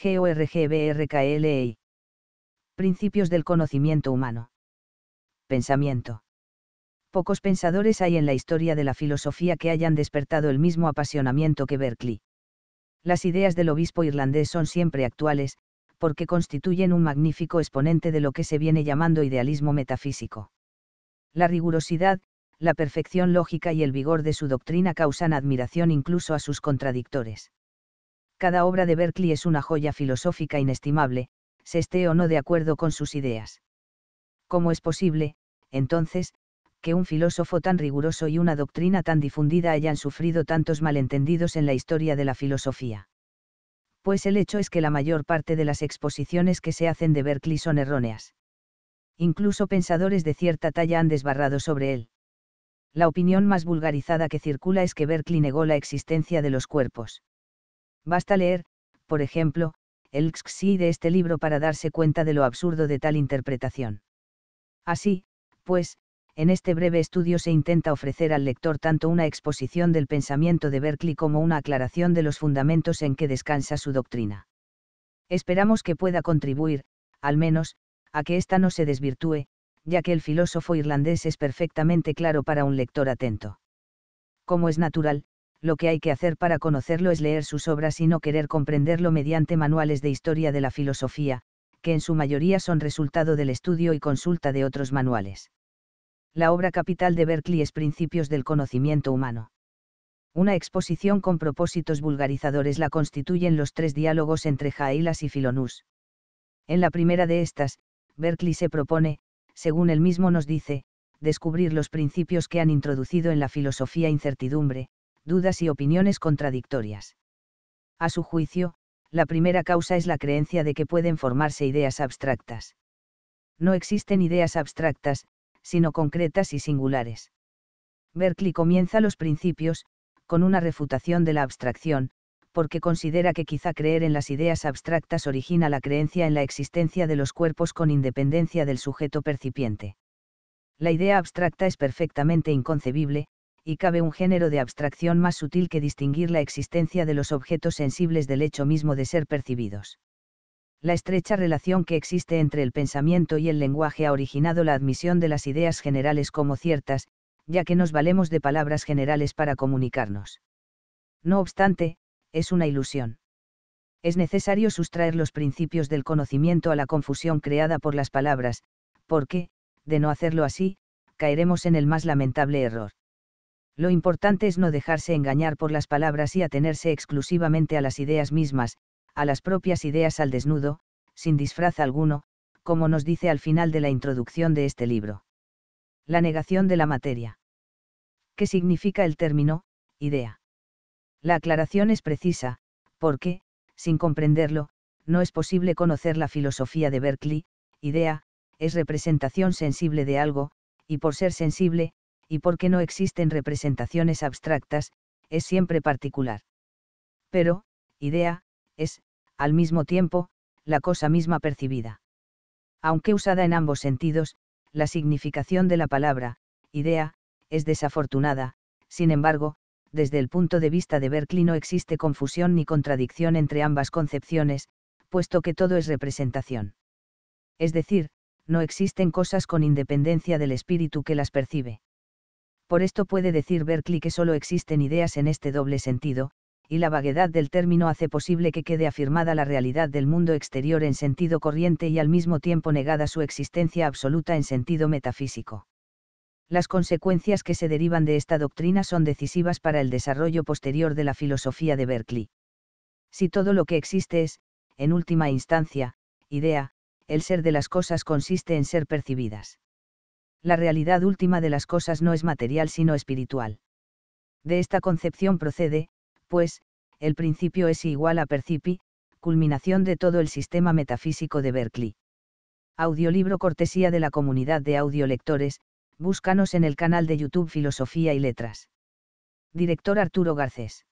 GORGBRKLEI. Principios del conocimiento humano. Pensamiento. Pocos pensadores hay en la historia de la filosofía que hayan despertado el mismo apasionamiento que Berkeley. Las ideas del obispo irlandés son siempre actuales, porque constituyen un magnífico exponente de lo que se viene llamando idealismo metafísico. La rigurosidad, la perfección lógica y el vigor de su doctrina causan admiración incluso a sus contradictores cada obra de Berkeley es una joya filosófica inestimable, se esté o no de acuerdo con sus ideas. ¿Cómo es posible, entonces, que un filósofo tan riguroso y una doctrina tan difundida hayan sufrido tantos malentendidos en la historia de la filosofía? Pues el hecho es que la mayor parte de las exposiciones que se hacen de Berkeley son erróneas. Incluso pensadores de cierta talla han desbarrado sobre él. La opinión más vulgarizada que circula es que Berkeley negó la existencia de los cuerpos Basta leer, por ejemplo, el Xxi de este libro para darse cuenta de lo absurdo de tal interpretación. Así, pues, en este breve estudio se intenta ofrecer al lector tanto una exposición del pensamiento de Berkeley como una aclaración de los fundamentos en que descansa su doctrina. Esperamos que pueda contribuir, al menos, a que ésta no se desvirtúe, ya que el filósofo irlandés es perfectamente claro para un lector atento. Como es natural, lo que hay que hacer para conocerlo es leer sus obras y no querer comprenderlo mediante manuales de historia de la filosofía, que en su mayoría son resultado del estudio y consulta de otros manuales. La obra capital de Berkeley es Principios del Conocimiento Humano. Una exposición con propósitos vulgarizadores la constituyen los tres diálogos entre Jaelas y Filonus. En la primera de estas, Berkeley se propone, según él mismo nos dice, descubrir los principios que han introducido en la filosofía incertidumbre, dudas y opiniones contradictorias. A su juicio, la primera causa es la creencia de que pueden formarse ideas abstractas. No existen ideas abstractas, sino concretas y singulares. Berkeley comienza los principios, con una refutación de la abstracción, porque considera que quizá creer en las ideas abstractas origina la creencia en la existencia de los cuerpos con independencia del sujeto percipiente. La idea abstracta es perfectamente inconcebible, y cabe un género de abstracción más sutil que distinguir la existencia de los objetos sensibles del hecho mismo de ser percibidos. La estrecha relación que existe entre el pensamiento y el lenguaje ha originado la admisión de las ideas generales como ciertas, ya que nos valemos de palabras generales para comunicarnos. No obstante, es una ilusión. Es necesario sustraer los principios del conocimiento a la confusión creada por las palabras, porque, de no hacerlo así, caeremos en el más lamentable error. Lo importante es no dejarse engañar por las palabras y atenerse exclusivamente a las ideas mismas, a las propias ideas al desnudo, sin disfraz alguno, como nos dice al final de la introducción de este libro. La negación de la materia. ¿Qué significa el término, idea? La aclaración es precisa, porque, sin comprenderlo, no es posible conocer la filosofía de Berkeley, idea, es representación sensible de algo, y por ser sensible, y porque no existen representaciones abstractas, es siempre particular. Pero, idea, es, al mismo tiempo, la cosa misma percibida. Aunque usada en ambos sentidos, la significación de la palabra, idea, es desafortunada, sin embargo, desde el punto de vista de Berkeley no existe confusión ni contradicción entre ambas concepciones, puesto que todo es representación. Es decir, no existen cosas con independencia del espíritu que las percibe por esto puede decir Berkeley que solo existen ideas en este doble sentido, y la vaguedad del término hace posible que quede afirmada la realidad del mundo exterior en sentido corriente y al mismo tiempo negada su existencia absoluta en sentido metafísico. Las consecuencias que se derivan de esta doctrina son decisivas para el desarrollo posterior de la filosofía de Berkeley. Si todo lo que existe es, en última instancia, idea, el ser de las cosas consiste en ser percibidas la realidad última de las cosas no es material sino espiritual. De esta concepción procede, pues, el principio es igual a percipi, culminación de todo el sistema metafísico de Berkeley. Audiolibro cortesía de la comunidad de audiolectores, búscanos en el canal de YouTube Filosofía y Letras. Director Arturo Garcés.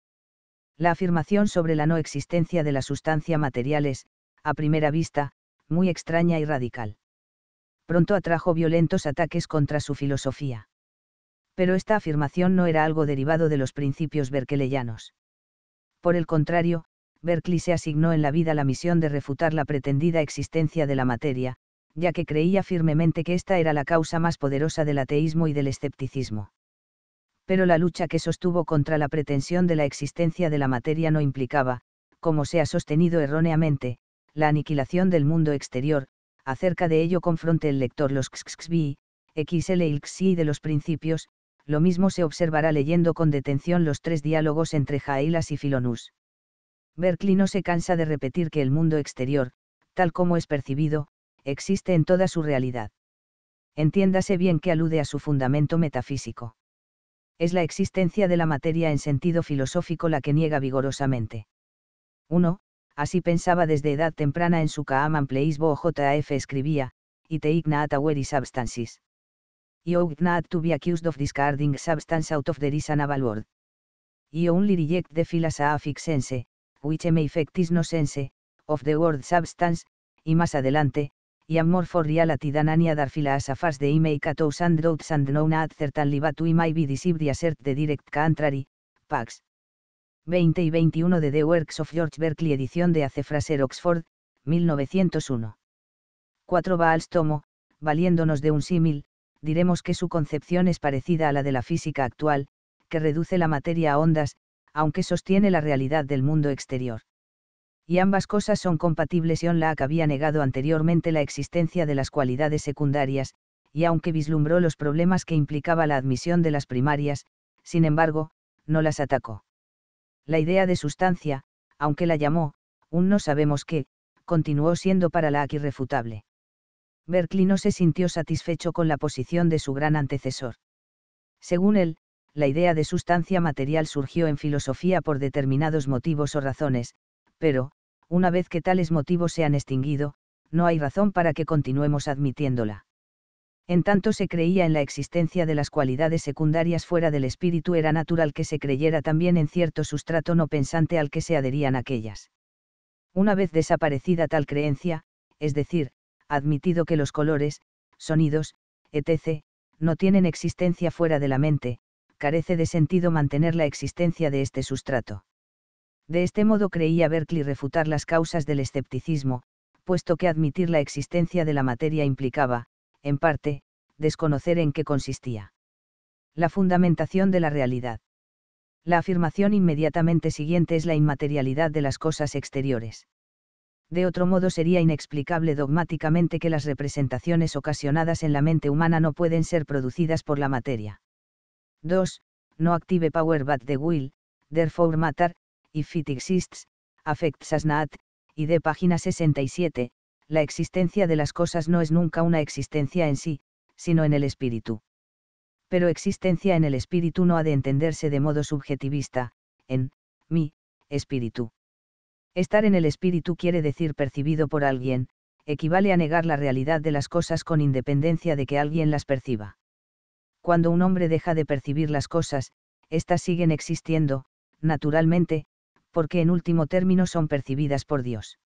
La afirmación sobre la no existencia de la sustancia material es, a primera vista, muy extraña y radical pronto atrajo violentos ataques contra su filosofía. Pero esta afirmación no era algo derivado de los principios berkeleyanos. Por el contrario, Berkeley se asignó en la vida la misión de refutar la pretendida existencia de la materia, ya que creía firmemente que esta era la causa más poderosa del ateísmo y del escepticismo. Pero la lucha que sostuvo contra la pretensión de la existencia de la materia no implicaba, como se ha sostenido erróneamente, la aniquilación del mundo exterior, acerca de ello confronte el lector los XXB, XL y de los principios, lo mismo se observará leyendo con detención los tres diálogos entre Jaelas y Philonus. Berkeley no se cansa de repetir que el mundo exterior, tal como es percibido, existe en toda su realidad. Entiéndase bien que alude a su fundamento metafísico. Es la existencia de la materia en sentido filosófico la que niega vigorosamente. 1 así pensaba desde edad temprana en su Kaaman Pleisbo JF escribía, y a aware substances. You not to be accused of discarding substance out of the reasonable world. You only reject the a sense, which may effect is no sense, of the word substance, y más adelante, y am more for reality than any other de de make a and doubts and no not certainly but we may be deceived assert the direct contrary, Pax. 20 y 21 de The Works of George Berkeley, edición de Acefraser Oxford, 1901. 4 Baals Tomo, valiéndonos de un símil, diremos que su concepción es parecida a la de la física actual, que reduce la materia a ondas, aunque sostiene la realidad del mundo exterior. Y ambas cosas son compatibles y Onlac había negado anteriormente la existencia de las cualidades secundarias, y aunque vislumbró los problemas que implicaba la admisión de las primarias, sin embargo, no las atacó. La idea de sustancia, aunque la llamó, un no sabemos qué, continuó siendo para la irrefutable. Berkeley no se sintió satisfecho con la posición de su gran antecesor. Según él, la idea de sustancia material surgió en filosofía por determinados motivos o razones, pero, una vez que tales motivos se han extinguido, no hay razón para que continuemos admitiéndola en tanto se creía en la existencia de las cualidades secundarias fuera del espíritu era natural que se creyera también en cierto sustrato no pensante al que se adherían aquellas. Una vez desaparecida tal creencia, es decir, admitido que los colores, sonidos, etc., no tienen existencia fuera de la mente, carece de sentido mantener la existencia de este sustrato. De este modo creía Berkeley refutar las causas del escepticismo, puesto que admitir la existencia de la materia implicaba, en parte, desconocer en qué consistía. La fundamentación de la realidad. La afirmación inmediatamente siguiente es la inmaterialidad de las cosas exteriores. De otro modo sería inexplicable dogmáticamente que las representaciones ocasionadas en la mente humana no pueden ser producidas por la materia. 2. No active power but the will, therefore matter, if it exists, affects as not, y de página 67, la existencia de las cosas no es nunca una existencia en sí, sino en el espíritu. Pero existencia en el espíritu no ha de entenderse de modo subjetivista, en, mi, espíritu. Estar en el espíritu quiere decir percibido por alguien, equivale a negar la realidad de las cosas con independencia de que alguien las perciba. Cuando un hombre deja de percibir las cosas, éstas siguen existiendo, naturalmente, porque en último término son percibidas por Dios.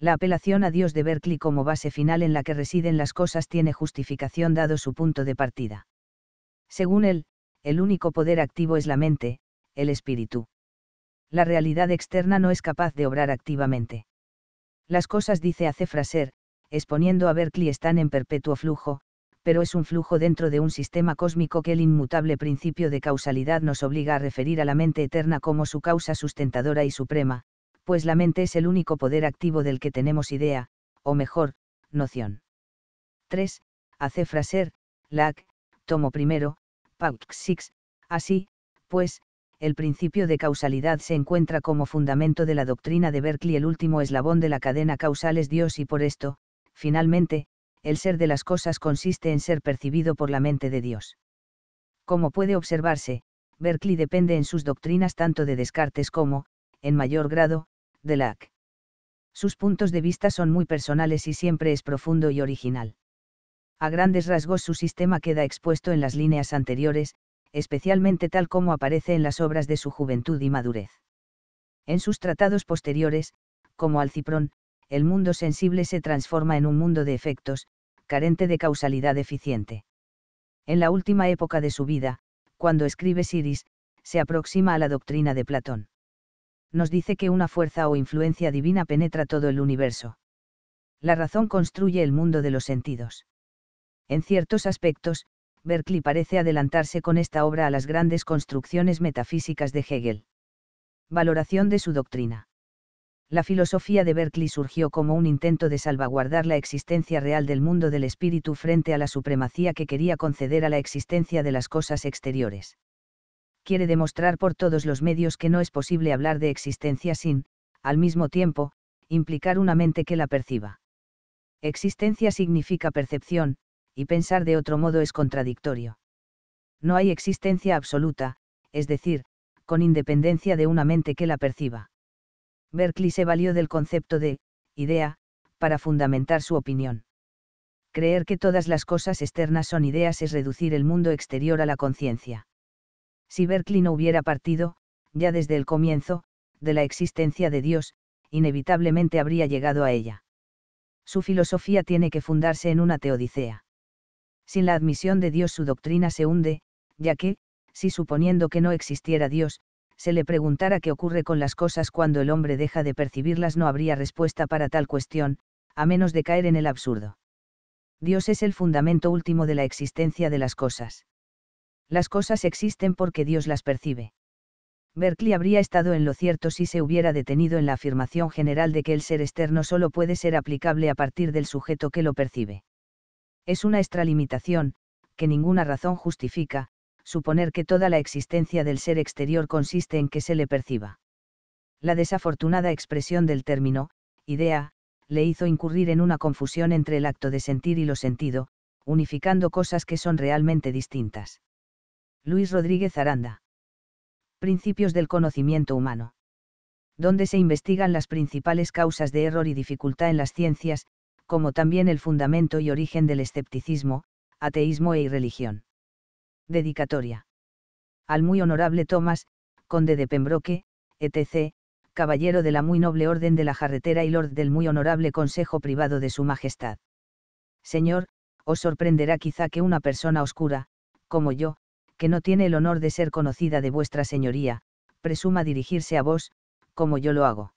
La apelación a Dios de Berkeley como base final en la que residen las cosas tiene justificación dado su punto de partida. Según él, el único poder activo es la mente, el espíritu. La realidad externa no es capaz de obrar activamente. Las cosas, dice hace Fraser, exponiendo a Berkeley están en perpetuo flujo, pero es un flujo dentro de un sistema cósmico que el inmutable principio de causalidad nos obliga a referir a la mente eterna como su causa sustentadora y suprema, pues la mente es el único poder activo del que tenemos idea, o mejor, noción. 3. Hace Fraser, Lac, tomo primero, Pauk Así, pues, el principio de causalidad se encuentra como fundamento de la doctrina de Berkeley el último eslabón de la cadena causal es Dios y por esto, finalmente, el ser de las cosas consiste en ser percibido por la mente de Dios. Como puede observarse, Berkeley depende en sus doctrinas tanto de Descartes como, en mayor grado, de Lac. Sus puntos de vista son muy personales y siempre es profundo y original. A grandes rasgos su sistema queda expuesto en las líneas anteriores, especialmente tal como aparece en las obras de su juventud y madurez. En sus tratados posteriores, como Alciprón, el mundo sensible se transforma en un mundo de efectos, carente de causalidad eficiente. En la última época de su vida, cuando escribe Siris, se aproxima a la doctrina de Platón nos dice que una fuerza o influencia divina penetra todo el universo. La razón construye el mundo de los sentidos. En ciertos aspectos, Berkeley parece adelantarse con esta obra a las grandes construcciones metafísicas de Hegel. Valoración de su doctrina. La filosofía de Berkeley surgió como un intento de salvaguardar la existencia real del mundo del espíritu frente a la supremacía que quería conceder a la existencia de las cosas exteriores quiere demostrar por todos los medios que no es posible hablar de existencia sin, al mismo tiempo, implicar una mente que la perciba. Existencia significa percepción, y pensar de otro modo es contradictorio. No hay existencia absoluta, es decir, con independencia de una mente que la perciba. Berkeley se valió del concepto de idea para fundamentar su opinión. Creer que todas las cosas externas son ideas es reducir el mundo exterior a la conciencia. Si Berkeley no hubiera partido, ya desde el comienzo, de la existencia de Dios, inevitablemente habría llegado a ella. Su filosofía tiene que fundarse en una teodicea. Sin la admisión de Dios su doctrina se hunde, ya que, si suponiendo que no existiera Dios, se le preguntara qué ocurre con las cosas cuando el hombre deja de percibirlas no habría respuesta para tal cuestión, a menos de caer en el absurdo. Dios es el fundamento último de la existencia de las cosas. Las cosas existen porque Dios las percibe. Berkeley habría estado en lo cierto si se hubiera detenido en la afirmación general de que el ser externo solo puede ser aplicable a partir del sujeto que lo percibe. Es una extralimitación, que ninguna razón justifica, suponer que toda la existencia del ser exterior consiste en que se le perciba. La desafortunada expresión del término, idea, le hizo incurrir en una confusión entre el acto de sentir y lo sentido, unificando cosas que son realmente distintas. Luis Rodríguez Aranda. Principios del conocimiento humano. Donde se investigan las principales causas de error y dificultad en las ciencias, como también el fundamento y origen del escepticismo, ateísmo e irreligión. Dedicatoria. Al muy honorable Tomás, conde de Pembroke, etc., caballero de la muy noble Orden de la Jarretera y lord del muy honorable Consejo Privado de Su Majestad. Señor, os sorprenderá quizá que una persona oscura, como yo, que no tiene el honor de ser conocida de vuestra señoría, presuma dirigirse a vos, como yo lo hago.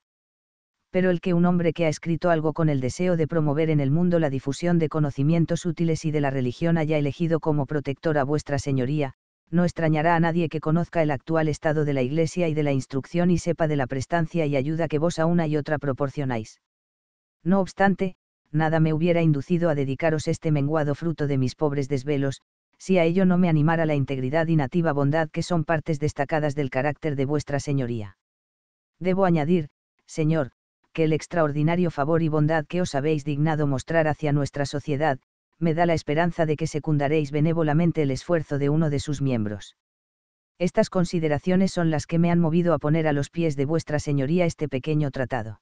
Pero el que un hombre que ha escrito algo con el deseo de promover en el mundo la difusión de conocimientos útiles y de la religión haya elegido como protector a vuestra señoría, no extrañará a nadie que conozca el actual estado de la Iglesia y de la instrucción y sepa de la prestancia y ayuda que vos a una y otra proporcionáis. No obstante, nada me hubiera inducido a dedicaros este menguado fruto de mis pobres desvelos, si a ello no me animara la integridad y nativa bondad que son partes destacadas del carácter de vuestra señoría. Debo añadir, señor, que el extraordinario favor y bondad que os habéis dignado mostrar hacia nuestra sociedad, me da la esperanza de que secundaréis benévolamente el esfuerzo de uno de sus miembros. Estas consideraciones son las que me han movido a poner a los pies de vuestra señoría este pequeño tratado.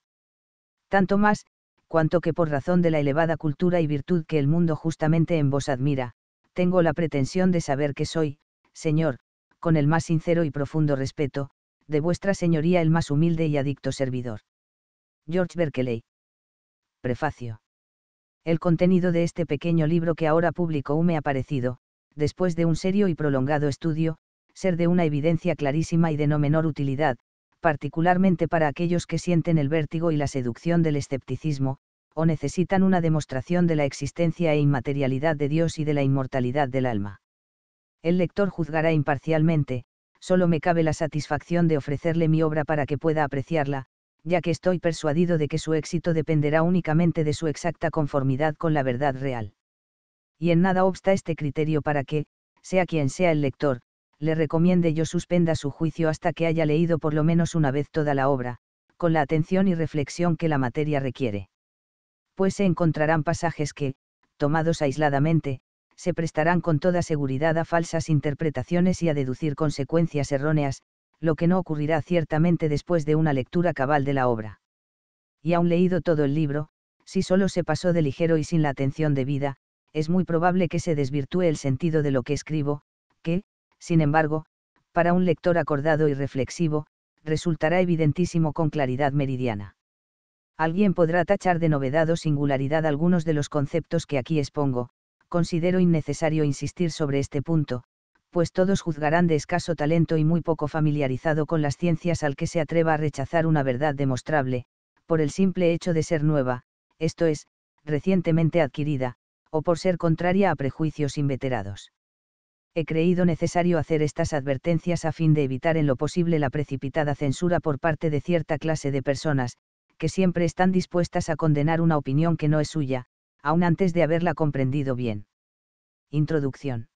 Tanto más, cuanto que por razón de la elevada cultura y virtud que el mundo justamente en vos admira, tengo la pretensión de saber que soy, señor, con el más sincero y profundo respeto, de vuestra señoría el más humilde y adicto servidor. George Berkeley. Prefacio. El contenido de este pequeño libro que ahora publico me ha parecido, después de un serio y prolongado estudio, ser de una evidencia clarísima y de no menor utilidad, particularmente para aquellos que sienten el vértigo y la seducción del escepticismo, o necesitan una demostración de la existencia e inmaterialidad de Dios y de la inmortalidad del alma. El lector juzgará imparcialmente, solo me cabe la satisfacción de ofrecerle mi obra para que pueda apreciarla, ya que estoy persuadido de que su éxito dependerá únicamente de su exacta conformidad con la verdad real. Y en nada obsta este criterio para que, sea quien sea el lector, le recomiende yo suspenda su juicio hasta que haya leído por lo menos una vez toda la obra, con la atención y reflexión que la materia requiere pues se encontrarán pasajes que, tomados aisladamente, se prestarán con toda seguridad a falsas interpretaciones y a deducir consecuencias erróneas, lo que no ocurrirá ciertamente después de una lectura cabal de la obra. Y aun leído todo el libro, si solo se pasó de ligero y sin la atención debida, es muy probable que se desvirtúe el sentido de lo que escribo, que, sin embargo, para un lector acordado y reflexivo, resultará evidentísimo con claridad meridiana alguien podrá tachar de novedad o singularidad algunos de los conceptos que aquí expongo, considero innecesario insistir sobre este punto, pues todos juzgarán de escaso talento y muy poco familiarizado con las ciencias al que se atreva a rechazar una verdad demostrable, por el simple hecho de ser nueva, esto es, recientemente adquirida, o por ser contraria a prejuicios inveterados. He creído necesario hacer estas advertencias a fin de evitar en lo posible la precipitada censura por parte de cierta clase de personas, que siempre están dispuestas a condenar una opinión que no es suya, aun antes de haberla comprendido bien. Introducción.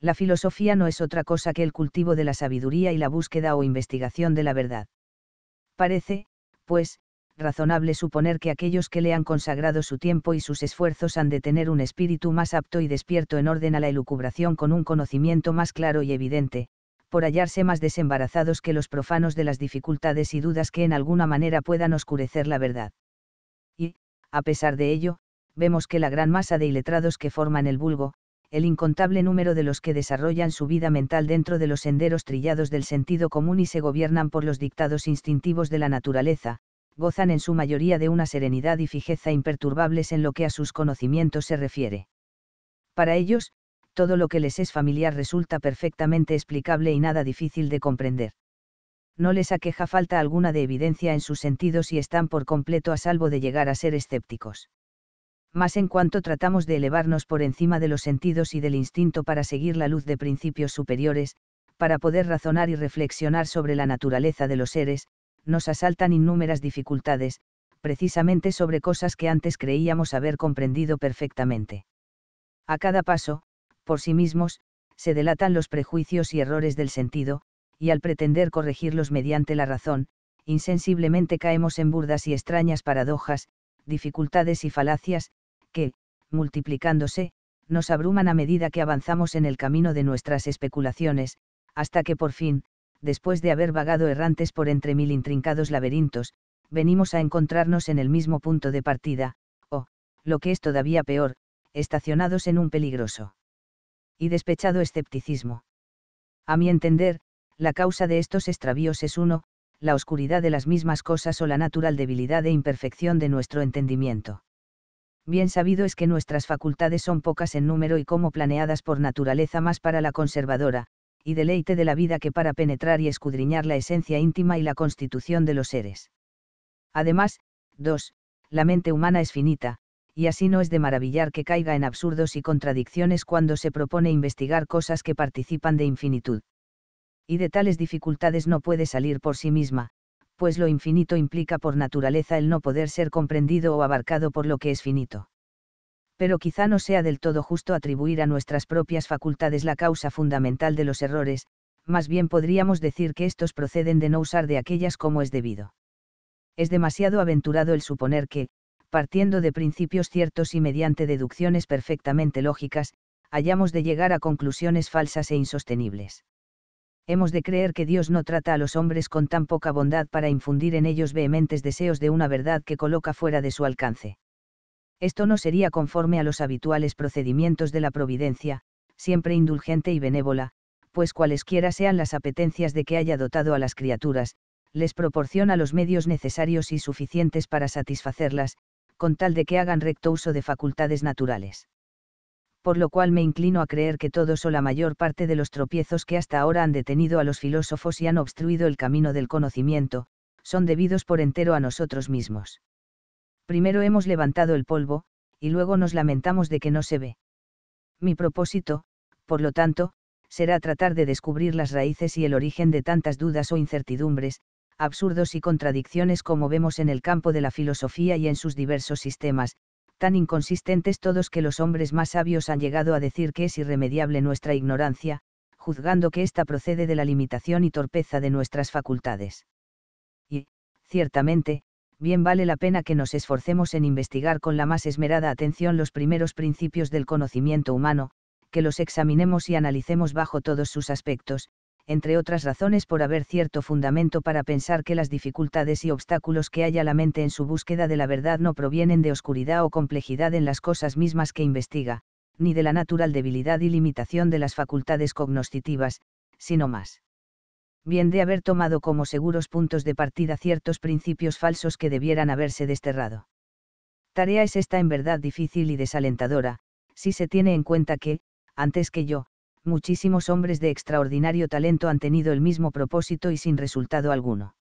La filosofía no es otra cosa que el cultivo de la sabiduría y la búsqueda o investigación de la verdad. Parece, pues, razonable suponer que aquellos que le han consagrado su tiempo y sus esfuerzos han de tener un espíritu más apto y despierto en orden a la elucubración con un conocimiento más claro y evidente, por hallarse más desembarazados que los profanos de las dificultades y dudas que en alguna manera puedan oscurecer la verdad. Y, a pesar de ello, vemos que la gran masa de iletrados que forman el vulgo, el incontable número de los que desarrollan su vida mental dentro de los senderos trillados del sentido común y se gobiernan por los dictados instintivos de la naturaleza, gozan en su mayoría de una serenidad y fijeza imperturbables en lo que a sus conocimientos se refiere. Para ellos, todo lo que les es familiar resulta perfectamente explicable y nada difícil de comprender. No les aqueja falta alguna de evidencia en sus sentidos y están por completo a salvo de llegar a ser escépticos. Más en cuanto tratamos de elevarnos por encima de los sentidos y del instinto para seguir la luz de principios superiores, para poder razonar y reflexionar sobre la naturaleza de los seres, nos asaltan innúmeras dificultades, precisamente sobre cosas que antes creíamos haber comprendido perfectamente. A cada paso, por sí mismos, se delatan los prejuicios y errores del sentido, y al pretender corregirlos mediante la razón, insensiblemente caemos en burdas y extrañas paradojas, dificultades y falacias, que, multiplicándose, nos abruman a medida que avanzamos en el camino de nuestras especulaciones, hasta que por fin, después de haber vagado errantes por entre mil intrincados laberintos, venimos a encontrarnos en el mismo punto de partida, o, lo que es todavía peor, estacionados en un peligroso y despechado escepticismo. A mi entender, la causa de estos extravíos es uno, la oscuridad de las mismas cosas o la natural debilidad e imperfección de nuestro entendimiento. Bien sabido es que nuestras facultades son pocas en número y como planeadas por naturaleza más para la conservadora, y deleite de la vida que para penetrar y escudriñar la esencia íntima y la constitución de los seres. Además, 2. La mente humana es finita, y así no es de maravillar que caiga en absurdos y contradicciones cuando se propone investigar cosas que participan de infinitud. Y de tales dificultades no puede salir por sí misma, pues lo infinito implica por naturaleza el no poder ser comprendido o abarcado por lo que es finito. Pero quizá no sea del todo justo atribuir a nuestras propias facultades la causa fundamental de los errores, más bien podríamos decir que estos proceden de no usar de aquellas como es debido. Es demasiado aventurado el suponer que, partiendo de principios ciertos y mediante deducciones perfectamente lógicas, hayamos de llegar a conclusiones falsas e insostenibles. Hemos de creer que Dios no trata a los hombres con tan poca bondad para infundir en ellos vehementes deseos de una verdad que coloca fuera de su alcance. Esto no sería conforme a los habituales procedimientos de la providencia, siempre indulgente y benévola, pues cualesquiera sean las apetencias de que haya dotado a las criaturas, les proporciona los medios necesarios y suficientes para satisfacerlas, con tal de que hagan recto uso de facultades naturales. Por lo cual me inclino a creer que todos o la mayor parte de los tropiezos que hasta ahora han detenido a los filósofos y han obstruido el camino del conocimiento, son debidos por entero a nosotros mismos. Primero hemos levantado el polvo, y luego nos lamentamos de que no se ve. Mi propósito, por lo tanto, será tratar de descubrir las raíces y el origen de tantas dudas o incertidumbres, absurdos y contradicciones como vemos en el campo de la filosofía y en sus diversos sistemas, tan inconsistentes todos que los hombres más sabios han llegado a decir que es irremediable nuestra ignorancia, juzgando que ésta procede de la limitación y torpeza de nuestras facultades. Y, ciertamente, bien vale la pena que nos esforcemos en investigar con la más esmerada atención los primeros principios del conocimiento humano, que los examinemos y analicemos bajo todos sus aspectos, entre otras razones por haber cierto fundamento para pensar que las dificultades y obstáculos que haya la mente en su búsqueda de la verdad no provienen de oscuridad o complejidad en las cosas mismas que investiga, ni de la natural debilidad y limitación de las facultades cognoscitivas, sino más bien de haber tomado como seguros puntos de partida ciertos principios falsos que debieran haberse desterrado. Tarea es esta en verdad difícil y desalentadora, si se tiene en cuenta que, antes que yo, muchísimos hombres de extraordinario talento han tenido el mismo propósito y sin resultado alguno.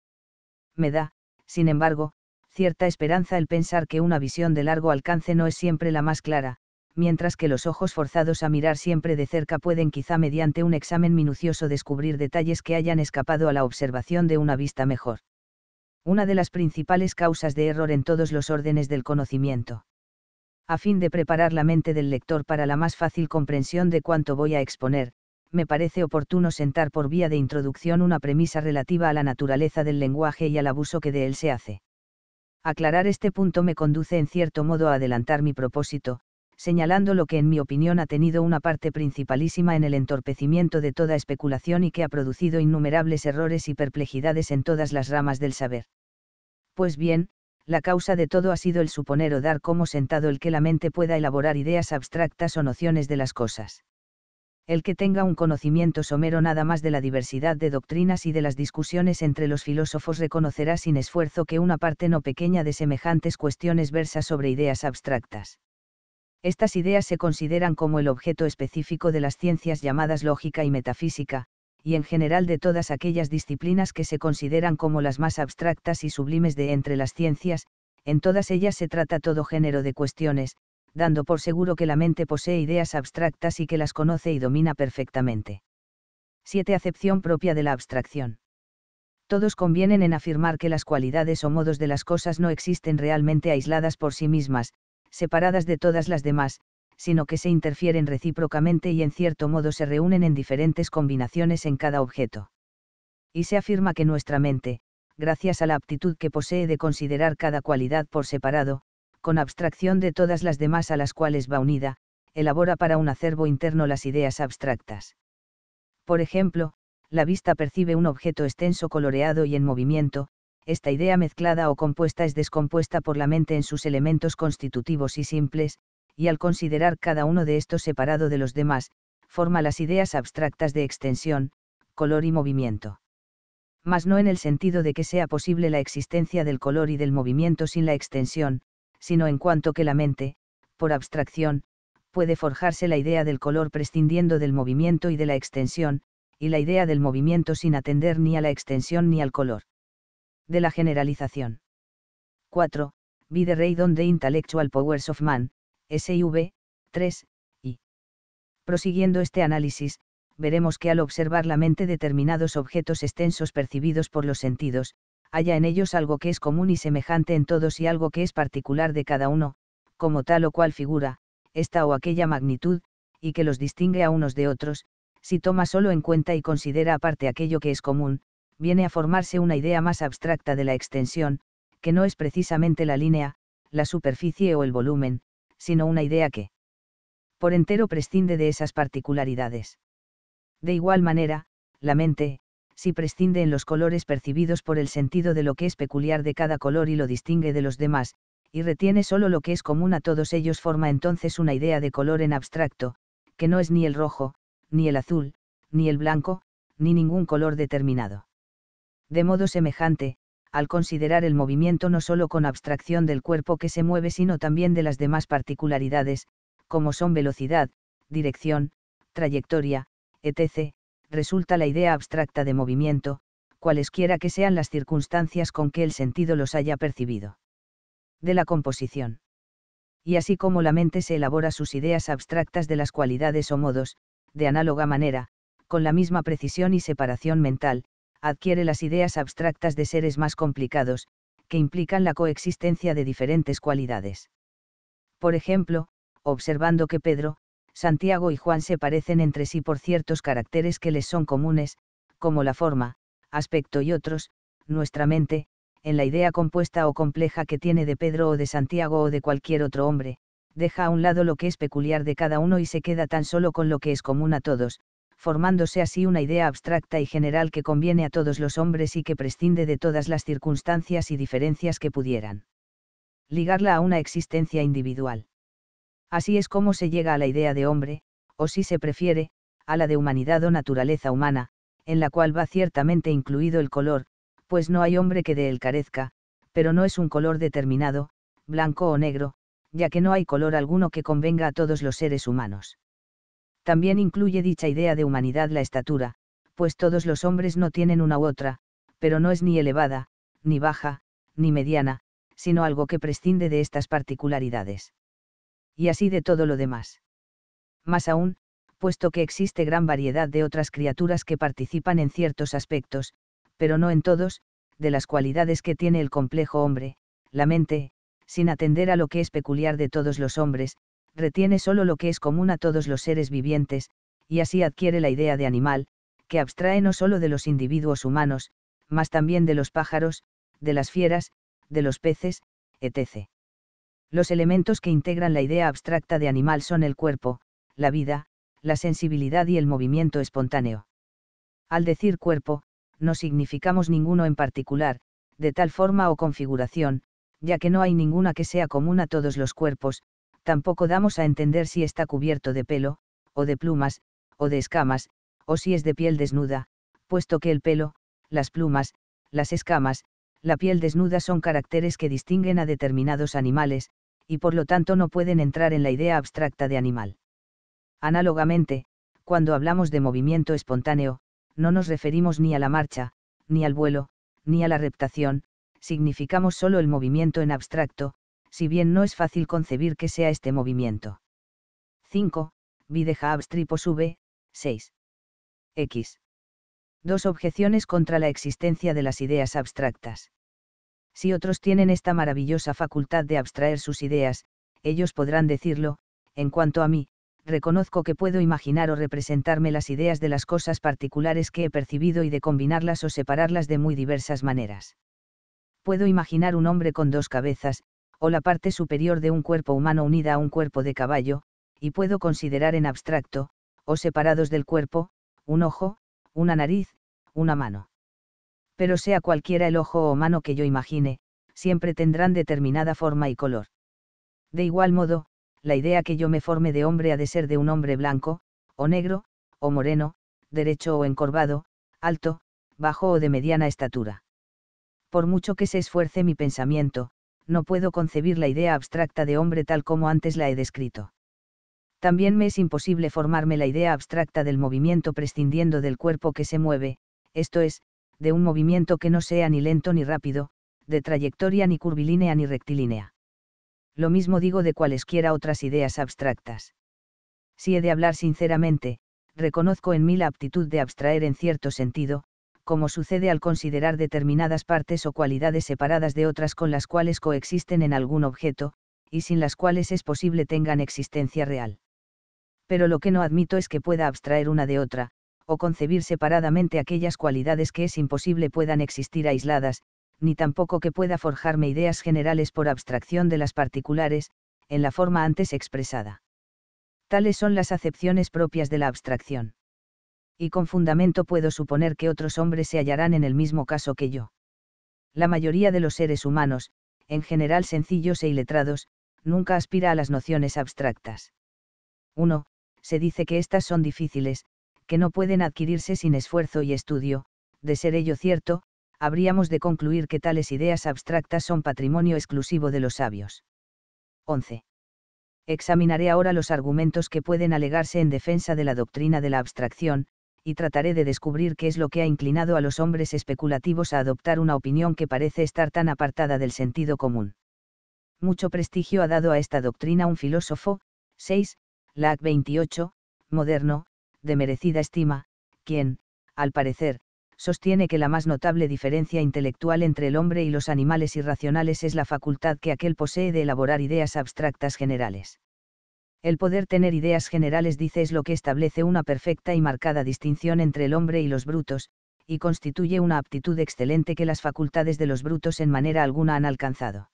Me da, sin embargo, cierta esperanza el pensar que una visión de largo alcance no es siempre la más clara, mientras que los ojos forzados a mirar siempre de cerca pueden quizá mediante un examen minucioso descubrir detalles que hayan escapado a la observación de una vista mejor. Una de las principales causas de error en todos los órdenes del conocimiento a fin de preparar la mente del lector para la más fácil comprensión de cuanto voy a exponer, me parece oportuno sentar por vía de introducción una premisa relativa a la naturaleza del lenguaje y al abuso que de él se hace. Aclarar este punto me conduce en cierto modo a adelantar mi propósito, señalando lo que en mi opinión ha tenido una parte principalísima en el entorpecimiento de toda especulación y que ha producido innumerables errores y perplejidades en todas las ramas del saber. Pues bien, la causa de todo ha sido el suponer o dar como sentado el que la mente pueda elaborar ideas abstractas o nociones de las cosas. El que tenga un conocimiento somero nada más de la diversidad de doctrinas y de las discusiones entre los filósofos reconocerá sin esfuerzo que una parte no pequeña de semejantes cuestiones versa sobre ideas abstractas. Estas ideas se consideran como el objeto específico de las ciencias llamadas lógica y metafísica, y en general de todas aquellas disciplinas que se consideran como las más abstractas y sublimes de entre las ciencias, en todas ellas se trata todo género de cuestiones, dando por seguro que la mente posee ideas abstractas y que las conoce y domina perfectamente. 7. Acepción propia de la abstracción. Todos convienen en afirmar que las cualidades o modos de las cosas no existen realmente aisladas por sí mismas, separadas de todas las demás, sino que se interfieren recíprocamente y en cierto modo se reúnen en diferentes combinaciones en cada objeto. Y se afirma que nuestra mente, gracias a la aptitud que posee de considerar cada cualidad por separado, con abstracción de todas las demás a las cuales va unida, elabora para un acervo interno las ideas abstractas. Por ejemplo, la vista percibe un objeto extenso coloreado y en movimiento, esta idea mezclada o compuesta es descompuesta por la mente en sus elementos constitutivos y simples, y al considerar cada uno de estos separado de los demás, forma las ideas abstractas de extensión, color y movimiento. Mas no en el sentido de que sea posible la existencia del color y del movimiento sin la extensión, sino en cuanto que la mente, por abstracción, puede forjarse la idea del color prescindiendo del movimiento y de la extensión, y la idea del movimiento sin atender ni a la extensión ni al color. De la generalización. 4. Vide rey intellectual powers of man, V, 3, y. Prosiguiendo este análisis, veremos que al observar la mente determinados objetos extensos percibidos por los sentidos, haya en ellos algo que es común y semejante en todos y algo que es particular de cada uno, como tal o cual figura, esta o aquella magnitud, y que los distingue a unos de otros, si toma solo en cuenta y considera aparte aquello que es común, viene a formarse una idea más abstracta de la extensión, que no es precisamente la línea, la superficie o el volumen, sino una idea que, por entero, prescinde de esas particularidades. De igual manera, la mente, si prescinde en los colores percibidos por el sentido de lo que es peculiar de cada color y lo distingue de los demás, y retiene solo lo que es común a todos ellos, forma entonces una idea de color en abstracto, que no es ni el rojo, ni el azul, ni el blanco, ni ningún color determinado. De modo semejante, al considerar el movimiento no solo con abstracción del cuerpo que se mueve, sino también de las demás particularidades, como son velocidad, dirección, trayectoria, etc., resulta la idea abstracta de movimiento, cualesquiera que sean las circunstancias con que el sentido los haya percibido. De la composición. Y así como la mente se elabora sus ideas abstractas de las cualidades o modos, de análoga manera, con la misma precisión y separación mental, adquiere las ideas abstractas de seres más complicados, que implican la coexistencia de diferentes cualidades. Por ejemplo, observando que Pedro, Santiago y Juan se parecen entre sí por ciertos caracteres que les son comunes, como la forma, aspecto y otros, nuestra mente, en la idea compuesta o compleja que tiene de Pedro o de Santiago o de cualquier otro hombre, deja a un lado lo que es peculiar de cada uno y se queda tan solo con lo que es común a todos, formándose así una idea abstracta y general que conviene a todos los hombres y que prescinde de todas las circunstancias y diferencias que pudieran ligarla a una existencia individual. Así es como se llega a la idea de hombre, o si se prefiere, a la de humanidad o naturaleza humana, en la cual va ciertamente incluido el color, pues no hay hombre que de él carezca, pero no es un color determinado, blanco o negro, ya que no hay color alguno que convenga a todos los seres humanos también incluye dicha idea de humanidad la estatura, pues todos los hombres no tienen una u otra, pero no es ni elevada, ni baja, ni mediana, sino algo que prescinde de estas particularidades. Y así de todo lo demás. Más aún, puesto que existe gran variedad de otras criaturas que participan en ciertos aspectos, pero no en todos, de las cualidades que tiene el complejo hombre, la mente, sin atender a lo que es peculiar de todos los hombres, retiene solo lo que es común a todos los seres vivientes, y así adquiere la idea de animal, que abstrae no solo de los individuos humanos, mas también de los pájaros, de las fieras, de los peces, etc. Los elementos que integran la idea abstracta de animal son el cuerpo, la vida, la sensibilidad y el movimiento espontáneo. Al decir cuerpo, no significamos ninguno en particular, de tal forma o configuración, ya que no hay ninguna que sea común a todos los cuerpos, tampoco damos a entender si está cubierto de pelo, o de plumas, o de escamas, o si es de piel desnuda, puesto que el pelo, las plumas, las escamas, la piel desnuda son caracteres que distinguen a determinados animales, y por lo tanto no pueden entrar en la idea abstracta de animal. Análogamente, cuando hablamos de movimiento espontáneo, no nos referimos ni a la marcha, ni al vuelo, ni a la reptación, significamos solo el movimiento en abstracto, si bien no es fácil concebir que sea este movimiento. 5. Videja abstripo sube, 6. X. Dos objeciones contra la existencia de las ideas abstractas. Si otros tienen esta maravillosa facultad de abstraer sus ideas, ellos podrán decirlo, en cuanto a mí, reconozco que puedo imaginar o representarme las ideas de las cosas particulares que he percibido y de combinarlas o separarlas de muy diversas maneras. Puedo imaginar un hombre con dos cabezas, o la parte superior de un cuerpo humano unida a un cuerpo de caballo, y puedo considerar en abstracto, o separados del cuerpo, un ojo, una nariz, una mano. Pero sea cualquiera el ojo o mano que yo imagine, siempre tendrán determinada forma y color. De igual modo, la idea que yo me forme de hombre ha de ser de un hombre blanco, o negro, o moreno, derecho o encorvado, alto, bajo o de mediana estatura. Por mucho que se esfuerce mi pensamiento, no puedo concebir la idea abstracta de hombre tal como antes la he descrito. También me es imposible formarme la idea abstracta del movimiento prescindiendo del cuerpo que se mueve, esto es, de un movimiento que no sea ni lento ni rápido, de trayectoria ni curvilínea ni rectilínea. Lo mismo digo de cualesquiera otras ideas abstractas. Si he de hablar sinceramente, reconozco en mí la aptitud de abstraer en cierto sentido, como sucede al considerar determinadas partes o cualidades separadas de otras con las cuales coexisten en algún objeto, y sin las cuales es posible tengan existencia real. Pero lo que no admito es que pueda abstraer una de otra, o concebir separadamente aquellas cualidades que es imposible puedan existir aisladas, ni tampoco que pueda forjarme ideas generales por abstracción de las particulares, en la forma antes expresada. Tales son las acepciones propias de la abstracción y con fundamento puedo suponer que otros hombres se hallarán en el mismo caso que yo. La mayoría de los seres humanos, en general sencillos e iletrados, nunca aspira a las nociones abstractas. 1. Se dice que éstas son difíciles, que no pueden adquirirse sin esfuerzo y estudio, de ser ello cierto, habríamos de concluir que tales ideas abstractas son patrimonio exclusivo de los sabios. 11. Examinaré ahora los argumentos que pueden alegarse en defensa de la doctrina de la abstracción, y trataré de descubrir qué es lo que ha inclinado a los hombres especulativos a adoptar una opinión que parece estar tan apartada del sentido común. Mucho prestigio ha dado a esta doctrina un filósofo, 6, Lac 28, moderno, de merecida estima, quien, al parecer, sostiene que la más notable diferencia intelectual entre el hombre y los animales irracionales es la facultad que aquel posee de elaborar ideas abstractas generales. El poder tener ideas generales dice es lo que establece una perfecta y marcada distinción entre el hombre y los brutos, y constituye una aptitud excelente que las facultades de los brutos en manera alguna han alcanzado.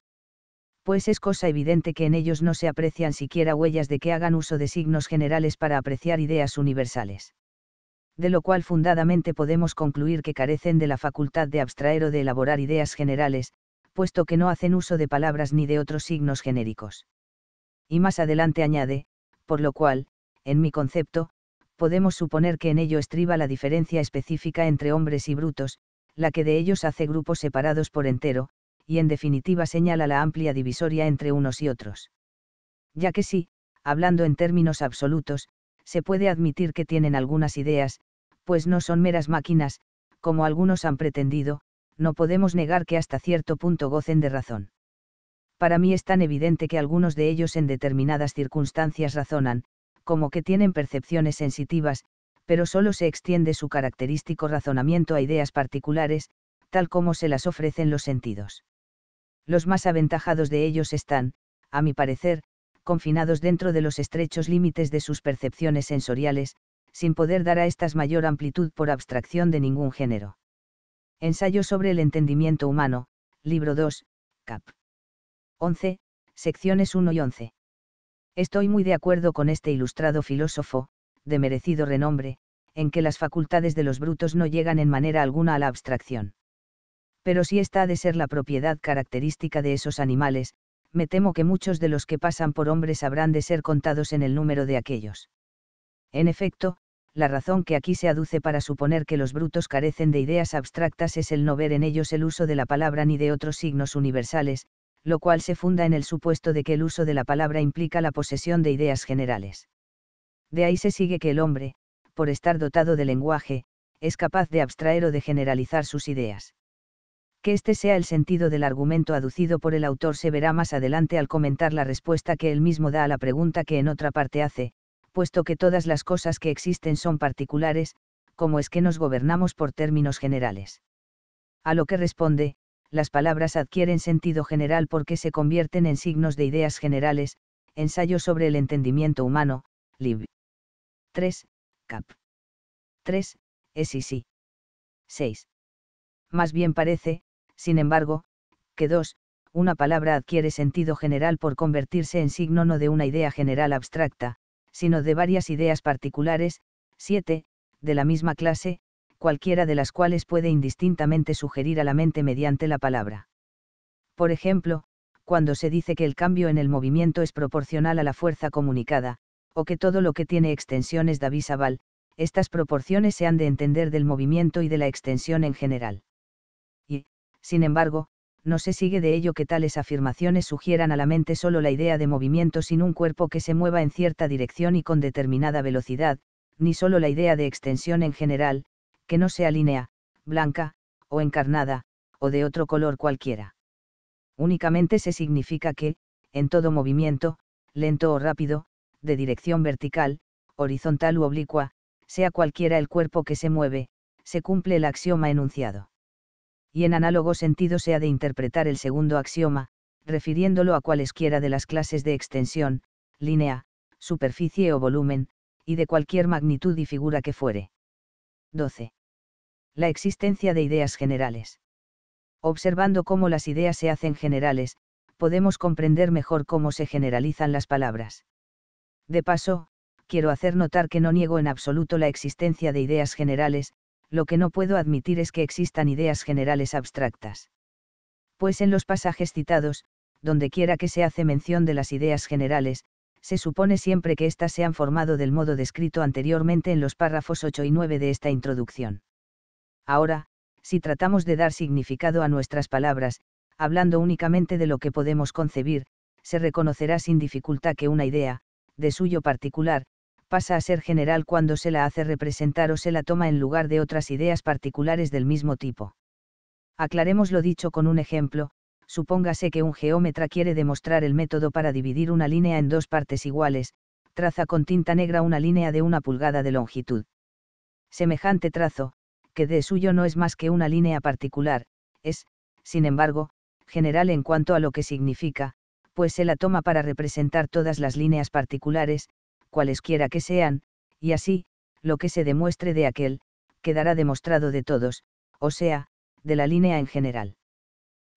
Pues es cosa evidente que en ellos no se aprecian siquiera huellas de que hagan uso de signos generales para apreciar ideas universales. De lo cual fundadamente podemos concluir que carecen de la facultad de abstraer o de elaborar ideas generales, puesto que no hacen uso de palabras ni de otros signos genéricos y más adelante añade, por lo cual, en mi concepto, podemos suponer que en ello estriba la diferencia específica entre hombres y brutos, la que de ellos hace grupos separados por entero, y en definitiva señala la amplia divisoria entre unos y otros. Ya que sí, hablando en términos absolutos, se puede admitir que tienen algunas ideas, pues no son meras máquinas, como algunos han pretendido, no podemos negar que hasta cierto punto gocen de razón para mí es tan evidente que algunos de ellos en determinadas circunstancias razonan, como que tienen percepciones sensitivas, pero solo se extiende su característico razonamiento a ideas particulares, tal como se las ofrecen los sentidos. Los más aventajados de ellos están, a mi parecer, confinados dentro de los estrechos límites de sus percepciones sensoriales, sin poder dar a estas mayor amplitud por abstracción de ningún género. Ensayo sobre el entendimiento humano, libro 2, cap. 11, secciones 1 y 11. Estoy muy de acuerdo con este ilustrado filósofo, de merecido renombre, en que las facultades de los brutos no llegan en manera alguna a la abstracción. Pero si esta ha de ser la propiedad característica de esos animales, me temo que muchos de los que pasan por hombres habrán de ser contados en el número de aquellos. En efecto, la razón que aquí se aduce para suponer que los brutos carecen de ideas abstractas es el no ver en ellos el uso de la palabra ni de otros signos universales, lo cual se funda en el supuesto de que el uso de la palabra implica la posesión de ideas generales. De ahí se sigue que el hombre, por estar dotado de lenguaje, es capaz de abstraer o de generalizar sus ideas. Que este sea el sentido del argumento aducido por el autor se verá más adelante al comentar la respuesta que él mismo da a la pregunta que en otra parte hace, puesto que todas las cosas que existen son particulares, como es que nos gobernamos por términos generales. A lo que responde, las palabras adquieren sentido general porque se convierten en signos de ideas generales, Ensayo sobre el entendimiento humano, Lib. 3, Cap. 3, es y 6. Más bien parece, sin embargo, que 2, una palabra adquiere sentido general por convertirse en signo no de una idea general abstracta, sino de varias ideas particulares, 7, de la misma clase, cualquiera de las cuales puede indistintamente sugerir a la mente mediante la palabra. Por ejemplo, cuando se dice que el cambio en el movimiento es proporcional a la fuerza comunicada, o que todo lo que tiene extensión es divisable, estas proporciones se han de entender del movimiento y de la extensión en general. Y, sin embargo, no se sigue de ello que tales afirmaciones sugieran a la mente solo la idea de movimiento sin un cuerpo que se mueva en cierta dirección y con determinada velocidad, ni solo la idea de extensión en general, que no sea línea, blanca, o encarnada, o de otro color cualquiera. Únicamente se significa que, en todo movimiento, lento o rápido, de dirección vertical, horizontal u oblicua, sea cualquiera el cuerpo que se mueve, se cumple el axioma enunciado. Y en análogo sentido se ha de interpretar el segundo axioma, refiriéndolo a cualesquiera de las clases de extensión, línea, superficie o volumen, y de cualquier magnitud y figura que fuere. 12 la existencia de ideas generales. Observando cómo las ideas se hacen generales, podemos comprender mejor cómo se generalizan las palabras. De paso, quiero hacer notar que no niego en absoluto la existencia de ideas generales, lo que no puedo admitir es que existan ideas generales abstractas. Pues en los pasajes citados, donde quiera que se hace mención de las ideas generales, se supone siempre que éstas se han formado del modo descrito anteriormente en los párrafos 8 y 9 de esta introducción. Ahora, si tratamos de dar significado a nuestras palabras, hablando únicamente de lo que podemos concebir, se reconocerá sin dificultad que una idea, de suyo particular, pasa a ser general cuando se la hace representar o se la toma en lugar de otras ideas particulares del mismo tipo. Aclaremos lo dicho con un ejemplo, supóngase que un geómetra quiere demostrar el método para dividir una línea en dos partes iguales, traza con tinta negra una línea de una pulgada de longitud. Semejante trazo, que de suyo no es más que una línea particular, es, sin embargo, general en cuanto a lo que significa, pues se la toma para representar todas las líneas particulares, cualesquiera que sean, y así, lo que se demuestre de aquel, quedará demostrado de todos, o sea, de la línea en general.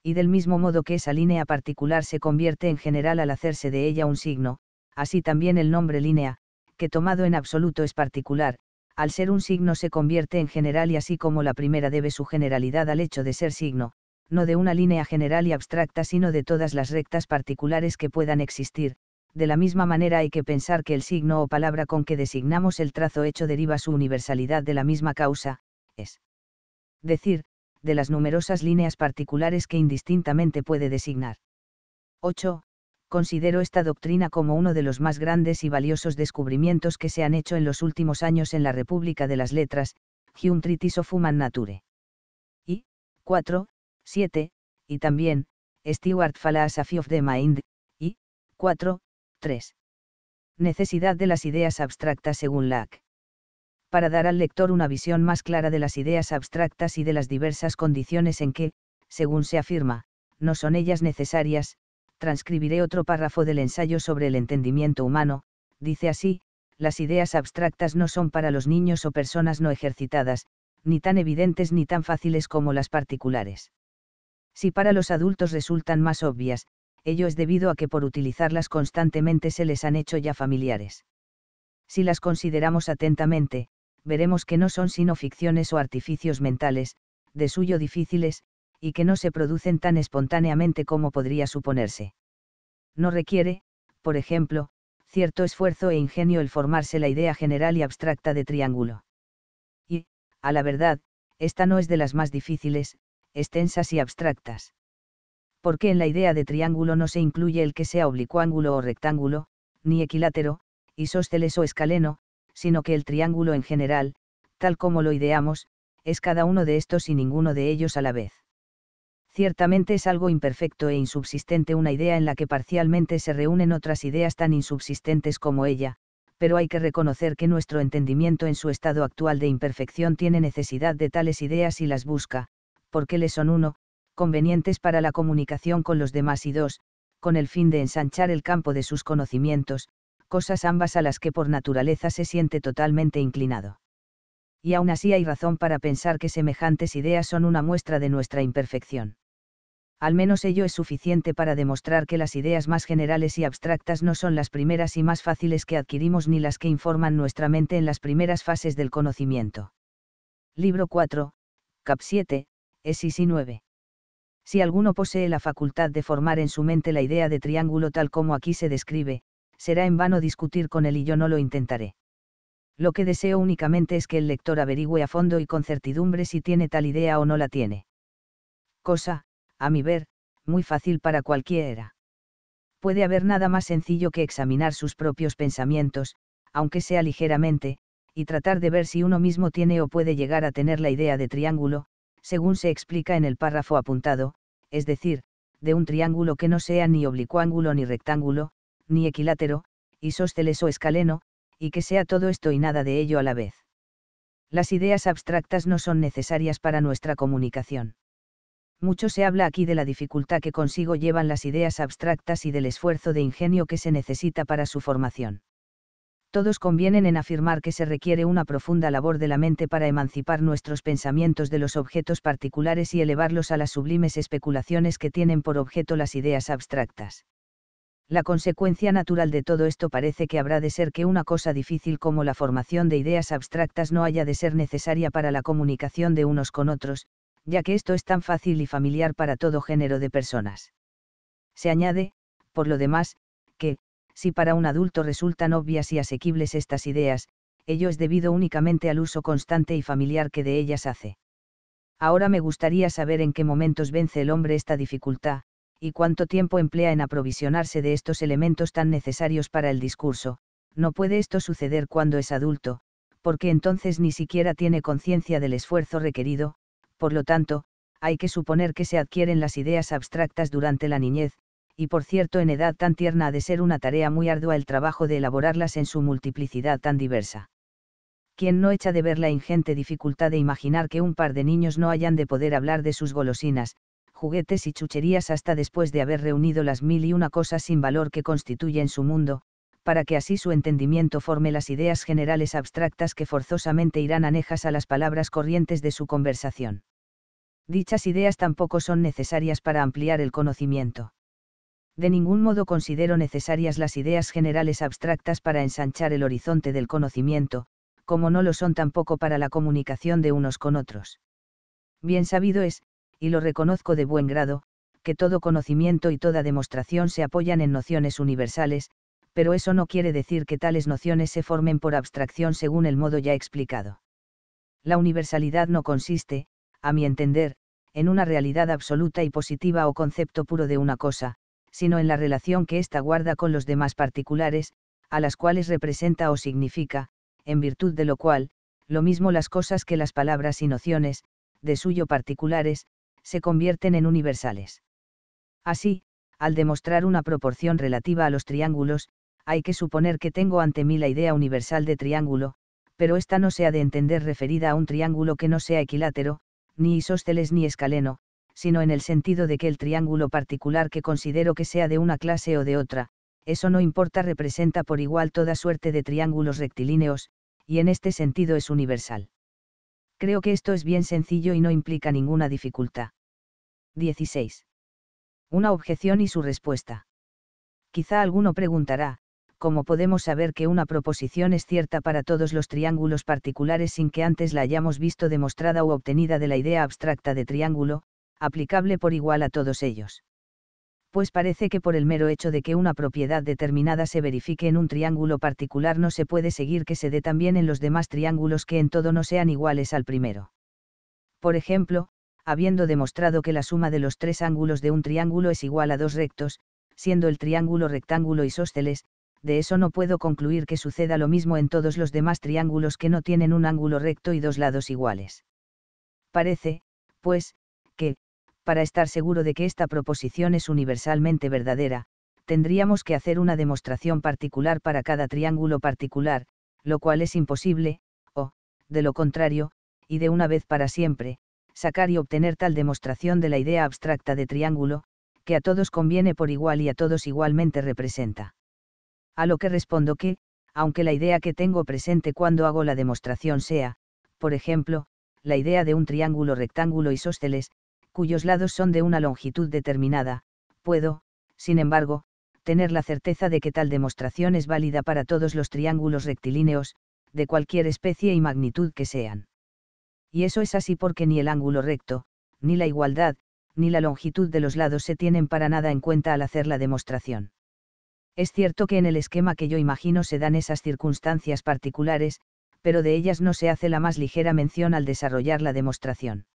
Y del mismo modo que esa línea particular se convierte en general al hacerse de ella un signo, así también el nombre línea, que tomado en absoluto es particular, al ser un signo se convierte en general y así como la primera debe su generalidad al hecho de ser signo, no de una línea general y abstracta sino de todas las rectas particulares que puedan existir, de la misma manera hay que pensar que el signo o palabra con que designamos el trazo hecho deriva su universalidad de la misma causa, es decir, de las numerosas líneas particulares que indistintamente puede designar. 8 considero esta doctrina como uno de los más grandes y valiosos descubrimientos que se han hecho en los últimos años en la República de las Letras, Hume Treatise of Human Nature. Y, 4, 7, y también, Stewart Philosophy of the Mind, y, 4, 3. Necesidad de las ideas abstractas según Lack. Para dar al lector una visión más clara de las ideas abstractas y de las diversas condiciones en que, según se afirma, no son ellas necesarias, transcribiré otro párrafo del ensayo sobre el entendimiento humano, dice así, las ideas abstractas no son para los niños o personas no ejercitadas, ni tan evidentes ni tan fáciles como las particulares. Si para los adultos resultan más obvias, ello es debido a que por utilizarlas constantemente se les han hecho ya familiares. Si las consideramos atentamente, veremos que no son sino ficciones o artificios mentales, de suyo difíciles, y que no se producen tan espontáneamente como podría suponerse. No requiere, por ejemplo, cierto esfuerzo e ingenio el formarse la idea general y abstracta de triángulo. Y, a la verdad, esta no es de las más difíciles, extensas y abstractas. Porque en la idea de triángulo no se incluye el que sea oblicuángulo o rectángulo, ni equilátero, isósceles o escaleno, sino que el triángulo en general, tal como lo ideamos, es cada uno de estos y ninguno de ellos a la vez ciertamente es algo imperfecto e insubsistente una idea en la que parcialmente se reúnen otras ideas tan insubsistentes como ella, pero hay que reconocer que nuestro entendimiento en su estado actual de imperfección tiene necesidad de tales ideas y las busca, porque le son uno, convenientes para la comunicación con los demás y dos, con el fin de ensanchar el campo de sus conocimientos, cosas ambas a las que por naturaleza se siente totalmente inclinado. Y aún así hay razón para pensar que semejantes ideas son una muestra de nuestra imperfección al menos ello es suficiente para demostrar que las ideas más generales y abstractas no son las primeras y más fáciles que adquirimos ni las que informan nuestra mente en las primeras fases del conocimiento. Libro 4, Cap 7, Esis y 9. Si alguno posee la facultad de formar en su mente la idea de triángulo tal como aquí se describe, será en vano discutir con él y yo no lo intentaré. Lo que deseo únicamente es que el lector averigüe a fondo y con certidumbre si tiene tal idea o no la tiene. Cosa, a mi ver, muy fácil para cualquiera. Puede haber nada más sencillo que examinar sus propios pensamientos, aunque sea ligeramente, y tratar de ver si uno mismo tiene o puede llegar a tener la idea de triángulo, según se explica en el párrafo apuntado, es decir, de un triángulo que no sea ni oblicuángulo ni rectángulo, ni equilátero, isósceles o escaleno, y que sea todo esto y nada de ello a la vez. Las ideas abstractas no son necesarias para nuestra comunicación mucho se habla aquí de la dificultad que consigo llevan las ideas abstractas y del esfuerzo de ingenio que se necesita para su formación. Todos convienen en afirmar que se requiere una profunda labor de la mente para emancipar nuestros pensamientos de los objetos particulares y elevarlos a las sublimes especulaciones que tienen por objeto las ideas abstractas. La consecuencia natural de todo esto parece que habrá de ser que una cosa difícil como la formación de ideas abstractas no haya de ser necesaria para la comunicación de unos con otros, ya que esto es tan fácil y familiar para todo género de personas. Se añade, por lo demás, que, si para un adulto resultan obvias y asequibles estas ideas, ello es debido únicamente al uso constante y familiar que de ellas hace. Ahora me gustaría saber en qué momentos vence el hombre esta dificultad, y cuánto tiempo emplea en aprovisionarse de estos elementos tan necesarios para el discurso, no puede esto suceder cuando es adulto, porque entonces ni siquiera tiene conciencia del esfuerzo requerido, por lo tanto, hay que suponer que se adquieren las ideas abstractas durante la niñez, y por cierto en edad tan tierna ha de ser una tarea muy ardua el trabajo de elaborarlas en su multiplicidad tan diversa. ¿Quién no echa de ver la ingente dificultad de imaginar que un par de niños no hayan de poder hablar de sus golosinas, juguetes y chucherías hasta después de haber reunido las mil y una cosas sin valor que constituyen su mundo, para que así su entendimiento forme las ideas generales abstractas que forzosamente irán anejas a las palabras corrientes de su conversación dichas ideas tampoco son necesarias para ampliar el conocimiento. De ningún modo considero necesarias las ideas generales abstractas para ensanchar el horizonte del conocimiento, como no lo son tampoco para la comunicación de unos con otros. Bien sabido es, y lo reconozco de buen grado, que todo conocimiento y toda demostración se apoyan en nociones universales, pero eso no quiere decir que tales nociones se formen por abstracción según el modo ya explicado. La universalidad no consiste, a mi entender, en una realidad absoluta y positiva o concepto puro de una cosa, sino en la relación que ésta guarda con los demás particulares, a las cuales representa o significa, en virtud de lo cual, lo mismo las cosas que las palabras y nociones, de suyo particulares, se convierten en universales. Así, al demostrar una proporción relativa a los triángulos, hay que suponer que tengo ante mí la idea universal de triángulo, pero esta no se ha de entender referida a un triángulo que no sea equilátero, ni isósceles ni escaleno, sino en el sentido de que el triángulo particular que considero que sea de una clase o de otra, eso no importa, representa por igual toda suerte de triángulos rectilíneos, y en este sentido es universal. Creo que esto es bien sencillo y no implica ninguna dificultad. 16. Una objeción y su respuesta. Quizá alguno preguntará, ¿cómo podemos saber que una proposición es cierta para todos los triángulos particulares sin que antes la hayamos visto demostrada u obtenida de la idea abstracta de triángulo, aplicable por igual a todos ellos? Pues parece que por el mero hecho de que una propiedad determinada se verifique en un triángulo particular no se puede seguir que se dé también en los demás triángulos que en todo no sean iguales al primero. Por ejemplo, habiendo demostrado que la suma de los tres ángulos de un triángulo es igual a dos rectos, siendo el triángulo rectángulo isósceles, de eso no puedo concluir que suceda lo mismo en todos los demás triángulos que no tienen un ángulo recto y dos lados iguales. Parece, pues, que, para estar seguro de que esta proposición es universalmente verdadera, tendríamos que hacer una demostración particular para cada triángulo particular, lo cual es imposible, o, de lo contrario, y de una vez para siempre, sacar y obtener tal demostración de la idea abstracta de triángulo, que a todos conviene por igual y a todos igualmente representa a lo que respondo que, aunque la idea que tengo presente cuando hago la demostración sea, por ejemplo, la idea de un triángulo rectángulo isósceles, cuyos lados son de una longitud determinada, puedo, sin embargo, tener la certeza de que tal demostración es válida para todos los triángulos rectilíneos, de cualquier especie y magnitud que sean. Y eso es así porque ni el ángulo recto, ni la igualdad, ni la longitud de los lados se tienen para nada en cuenta al hacer la demostración. Es cierto que en el esquema que yo imagino se dan esas circunstancias particulares, pero de ellas no se hace la más ligera mención al desarrollar la demostración.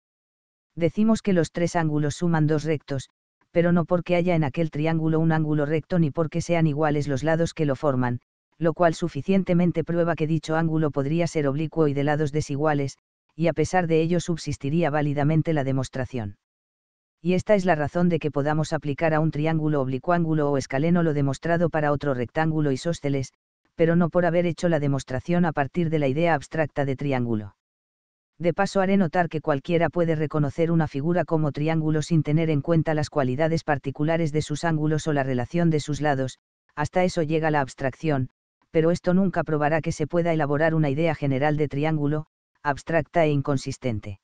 Decimos que los tres ángulos suman dos rectos, pero no porque haya en aquel triángulo un ángulo recto ni porque sean iguales los lados que lo forman, lo cual suficientemente prueba que dicho ángulo podría ser oblicuo y de lados desiguales, y a pesar de ello subsistiría válidamente la demostración y esta es la razón de que podamos aplicar a un triángulo oblicuángulo o escaleno lo demostrado para otro rectángulo isósceles, pero no por haber hecho la demostración a partir de la idea abstracta de triángulo. De paso haré notar que cualquiera puede reconocer una figura como triángulo sin tener en cuenta las cualidades particulares de sus ángulos o la relación de sus lados, hasta eso llega la abstracción, pero esto nunca probará que se pueda elaborar una idea general de triángulo, abstracta e inconsistente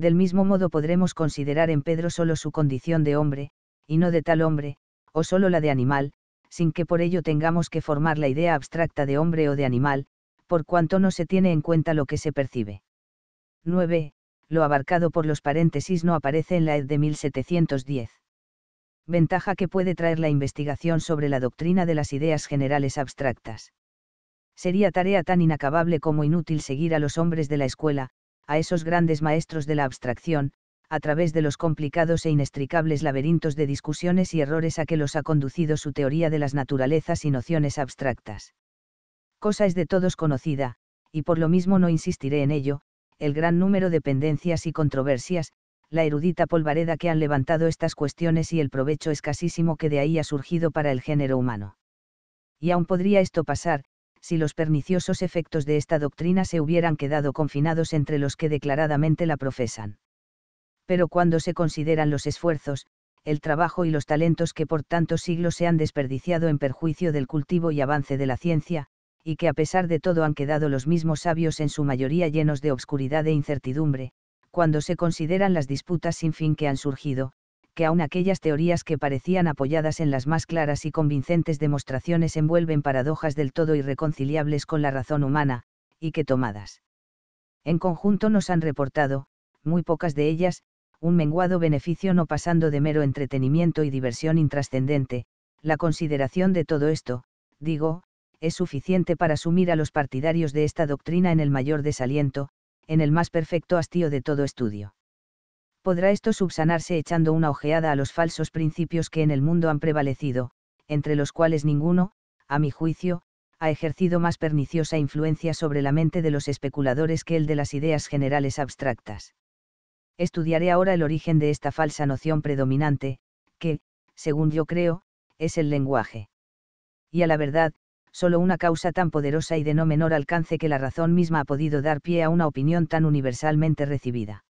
del mismo modo podremos considerar en Pedro solo su condición de hombre, y no de tal hombre, o solo la de animal, sin que por ello tengamos que formar la idea abstracta de hombre o de animal, por cuanto no se tiene en cuenta lo que se percibe. 9. Lo abarcado por los paréntesis no aparece en la ED de 1710. Ventaja que puede traer la investigación sobre la doctrina de las ideas generales abstractas. Sería tarea tan inacabable como inútil seguir a los hombres de la escuela, a esos grandes maestros de la abstracción, a través de los complicados e inextricables laberintos de discusiones y errores a que los ha conducido su teoría de las naturalezas y nociones abstractas. Cosa es de todos conocida, y por lo mismo no insistiré en ello, el gran número de pendencias y controversias, la erudita polvareda que han levantado estas cuestiones y el provecho escasísimo que de ahí ha surgido para el género humano. Y aún podría esto pasar, si los perniciosos efectos de esta doctrina se hubieran quedado confinados entre los que declaradamente la profesan. Pero cuando se consideran los esfuerzos, el trabajo y los talentos que por tantos siglos se han desperdiciado en perjuicio del cultivo y avance de la ciencia, y que a pesar de todo han quedado los mismos sabios en su mayoría llenos de obscuridad e incertidumbre, cuando se consideran las disputas sin fin que han surgido, que aún aquellas teorías que parecían apoyadas en las más claras y convincentes demostraciones envuelven paradojas del todo irreconciliables con la razón humana, y que tomadas. En conjunto nos han reportado, muy pocas de ellas, un menguado beneficio no pasando de mero entretenimiento y diversión intrascendente, la consideración de todo esto, digo, es suficiente para sumir a los partidarios de esta doctrina en el mayor desaliento, en el más perfecto hastío de todo estudio podrá esto subsanarse echando una ojeada a los falsos principios que en el mundo han prevalecido, entre los cuales ninguno, a mi juicio, ha ejercido más perniciosa influencia sobre la mente de los especuladores que el de las ideas generales abstractas. Estudiaré ahora el origen de esta falsa noción predominante, que, según yo creo, es el lenguaje. Y a la verdad, solo una causa tan poderosa y de no menor alcance que la razón misma ha podido dar pie a una opinión tan universalmente recibida.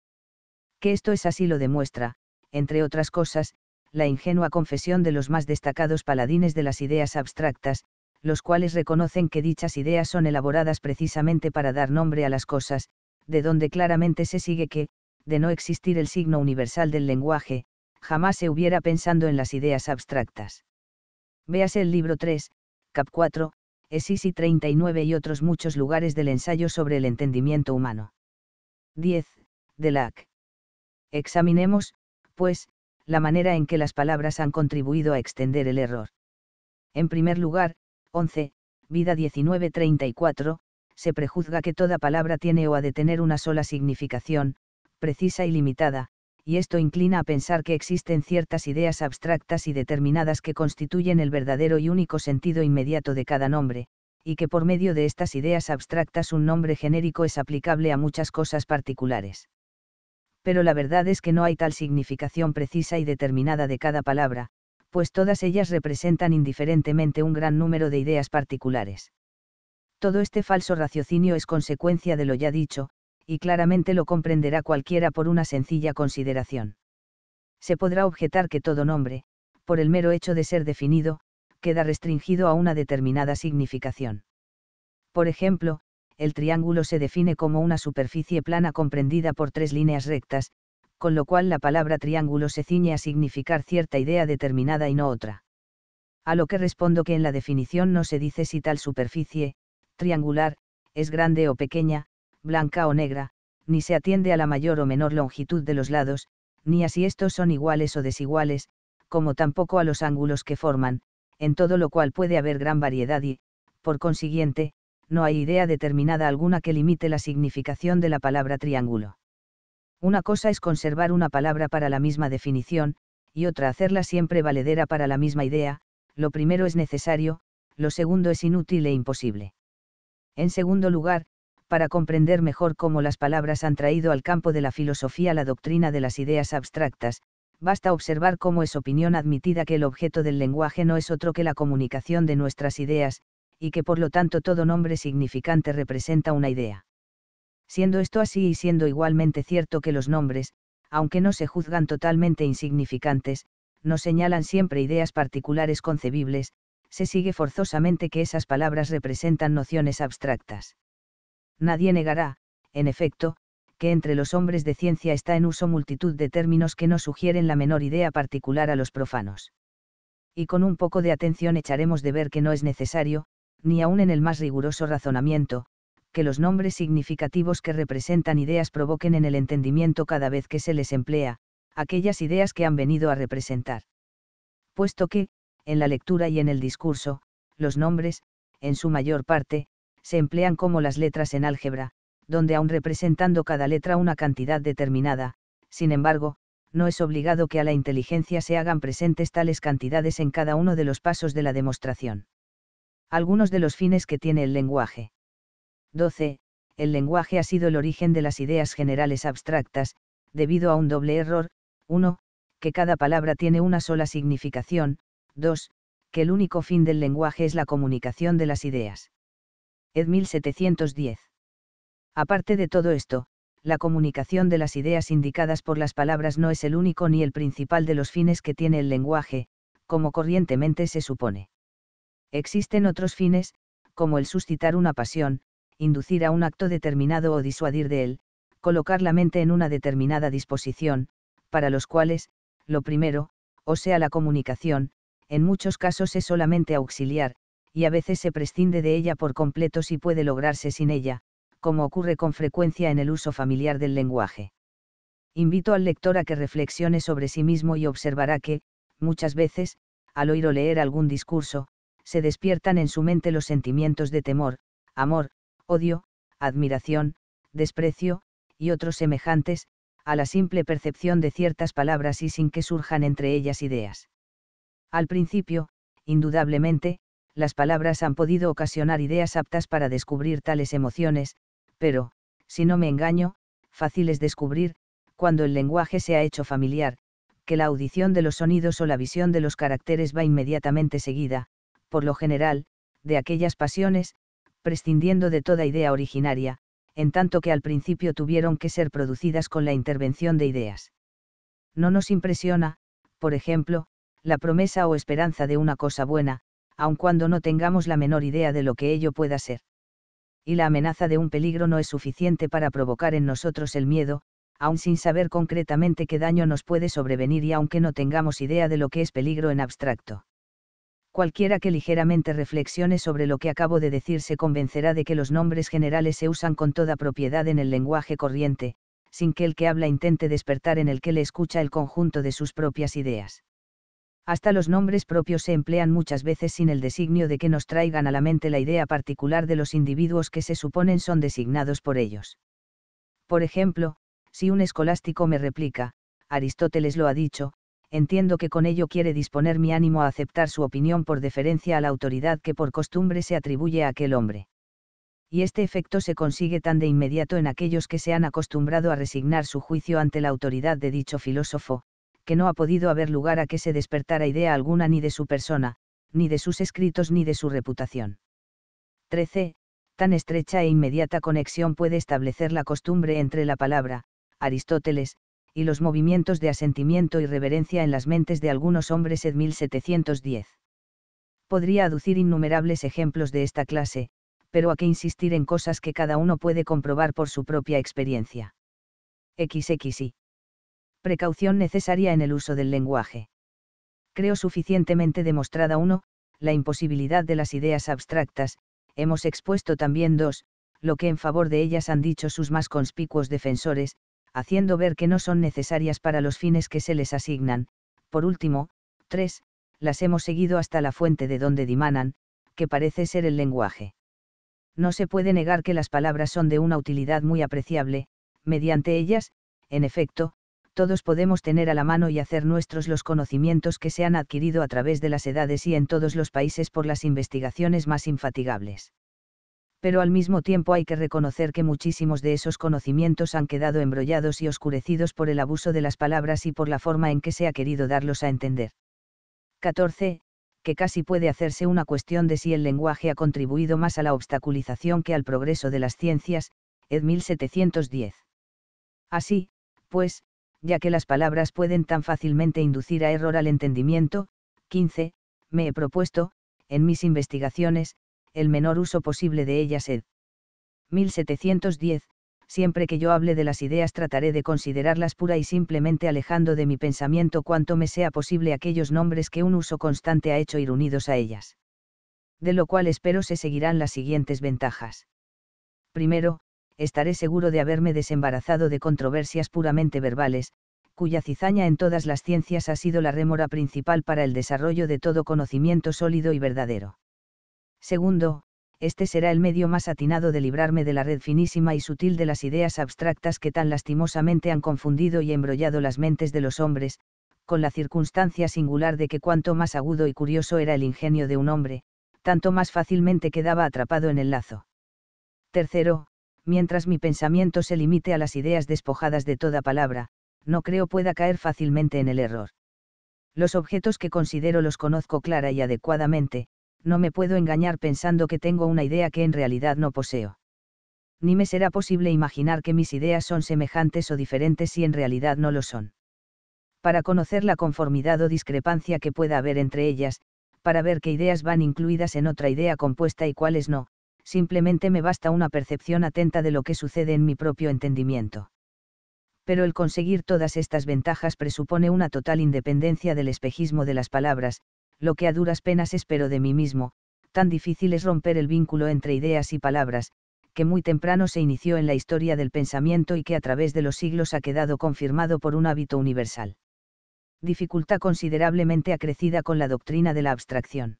Que esto es así lo demuestra, entre otras cosas, la ingenua confesión de los más destacados paladines de las ideas abstractas, los cuales reconocen que dichas ideas son elaboradas precisamente para dar nombre a las cosas, de donde claramente se sigue que, de no existir el signo universal del lenguaje, jamás se hubiera pensando en las ideas abstractas. Véase el libro 3, cap 4, Esisi 39 y otros muchos lugares del ensayo sobre el entendimiento humano. 10. Delac. Examinemos, pues, la manera en que las palabras han contribuido a extender el error. En primer lugar, 11, vida 1934, se prejuzga que toda palabra tiene o ha de tener una sola significación, precisa y limitada, y esto inclina a pensar que existen ciertas ideas abstractas y determinadas que constituyen el verdadero y único sentido inmediato de cada nombre, y que por medio de estas ideas abstractas un nombre genérico es aplicable a muchas cosas particulares pero la verdad es que no hay tal significación precisa y determinada de cada palabra, pues todas ellas representan indiferentemente un gran número de ideas particulares. Todo este falso raciocinio es consecuencia de lo ya dicho, y claramente lo comprenderá cualquiera por una sencilla consideración. Se podrá objetar que todo nombre, por el mero hecho de ser definido, queda restringido a una determinada significación. Por ejemplo, el triángulo se define como una superficie plana comprendida por tres líneas rectas, con lo cual la palabra triángulo se ciñe a significar cierta idea determinada y no otra. A lo que respondo que en la definición no se dice si tal superficie, triangular, es grande o pequeña, blanca o negra, ni se atiende a la mayor o menor longitud de los lados, ni a si estos son iguales o desiguales, como tampoco a los ángulos que forman, en todo lo cual puede haber gran variedad y, por consiguiente, no hay idea determinada alguna que limite la significación de la palabra triángulo. Una cosa es conservar una palabra para la misma definición, y otra hacerla siempre valedera para la misma idea, lo primero es necesario, lo segundo es inútil e imposible. En segundo lugar, para comprender mejor cómo las palabras han traído al campo de la filosofía la doctrina de las ideas abstractas, basta observar cómo es opinión admitida que el objeto del lenguaje no es otro que la comunicación de nuestras ideas, y que por lo tanto todo nombre significante representa una idea. Siendo esto así y siendo igualmente cierto que los nombres, aunque no se juzgan totalmente insignificantes, no señalan siempre ideas particulares concebibles, se sigue forzosamente que esas palabras representan nociones abstractas. Nadie negará, en efecto, que entre los hombres de ciencia está en uso multitud de términos que no sugieren la menor idea particular a los profanos. Y con un poco de atención echaremos de ver que no es necesario, ni aun en el más riguroso razonamiento, que los nombres significativos que representan ideas provoquen en el entendimiento cada vez que se les emplea, aquellas ideas que han venido a representar. Puesto que, en la lectura y en el discurso, los nombres, en su mayor parte, se emplean como las letras en álgebra, donde aun representando cada letra una cantidad determinada, sin embargo, no es obligado que a la inteligencia se hagan presentes tales cantidades en cada uno de los pasos de la demostración algunos de los fines que tiene el lenguaje. 12. El lenguaje ha sido el origen de las ideas generales abstractas, debido a un doble error, 1. Que cada palabra tiene una sola significación, 2. Que el único fin del lenguaje es la comunicación de las ideas. Ed 1710. Aparte de todo esto, la comunicación de las ideas indicadas por las palabras no es el único ni el principal de los fines que tiene el lenguaje, como corrientemente se supone. Existen otros fines, como el suscitar una pasión, inducir a un acto determinado o disuadir de él, colocar la mente en una determinada disposición, para los cuales, lo primero, o sea la comunicación, en muchos casos es solamente auxiliar, y a veces se prescinde de ella por completo si puede lograrse sin ella, como ocurre con frecuencia en el uso familiar del lenguaje. Invito al lector a que reflexione sobre sí mismo y observará que, muchas veces, al oír o leer algún discurso, se despiertan en su mente los sentimientos de temor, amor, odio, admiración, desprecio, y otros semejantes, a la simple percepción de ciertas palabras y sin que surjan entre ellas ideas. Al principio, indudablemente, las palabras han podido ocasionar ideas aptas para descubrir tales emociones, pero, si no me engaño, fácil es descubrir, cuando el lenguaje se ha hecho familiar, que la audición de los sonidos o la visión de los caracteres va inmediatamente seguida, por lo general, de aquellas pasiones, prescindiendo de toda idea originaria, en tanto que al principio tuvieron que ser producidas con la intervención de ideas. No nos impresiona, por ejemplo, la promesa o esperanza de una cosa buena, aun cuando no tengamos la menor idea de lo que ello pueda ser. Y la amenaza de un peligro no es suficiente para provocar en nosotros el miedo, aun sin saber concretamente qué daño nos puede sobrevenir y aunque no tengamos idea de lo que es peligro en abstracto cualquiera que ligeramente reflexione sobre lo que acabo de decir se convencerá de que los nombres generales se usan con toda propiedad en el lenguaje corriente, sin que el que habla intente despertar en el que le escucha el conjunto de sus propias ideas. Hasta los nombres propios se emplean muchas veces sin el designio de que nos traigan a la mente la idea particular de los individuos que se suponen son designados por ellos. Por ejemplo, si un escolástico me replica, Aristóteles lo ha dicho, entiendo que con ello quiere disponer mi ánimo a aceptar su opinión por deferencia a la autoridad que por costumbre se atribuye a aquel hombre. Y este efecto se consigue tan de inmediato en aquellos que se han acostumbrado a resignar su juicio ante la autoridad de dicho filósofo, que no ha podido haber lugar a que se despertara idea alguna ni de su persona, ni de sus escritos ni de su reputación. 13. Tan estrecha e inmediata conexión puede establecer la costumbre entre la palabra, Aristóteles, y los movimientos de asentimiento y reverencia en las mentes de algunos hombres en 1710. Podría aducir innumerables ejemplos de esta clase, pero a que insistir en cosas que cada uno puede comprobar por su propia experiencia. XXI. Precaución necesaria en el uso del lenguaje. Creo suficientemente demostrada uno, La imposibilidad de las ideas abstractas, hemos expuesto también dos, Lo que en favor de ellas han dicho sus más conspicuos defensores, haciendo ver que no son necesarias para los fines que se les asignan. Por último, 3. Las hemos seguido hasta la fuente de donde dimanan, que parece ser el lenguaje. No se puede negar que las palabras son de una utilidad muy apreciable, mediante ellas, en efecto, todos podemos tener a la mano y hacer nuestros los conocimientos que se han adquirido a través de las edades y en todos los países por las investigaciones más infatigables pero al mismo tiempo hay que reconocer que muchísimos de esos conocimientos han quedado embrollados y oscurecidos por el abuso de las palabras y por la forma en que se ha querido darlos a entender. 14. Que casi puede hacerse una cuestión de si el lenguaje ha contribuido más a la obstaculización que al progreso de las ciencias, ed 1710. Así, pues, ya que las palabras pueden tan fácilmente inducir a error al entendimiento, 15, me he propuesto, en mis investigaciones, el menor uso posible de ellas ed. 1710, siempre que yo hable de las ideas trataré de considerarlas pura y simplemente alejando de mi pensamiento cuanto me sea posible aquellos nombres que un uso constante ha hecho ir unidos a ellas. De lo cual espero se seguirán las siguientes ventajas. Primero, estaré seguro de haberme desembarazado de controversias puramente verbales, cuya cizaña en todas las ciencias ha sido la rémora principal para el desarrollo de todo conocimiento sólido y verdadero. Segundo, este será el medio más atinado de librarme de la red finísima y sutil de las ideas abstractas que tan lastimosamente han confundido y embrollado las mentes de los hombres, con la circunstancia singular de que cuanto más agudo y curioso era el ingenio de un hombre, tanto más fácilmente quedaba atrapado en el lazo. Tercero, mientras mi pensamiento se limite a las ideas despojadas de toda palabra, no creo pueda caer fácilmente en el error. Los objetos que considero los conozco clara y adecuadamente, no me puedo engañar pensando que tengo una idea que en realidad no poseo. Ni me será posible imaginar que mis ideas son semejantes o diferentes si en realidad no lo son. Para conocer la conformidad o discrepancia que pueda haber entre ellas, para ver qué ideas van incluidas en otra idea compuesta y cuáles no, simplemente me basta una percepción atenta de lo que sucede en mi propio entendimiento. Pero el conseguir todas estas ventajas presupone una total independencia del espejismo de las palabras, lo que a duras penas espero de mí mismo, tan difícil es romper el vínculo entre ideas y palabras, que muy temprano se inició en la historia del pensamiento y que a través de los siglos ha quedado confirmado por un hábito universal. Dificultad considerablemente acrecida con la doctrina de la abstracción.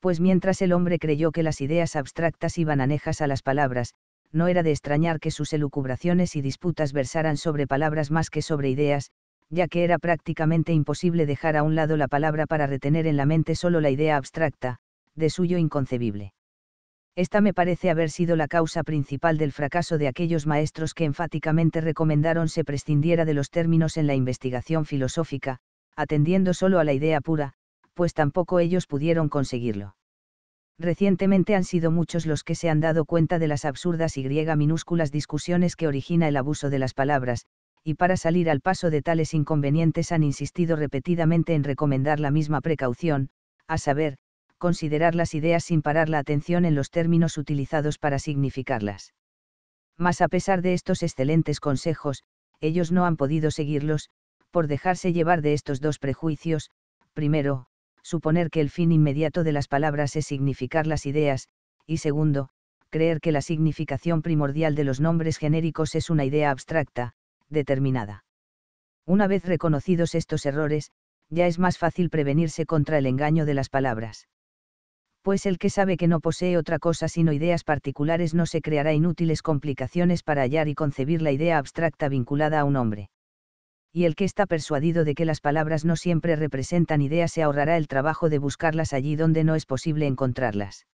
Pues mientras el hombre creyó que las ideas abstractas iban anejas a las palabras, no era de extrañar que sus elucubraciones y disputas versaran sobre palabras más que sobre ideas, ya que era prácticamente imposible dejar a un lado la palabra para retener en la mente solo la idea abstracta, de suyo inconcebible. Esta me parece haber sido la causa principal del fracaso de aquellos maestros que enfáticamente recomendaron se prescindiera de los términos en la investigación filosófica, atendiendo solo a la idea pura, pues tampoco ellos pudieron conseguirlo. Recientemente han sido muchos los que se han dado cuenta de las absurdas y minúsculas discusiones que origina el abuso de las palabras, y para salir al paso de tales inconvenientes han insistido repetidamente en recomendar la misma precaución, a saber, considerar las ideas sin parar la atención en los términos utilizados para significarlas. Mas a pesar de estos excelentes consejos, ellos no han podido seguirlos, por dejarse llevar de estos dos prejuicios, primero, suponer que el fin inmediato de las palabras es significar las ideas, y segundo, creer que la significación primordial de los nombres genéricos es una idea abstracta, determinada. Una vez reconocidos estos errores, ya es más fácil prevenirse contra el engaño de las palabras. Pues el que sabe que no posee otra cosa sino ideas particulares no se creará inútiles complicaciones para hallar y concebir la idea abstracta vinculada a un hombre. Y el que está persuadido de que las palabras no siempre representan ideas se ahorrará el trabajo de buscarlas allí donde no es posible encontrarlas.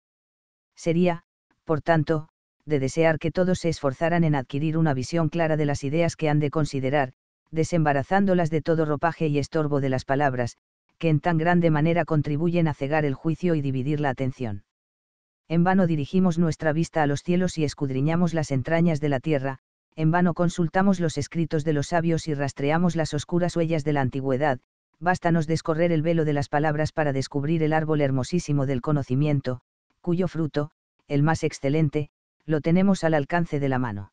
Sería, por tanto, de desear que todos se esforzaran en adquirir una visión clara de las ideas que han de considerar, desembarazándolas de todo ropaje y estorbo de las palabras, que en tan grande manera contribuyen a cegar el juicio y dividir la atención. En vano dirigimos nuestra vista a los cielos y escudriñamos las entrañas de la tierra, en vano consultamos los escritos de los sabios y rastreamos las oscuras huellas de la antigüedad, bástanos descorrer el velo de las palabras para descubrir el árbol hermosísimo del conocimiento, cuyo fruto, el más excelente, lo tenemos al alcance de la mano.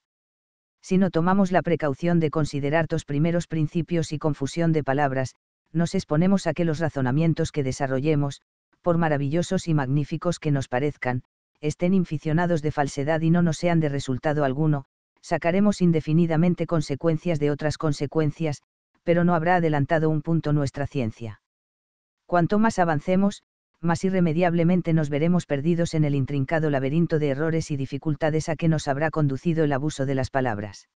Si no tomamos la precaución de considerar tos primeros principios y confusión de palabras, nos exponemos a que los razonamientos que desarrollemos, por maravillosos y magníficos que nos parezcan, estén inficionados de falsedad y no nos sean de resultado alguno, sacaremos indefinidamente consecuencias de otras consecuencias, pero no habrá adelantado un punto nuestra ciencia. Cuanto más avancemos, más irremediablemente nos veremos perdidos en el intrincado laberinto de errores y dificultades a que nos habrá conducido el abuso de las palabras.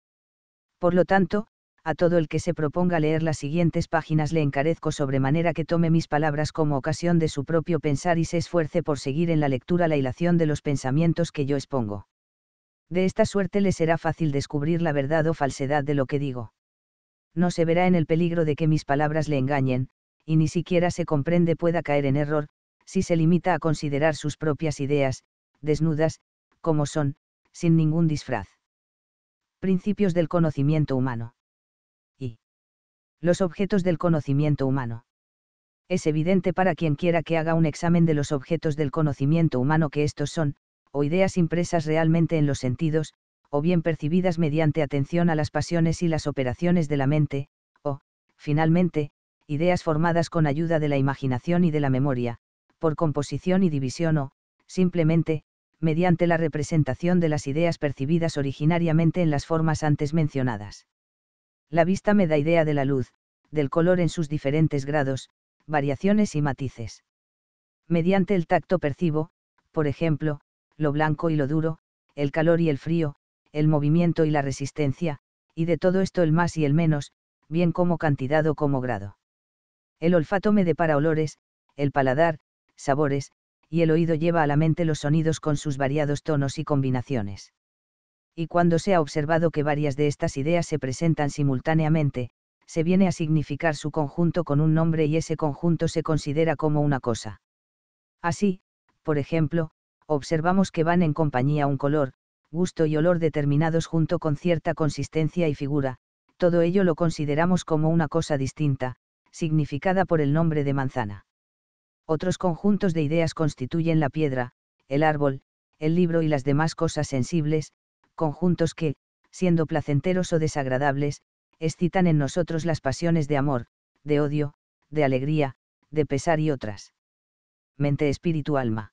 Por lo tanto, a todo el que se proponga leer las siguientes páginas le encarezco sobremanera que tome mis palabras como ocasión de su propio pensar y se esfuerce por seguir en la lectura la hilación de los pensamientos que yo expongo. De esta suerte le será fácil descubrir la verdad o falsedad de lo que digo. No se verá en el peligro de que mis palabras le engañen, y ni siquiera se comprende pueda caer en error, si se limita a considerar sus propias ideas, desnudas, como son, sin ningún disfraz. Principios del conocimiento humano. Y. Los objetos del conocimiento humano. Es evidente para quien quiera que haga un examen de los objetos del conocimiento humano que estos son, o ideas impresas realmente en los sentidos, o bien percibidas mediante atención a las pasiones y las operaciones de la mente, o, finalmente, ideas formadas con ayuda de la imaginación y de la memoria, por composición y división o, simplemente, mediante la representación de las ideas percibidas originariamente en las formas antes mencionadas. La vista me da idea de la luz, del color en sus diferentes grados, variaciones y matices. Mediante el tacto percibo, por ejemplo, lo blanco y lo duro, el calor y el frío, el movimiento y la resistencia, y de todo esto el más y el menos, bien como cantidad o como grado. El olfato me depara olores, el paladar, sabores, y el oído lleva a la mente los sonidos con sus variados tonos y combinaciones. Y cuando se ha observado que varias de estas ideas se presentan simultáneamente, se viene a significar su conjunto con un nombre y ese conjunto se considera como una cosa. Así, por ejemplo, observamos que van en compañía un color, gusto y olor determinados junto con cierta consistencia y figura, todo ello lo consideramos como una cosa distinta, significada por el nombre de manzana otros conjuntos de ideas constituyen la piedra, el árbol, el libro y las demás cosas sensibles, conjuntos que, siendo placenteros o desagradables, excitan en nosotros las pasiones de amor, de odio, de alegría, de pesar y otras. Mente, espíritu, alma.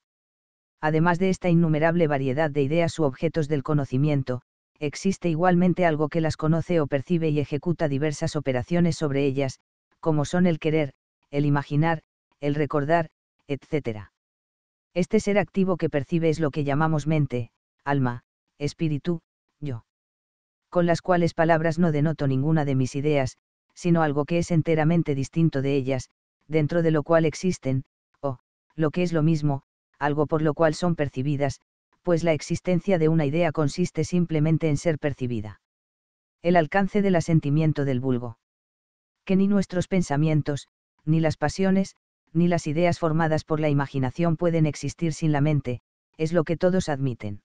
Además de esta innumerable variedad de ideas u objetos del conocimiento, existe igualmente algo que las conoce o percibe y ejecuta diversas operaciones sobre ellas, como son el querer, el imaginar, el recordar, etc. Este ser activo que percibe es lo que llamamos mente, alma, espíritu, yo. Con las cuales palabras no denoto ninguna de mis ideas, sino algo que es enteramente distinto de ellas, dentro de lo cual existen, o, lo que es lo mismo, algo por lo cual son percibidas, pues la existencia de una idea consiste simplemente en ser percibida. El alcance del asentimiento del vulgo. Que ni nuestros pensamientos, ni las pasiones, ni las ideas formadas por la imaginación pueden existir sin la mente, es lo que todos admiten.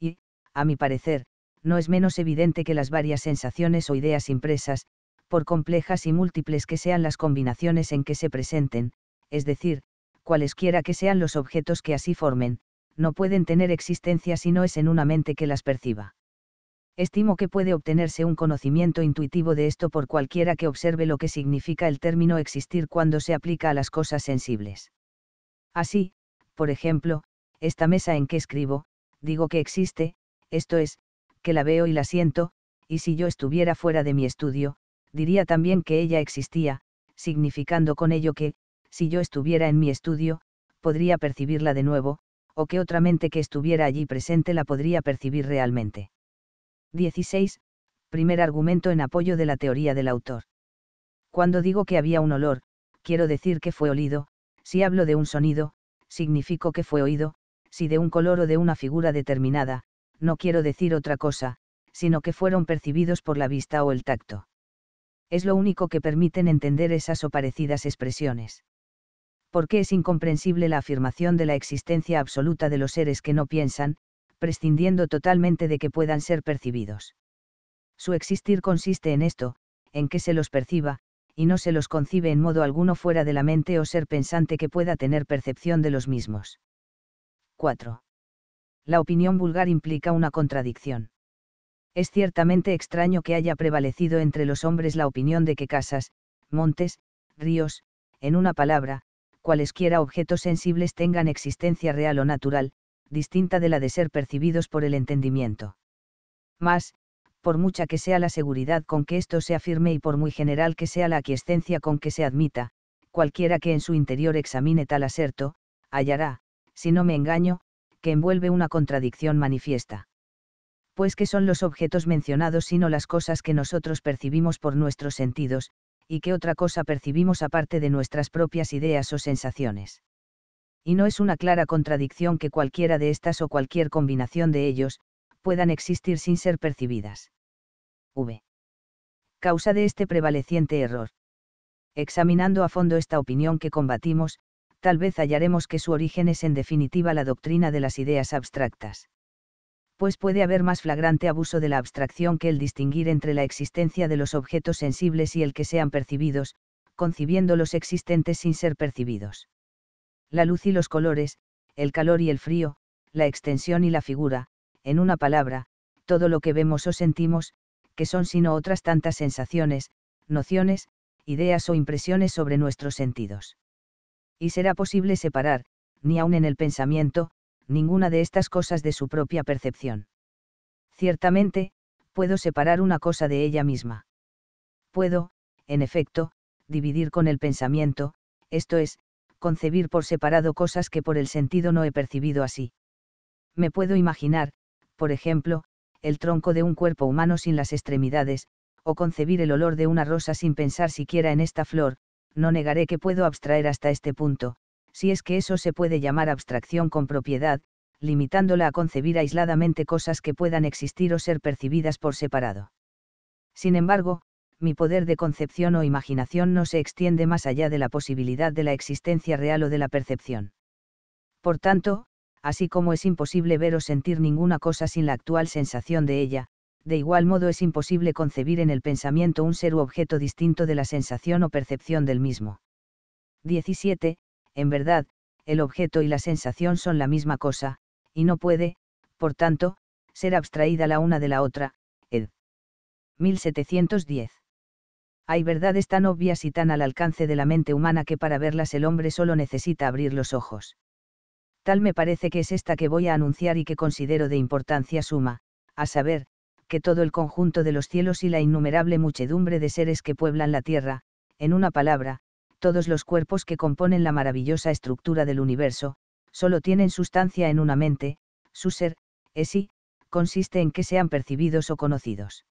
Y, a mi parecer, no es menos evidente que las varias sensaciones o ideas impresas, por complejas y múltiples que sean las combinaciones en que se presenten, es decir, cualesquiera que sean los objetos que así formen, no pueden tener existencia si no es en una mente que las perciba. Estimo que puede obtenerse un conocimiento intuitivo de esto por cualquiera que observe lo que significa el término existir cuando se aplica a las cosas sensibles. Así, por ejemplo, esta mesa en que escribo, digo que existe, esto es, que la veo y la siento, y si yo estuviera fuera de mi estudio, diría también que ella existía, significando con ello que, si yo estuviera en mi estudio, podría percibirla de nuevo, o que otra mente que estuviera allí presente la podría percibir realmente. 16. Primer argumento en apoyo de la teoría del autor. Cuando digo que había un olor, quiero decir que fue olido, si hablo de un sonido, significo que fue oído, si de un color o de una figura determinada, no quiero decir otra cosa, sino que fueron percibidos por la vista o el tacto. Es lo único que permiten entender esas o parecidas expresiones. qué es incomprensible la afirmación de la existencia absoluta de los seres que no piensan, prescindiendo totalmente de que puedan ser percibidos. Su existir consiste en esto, en que se los perciba, y no se los concibe en modo alguno fuera de la mente o ser pensante que pueda tener percepción de los mismos. 4. La opinión vulgar implica una contradicción. Es ciertamente extraño que haya prevalecido entre los hombres la opinión de que casas, montes, ríos, en una palabra, cualesquiera objetos sensibles tengan existencia real o natural, distinta de la de ser percibidos por el entendimiento. Mas, por mucha que sea la seguridad con que esto se afirme y por muy general que sea la aquiescencia con que se admita, cualquiera que en su interior examine tal aserto, hallará, si no me engaño, que envuelve una contradicción manifiesta. Pues que son los objetos mencionados sino las cosas que nosotros percibimos por nuestros sentidos, y que otra cosa percibimos aparte de nuestras propias ideas o sensaciones y no es una clara contradicción que cualquiera de estas o cualquier combinación de ellos, puedan existir sin ser percibidas. V. Causa de este prevaleciente error. Examinando a fondo esta opinión que combatimos, tal vez hallaremos que su origen es en definitiva la doctrina de las ideas abstractas. Pues puede haber más flagrante abuso de la abstracción que el distinguir entre la existencia de los objetos sensibles y el que sean percibidos, concibiendo los existentes sin ser percibidos la luz y los colores, el calor y el frío, la extensión y la figura, en una palabra, todo lo que vemos o sentimos, que son sino otras tantas sensaciones, nociones, ideas o impresiones sobre nuestros sentidos. Y será posible separar, ni aun en el pensamiento, ninguna de estas cosas de su propia percepción. Ciertamente, puedo separar una cosa de ella misma. Puedo, en efecto, dividir con el pensamiento, esto es, concebir por separado cosas que por el sentido no he percibido así. Me puedo imaginar, por ejemplo, el tronco de un cuerpo humano sin las extremidades, o concebir el olor de una rosa sin pensar siquiera en esta flor, no negaré que puedo abstraer hasta este punto, si es que eso se puede llamar abstracción con propiedad, limitándola a concebir aisladamente cosas que puedan existir o ser percibidas por separado. Sin embargo, mi poder de concepción o imaginación no se extiende más allá de la posibilidad de la existencia real o de la percepción. Por tanto, así como es imposible ver o sentir ninguna cosa sin la actual sensación de ella, de igual modo es imposible concebir en el pensamiento un ser u objeto distinto de la sensación o percepción del mismo. 17. En verdad, el objeto y la sensación son la misma cosa, y no puede, por tanto, ser abstraída la una de la otra, ed. 1710 hay verdades tan obvias y tan al alcance de la mente humana que para verlas el hombre solo necesita abrir los ojos. Tal me parece que es esta que voy a anunciar y que considero de importancia suma, a saber, que todo el conjunto de los cielos y la innumerable muchedumbre de seres que pueblan la tierra, en una palabra, todos los cuerpos que componen la maravillosa estructura del universo, solo tienen sustancia en una mente, su ser, es y, consiste en que sean percibidos o conocidos.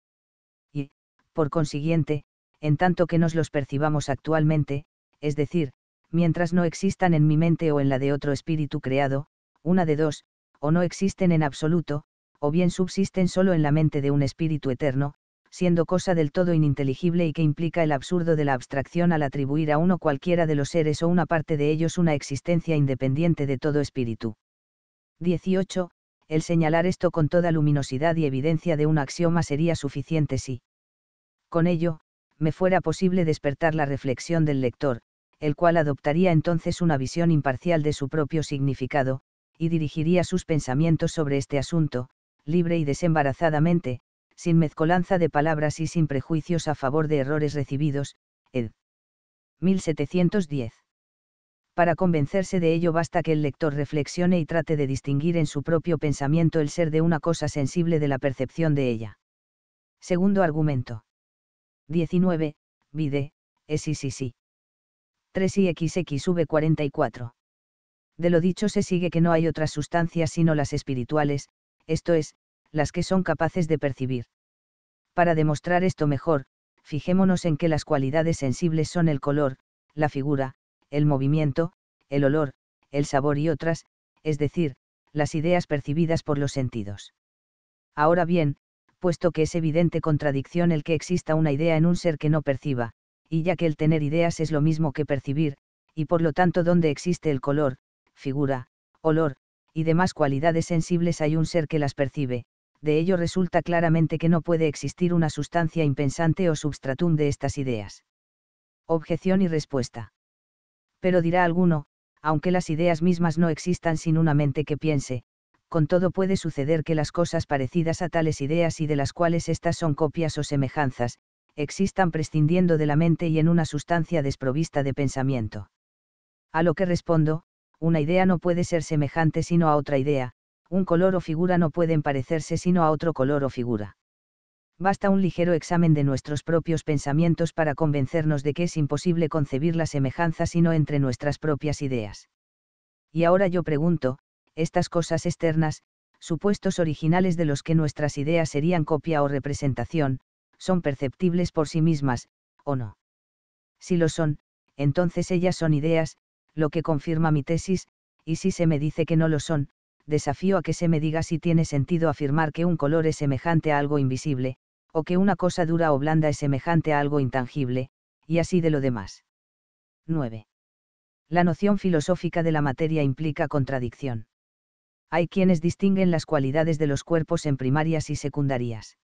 Y, por consiguiente, en tanto que nos los percibamos actualmente, es decir, mientras no existan en mi mente o en la de otro espíritu creado, una de dos, o no existen en absoluto, o bien subsisten solo en la mente de un espíritu eterno, siendo cosa del todo ininteligible y que implica el absurdo de la abstracción al atribuir a uno cualquiera de los seres o una parte de ellos una existencia independiente de todo espíritu. 18. El señalar esto con toda luminosidad y evidencia de un axioma sería suficiente si. Con ello, me fuera posible despertar la reflexión del lector, el cual adoptaría entonces una visión imparcial de su propio significado, y dirigiría sus pensamientos sobre este asunto, libre y desembarazadamente, sin mezcolanza de palabras y sin prejuicios a favor de errores recibidos, ed. 1710. Para convencerse de ello basta que el lector reflexione y trate de distinguir en su propio pensamiento el ser de una cosa sensible de la percepción de ella. Segundo argumento. 19, vide, es y sí, sí. 3 y xxv 44. De lo dicho se sigue que no hay otras sustancias sino las espirituales, esto es, las que son capaces de percibir. Para demostrar esto mejor, fijémonos en que las cualidades sensibles son el color, la figura, el movimiento, el olor, el sabor y otras, es decir, las ideas percibidas por los sentidos. Ahora bien, puesto que es evidente contradicción el que exista una idea en un ser que no perciba, y ya que el tener ideas es lo mismo que percibir, y por lo tanto donde existe el color, figura, olor, y demás cualidades sensibles hay un ser que las percibe, de ello resulta claramente que no puede existir una sustancia impensante o substratum de estas ideas. Objeción y respuesta. Pero dirá alguno, aunque las ideas mismas no existan sin una mente que piense, con todo puede suceder que las cosas parecidas a tales ideas y de las cuales estas son copias o semejanzas, existan prescindiendo de la mente y en una sustancia desprovista de pensamiento. A lo que respondo, una idea no puede ser semejante sino a otra idea, un color o figura no pueden parecerse sino a otro color o figura. Basta un ligero examen de nuestros propios pensamientos para convencernos de que es imposible concebir la semejanza sino entre nuestras propias ideas. Y ahora yo pregunto, estas cosas externas, supuestos originales de los que nuestras ideas serían copia o representación, son perceptibles por sí mismas, o no. Si lo son, entonces ellas son ideas, lo que confirma mi tesis, y si se me dice que no lo son, desafío a que se me diga si tiene sentido afirmar que un color es semejante a algo invisible, o que una cosa dura o blanda es semejante a algo intangible, y así de lo demás. 9. La noción filosófica de la materia implica contradicción hay quienes distinguen las cualidades de los cuerpos en primarias y secundarias.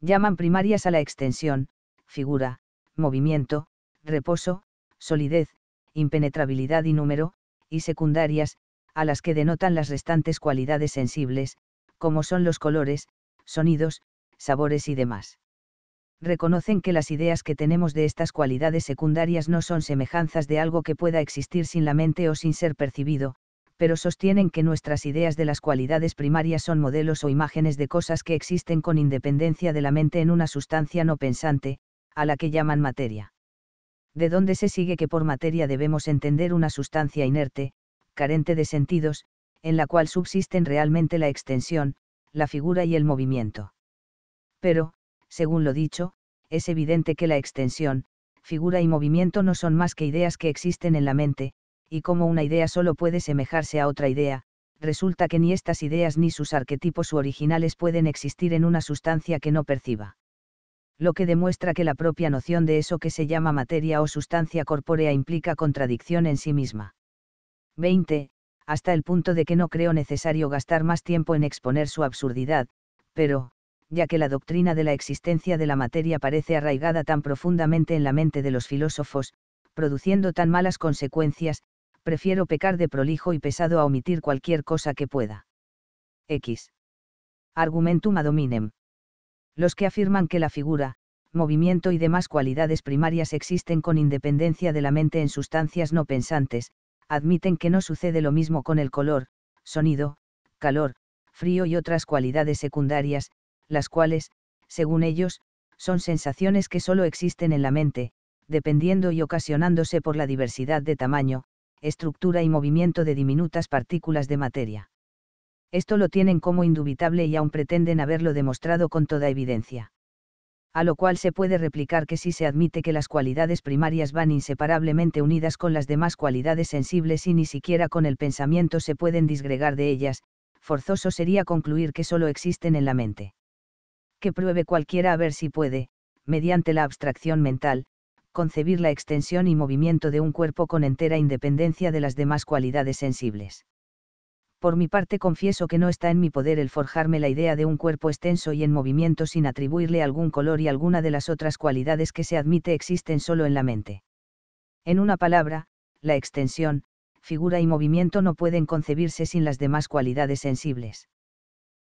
Llaman primarias a la extensión, figura, movimiento, reposo, solidez, impenetrabilidad y número, y secundarias, a las que denotan las restantes cualidades sensibles, como son los colores, sonidos, sabores y demás. Reconocen que las ideas que tenemos de estas cualidades secundarias no son semejanzas de algo que pueda existir sin la mente o sin ser percibido, pero sostienen que nuestras ideas de las cualidades primarias son modelos o imágenes de cosas que existen con independencia de la mente en una sustancia no pensante, a la que llaman materia. De donde se sigue que por materia debemos entender una sustancia inerte, carente de sentidos, en la cual subsisten realmente la extensión, la figura y el movimiento. Pero, según lo dicho, es evidente que la extensión, figura y movimiento no son más que ideas que existen en la mente, y como una idea solo puede semejarse a otra idea, resulta que ni estas ideas ni sus arquetipos u originales pueden existir en una sustancia que no perciba. Lo que demuestra que la propia noción de eso que se llama materia o sustancia corpórea implica contradicción en sí misma. 20. Hasta el punto de que no creo necesario gastar más tiempo en exponer su absurdidad, pero, ya que la doctrina de la existencia de la materia parece arraigada tan profundamente en la mente de los filósofos, produciendo tan malas consecuencias, prefiero pecar de prolijo y pesado a omitir cualquier cosa que pueda. X. Argumentum ad Los que afirman que la figura, movimiento y demás cualidades primarias existen con independencia de la mente en sustancias no pensantes, admiten que no sucede lo mismo con el color, sonido, calor, frío y otras cualidades secundarias, las cuales, según ellos, son sensaciones que solo existen en la mente, dependiendo y ocasionándose por la diversidad de tamaño, estructura y movimiento de diminutas partículas de materia. Esto lo tienen como indubitable y aún pretenden haberlo demostrado con toda evidencia. A lo cual se puede replicar que si se admite que las cualidades primarias van inseparablemente unidas con las demás cualidades sensibles y ni siquiera con el pensamiento se pueden disgregar de ellas, forzoso sería concluir que solo existen en la mente. Que pruebe cualquiera a ver si puede, mediante la abstracción mental, concebir la extensión y movimiento de un cuerpo con entera independencia de las demás cualidades sensibles. Por mi parte confieso que no está en mi poder el forjarme la idea de un cuerpo extenso y en movimiento sin atribuirle algún color y alguna de las otras cualidades que se admite existen solo en la mente. En una palabra, la extensión, figura y movimiento no pueden concebirse sin las demás cualidades sensibles.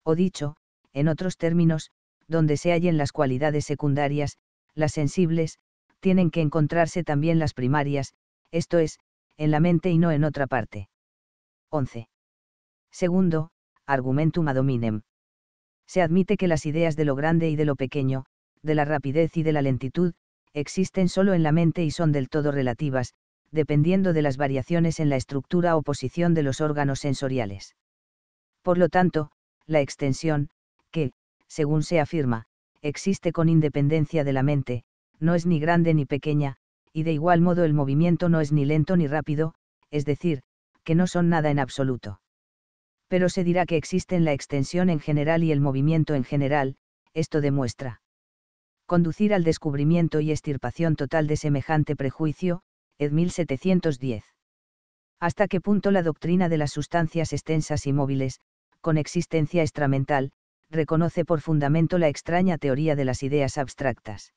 O dicho, en otros términos, donde se hallen las cualidades secundarias, las sensibles, tienen que encontrarse también las primarias, esto es, en la mente y no en otra parte. 11. Segundo, argumentum ad hominem. Se admite que las ideas de lo grande y de lo pequeño, de la rapidez y de la lentitud, existen solo en la mente y son del todo relativas, dependiendo de las variaciones en la estructura o posición de los órganos sensoriales. Por lo tanto, la extensión, que, según se afirma, existe con independencia de la mente, no es ni grande ni pequeña, y de igual modo el movimiento no es ni lento ni rápido, es decir, que no son nada en absoluto. Pero se dirá que existen la extensión en general y el movimiento en general, esto demuestra. Conducir al descubrimiento y extirpación total de semejante prejuicio, ed 1710. ¿Hasta qué punto la doctrina de las sustancias extensas y móviles, con existencia extramental, reconoce por fundamento la extraña teoría de las ideas abstractas?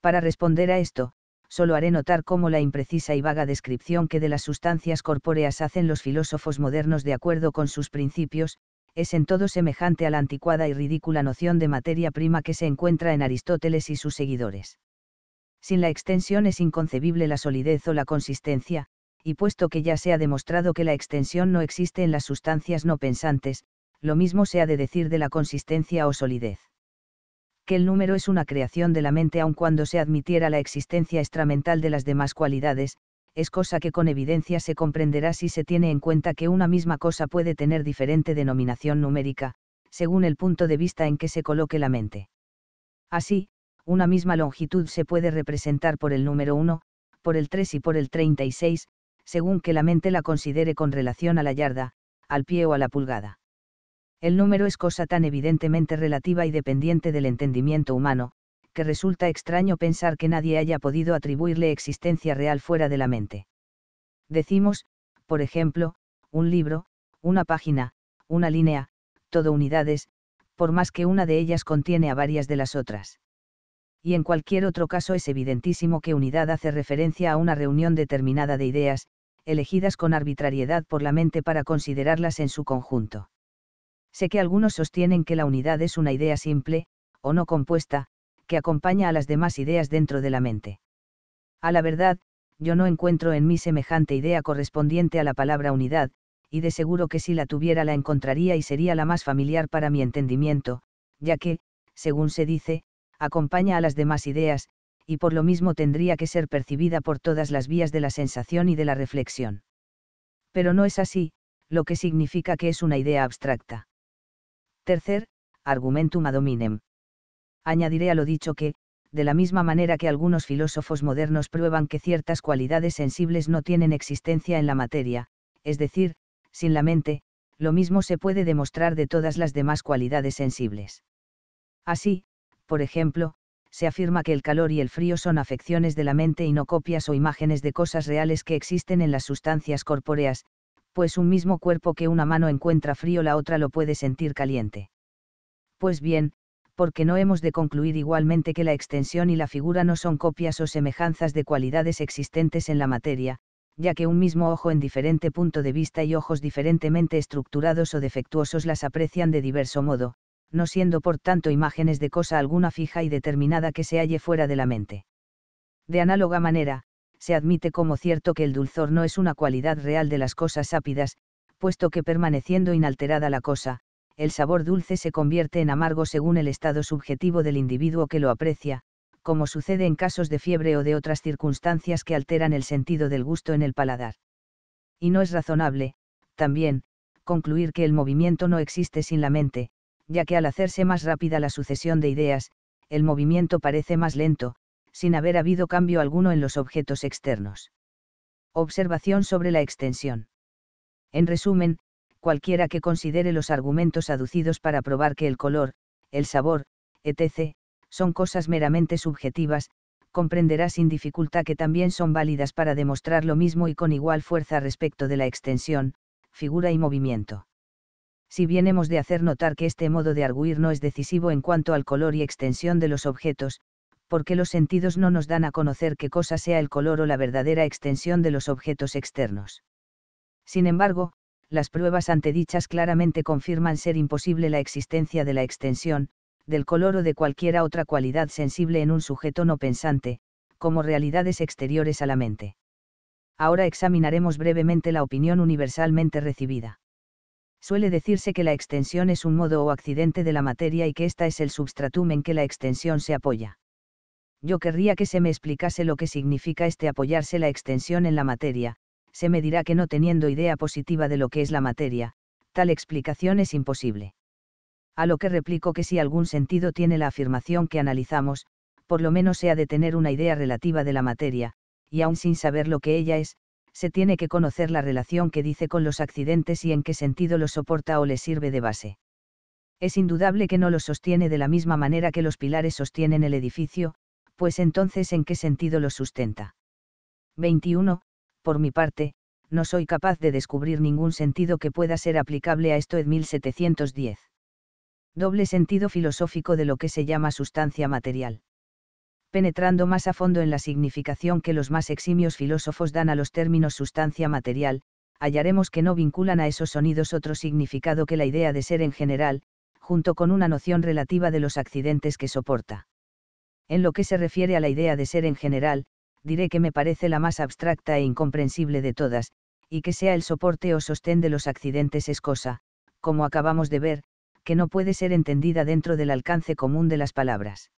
Para responder a esto, solo haré notar cómo la imprecisa y vaga descripción que de las sustancias corpóreas hacen los filósofos modernos de acuerdo con sus principios, es en todo semejante a la anticuada y ridícula noción de materia prima que se encuentra en Aristóteles y sus seguidores. Sin la extensión es inconcebible la solidez o la consistencia, y puesto que ya se ha demostrado que la extensión no existe en las sustancias no pensantes, lo mismo se ha de decir de la consistencia o solidez que el número es una creación de la mente aun cuando se admitiera la existencia extramental de las demás cualidades, es cosa que con evidencia se comprenderá si se tiene en cuenta que una misma cosa puede tener diferente denominación numérica, según el punto de vista en que se coloque la mente. Así, una misma longitud se puede representar por el número 1, por el 3 y por el 36, según que la mente la considere con relación a la yarda, al pie o a la pulgada. El número es cosa tan evidentemente relativa y dependiente del entendimiento humano, que resulta extraño pensar que nadie haya podido atribuirle existencia real fuera de la mente. Decimos, por ejemplo, un libro, una página, una línea, todo unidades, por más que una de ellas contiene a varias de las otras. Y en cualquier otro caso es evidentísimo que unidad hace referencia a una reunión determinada de ideas, elegidas con arbitrariedad por la mente para considerarlas en su conjunto. Sé que algunos sostienen que la unidad es una idea simple, o no compuesta, que acompaña a las demás ideas dentro de la mente. A la verdad, yo no encuentro en mí semejante idea correspondiente a la palabra unidad, y de seguro que si la tuviera la encontraría y sería la más familiar para mi entendimiento, ya que, según se dice, acompaña a las demás ideas, y por lo mismo tendría que ser percibida por todas las vías de la sensación y de la reflexión. Pero no es así, lo que significa que es una idea abstracta. Tercer, argumentum ad Añadiré a lo dicho que, de la misma manera que algunos filósofos modernos prueban que ciertas cualidades sensibles no tienen existencia en la materia, es decir, sin la mente, lo mismo se puede demostrar de todas las demás cualidades sensibles. Así, por ejemplo, se afirma que el calor y el frío son afecciones de la mente y no copias o imágenes de cosas reales que existen en las sustancias corpóreas, pues un mismo cuerpo que una mano encuentra frío la otra lo puede sentir caliente. Pues bien, porque no hemos de concluir igualmente que la extensión y la figura no son copias o semejanzas de cualidades existentes en la materia, ya que un mismo ojo en diferente punto de vista y ojos diferentemente estructurados o defectuosos las aprecian de diverso modo, no siendo por tanto imágenes de cosa alguna fija y determinada que se halle fuera de la mente. De análoga manera, se admite como cierto que el dulzor no es una cualidad real de las cosas ápidas, puesto que permaneciendo inalterada la cosa, el sabor dulce se convierte en amargo según el estado subjetivo del individuo que lo aprecia, como sucede en casos de fiebre o de otras circunstancias que alteran el sentido del gusto en el paladar. Y no es razonable, también, concluir que el movimiento no existe sin la mente, ya que al hacerse más rápida la sucesión de ideas, el movimiento parece más lento, sin haber habido cambio alguno en los objetos externos. Observación sobre la extensión. En resumen, cualquiera que considere los argumentos aducidos para probar que el color, el sabor, etc., son cosas meramente subjetivas, comprenderá sin dificultad que también son válidas para demostrar lo mismo y con igual fuerza respecto de la extensión, figura y movimiento. Si bien hemos de hacer notar que este modo de arguir no es decisivo en cuanto al color y extensión de los objetos, porque los sentidos no nos dan a conocer qué cosa sea el color o la verdadera extensión de los objetos externos. Sin embargo, las pruebas antedichas claramente confirman ser imposible la existencia de la extensión, del color o de cualquiera otra cualidad sensible en un sujeto no pensante, como realidades exteriores a la mente. Ahora examinaremos brevemente la opinión universalmente recibida. Suele decirse que la extensión es un modo o accidente de la materia y que ésta es el substratum en que la extensión se apoya. Yo querría que se me explicase lo que significa este apoyarse la extensión en la materia, se me dirá que no teniendo idea positiva de lo que es la materia, tal explicación es imposible. A lo que replico que si algún sentido tiene la afirmación que analizamos, por lo menos sea de tener una idea relativa de la materia, y aun sin saber lo que ella es, se tiene que conocer la relación que dice con los accidentes y en qué sentido lo soporta o le sirve de base. Es indudable que no los sostiene de la misma manera que los pilares sostienen el edificio, pues entonces ¿en qué sentido lo sustenta? 21. Por mi parte, no soy capaz de descubrir ningún sentido que pueda ser aplicable a esto en 1710. Doble sentido filosófico de lo que se llama sustancia material. Penetrando más a fondo en la significación que los más eximios filósofos dan a los términos sustancia material, hallaremos que no vinculan a esos sonidos otro significado que la idea de ser en general, junto con una noción relativa de los accidentes que soporta. En lo que se refiere a la idea de ser en general, diré que me parece la más abstracta e incomprensible de todas, y que sea el soporte o sostén de los accidentes es cosa, como acabamos de ver, que no puede ser entendida dentro del alcance común de las palabras.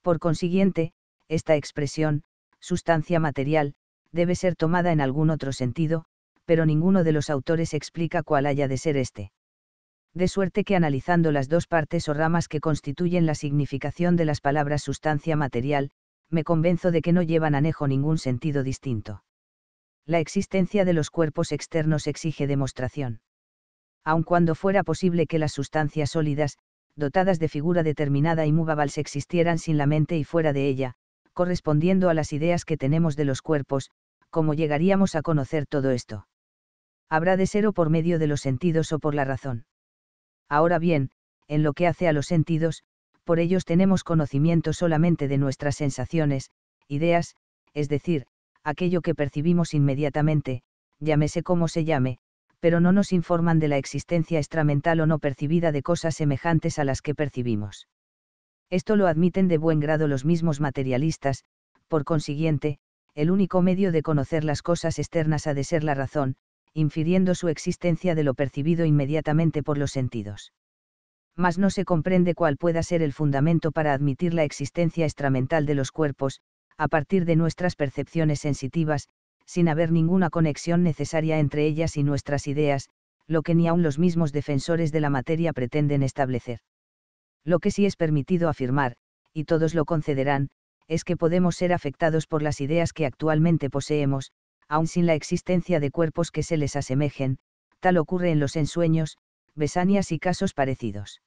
Por consiguiente, esta expresión, sustancia material, debe ser tomada en algún otro sentido, pero ninguno de los autores explica cuál haya de ser este de suerte que analizando las dos partes o ramas que constituyen la significación de las palabras sustancia material, me convenzo de que no llevan anejo ningún sentido distinto. La existencia de los cuerpos externos exige demostración. Aun cuando fuera posible que las sustancias sólidas, dotadas de figura determinada y movables existieran sin la mente y fuera de ella, correspondiendo a las ideas que tenemos de los cuerpos, ¿cómo llegaríamos a conocer todo esto? Habrá de ser o por medio de los sentidos o por la razón. Ahora bien, en lo que hace a los sentidos, por ellos tenemos conocimiento solamente de nuestras sensaciones, ideas, es decir, aquello que percibimos inmediatamente, llámese como se llame, pero no nos informan de la existencia extramental o no percibida de cosas semejantes a las que percibimos. Esto lo admiten de buen grado los mismos materialistas, por consiguiente, el único medio de conocer las cosas externas ha de ser la razón, infiriendo su existencia de lo percibido inmediatamente por los sentidos. Mas no se comprende cuál pueda ser el fundamento para admitir la existencia extramental de los cuerpos, a partir de nuestras percepciones sensitivas, sin haber ninguna conexión necesaria entre ellas y nuestras ideas, lo que ni aun los mismos defensores de la materia pretenden establecer. Lo que sí es permitido afirmar, y todos lo concederán, es que podemos ser afectados por las ideas que actualmente poseemos, aun sin la existencia de cuerpos que se les asemejen, tal ocurre en los ensueños, besanias y casos parecidos.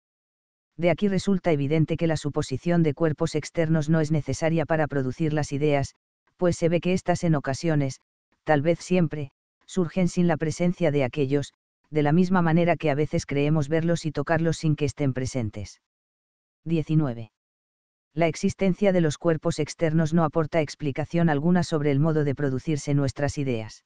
De aquí resulta evidente que la suposición de cuerpos externos no es necesaria para producir las ideas, pues se ve que éstas en ocasiones, tal vez siempre, surgen sin la presencia de aquellos, de la misma manera que a veces creemos verlos y tocarlos sin que estén presentes. 19 la existencia de los cuerpos externos no aporta explicación alguna sobre el modo de producirse nuestras ideas.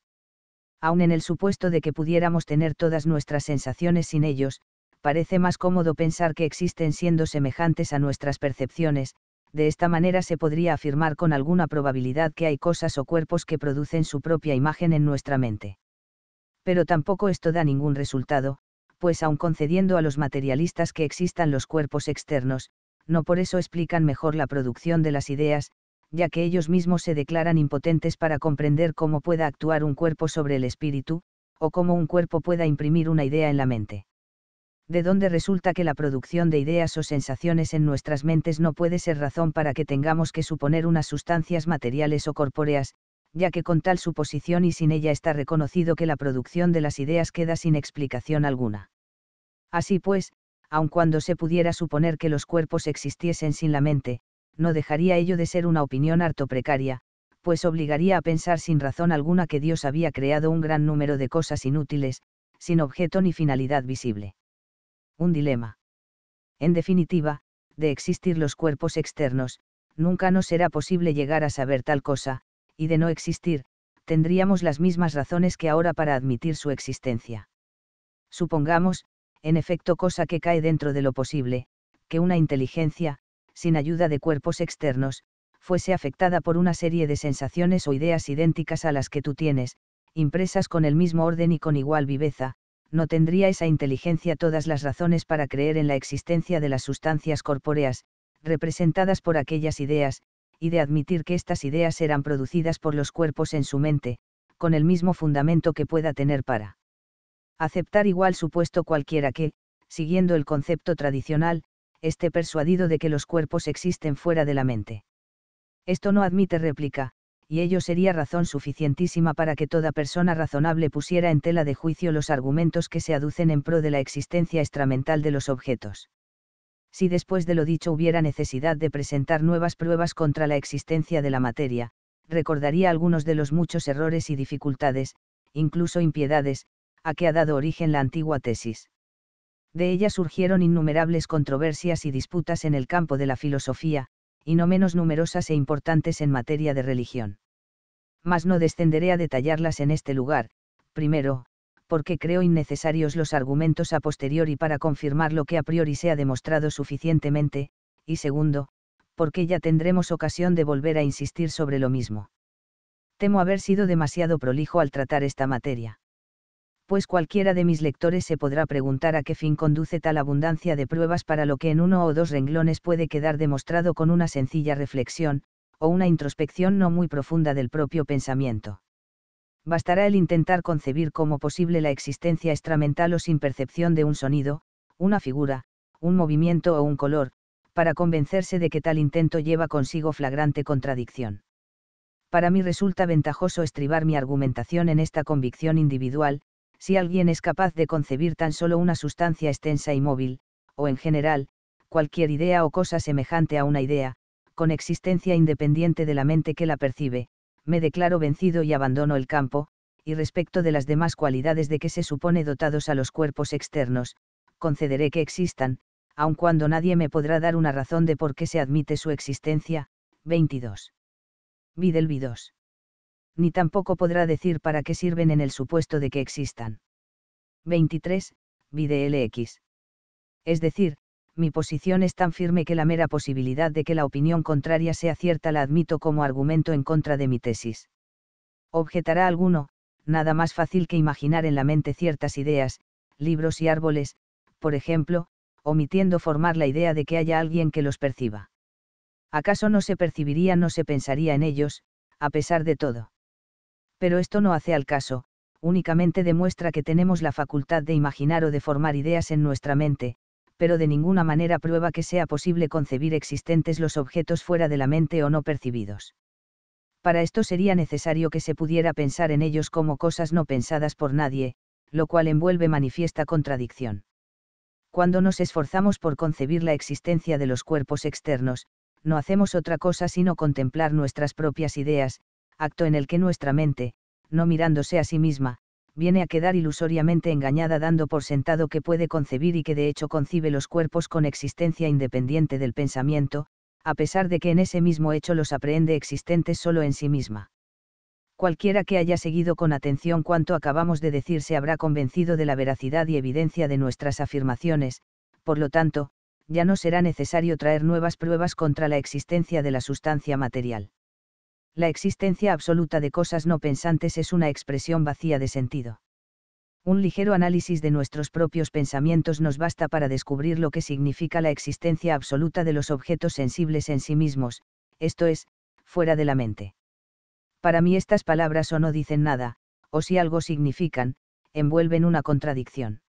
Aun en el supuesto de que pudiéramos tener todas nuestras sensaciones sin ellos, parece más cómodo pensar que existen siendo semejantes a nuestras percepciones, de esta manera se podría afirmar con alguna probabilidad que hay cosas o cuerpos que producen su propia imagen en nuestra mente. Pero tampoco esto da ningún resultado, pues aun concediendo a los materialistas que existan los cuerpos externos, no por eso explican mejor la producción de las ideas, ya que ellos mismos se declaran impotentes para comprender cómo pueda actuar un cuerpo sobre el espíritu, o cómo un cuerpo pueda imprimir una idea en la mente. De dónde resulta que la producción de ideas o sensaciones en nuestras mentes no puede ser razón para que tengamos que suponer unas sustancias materiales o corpóreas, ya que con tal suposición y sin ella está reconocido que la producción de las ideas queda sin explicación alguna. Así pues, aun cuando se pudiera suponer que los cuerpos existiesen sin la mente, no dejaría ello de ser una opinión harto precaria, pues obligaría a pensar sin razón alguna que Dios había creado un gran número de cosas inútiles, sin objeto ni finalidad visible. Un dilema. En definitiva, de existir los cuerpos externos, nunca nos será posible llegar a saber tal cosa, y de no existir, tendríamos las mismas razones que ahora para admitir su existencia. Supongamos, en efecto cosa que cae dentro de lo posible, que una inteligencia, sin ayuda de cuerpos externos, fuese afectada por una serie de sensaciones o ideas idénticas a las que tú tienes, impresas con el mismo orden y con igual viveza, no tendría esa inteligencia todas las razones para creer en la existencia de las sustancias corpóreas, representadas por aquellas ideas, y de admitir que estas ideas eran producidas por los cuerpos en su mente, con el mismo fundamento que pueda tener para aceptar igual supuesto cualquiera que, siguiendo el concepto tradicional, esté persuadido de que los cuerpos existen fuera de la mente. Esto no admite réplica, y ello sería razón suficientísima para que toda persona razonable pusiera en tela de juicio los argumentos que se aducen en pro de la existencia extramental de los objetos. Si después de lo dicho hubiera necesidad de presentar nuevas pruebas contra la existencia de la materia, recordaría algunos de los muchos errores y dificultades, incluso impiedades, a que ha dado origen la antigua tesis. De ella surgieron innumerables controversias y disputas en el campo de la filosofía, y no menos numerosas e importantes en materia de religión. Mas no descenderé a detallarlas en este lugar, primero, porque creo innecesarios los argumentos a posteriori para confirmar lo que a priori se ha demostrado suficientemente, y segundo, porque ya tendremos ocasión de volver a insistir sobre lo mismo. Temo haber sido demasiado prolijo al tratar esta materia pues cualquiera de mis lectores se podrá preguntar a qué fin conduce tal abundancia de pruebas para lo que en uno o dos renglones puede quedar demostrado con una sencilla reflexión, o una introspección no muy profunda del propio pensamiento. Bastará el intentar concebir como posible la existencia extramental o sin percepción de un sonido, una figura, un movimiento o un color, para convencerse de que tal intento lleva consigo flagrante contradicción. Para mí resulta ventajoso estribar mi argumentación en esta convicción individual, si alguien es capaz de concebir tan solo una sustancia extensa y móvil, o en general, cualquier idea o cosa semejante a una idea, con existencia independiente de la mente que la percibe, me declaro vencido y abandono el campo, y respecto de las demás cualidades de que se supone dotados a los cuerpos externos, concederé que existan, aun cuando nadie me podrá dar una razón de por qué se admite su existencia. 22. Vidos ni tampoco podrá decir para qué sirven en el supuesto de que existan. 23. VDLX. Es decir, mi posición es tan firme que la mera posibilidad de que la opinión contraria sea cierta la admito como argumento en contra de mi tesis. Objetará alguno, nada más fácil que imaginar en la mente ciertas ideas, libros y árboles, por ejemplo, omitiendo formar la idea de que haya alguien que los perciba. ¿Acaso no se percibiría, no se pensaría en ellos, a pesar de todo? pero esto no hace al caso, únicamente demuestra que tenemos la facultad de imaginar o de formar ideas en nuestra mente, pero de ninguna manera prueba que sea posible concebir existentes los objetos fuera de la mente o no percibidos. Para esto sería necesario que se pudiera pensar en ellos como cosas no pensadas por nadie, lo cual envuelve manifiesta contradicción. Cuando nos esforzamos por concebir la existencia de los cuerpos externos, no hacemos otra cosa sino contemplar nuestras propias ideas, acto en el que nuestra mente, no mirándose a sí misma, viene a quedar ilusoriamente engañada dando por sentado que puede concebir y que de hecho concibe los cuerpos con existencia independiente del pensamiento, a pesar de que en ese mismo hecho los aprehende existentes solo en sí misma. Cualquiera que haya seguido con atención cuanto acabamos de decir se habrá convencido de la veracidad y evidencia de nuestras afirmaciones, por lo tanto, ya no será necesario traer nuevas pruebas contra la existencia de la sustancia material la existencia absoluta de cosas no pensantes es una expresión vacía de sentido. Un ligero análisis de nuestros propios pensamientos nos basta para descubrir lo que significa la existencia absoluta de los objetos sensibles en sí mismos, esto es, fuera de la mente. Para mí estas palabras o no dicen nada, o si algo significan, envuelven una contradicción.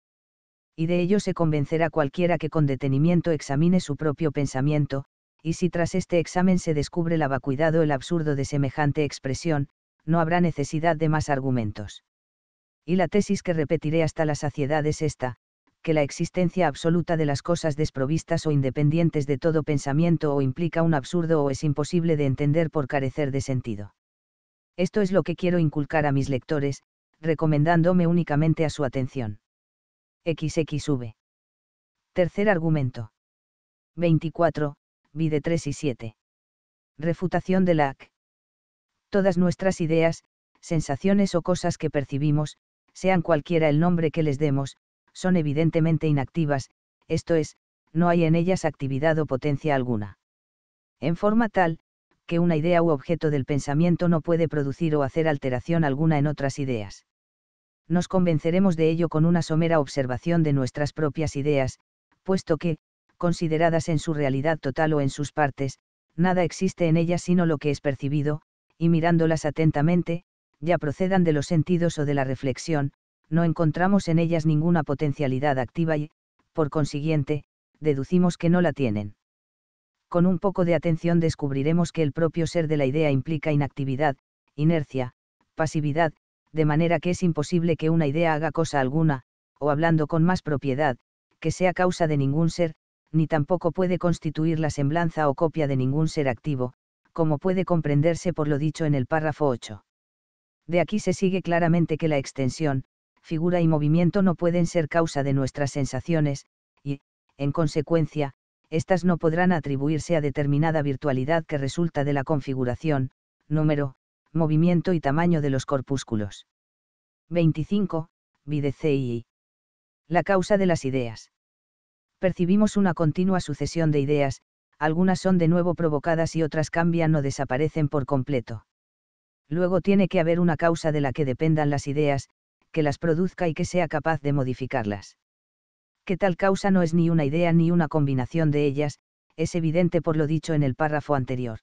Y de ello se convencerá cualquiera que con detenimiento examine su propio pensamiento, y si tras este examen se descubre la vacuidad o el absurdo de semejante expresión, no habrá necesidad de más argumentos. Y la tesis que repetiré hasta la saciedad es esta, que la existencia absoluta de las cosas desprovistas o independientes de todo pensamiento o implica un absurdo o es imposible de entender por carecer de sentido. Esto es lo que quiero inculcar a mis lectores, recomendándome únicamente a su atención. XXV. Tercer argumento. 24 vide 3 y 7. Refutación de la Todas nuestras ideas, sensaciones o cosas que percibimos, sean cualquiera el nombre que les demos, son evidentemente inactivas, esto es, no hay en ellas actividad o potencia alguna. En forma tal, que una idea u objeto del pensamiento no puede producir o hacer alteración alguna en otras ideas. Nos convenceremos de ello con una somera observación de nuestras propias ideas, puesto que, consideradas en su realidad total o en sus partes, nada existe en ellas sino lo que es percibido, y mirándolas atentamente, ya procedan de los sentidos o de la reflexión, no encontramos en ellas ninguna potencialidad activa y, por consiguiente, deducimos que no la tienen. Con un poco de atención descubriremos que el propio ser de la idea implica inactividad, inercia, pasividad, de manera que es imposible que una idea haga cosa alguna, o hablando con más propiedad, que sea causa de ningún ser, ni tampoco puede constituir la semblanza o copia de ningún ser activo, como puede comprenderse por lo dicho en el párrafo 8. De aquí se sigue claramente que la extensión, figura y movimiento no pueden ser causa de nuestras sensaciones, y, en consecuencia, éstas no podrán atribuirse a determinada virtualidad que resulta de la configuración, número, movimiento y tamaño de los corpúsculos. 25. Videcei. La causa de las ideas percibimos una continua sucesión de ideas, algunas son de nuevo provocadas y otras cambian o desaparecen por completo. Luego tiene que haber una causa de la que dependan las ideas, que las produzca y que sea capaz de modificarlas. Que tal causa no es ni una idea ni una combinación de ellas, es evidente por lo dicho en el párrafo anterior.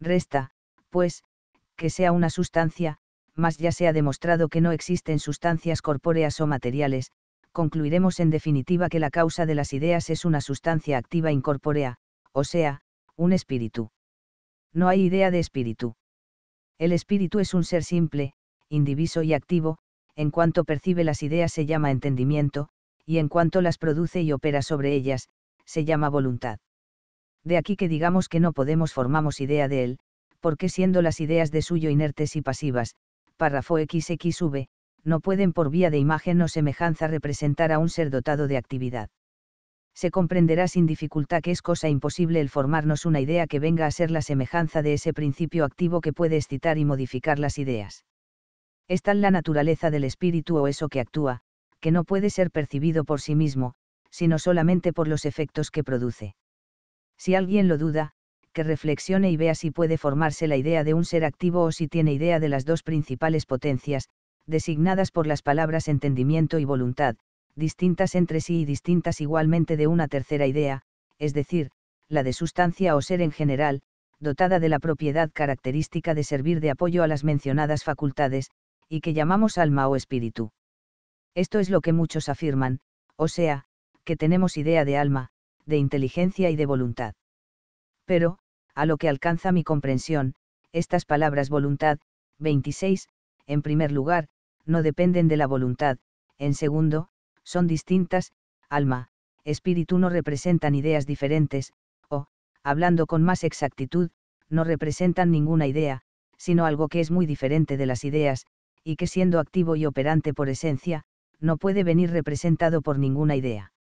Resta, pues, que sea una sustancia, más ya se ha demostrado que no existen sustancias corpóreas o materiales, concluiremos en definitiva que la causa de las ideas es una sustancia activa incorpórea, o sea, un espíritu. No hay idea de espíritu. El espíritu es un ser simple, indiviso y activo, en cuanto percibe las ideas se llama entendimiento, y en cuanto las produce y opera sobre ellas, se llama voluntad. De aquí que digamos que no podemos formamos idea de él, porque siendo las ideas de suyo inertes y pasivas, párrafo XXV, no pueden por vía de imagen o semejanza representar a un ser dotado de actividad. Se comprenderá sin dificultad que es cosa imposible el formarnos una idea que venga a ser la semejanza de ese principio activo que puede excitar y modificar las ideas. Es tal la naturaleza del espíritu o eso que actúa, que no puede ser percibido por sí mismo, sino solamente por los efectos que produce. Si alguien lo duda, que reflexione y vea si puede formarse la idea de un ser activo o si tiene idea de las dos principales potencias, designadas por las palabras entendimiento y voluntad, distintas entre sí y distintas igualmente de una tercera idea, es decir, la de sustancia o ser en general, dotada de la propiedad característica de servir de apoyo a las mencionadas facultades, y que llamamos alma o espíritu. Esto es lo que muchos afirman, o sea, que tenemos idea de alma, de inteligencia y de voluntad. Pero, a lo que alcanza mi comprensión, estas palabras voluntad, 26, en primer lugar, no dependen de la voluntad, en segundo, son distintas, alma, espíritu no representan ideas diferentes, o, hablando con más exactitud, no representan ninguna idea, sino algo que es muy diferente de las ideas, y que siendo activo y operante por esencia, no puede venir representado por ninguna idea.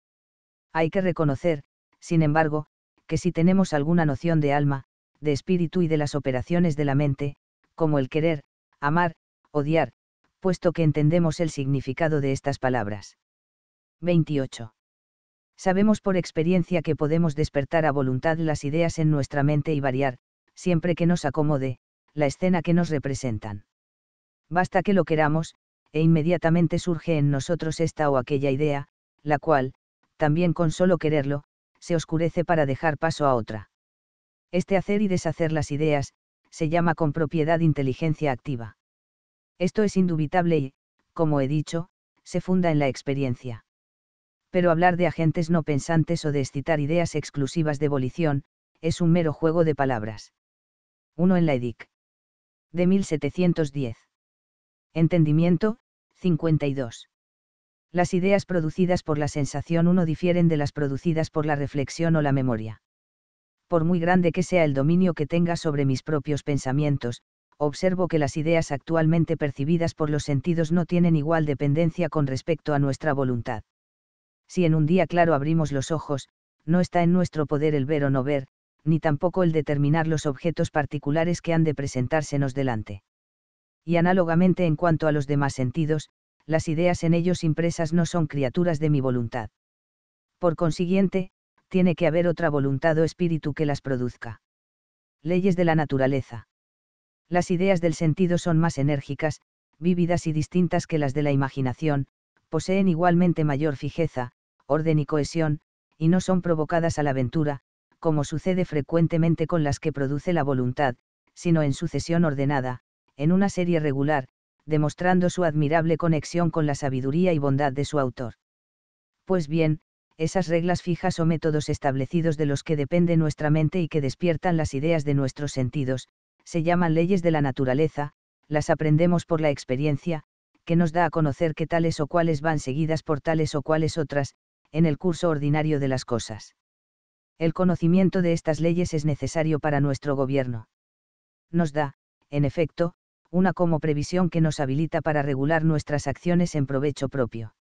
Hay que reconocer, sin embargo, que si tenemos alguna noción de alma, de espíritu y de las operaciones de la mente, como el querer, amar, odiar, puesto que entendemos el significado de estas palabras. 28. Sabemos por experiencia que podemos despertar a voluntad las ideas en nuestra mente y variar, siempre que nos acomode, la escena que nos representan. Basta que lo queramos, e inmediatamente surge en nosotros esta o aquella idea, la cual, también con solo quererlo, se oscurece para dejar paso a otra. Este hacer y deshacer las ideas, se llama con propiedad inteligencia activa. Esto es indubitable y, como he dicho, se funda en la experiencia. Pero hablar de agentes no pensantes o de excitar ideas exclusivas de volición, es un mero juego de palabras. 1 en la EDIC. De 1710. Entendimiento, 52. Las ideas producidas por la sensación 1 difieren de las producidas por la reflexión o la memoria. Por muy grande que sea el dominio que tenga sobre mis propios pensamientos, observo que las ideas actualmente percibidas por los sentidos no tienen igual dependencia con respecto a nuestra voluntad. Si en un día claro abrimos los ojos, no está en nuestro poder el ver o no ver, ni tampoco el determinar los objetos particulares que han de presentársenos delante. Y análogamente en cuanto a los demás sentidos, las ideas en ellos impresas no son criaturas de mi voluntad. Por consiguiente, tiene que haber otra voluntad o espíritu que las produzca. Leyes de la naturaleza las ideas del sentido son más enérgicas, vívidas y distintas que las de la imaginación, poseen igualmente mayor fijeza, orden y cohesión, y no son provocadas a la aventura, como sucede frecuentemente con las que produce la voluntad, sino en sucesión ordenada, en una serie regular, demostrando su admirable conexión con la sabiduría y bondad de su autor. Pues bien, esas reglas fijas o métodos establecidos de los que depende nuestra mente y que despiertan las ideas de nuestros sentidos, se llaman leyes de la naturaleza, las aprendemos por la experiencia, que nos da a conocer que tales o cuales van seguidas por tales o cuales otras, en el curso ordinario de las cosas. El conocimiento de estas leyes es necesario para nuestro gobierno. Nos da, en efecto, una como previsión que nos habilita para regular nuestras acciones en provecho propio.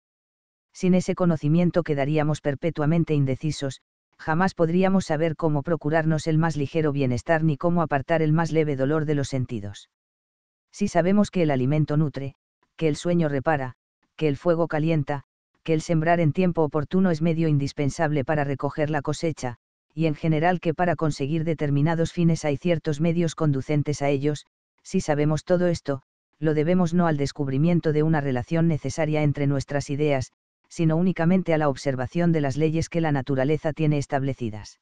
Sin ese conocimiento quedaríamos perpetuamente indecisos, jamás podríamos saber cómo procurarnos el más ligero bienestar ni cómo apartar el más leve dolor de los sentidos. Si sabemos que el alimento nutre, que el sueño repara, que el fuego calienta, que el sembrar en tiempo oportuno es medio indispensable para recoger la cosecha, y en general que para conseguir determinados fines hay ciertos medios conducentes a ellos, si sabemos todo esto, lo debemos no al descubrimiento de una relación necesaria entre nuestras ideas, sino únicamente a la observación de las leyes que la naturaleza tiene establecidas.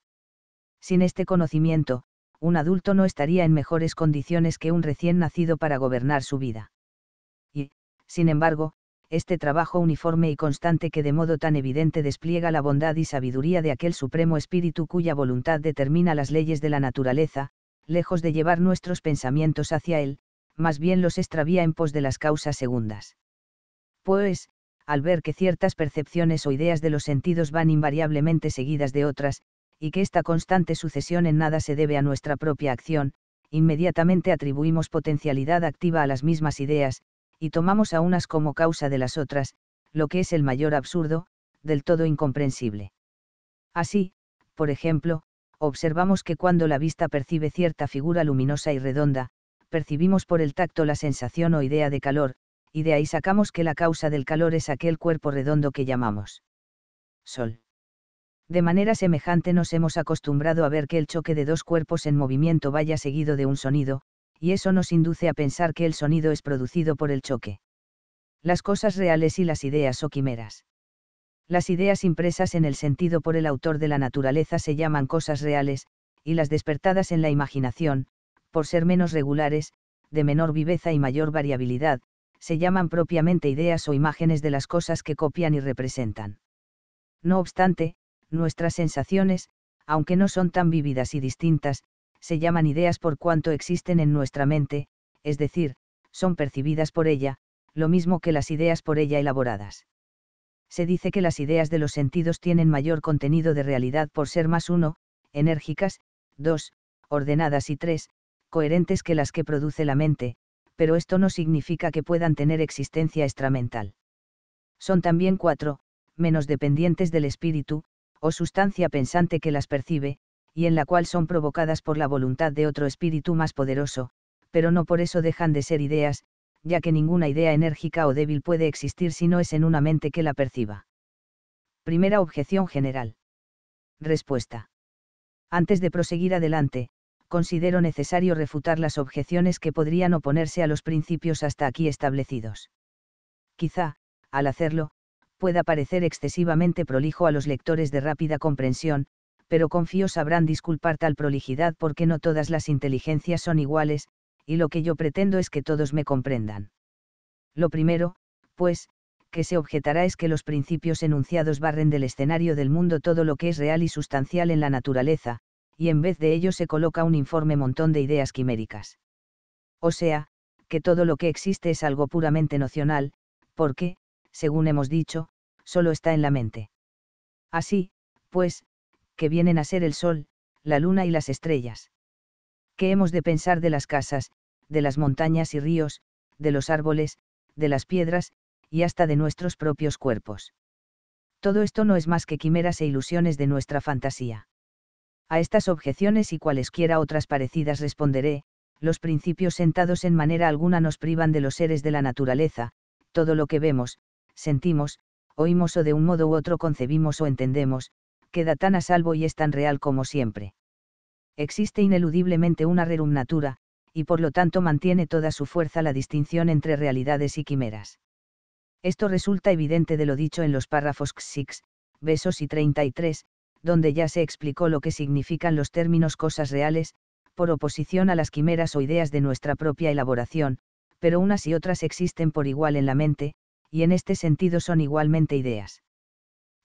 Sin este conocimiento, un adulto no estaría en mejores condiciones que un recién nacido para gobernar su vida. Y, sin embargo, este trabajo uniforme y constante que de modo tan evidente despliega la bondad y sabiduría de aquel supremo espíritu cuya voluntad determina las leyes de la naturaleza, lejos de llevar nuestros pensamientos hacia él, más bien los extravía en pos de las causas segundas. Pues, al ver que ciertas percepciones o ideas de los sentidos van invariablemente seguidas de otras, y que esta constante sucesión en nada se debe a nuestra propia acción, inmediatamente atribuimos potencialidad activa a las mismas ideas, y tomamos a unas como causa de las otras, lo que es el mayor absurdo, del todo incomprensible. Así, por ejemplo, observamos que cuando la vista percibe cierta figura luminosa y redonda, percibimos por el tacto la sensación o idea de calor, y de ahí sacamos que la causa del calor es aquel cuerpo redondo que llamamos Sol. De manera semejante nos hemos acostumbrado a ver que el choque de dos cuerpos en movimiento vaya seguido de un sonido, y eso nos induce a pensar que el sonido es producido por el choque. Las cosas reales y las ideas o quimeras. Las ideas impresas en el sentido por el autor de la naturaleza se llaman cosas reales, y las despertadas en la imaginación, por ser menos regulares, de menor viveza y mayor variabilidad, se llaman propiamente ideas o imágenes de las cosas que copian y representan. No obstante, nuestras sensaciones, aunque no son tan vívidas y distintas, se llaman ideas por cuanto existen en nuestra mente, es decir, son percibidas por ella, lo mismo que las ideas por ella elaboradas. Se dice que las ideas de los sentidos tienen mayor contenido de realidad por ser más uno, enérgicas, dos, ordenadas y tres, coherentes que las que produce la mente, pero esto no significa que puedan tener existencia extramental. Son también cuatro, menos dependientes del espíritu, o sustancia pensante que las percibe, y en la cual son provocadas por la voluntad de otro espíritu más poderoso, pero no por eso dejan de ser ideas, ya que ninguna idea enérgica o débil puede existir si no es en una mente que la perciba. Primera objeción general. Respuesta. Antes de proseguir adelante, considero necesario refutar las objeciones que podrían oponerse a los principios hasta aquí establecidos. Quizá, al hacerlo, pueda parecer excesivamente prolijo a los lectores de rápida comprensión, pero confío sabrán disculpar tal prolijidad porque no todas las inteligencias son iguales, y lo que yo pretendo es que todos me comprendan. Lo primero, pues, que se objetará es que los principios enunciados barren del escenario del mundo todo lo que es real y sustancial en la naturaleza, y en vez de ello se coloca un informe montón de ideas quiméricas. O sea, que todo lo que existe es algo puramente nocional, porque, según hemos dicho, solo está en la mente. Así, pues, que vienen a ser el sol, la luna y las estrellas. ¿Qué hemos de pensar de las casas, de las montañas y ríos, de los árboles, de las piedras, y hasta de nuestros propios cuerpos? Todo esto no es más que quimeras e ilusiones de nuestra fantasía. A estas objeciones y cualesquiera otras parecidas responderé, los principios sentados en manera alguna nos privan de los seres de la naturaleza, todo lo que vemos, sentimos, oímos o de un modo u otro concebimos o entendemos, queda tan a salvo y es tan real como siempre. Existe ineludiblemente una rerum natura, y por lo tanto mantiene toda su fuerza la distinción entre realidades y quimeras. Esto resulta evidente de lo dicho en los párrafos 6, besos y 33, donde ya se explicó lo que significan los términos cosas reales, por oposición a las quimeras o ideas de nuestra propia elaboración, pero unas y otras existen por igual en la mente, y en este sentido son igualmente ideas.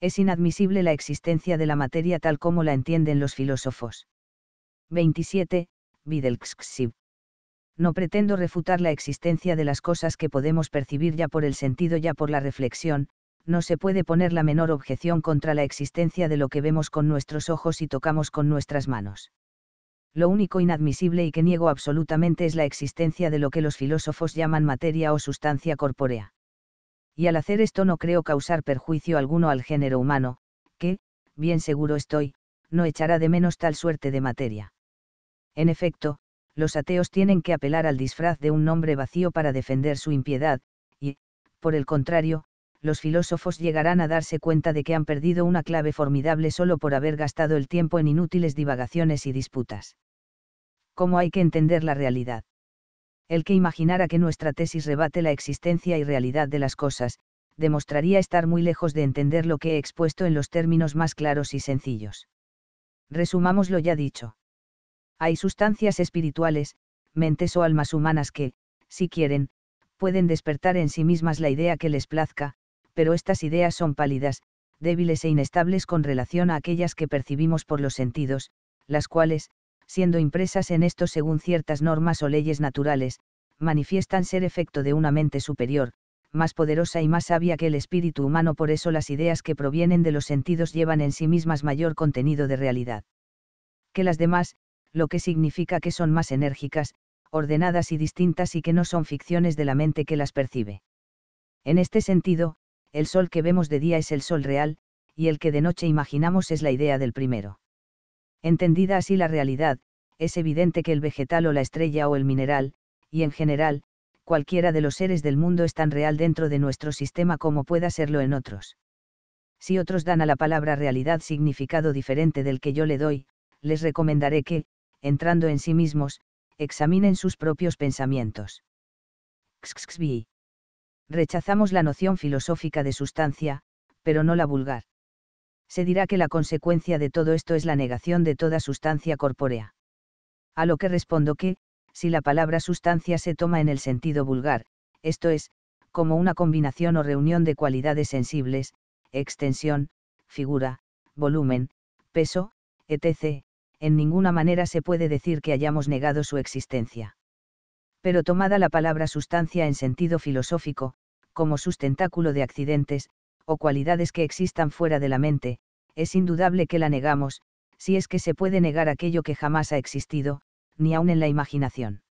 Es inadmisible la existencia de la materia tal como la entienden los filósofos. 27. Widelksib. No pretendo refutar la existencia de las cosas que podemos percibir ya por el sentido ya por la reflexión, no se puede poner la menor objeción contra la existencia de lo que vemos con nuestros ojos y tocamos con nuestras manos. Lo único inadmisible y que niego absolutamente es la existencia de lo que los filósofos llaman materia o sustancia corpórea. Y al hacer esto no creo causar perjuicio alguno al género humano, que, bien seguro estoy, no echará de menos tal suerte de materia. En efecto, los ateos tienen que apelar al disfraz de un nombre vacío para defender su impiedad, y, por el contrario, los filósofos llegarán a darse cuenta de que han perdido una clave formidable solo por haber gastado el tiempo en inútiles divagaciones y disputas. ¿Cómo hay que entender la realidad? El que imaginara que nuestra tesis rebate la existencia y realidad de las cosas, demostraría estar muy lejos de entender lo que he expuesto en los términos más claros y sencillos. Resumamos lo ya dicho. Hay sustancias espirituales, mentes o almas humanas que, si quieren, pueden despertar en sí mismas la idea que les plazca, pero estas ideas son pálidas, débiles e inestables con relación a aquellas que percibimos por los sentidos, las cuales, siendo impresas en esto según ciertas normas o leyes naturales, manifiestan ser efecto de una mente superior, más poderosa y más sabia que el espíritu humano, por eso las ideas que provienen de los sentidos llevan en sí mismas mayor contenido de realidad que las demás, lo que significa que son más enérgicas, ordenadas y distintas y que no son ficciones de la mente que las percibe. En este sentido, el sol que vemos de día es el sol real, y el que de noche imaginamos es la idea del primero. Entendida así la realidad, es evidente que el vegetal o la estrella o el mineral, y en general, cualquiera de los seres del mundo es tan real dentro de nuestro sistema como pueda serlo en otros. Si otros dan a la palabra realidad significado diferente del que yo le doy, les recomendaré que, entrando en sí mismos, examinen sus propios pensamientos. Rechazamos la noción filosófica de sustancia, pero no la vulgar. Se dirá que la consecuencia de todo esto es la negación de toda sustancia corpórea. A lo que respondo que, si la palabra sustancia se toma en el sentido vulgar, esto es, como una combinación o reunión de cualidades sensibles, extensión, figura, volumen, peso, etc., en ninguna manera se puede decir que hayamos negado su existencia pero tomada la palabra sustancia en sentido filosófico, como sustentáculo de accidentes, o cualidades que existan fuera de la mente, es indudable que la negamos, si es que se puede negar aquello que jamás ha existido, ni aun en la imaginación.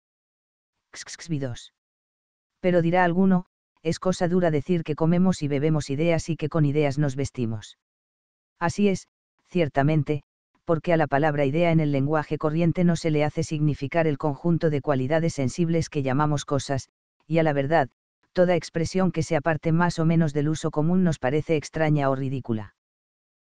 Xxxv2. Pero dirá alguno, es cosa dura decir que comemos y bebemos ideas y que con ideas nos vestimos. Así es, ciertamente, porque a la palabra idea en el lenguaje corriente no se le hace significar el conjunto de cualidades sensibles que llamamos cosas, y a la verdad, toda expresión que se aparte más o menos del uso común nos parece extraña o ridícula.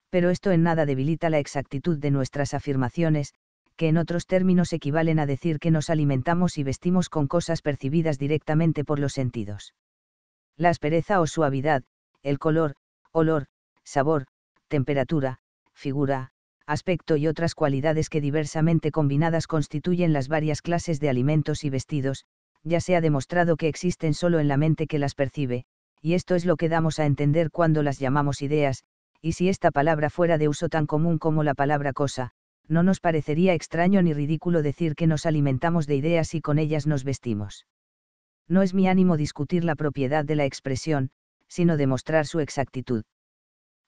Pero esto en nada debilita la exactitud de nuestras afirmaciones, que en otros términos equivalen a decir que nos alimentamos y vestimos con cosas percibidas directamente por los sentidos. La aspereza o suavidad, el color, olor, sabor, temperatura, figura, aspecto y otras cualidades que diversamente combinadas constituyen las varias clases de alimentos y vestidos, ya se ha demostrado que existen solo en la mente que las percibe, y esto es lo que damos a entender cuando las llamamos ideas, y si esta palabra fuera de uso tan común como la palabra cosa, no nos parecería extraño ni ridículo decir que nos alimentamos de ideas y con ellas nos vestimos. No es mi ánimo discutir la propiedad de la expresión, sino demostrar su exactitud.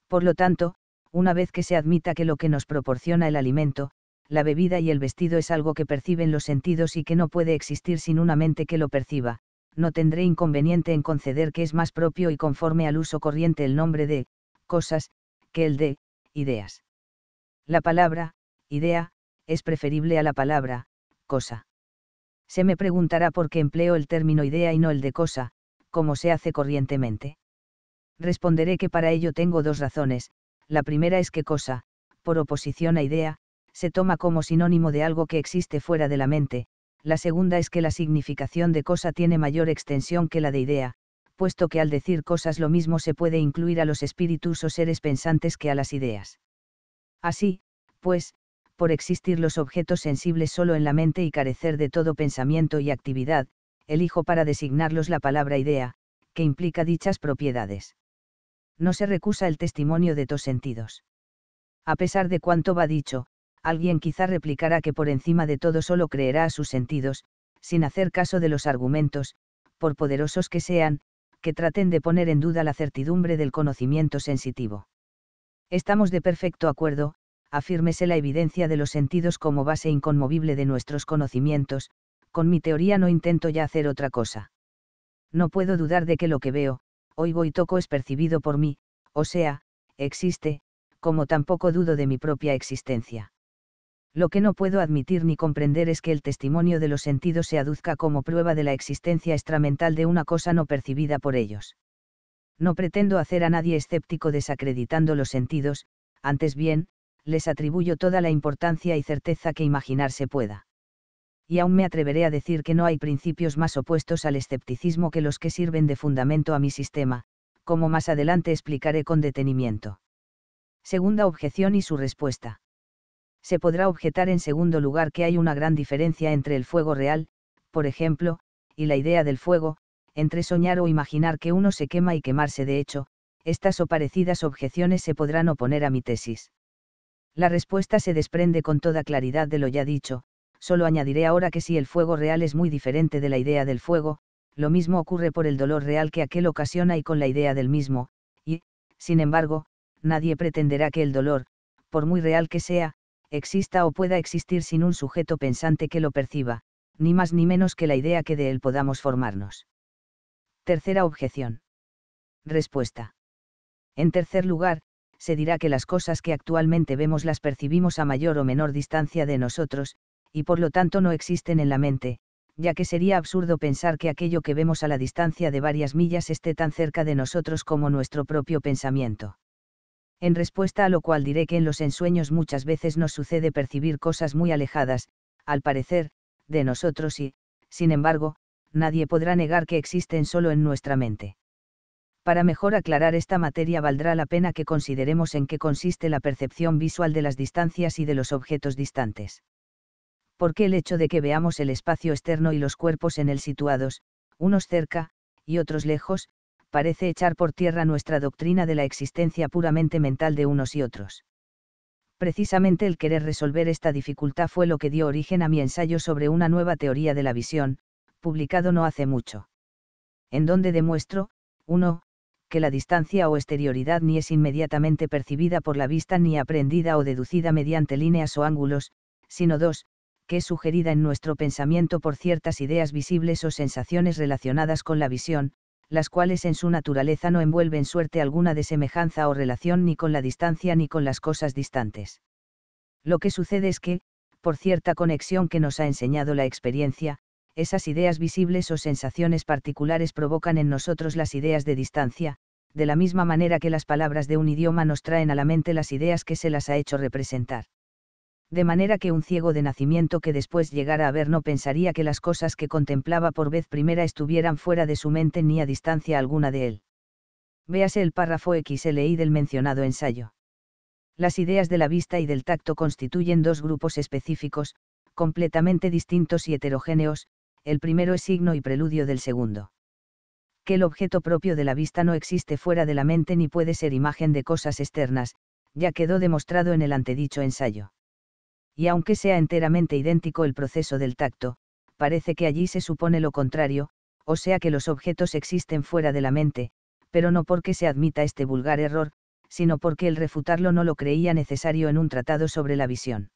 Por lo tanto, una vez que se admita que lo que nos proporciona el alimento, la bebida y el vestido es algo que perciben los sentidos y que no puede existir sin una mente que lo perciba, no tendré inconveniente en conceder que es más propio y conforme al uso corriente el nombre de cosas, que el de ideas. La palabra, idea, es preferible a la palabra, cosa. Se me preguntará por qué empleo el término idea y no el de cosa, como se hace corrientemente. Responderé que para ello tengo dos razones, la primera es que cosa, por oposición a idea, se toma como sinónimo de algo que existe fuera de la mente, la segunda es que la significación de cosa tiene mayor extensión que la de idea, puesto que al decir cosas lo mismo se puede incluir a los espíritus o seres pensantes que a las ideas. Así, pues, por existir los objetos sensibles solo en la mente y carecer de todo pensamiento y actividad, elijo para designarlos la palabra idea, que implica dichas propiedades no se recusa el testimonio de tus sentidos. A pesar de cuanto va dicho, alguien quizá replicará que por encima de todo solo creerá a sus sentidos, sin hacer caso de los argumentos, por poderosos que sean, que traten de poner en duda la certidumbre del conocimiento sensitivo. Estamos de perfecto acuerdo, afírmese la evidencia de los sentidos como base inconmovible de nuestros conocimientos, con mi teoría no intento ya hacer otra cosa. No puedo dudar de que lo que veo, oigo y toco es percibido por mí, o sea, existe, como tampoco dudo de mi propia existencia. Lo que no puedo admitir ni comprender es que el testimonio de los sentidos se aduzca como prueba de la existencia extramental de una cosa no percibida por ellos. No pretendo hacer a nadie escéptico desacreditando los sentidos, antes bien, les atribuyo toda la importancia y certeza que imaginarse pueda y aún me atreveré a decir que no hay principios más opuestos al escepticismo que los que sirven de fundamento a mi sistema, como más adelante explicaré con detenimiento. Segunda objeción y su respuesta. Se podrá objetar en segundo lugar que hay una gran diferencia entre el fuego real, por ejemplo, y la idea del fuego, entre soñar o imaginar que uno se quema y quemarse de hecho, estas o parecidas objeciones se podrán oponer a mi tesis. La respuesta se desprende con toda claridad de lo ya dicho, solo añadiré ahora que si el fuego real es muy diferente de la idea del fuego, lo mismo ocurre por el dolor real que aquel ocasiona y con la idea del mismo, y, sin embargo, nadie pretenderá que el dolor, por muy real que sea, exista o pueda existir sin un sujeto pensante que lo perciba, ni más ni menos que la idea que de él podamos formarnos. Tercera objeción. Respuesta. En tercer lugar, se dirá que las cosas que actualmente vemos las percibimos a mayor o menor distancia de nosotros, y por lo tanto no existen en la mente, ya que sería absurdo pensar que aquello que vemos a la distancia de varias millas esté tan cerca de nosotros como nuestro propio pensamiento. En respuesta a lo cual diré que en los ensueños muchas veces nos sucede percibir cosas muy alejadas, al parecer, de nosotros y, sin embargo, nadie podrá negar que existen solo en nuestra mente. Para mejor aclarar esta materia valdrá la pena que consideremos en qué consiste la percepción visual de las distancias y de los objetos distantes porque el hecho de que veamos el espacio externo y los cuerpos en él situados, unos cerca, y otros lejos, parece echar por tierra nuestra doctrina de la existencia puramente mental de unos y otros. Precisamente el querer resolver esta dificultad fue lo que dio origen a mi ensayo sobre una nueva teoría de la visión, publicado no hace mucho. En donde demuestro, 1. Que la distancia o exterioridad ni es inmediatamente percibida por la vista ni aprendida o deducida mediante líneas o ángulos, sino dos que es sugerida en nuestro pensamiento por ciertas ideas visibles o sensaciones relacionadas con la visión, las cuales en su naturaleza no envuelven suerte alguna de semejanza o relación ni con la distancia ni con las cosas distantes. Lo que sucede es que, por cierta conexión que nos ha enseñado la experiencia, esas ideas visibles o sensaciones particulares provocan en nosotros las ideas de distancia, de la misma manera que las palabras de un idioma nos traen a la mente las ideas que se las ha hecho representar de manera que un ciego de nacimiento que después llegara a ver no pensaría que las cosas que contemplaba por vez primera estuvieran fuera de su mente ni a distancia alguna de él. Véase el párrafo XLI del mencionado ensayo. Las ideas de la vista y del tacto constituyen dos grupos específicos, completamente distintos y heterogéneos, el primero es signo y preludio del segundo. Que el objeto propio de la vista no existe fuera de la mente ni puede ser imagen de cosas externas, ya quedó demostrado en el antedicho ensayo y aunque sea enteramente idéntico el proceso del tacto, parece que allí se supone lo contrario, o sea que los objetos existen fuera de la mente, pero no porque se admita este vulgar error, sino porque el refutarlo no lo creía necesario en un tratado sobre la visión.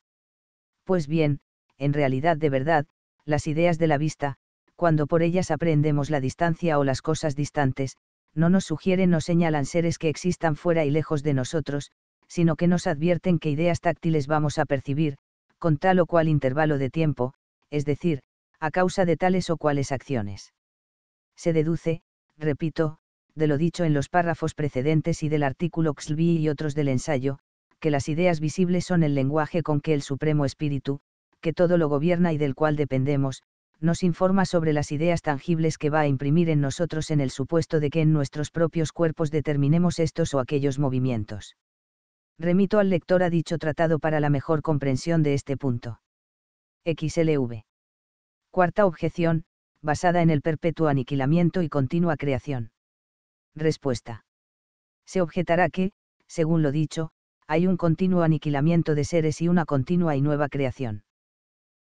Pues bien, en realidad de verdad, las ideas de la vista, cuando por ellas aprendemos la distancia o las cosas distantes, no nos sugieren o señalan seres que existan fuera y lejos de nosotros, sino que nos advierten qué ideas táctiles vamos a percibir, con tal o cual intervalo de tiempo, es decir, a causa de tales o cuales acciones. Se deduce, repito, de lo dicho en los párrafos precedentes y del artículo Xlvi y otros del ensayo, que las ideas visibles son el lenguaje con que el Supremo Espíritu, que todo lo gobierna y del cual dependemos, nos informa sobre las ideas tangibles que va a imprimir en nosotros en el supuesto de que en nuestros propios cuerpos determinemos estos o aquellos movimientos remito al lector a dicho tratado para la mejor comprensión de este punto. XLV. Cuarta objeción, basada en el perpetuo aniquilamiento y continua creación. Respuesta. Se objetará que, según lo dicho, hay un continuo aniquilamiento de seres y una continua y nueva creación.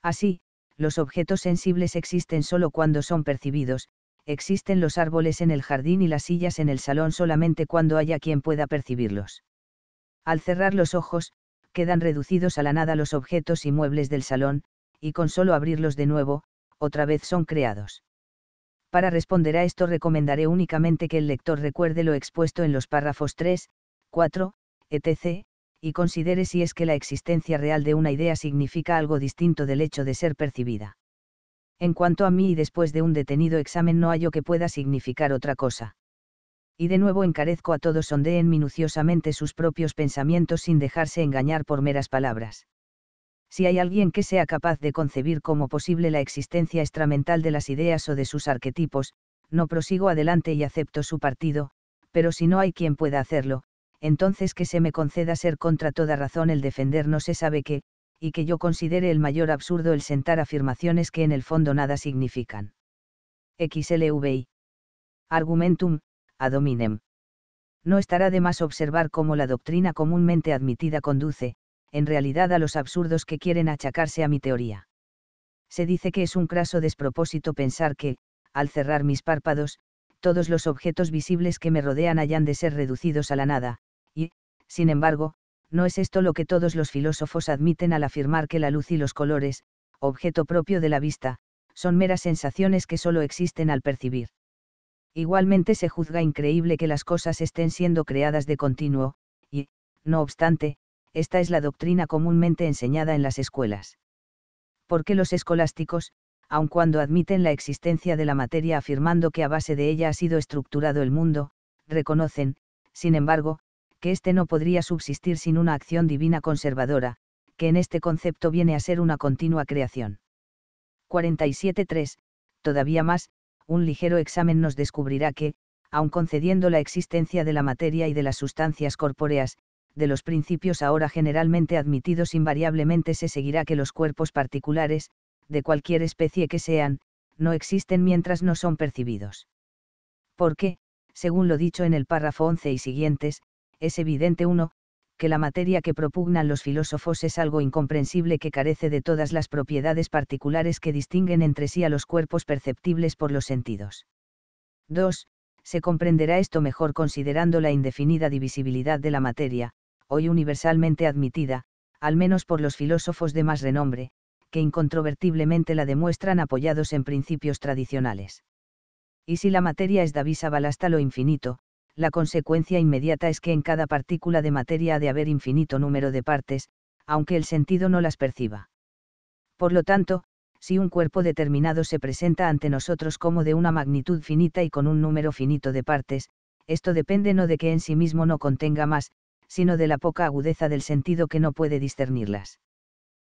Así, los objetos sensibles existen solo cuando son percibidos, existen los árboles en el jardín y las sillas en el salón solamente cuando haya quien pueda percibirlos. Al cerrar los ojos, quedan reducidos a la nada los objetos y muebles del salón, y con solo abrirlos de nuevo, otra vez son creados. Para responder a esto recomendaré únicamente que el lector recuerde lo expuesto en los párrafos 3, 4, etc., y considere si es que la existencia real de una idea significa algo distinto del hecho de ser percibida. En cuanto a mí y después de un detenido examen no hallo que pueda significar otra cosa y de nuevo encarezco a todos sondeen minuciosamente sus propios pensamientos sin dejarse engañar por meras palabras. Si hay alguien que sea capaz de concebir como posible la existencia extramental de las ideas o de sus arquetipos, no prosigo adelante y acepto su partido, pero si no hay quien pueda hacerlo, entonces que se me conceda ser contra toda razón el defender no se sabe qué, y que yo considere el mayor absurdo el sentar afirmaciones que en el fondo nada significan. XLVI. Argumentum, ad No estará de más observar cómo la doctrina comúnmente admitida conduce, en realidad, a los absurdos que quieren achacarse a mi teoría. Se dice que es un craso despropósito pensar que, al cerrar mis párpados, todos los objetos visibles que me rodean hayan de ser reducidos a la nada, y, sin embargo, no es esto lo que todos los filósofos admiten al afirmar que la luz y los colores, objeto propio de la vista, son meras sensaciones que solo existen al percibir igualmente se juzga increíble que las cosas estén siendo creadas de continuo, y, no obstante, esta es la doctrina comúnmente enseñada en las escuelas. Porque los escolásticos, aun cuando admiten la existencia de la materia afirmando que a base de ella ha sido estructurado el mundo, reconocen, sin embargo, que éste no podría subsistir sin una acción divina conservadora, que en este concepto viene a ser una continua creación. 47.3. Todavía más, un ligero examen nos descubrirá que, aun concediendo la existencia de la materia y de las sustancias corpóreas, de los principios ahora generalmente admitidos invariablemente se seguirá que los cuerpos particulares, de cualquier especie que sean, no existen mientras no son percibidos. Porque, según lo dicho en el párrafo 11 y siguientes, es evidente uno la materia que propugnan los filósofos es algo incomprensible que carece de todas las propiedades particulares que distinguen entre sí a los cuerpos perceptibles por los sentidos. 2. Se comprenderá esto mejor considerando la indefinida divisibilidad de la materia, hoy universalmente admitida, al menos por los filósofos de más renombre, que incontrovertiblemente la demuestran apoyados en principios tradicionales. Y si la materia es divisible hasta lo infinito, la consecuencia inmediata es que en cada partícula de materia ha de haber infinito número de partes, aunque el sentido no las perciba. Por lo tanto, si un cuerpo determinado se presenta ante nosotros como de una magnitud finita y con un número finito de partes, esto depende no de que en sí mismo no contenga más, sino de la poca agudeza del sentido que no puede discernirlas.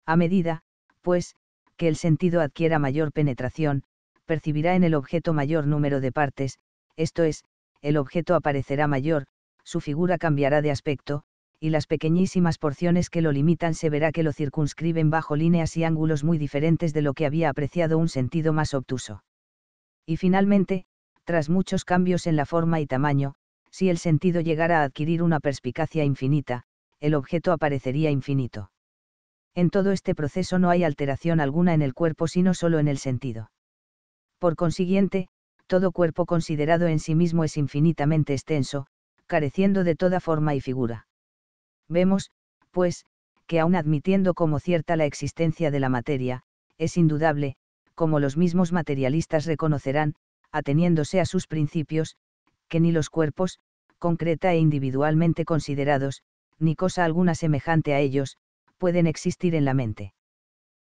A medida, pues, que el sentido adquiera mayor penetración, percibirá en el objeto mayor número de partes, esto es, el objeto aparecerá mayor, su figura cambiará de aspecto, y las pequeñísimas porciones que lo limitan se verá que lo circunscriben bajo líneas y ángulos muy diferentes de lo que había apreciado un sentido más obtuso. Y finalmente, tras muchos cambios en la forma y tamaño, si el sentido llegara a adquirir una perspicacia infinita, el objeto aparecería infinito. En todo este proceso no hay alteración alguna en el cuerpo sino solo en el sentido. Por consiguiente, todo cuerpo considerado en sí mismo es infinitamente extenso, careciendo de toda forma y figura. Vemos, pues, que aun admitiendo como cierta la existencia de la materia, es indudable, como los mismos materialistas reconocerán, ateniéndose a sus principios, que ni los cuerpos, concreta e individualmente considerados, ni cosa alguna semejante a ellos, pueden existir en la mente.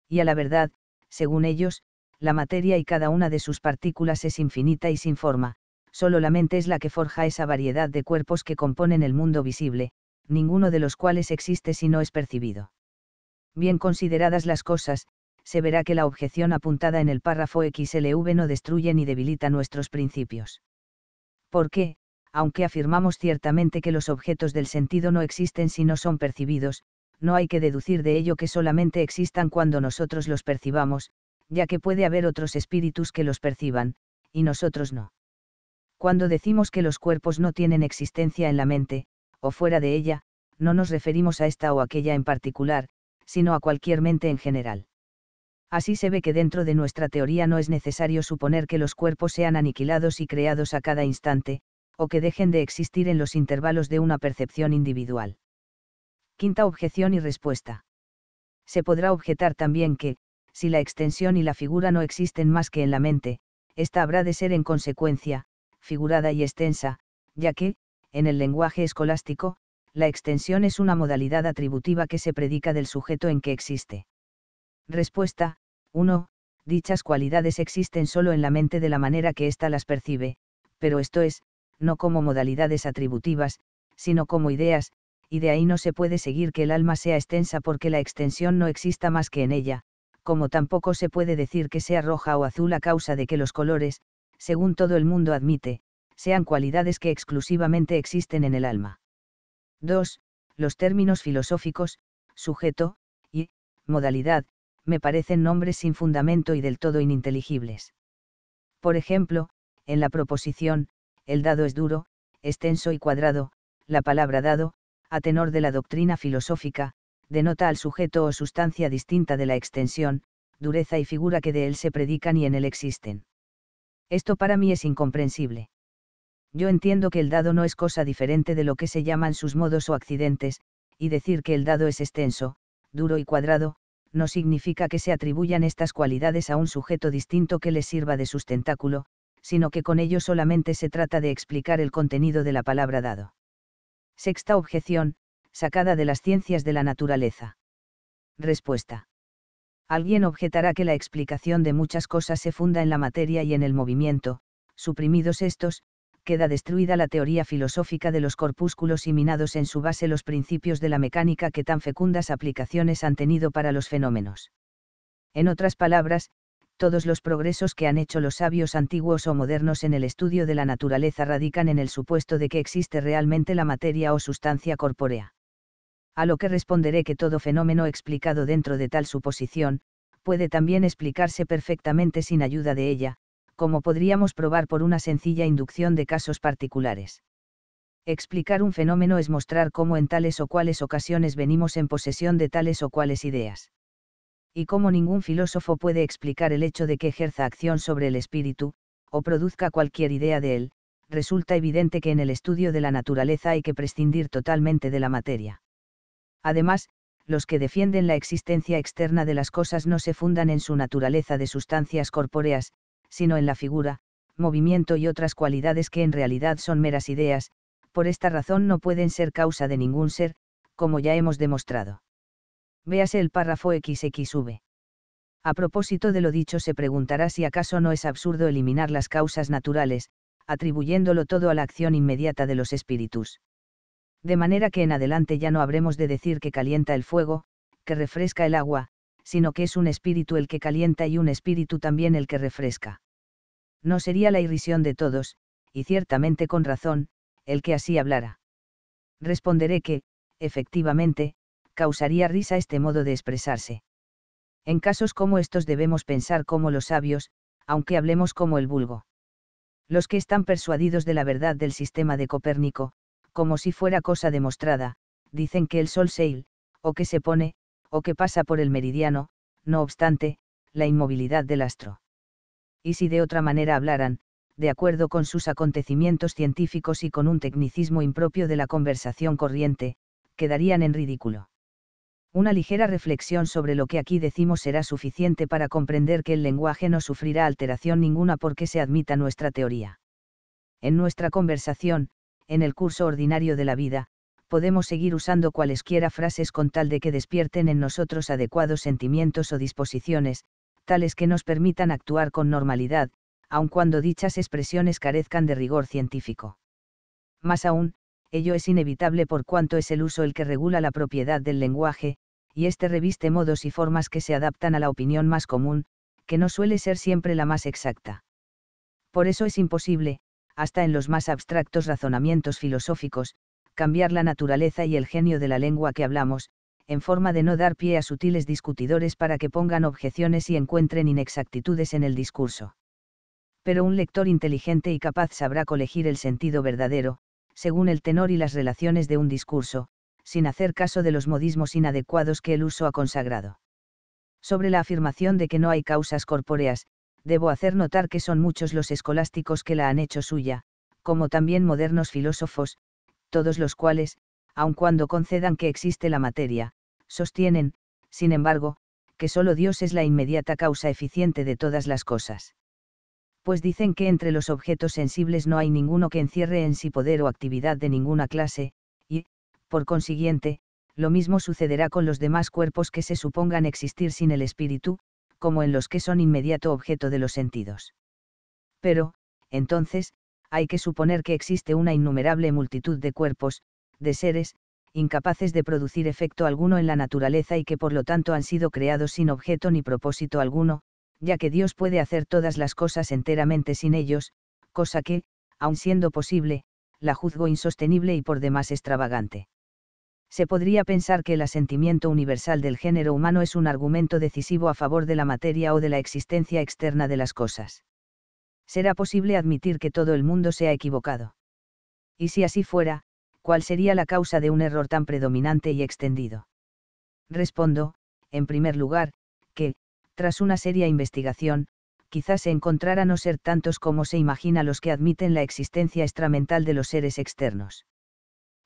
Y a la verdad, según ellos, la materia y cada una de sus partículas es infinita y sin forma, solo la mente es la que forja esa variedad de cuerpos que componen el mundo visible, ninguno de los cuales existe si no es percibido. Bien consideradas las cosas, se verá que la objeción apuntada en el párrafo XLV no destruye ni debilita nuestros principios. Porque, aunque afirmamos ciertamente que los objetos del sentido no existen si no son percibidos, no hay que deducir de ello que solamente existan cuando nosotros los percibamos, ya que puede haber otros espíritus que los perciban, y nosotros no. Cuando decimos que los cuerpos no tienen existencia en la mente, o fuera de ella, no nos referimos a esta o aquella en particular, sino a cualquier mente en general. Así se ve que dentro de nuestra teoría no es necesario suponer que los cuerpos sean aniquilados y creados a cada instante, o que dejen de existir en los intervalos de una percepción individual. Quinta objeción y respuesta. Se podrá objetar también que, si la extensión y la figura no existen más que en la mente, esta habrá de ser en consecuencia, figurada y extensa, ya que, en el lenguaje escolástico, la extensión es una modalidad atributiva que se predica del sujeto en que existe. Respuesta, 1. Dichas cualidades existen solo en la mente de la manera que ésta las percibe, pero esto es, no como modalidades atributivas, sino como ideas, y de ahí no se puede seguir que el alma sea extensa porque la extensión no exista más que en ella, como tampoco se puede decir que sea roja o azul a causa de que los colores, según todo el mundo admite, sean cualidades que exclusivamente existen en el alma. 2. Los términos filosóficos, sujeto, y, modalidad, me parecen nombres sin fundamento y del todo ininteligibles. Por ejemplo, en la proposición, el dado es duro, extenso y cuadrado, la palabra dado, a tenor de la doctrina filosófica, denota al sujeto o sustancia distinta de la extensión, dureza y figura que de él se predican y en él existen. Esto para mí es incomprensible. Yo entiendo que el dado no es cosa diferente de lo que se llaman sus modos o accidentes, y decir que el dado es extenso, duro y cuadrado, no significa que se atribuyan estas cualidades a un sujeto distinto que les sirva de sustentáculo, sino que con ello solamente se trata de explicar el contenido de la palabra dado. Sexta objeción, sacada de las ciencias de la naturaleza. Respuesta. Alguien objetará que la explicación de muchas cosas se funda en la materia y en el movimiento, suprimidos estos, queda destruida la teoría filosófica de los corpúsculos y minados en su base los principios de la mecánica que tan fecundas aplicaciones han tenido para los fenómenos. En otras palabras, todos los progresos que han hecho los sabios antiguos o modernos en el estudio de la naturaleza radican en el supuesto de que existe realmente la materia o sustancia corpórea a lo que responderé que todo fenómeno explicado dentro de tal suposición, puede también explicarse perfectamente sin ayuda de ella, como podríamos probar por una sencilla inducción de casos particulares. Explicar un fenómeno es mostrar cómo en tales o cuales ocasiones venimos en posesión de tales o cuales ideas. Y como ningún filósofo puede explicar el hecho de que ejerza acción sobre el espíritu, o produzca cualquier idea de él, resulta evidente que en el estudio de la naturaleza hay que prescindir totalmente de la materia. Además, los que defienden la existencia externa de las cosas no se fundan en su naturaleza de sustancias corpóreas, sino en la figura, movimiento y otras cualidades que en realidad son meras ideas, por esta razón no pueden ser causa de ningún ser, como ya hemos demostrado. Véase el párrafo XXV. A propósito de lo dicho se preguntará si acaso no es absurdo eliminar las causas naturales, atribuyéndolo todo a la acción inmediata de los espíritus de manera que en adelante ya no habremos de decir que calienta el fuego, que refresca el agua, sino que es un espíritu el que calienta y un espíritu también el que refresca. No sería la irrisión de todos, y ciertamente con razón, el que así hablara. Responderé que, efectivamente, causaría risa este modo de expresarse. En casos como estos debemos pensar como los sabios, aunque hablemos como el vulgo. Los que están persuadidos de la verdad del sistema de Copérnico, como si fuera cosa demostrada, dicen que el sol se o que se pone, o que pasa por el meridiano, no obstante, la inmovilidad del astro. Y si de otra manera hablaran, de acuerdo con sus acontecimientos científicos y con un tecnicismo impropio de la conversación corriente, quedarían en ridículo. Una ligera reflexión sobre lo que aquí decimos será suficiente para comprender que el lenguaje no sufrirá alteración ninguna porque se admita nuestra teoría. En nuestra conversación, en el curso ordinario de la vida, podemos seguir usando cualesquiera frases con tal de que despierten en nosotros adecuados sentimientos o disposiciones, tales que nos permitan actuar con normalidad, aun cuando dichas expresiones carezcan de rigor científico. Más aún, ello es inevitable por cuanto es el uso el que regula la propiedad del lenguaje, y éste reviste modos y formas que se adaptan a la opinión más común, que no suele ser siempre la más exacta. Por eso es imposible, hasta en los más abstractos razonamientos filosóficos, cambiar la naturaleza y el genio de la lengua que hablamos, en forma de no dar pie a sutiles discutidores para que pongan objeciones y encuentren inexactitudes en el discurso. Pero un lector inteligente y capaz sabrá colegir el sentido verdadero, según el tenor y las relaciones de un discurso, sin hacer caso de los modismos inadecuados que el uso ha consagrado. Sobre la afirmación de que no hay causas corpóreas, debo hacer notar que son muchos los escolásticos que la han hecho suya, como también modernos filósofos, todos los cuales, aun cuando concedan que existe la materia, sostienen, sin embargo, que solo Dios es la inmediata causa eficiente de todas las cosas. Pues dicen que entre los objetos sensibles no hay ninguno que encierre en sí poder o actividad de ninguna clase, y, por consiguiente, lo mismo sucederá con los demás cuerpos que se supongan existir sin el espíritu, como en los que son inmediato objeto de los sentidos. Pero, entonces, hay que suponer que existe una innumerable multitud de cuerpos, de seres, incapaces de producir efecto alguno en la naturaleza y que por lo tanto han sido creados sin objeto ni propósito alguno, ya que Dios puede hacer todas las cosas enteramente sin ellos, cosa que, aun siendo posible, la juzgo insostenible y por demás extravagante se podría pensar que el asentimiento universal del género humano es un argumento decisivo a favor de la materia o de la existencia externa de las cosas. Será posible admitir que todo el mundo se ha equivocado. Y si así fuera, ¿cuál sería la causa de un error tan predominante y extendido? Respondo, en primer lugar, que, tras una seria investigación, quizás se encontrara no ser tantos como se imagina los que admiten la existencia extramental de los seres externos.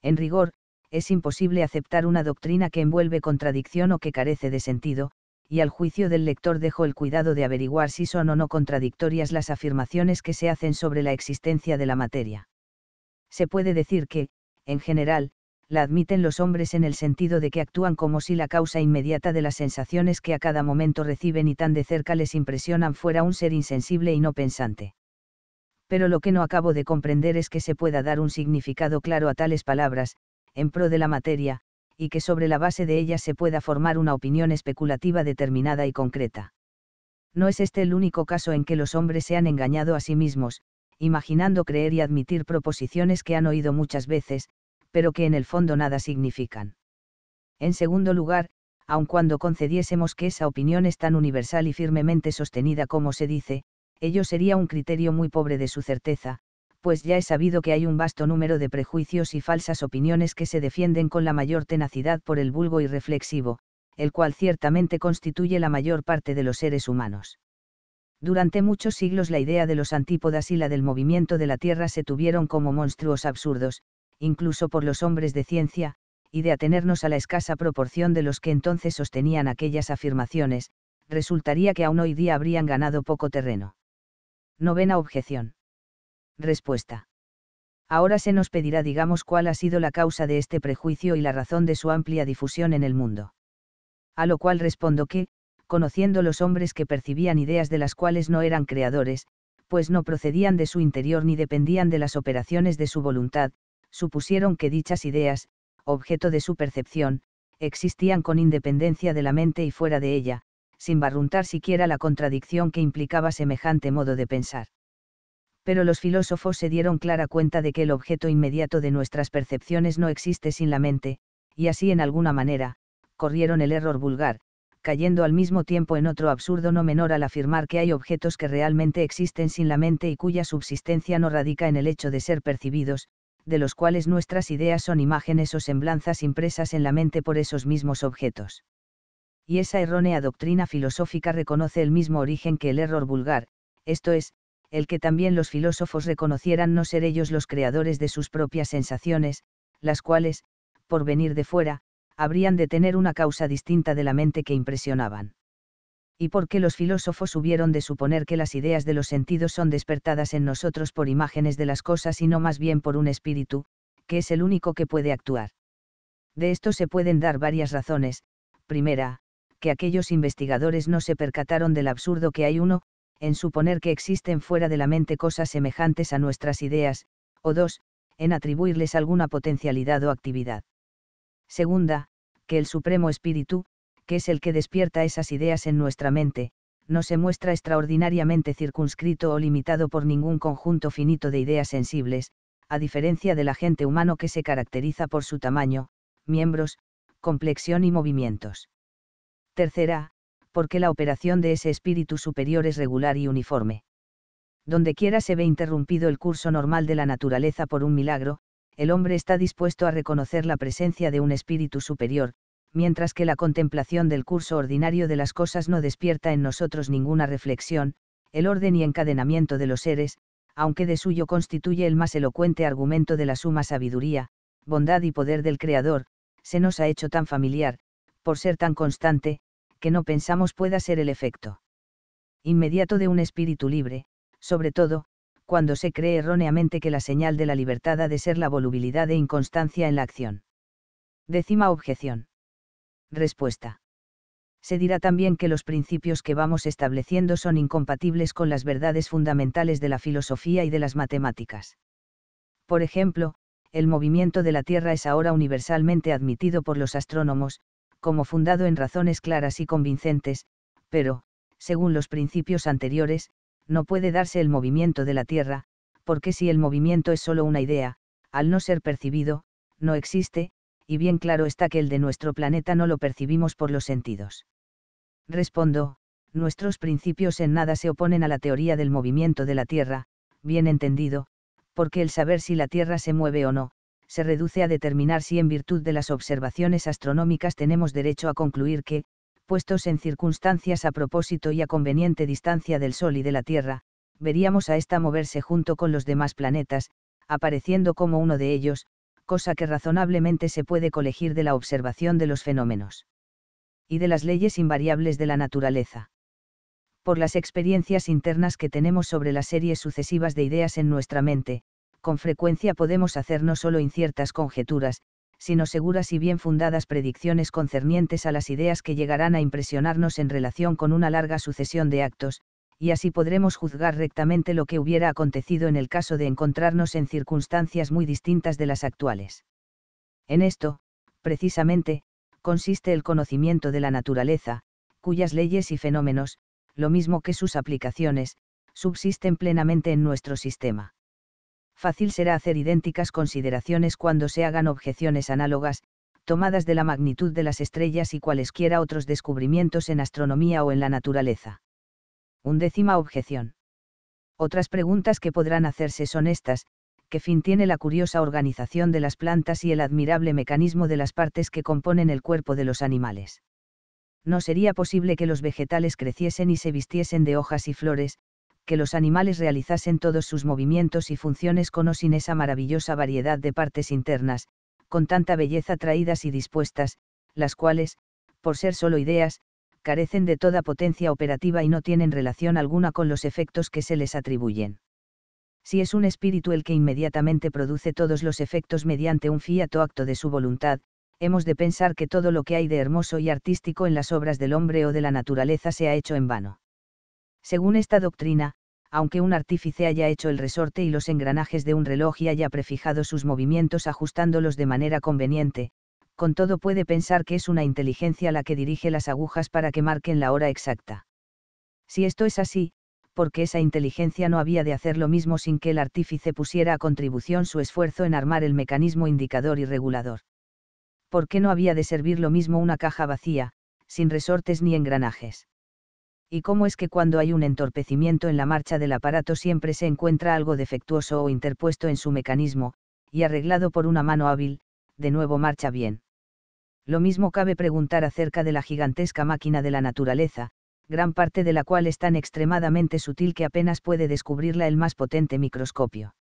En rigor, es imposible aceptar una doctrina que envuelve contradicción o que carece de sentido, y al juicio del lector dejo el cuidado de averiguar si son o no contradictorias las afirmaciones que se hacen sobre la existencia de la materia. Se puede decir que, en general, la admiten los hombres en el sentido de que actúan como si la causa inmediata de las sensaciones que a cada momento reciben y tan de cerca les impresionan fuera un ser insensible y no pensante. Pero lo que no acabo de comprender es que se pueda dar un significado claro a tales palabras, en pro de la materia, y que sobre la base de ella se pueda formar una opinión especulativa determinada y concreta. No es este el único caso en que los hombres se han engañado a sí mismos, imaginando creer y admitir proposiciones que han oído muchas veces, pero que en el fondo nada significan. En segundo lugar, aun cuando concediésemos que esa opinión es tan universal y firmemente sostenida como se dice, ello sería un criterio muy pobre de su certeza, pues ya he sabido que hay un vasto número de prejuicios y falsas opiniones que se defienden con la mayor tenacidad por el vulgo irreflexivo, el cual ciertamente constituye la mayor parte de los seres humanos. Durante muchos siglos la idea de los antípodas y la del movimiento de la Tierra se tuvieron como monstruos absurdos, incluso por los hombres de ciencia, y de atenernos a la escasa proporción de los que entonces sostenían aquellas afirmaciones, resultaría que aún hoy día habrían ganado poco terreno. Novena objeción. Respuesta. Ahora se nos pedirá digamos cuál ha sido la causa de este prejuicio y la razón de su amplia difusión en el mundo. A lo cual respondo que, conociendo los hombres que percibían ideas de las cuales no eran creadores, pues no procedían de su interior ni dependían de las operaciones de su voluntad, supusieron que dichas ideas, objeto de su percepción, existían con independencia de la mente y fuera de ella, sin barruntar siquiera la contradicción que implicaba semejante modo de pensar pero los filósofos se dieron clara cuenta de que el objeto inmediato de nuestras percepciones no existe sin la mente, y así en alguna manera, corrieron el error vulgar, cayendo al mismo tiempo en otro absurdo no menor al afirmar que hay objetos que realmente existen sin la mente y cuya subsistencia no radica en el hecho de ser percibidos, de los cuales nuestras ideas son imágenes o semblanzas impresas en la mente por esos mismos objetos. Y esa errónea doctrina filosófica reconoce el mismo origen que el error vulgar, esto es, el que también los filósofos reconocieran no ser ellos los creadores de sus propias sensaciones, las cuales, por venir de fuera, habrían de tener una causa distinta de la mente que impresionaban. Y por qué los filósofos hubieron de suponer que las ideas de los sentidos son despertadas en nosotros por imágenes de las cosas y no más bien por un espíritu, que es el único que puede actuar. De esto se pueden dar varias razones. Primera, que aquellos investigadores no se percataron del absurdo que hay uno, en suponer que existen fuera de la mente cosas semejantes a nuestras ideas, o dos, en atribuirles alguna potencialidad o actividad. Segunda, que el Supremo Espíritu, que es el que despierta esas ideas en nuestra mente, no se muestra extraordinariamente circunscrito o limitado por ningún conjunto finito de ideas sensibles, a diferencia del agente humano que se caracteriza por su tamaño, miembros, complexión y movimientos. Tercera, porque la operación de ese espíritu superior es regular y uniforme. Donde quiera se ve interrumpido el curso normal de la naturaleza por un milagro, el hombre está dispuesto a reconocer la presencia de un espíritu superior, mientras que la contemplación del curso ordinario de las cosas no despierta en nosotros ninguna reflexión, el orden y encadenamiento de los seres, aunque de suyo constituye el más elocuente argumento de la suma sabiduría, bondad y poder del Creador, se nos ha hecho tan familiar, por ser tan constante, que no pensamos pueda ser el efecto inmediato de un espíritu libre, sobre todo, cuando se cree erróneamente que la señal de la libertad ha de ser la volubilidad e inconstancia en la acción. Décima objeción. Respuesta. Se dirá también que los principios que vamos estableciendo son incompatibles con las verdades fundamentales de la filosofía y de las matemáticas. Por ejemplo, el movimiento de la Tierra es ahora universalmente admitido por los astrónomos, como fundado en razones claras y convincentes, pero, según los principios anteriores, no puede darse el movimiento de la Tierra, porque si el movimiento es solo una idea, al no ser percibido, no existe, y bien claro está que el de nuestro planeta no lo percibimos por los sentidos. Respondo, nuestros principios en nada se oponen a la teoría del movimiento de la Tierra, bien entendido, porque el saber si la Tierra se mueve o no, se reduce a determinar si en virtud de las observaciones astronómicas tenemos derecho a concluir que, puestos en circunstancias a propósito y a conveniente distancia del Sol y de la Tierra, veríamos a ésta moverse junto con los demás planetas, apareciendo como uno de ellos, cosa que razonablemente se puede colegir de la observación de los fenómenos y de las leyes invariables de la naturaleza. Por las experiencias internas que tenemos sobre las series sucesivas de ideas en nuestra mente, con frecuencia podemos hacer no solo inciertas conjeturas, sino seguras y bien fundadas predicciones concernientes a las ideas que llegarán a impresionarnos en relación con una larga sucesión de actos, y así podremos juzgar rectamente lo que hubiera acontecido en el caso de encontrarnos en circunstancias muy distintas de las actuales. En esto, precisamente, consiste el conocimiento de la naturaleza, cuyas leyes y fenómenos, lo mismo que sus aplicaciones, subsisten plenamente en nuestro sistema fácil será hacer idénticas consideraciones cuando se hagan objeciones análogas, tomadas de la magnitud de las estrellas y cualesquiera otros descubrimientos en astronomía o en la naturaleza. Undécima objeción. Otras preguntas que podrán hacerse son estas, ¿qué fin tiene la curiosa organización de las plantas y el admirable mecanismo de las partes que componen el cuerpo de los animales? No sería posible que los vegetales creciesen y se vistiesen de hojas y flores, que los animales realizasen todos sus movimientos y funciones con o sin esa maravillosa variedad de partes internas, con tanta belleza traídas y dispuestas, las cuales, por ser solo ideas, carecen de toda potencia operativa y no tienen relación alguna con los efectos que se les atribuyen. Si es un espíritu el que inmediatamente produce todos los efectos mediante un fiato acto de su voluntad, hemos de pensar que todo lo que hay de hermoso y artístico en las obras del hombre o de la naturaleza se ha hecho en vano. Según esta doctrina, aunque un artífice haya hecho el resorte y los engranajes de un reloj y haya prefijado sus movimientos ajustándolos de manera conveniente, con todo puede pensar que es una inteligencia la que dirige las agujas para que marquen la hora exacta. Si esto es así, porque esa inteligencia no había de hacer lo mismo sin que el artífice pusiera a contribución su esfuerzo en armar el mecanismo indicador y regulador. ¿Por qué no había de servir lo mismo una caja vacía, sin resortes ni engranajes? y cómo es que cuando hay un entorpecimiento en la marcha del aparato siempre se encuentra algo defectuoso o interpuesto en su mecanismo, y arreglado por una mano hábil, de nuevo marcha bien. Lo mismo cabe preguntar acerca de la gigantesca máquina de la naturaleza, gran parte de la cual es tan extremadamente sutil que apenas puede descubrirla el más potente microscopio.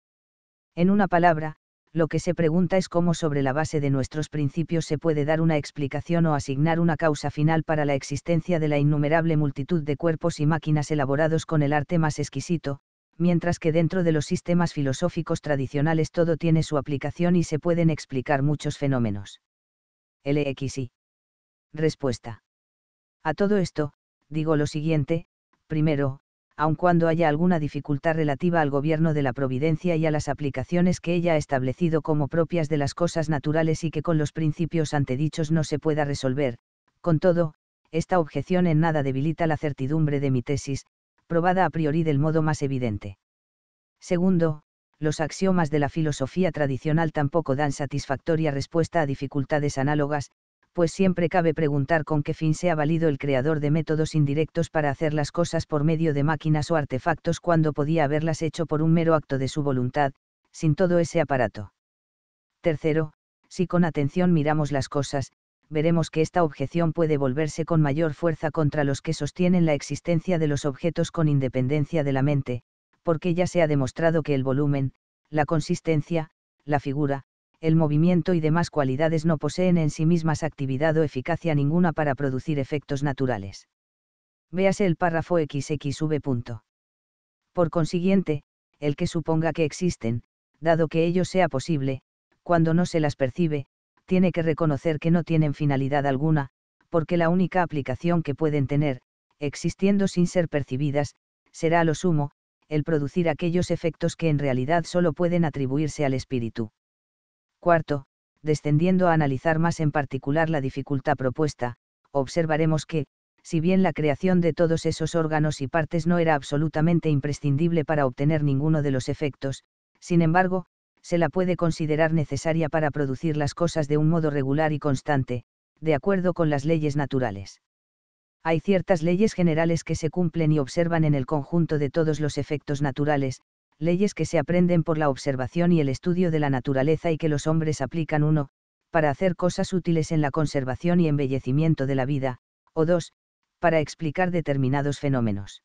En una palabra, lo que se pregunta es cómo sobre la base de nuestros principios se puede dar una explicación o asignar una causa final para la existencia de la innumerable multitud de cuerpos y máquinas elaborados con el arte más exquisito, mientras que dentro de los sistemas filosóficos tradicionales todo tiene su aplicación y se pueden explicar muchos fenómenos. LXI. Respuesta. A todo esto, digo lo siguiente, primero, aun cuando haya alguna dificultad relativa al gobierno de la providencia y a las aplicaciones que ella ha establecido como propias de las cosas naturales y que con los principios antedichos no se pueda resolver, con todo, esta objeción en nada debilita la certidumbre de mi tesis, probada a priori del modo más evidente. Segundo, los axiomas de la filosofía tradicional tampoco dan satisfactoria respuesta a dificultades análogas, pues siempre cabe preguntar con qué fin se ha valido el creador de métodos indirectos para hacer las cosas por medio de máquinas o artefactos cuando podía haberlas hecho por un mero acto de su voluntad, sin todo ese aparato. Tercero, si con atención miramos las cosas, veremos que esta objeción puede volverse con mayor fuerza contra los que sostienen la existencia de los objetos con independencia de la mente, porque ya se ha demostrado que el volumen, la consistencia, la figura, el movimiento y demás cualidades no poseen en sí mismas actividad o eficacia ninguna para producir efectos naturales. Véase el párrafo XXV. Por consiguiente, el que suponga que existen, dado que ello sea posible, cuando no se las percibe, tiene que reconocer que no tienen finalidad alguna, porque la única aplicación que pueden tener, existiendo sin ser percibidas, será a lo sumo, el producir aquellos efectos que en realidad solo pueden atribuirse al espíritu. Cuarto, descendiendo a analizar más en particular la dificultad propuesta, observaremos que, si bien la creación de todos esos órganos y partes no era absolutamente imprescindible para obtener ninguno de los efectos, sin embargo, se la puede considerar necesaria para producir las cosas de un modo regular y constante, de acuerdo con las leyes naturales. Hay ciertas leyes generales que se cumplen y observan en el conjunto de todos los efectos naturales, leyes que se aprenden por la observación y el estudio de la naturaleza y que los hombres aplican uno, para hacer cosas útiles en la conservación y embellecimiento de la vida, o dos, para explicar determinados fenómenos.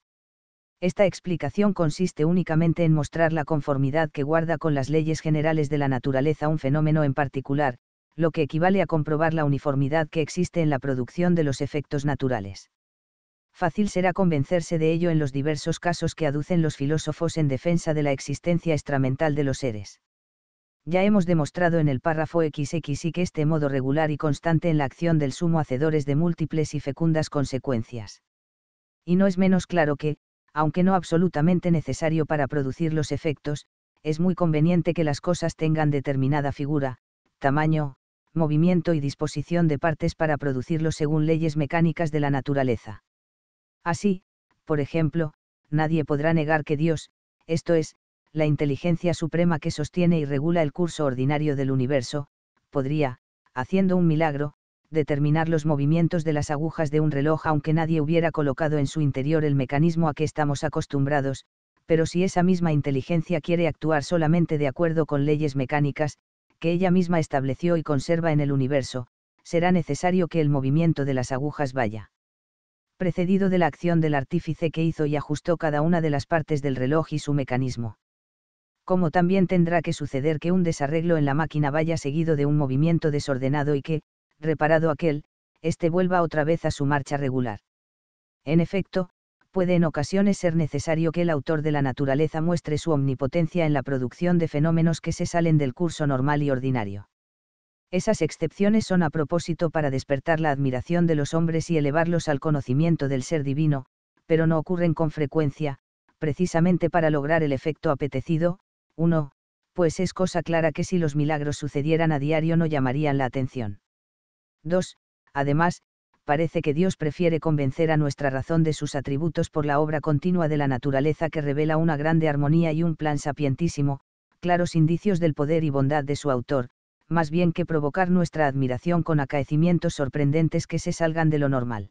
Esta explicación consiste únicamente en mostrar la conformidad que guarda con las leyes generales de la naturaleza un fenómeno en particular, lo que equivale a comprobar la uniformidad que existe en la producción de los efectos naturales fácil será convencerse de ello en los diversos casos que aducen los filósofos en defensa de la existencia extramental de los seres. Ya hemos demostrado en el párrafo XXI que este modo regular y constante en la acción del sumo hacedores de múltiples y fecundas consecuencias. Y no es menos claro que, aunque no absolutamente necesario para producir los efectos, es muy conveniente que las cosas tengan determinada figura, tamaño, movimiento y disposición de partes para producirlos según leyes mecánicas de la naturaleza. Así, por ejemplo, nadie podrá negar que Dios, esto es, la inteligencia suprema que sostiene y regula el curso ordinario del universo, podría, haciendo un milagro, determinar los movimientos de las agujas de un reloj aunque nadie hubiera colocado en su interior el mecanismo a que estamos acostumbrados, pero si esa misma inteligencia quiere actuar solamente de acuerdo con leyes mecánicas, que ella misma estableció y conserva en el universo, será necesario que el movimiento de las agujas vaya precedido de la acción del artífice que hizo y ajustó cada una de las partes del reloj y su mecanismo. Como también tendrá que suceder que un desarreglo en la máquina vaya seguido de un movimiento desordenado y que, reparado aquel, éste vuelva otra vez a su marcha regular. En efecto, puede en ocasiones ser necesario que el autor de la naturaleza muestre su omnipotencia en la producción de fenómenos que se salen del curso normal y ordinario. Esas excepciones son a propósito para despertar la admiración de los hombres y elevarlos al conocimiento del ser divino, pero no ocurren con frecuencia, precisamente para lograr el efecto apetecido, uno, pues es cosa clara que si los milagros sucedieran a diario no llamarían la atención. 2. Además, parece que Dios prefiere convencer a nuestra razón de sus atributos por la obra continua de la naturaleza que revela una grande armonía y un plan sapientísimo, claros indicios del poder y bondad de su autor, más bien que provocar nuestra admiración con acaecimientos sorprendentes que se salgan de lo normal.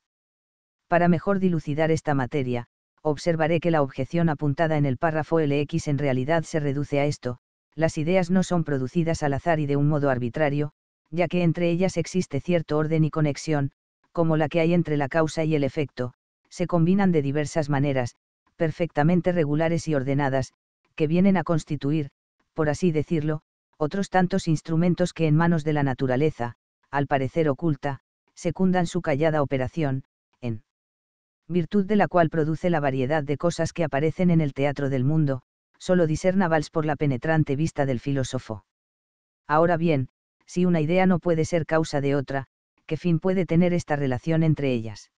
Para mejor dilucidar esta materia, observaré que la objeción apuntada en el párrafo LX en realidad se reduce a esto, las ideas no son producidas al azar y de un modo arbitrario, ya que entre ellas existe cierto orden y conexión, como la que hay entre la causa y el efecto, se combinan de diversas maneras, perfectamente regulares y ordenadas, que vienen a constituir, por así decirlo, otros tantos instrumentos que en manos de la naturaleza, al parecer oculta, secundan su callada operación, en virtud de la cual produce la variedad de cosas que aparecen en el teatro del mundo, solo diserna Valls por la penetrante vista del filósofo. Ahora bien, si una idea no puede ser causa de otra, ¿qué fin puede tener esta relación entre ellas?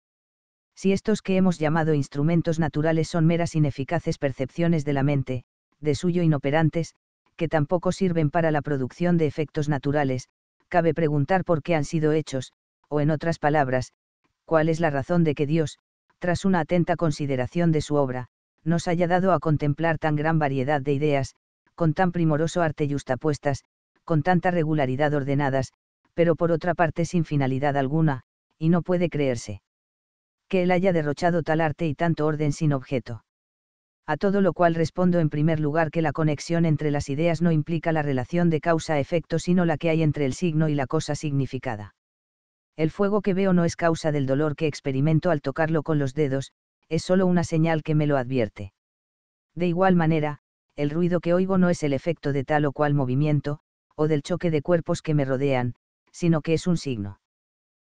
Si estos que hemos llamado instrumentos naturales son meras ineficaces percepciones de la mente, de suyo inoperantes, que tampoco sirven para la producción de efectos naturales, cabe preguntar por qué han sido hechos, o en otras palabras, cuál es la razón de que Dios, tras una atenta consideración de su obra, nos haya dado a contemplar tan gran variedad de ideas, con tan primoroso arte yustapuestas, con tanta regularidad ordenadas, pero por otra parte sin finalidad alguna, y no puede creerse. Que él haya derrochado tal arte y tanto orden sin objeto a todo lo cual respondo en primer lugar que la conexión entre las ideas no implica la relación de causa-efecto sino la que hay entre el signo y la cosa significada. El fuego que veo no es causa del dolor que experimento al tocarlo con los dedos, es solo una señal que me lo advierte. De igual manera, el ruido que oigo no es el efecto de tal o cual movimiento, o del choque de cuerpos que me rodean, sino que es un signo.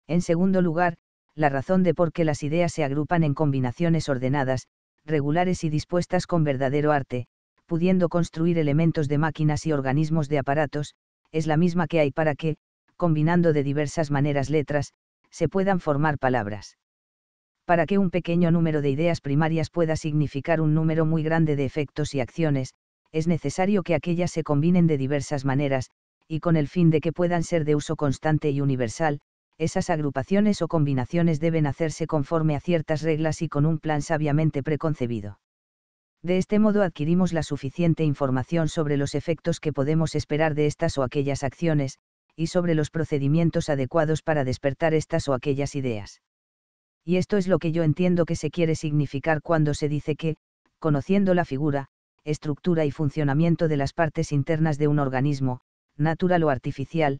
En segundo lugar, la razón de por qué las ideas se agrupan en combinaciones ordenadas, regulares y dispuestas con verdadero arte, pudiendo construir elementos de máquinas y organismos de aparatos, es la misma que hay para que, combinando de diversas maneras letras, se puedan formar palabras. Para que un pequeño número de ideas primarias pueda significar un número muy grande de efectos y acciones, es necesario que aquellas se combinen de diversas maneras, y con el fin de que puedan ser de uso constante y universal, esas agrupaciones o combinaciones deben hacerse conforme a ciertas reglas y con un plan sabiamente preconcebido. De este modo adquirimos la suficiente información sobre los efectos que podemos esperar de estas o aquellas acciones, y sobre los procedimientos adecuados para despertar estas o aquellas ideas. Y esto es lo que yo entiendo que se quiere significar cuando se dice que, conociendo la figura, estructura y funcionamiento de las partes internas de un organismo, natural o artificial,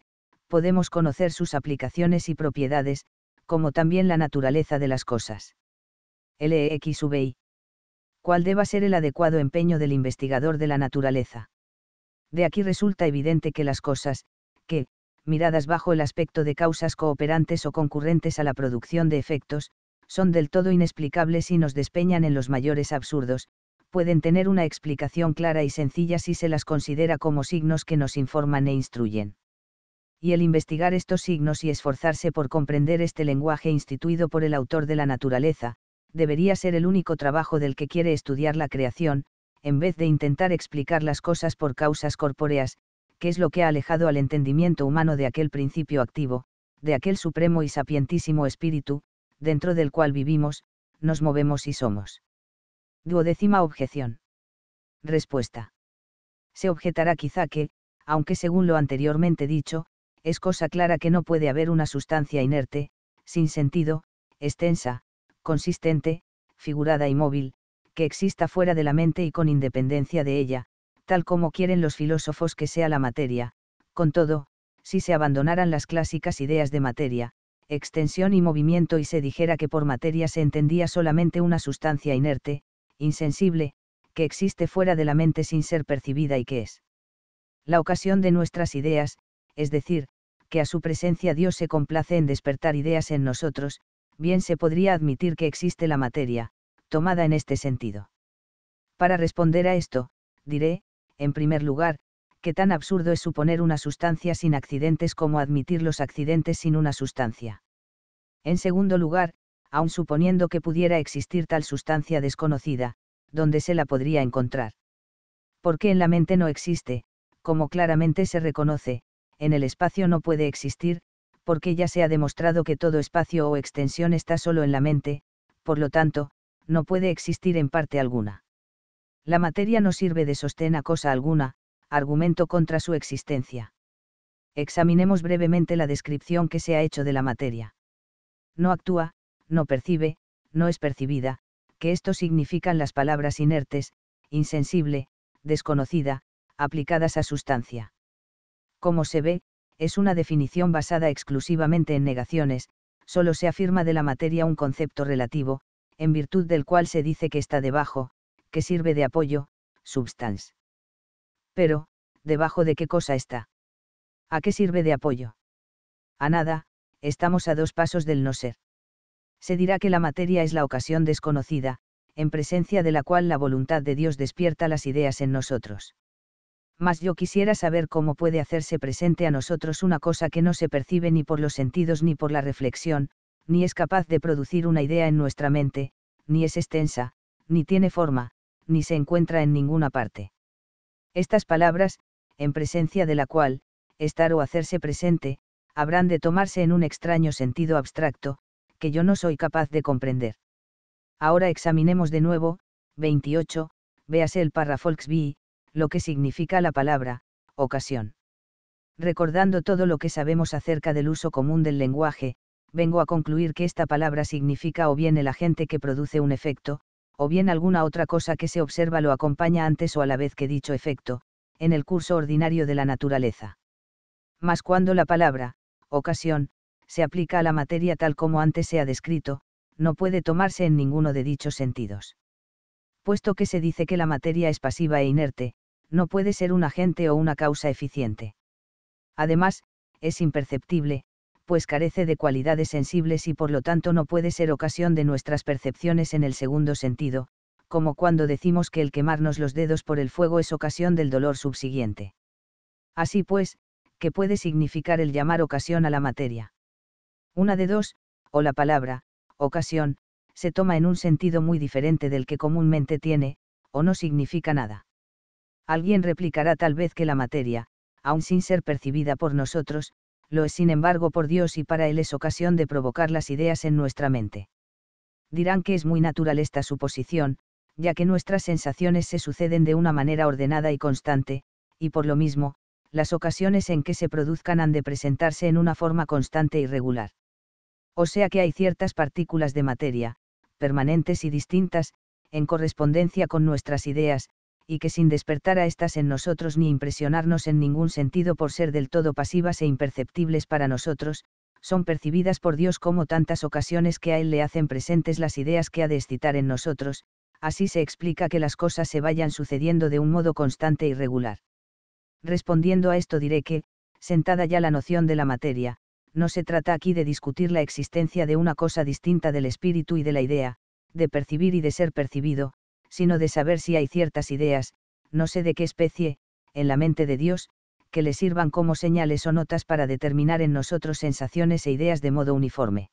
podemos conocer sus aplicaciones y propiedades, como también la naturaleza de las cosas. LEXVI. ¿Cuál deba ser el adecuado empeño del investigador de la naturaleza? De aquí resulta evidente que las cosas, que, miradas bajo el aspecto de causas cooperantes o concurrentes a la producción de efectos, son del todo inexplicables y nos despeñan en los mayores absurdos, pueden tener una explicación clara y sencilla si se las considera como signos que nos informan e instruyen y el investigar estos signos y esforzarse por comprender este lenguaje instituido por el autor de la naturaleza, debería ser el único trabajo del que quiere estudiar la creación, en vez de intentar explicar las cosas por causas corpóreas, que es lo que ha alejado al entendimiento humano de aquel principio activo, de aquel supremo y sapientísimo espíritu, dentro del cual vivimos, nos movemos y somos. Duodécima objeción. Respuesta. Se objetará quizá que, aunque según lo anteriormente dicho, es cosa clara que no puede haber una sustancia inerte, sin sentido, extensa, consistente, figurada y móvil, que exista fuera de la mente y con independencia de ella, tal como quieren los filósofos que sea la materia, con todo, si se abandonaran las clásicas ideas de materia, extensión y movimiento y se dijera que por materia se entendía solamente una sustancia inerte, insensible, que existe fuera de la mente sin ser percibida y que es la ocasión de nuestras ideas, es decir, que a su presencia Dios se complace en despertar ideas en nosotros, bien se podría admitir que existe la materia, tomada en este sentido. Para responder a esto, diré, en primer lugar, que tan absurdo es suponer una sustancia sin accidentes como admitir los accidentes sin una sustancia. En segundo lugar, aun suponiendo que pudiera existir tal sustancia desconocida, ¿dónde se la podría encontrar? Porque en la mente no existe, como claramente se reconoce, en el espacio no puede existir, porque ya se ha demostrado que todo espacio o extensión está solo en la mente, por lo tanto, no puede existir en parte alguna. La materia no sirve de sostén a cosa alguna, argumento contra su existencia. Examinemos brevemente la descripción que se ha hecho de la materia. No actúa, no percibe, no es percibida, que esto significan las palabras inertes, insensible, desconocida, aplicadas a sustancia. Como se ve, es una definición basada exclusivamente en negaciones, solo se afirma de la materia un concepto relativo, en virtud del cual se dice que está debajo, que sirve de apoyo, substance. Pero, ¿debajo de qué cosa está? ¿A qué sirve de apoyo? A nada, estamos a dos pasos del no ser. Se dirá que la materia es la ocasión desconocida, en presencia de la cual la voluntad de Dios despierta las ideas en nosotros mas yo quisiera saber cómo puede hacerse presente a nosotros una cosa que no se percibe ni por los sentidos ni por la reflexión, ni es capaz de producir una idea en nuestra mente, ni es extensa, ni tiene forma, ni se encuentra en ninguna parte. Estas palabras, en presencia de la cual, estar o hacerse presente, habrán de tomarse en un extraño sentido abstracto, que yo no soy capaz de comprender. Ahora examinemos de nuevo, 28, véase el párrafo XVI, lo que significa la palabra, ocasión. Recordando todo lo que sabemos acerca del uso común del lenguaje, vengo a concluir que esta palabra significa o bien el agente que produce un efecto, o bien alguna otra cosa que se observa lo acompaña antes o a la vez que dicho efecto, en el curso ordinario de la naturaleza. Mas cuando la palabra, ocasión, se aplica a la materia tal como antes se ha descrito, no puede tomarse en ninguno de dichos sentidos. Puesto que se dice que la materia es pasiva e inerte, no puede ser un agente o una causa eficiente. Además, es imperceptible, pues carece de cualidades sensibles y por lo tanto no puede ser ocasión de nuestras percepciones en el segundo sentido, como cuando decimos que el quemarnos los dedos por el fuego es ocasión del dolor subsiguiente. Así pues, ¿qué puede significar el llamar ocasión a la materia? Una de dos, o la palabra, ocasión, se toma en un sentido muy diferente del que comúnmente tiene, o no significa nada. Alguien replicará tal vez que la materia, aun sin ser percibida por nosotros, lo es sin embargo por Dios y para Él es ocasión de provocar las ideas en nuestra mente. Dirán que es muy natural esta suposición, ya que nuestras sensaciones se suceden de una manera ordenada y constante, y por lo mismo, las ocasiones en que se produzcan han de presentarse en una forma constante y regular. O sea que hay ciertas partículas de materia, permanentes y distintas, en correspondencia con nuestras ideas, y que sin despertar a estas en nosotros ni impresionarnos en ningún sentido por ser del todo pasivas e imperceptibles para nosotros, son percibidas por Dios como tantas ocasiones que a Él le hacen presentes las ideas que ha de excitar en nosotros, así se explica que las cosas se vayan sucediendo de un modo constante y regular. Respondiendo a esto diré que, sentada ya la noción de la materia, no se trata aquí de discutir la existencia de una cosa distinta del espíritu y de la idea, de percibir y de ser percibido, sino de saber si hay ciertas ideas, no sé de qué especie, en la mente de Dios, que le sirvan como señales o notas para determinar en nosotros sensaciones e ideas de modo uniforme.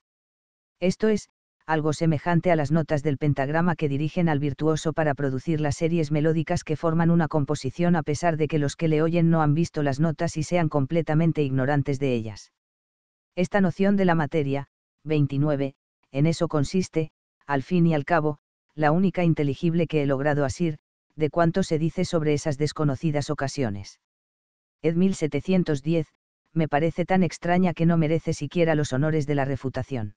Esto es, algo semejante a las notas del pentagrama que dirigen al virtuoso para producir las series melódicas que forman una composición a pesar de que los que le oyen no han visto las notas y sean completamente ignorantes de ellas. Esta noción de la materia, 29, en eso consiste, al fin y al cabo, la única inteligible que he logrado asir, de cuanto se dice sobre esas desconocidas ocasiones. Ed 1710, me parece tan extraña que no merece siquiera los honores de la refutación.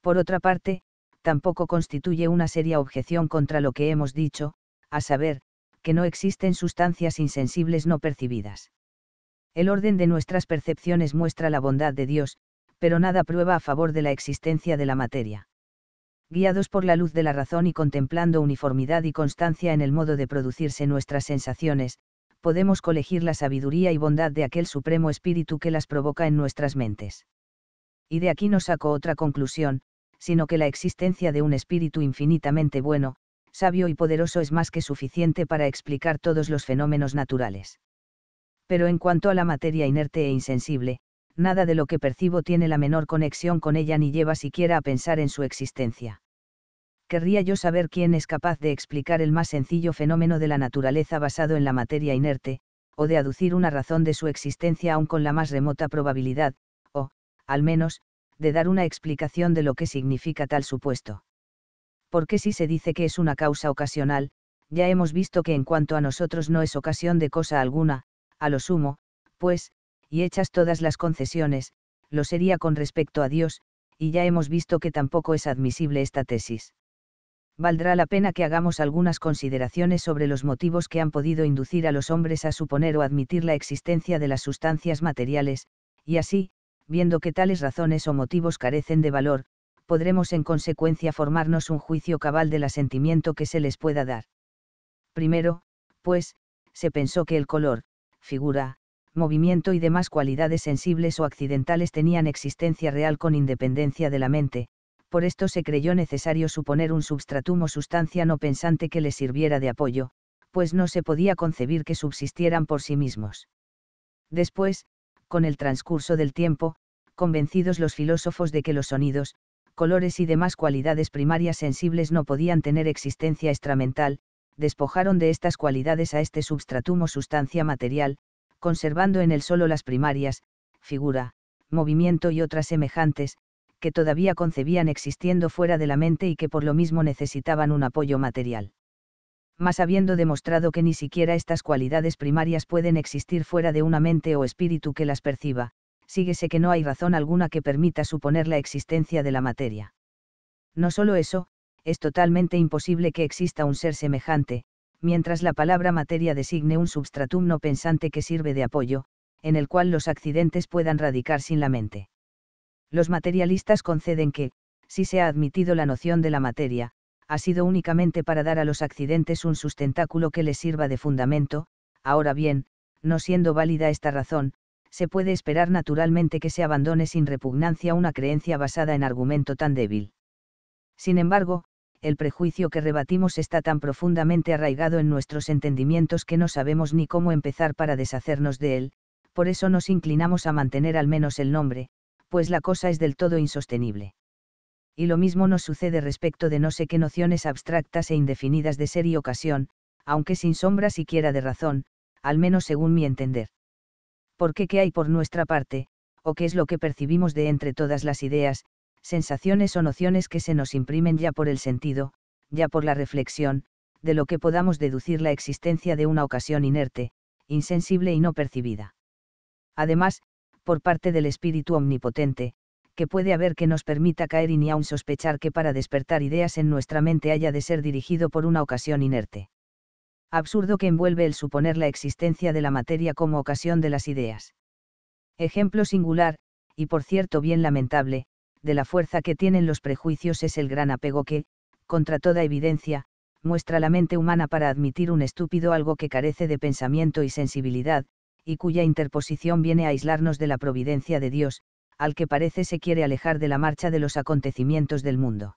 Por otra parte, tampoco constituye una seria objeción contra lo que hemos dicho, a saber, que no existen sustancias insensibles no percibidas. El orden de nuestras percepciones muestra la bondad de Dios, pero nada prueba a favor de la existencia de la materia guiados por la luz de la razón y contemplando uniformidad y constancia en el modo de producirse nuestras sensaciones, podemos colegir la sabiduría y bondad de aquel Supremo Espíritu que las provoca en nuestras mentes. Y de aquí no saco otra conclusión, sino que la existencia de un espíritu infinitamente bueno, sabio y poderoso es más que suficiente para explicar todos los fenómenos naturales. Pero en cuanto a la materia inerte e insensible, nada de lo que percibo tiene la menor conexión con ella ni lleva siquiera a pensar en su existencia. Querría yo saber quién es capaz de explicar el más sencillo fenómeno de la naturaleza basado en la materia inerte, o de aducir una razón de su existencia aún con la más remota probabilidad, o, al menos, de dar una explicación de lo que significa tal supuesto. Porque si se dice que es una causa ocasional, ya hemos visto que en cuanto a nosotros no es ocasión de cosa alguna, a lo sumo, pues, y hechas todas las concesiones, lo sería con respecto a Dios, y ya hemos visto que tampoco es admisible esta tesis. Valdrá la pena que hagamos algunas consideraciones sobre los motivos que han podido inducir a los hombres a suponer o admitir la existencia de las sustancias materiales, y así, viendo que tales razones o motivos carecen de valor, podremos en consecuencia formarnos un juicio cabal del asentimiento que se les pueda dar. Primero, pues, se pensó que el color, figura, movimiento y demás cualidades sensibles o accidentales tenían existencia real con independencia de la mente, por esto se creyó necesario suponer un substratum o sustancia no pensante que les sirviera de apoyo, pues no se podía concebir que subsistieran por sí mismos. Después, con el transcurso del tiempo, convencidos los filósofos de que los sonidos, colores y demás cualidades primarias sensibles no podían tener existencia extramental, despojaron de estas cualidades a este substratum o sustancia material, conservando en él solo las primarias, figura, movimiento y otras semejantes, que todavía concebían existiendo fuera de la mente y que por lo mismo necesitaban un apoyo material. Mas habiendo demostrado que ni siquiera estas cualidades primarias pueden existir fuera de una mente o espíritu que las perciba, síguese que no hay razón alguna que permita suponer la existencia de la materia. No solo eso, es totalmente imposible que exista un ser semejante, mientras la palabra materia designe un substratum no pensante que sirve de apoyo, en el cual los accidentes puedan radicar sin la mente. Los materialistas conceden que, si se ha admitido la noción de la materia, ha sido únicamente para dar a los accidentes un sustentáculo que les sirva de fundamento, ahora bien, no siendo válida esta razón, se puede esperar naturalmente que se abandone sin repugnancia una creencia basada en argumento tan débil. Sin embargo, el prejuicio que rebatimos está tan profundamente arraigado en nuestros entendimientos que no sabemos ni cómo empezar para deshacernos de él, por eso nos inclinamos a mantener al menos el nombre, pues la cosa es del todo insostenible. Y lo mismo nos sucede respecto de no sé qué nociones abstractas e indefinidas de ser y ocasión, aunque sin sombra siquiera de razón, al menos según mi entender. ¿Por qué qué hay por nuestra parte, o qué es lo que percibimos de entre todas las ideas, sensaciones o nociones que se nos imprimen ya por el sentido, ya por la reflexión, de lo que podamos deducir la existencia de una ocasión inerte, insensible y no percibida. Además, por parte del espíritu omnipotente, que puede haber que nos permita caer y ni aun sospechar que para despertar ideas en nuestra mente haya de ser dirigido por una ocasión inerte. Absurdo que envuelve el suponer la existencia de la materia como ocasión de las ideas. Ejemplo singular, y por cierto bien lamentable, de la fuerza que tienen los prejuicios es el gran apego que, contra toda evidencia, muestra la mente humana para admitir un estúpido algo que carece de pensamiento y sensibilidad, y cuya interposición viene a aislarnos de la providencia de Dios, al que parece se quiere alejar de la marcha de los acontecimientos del mundo.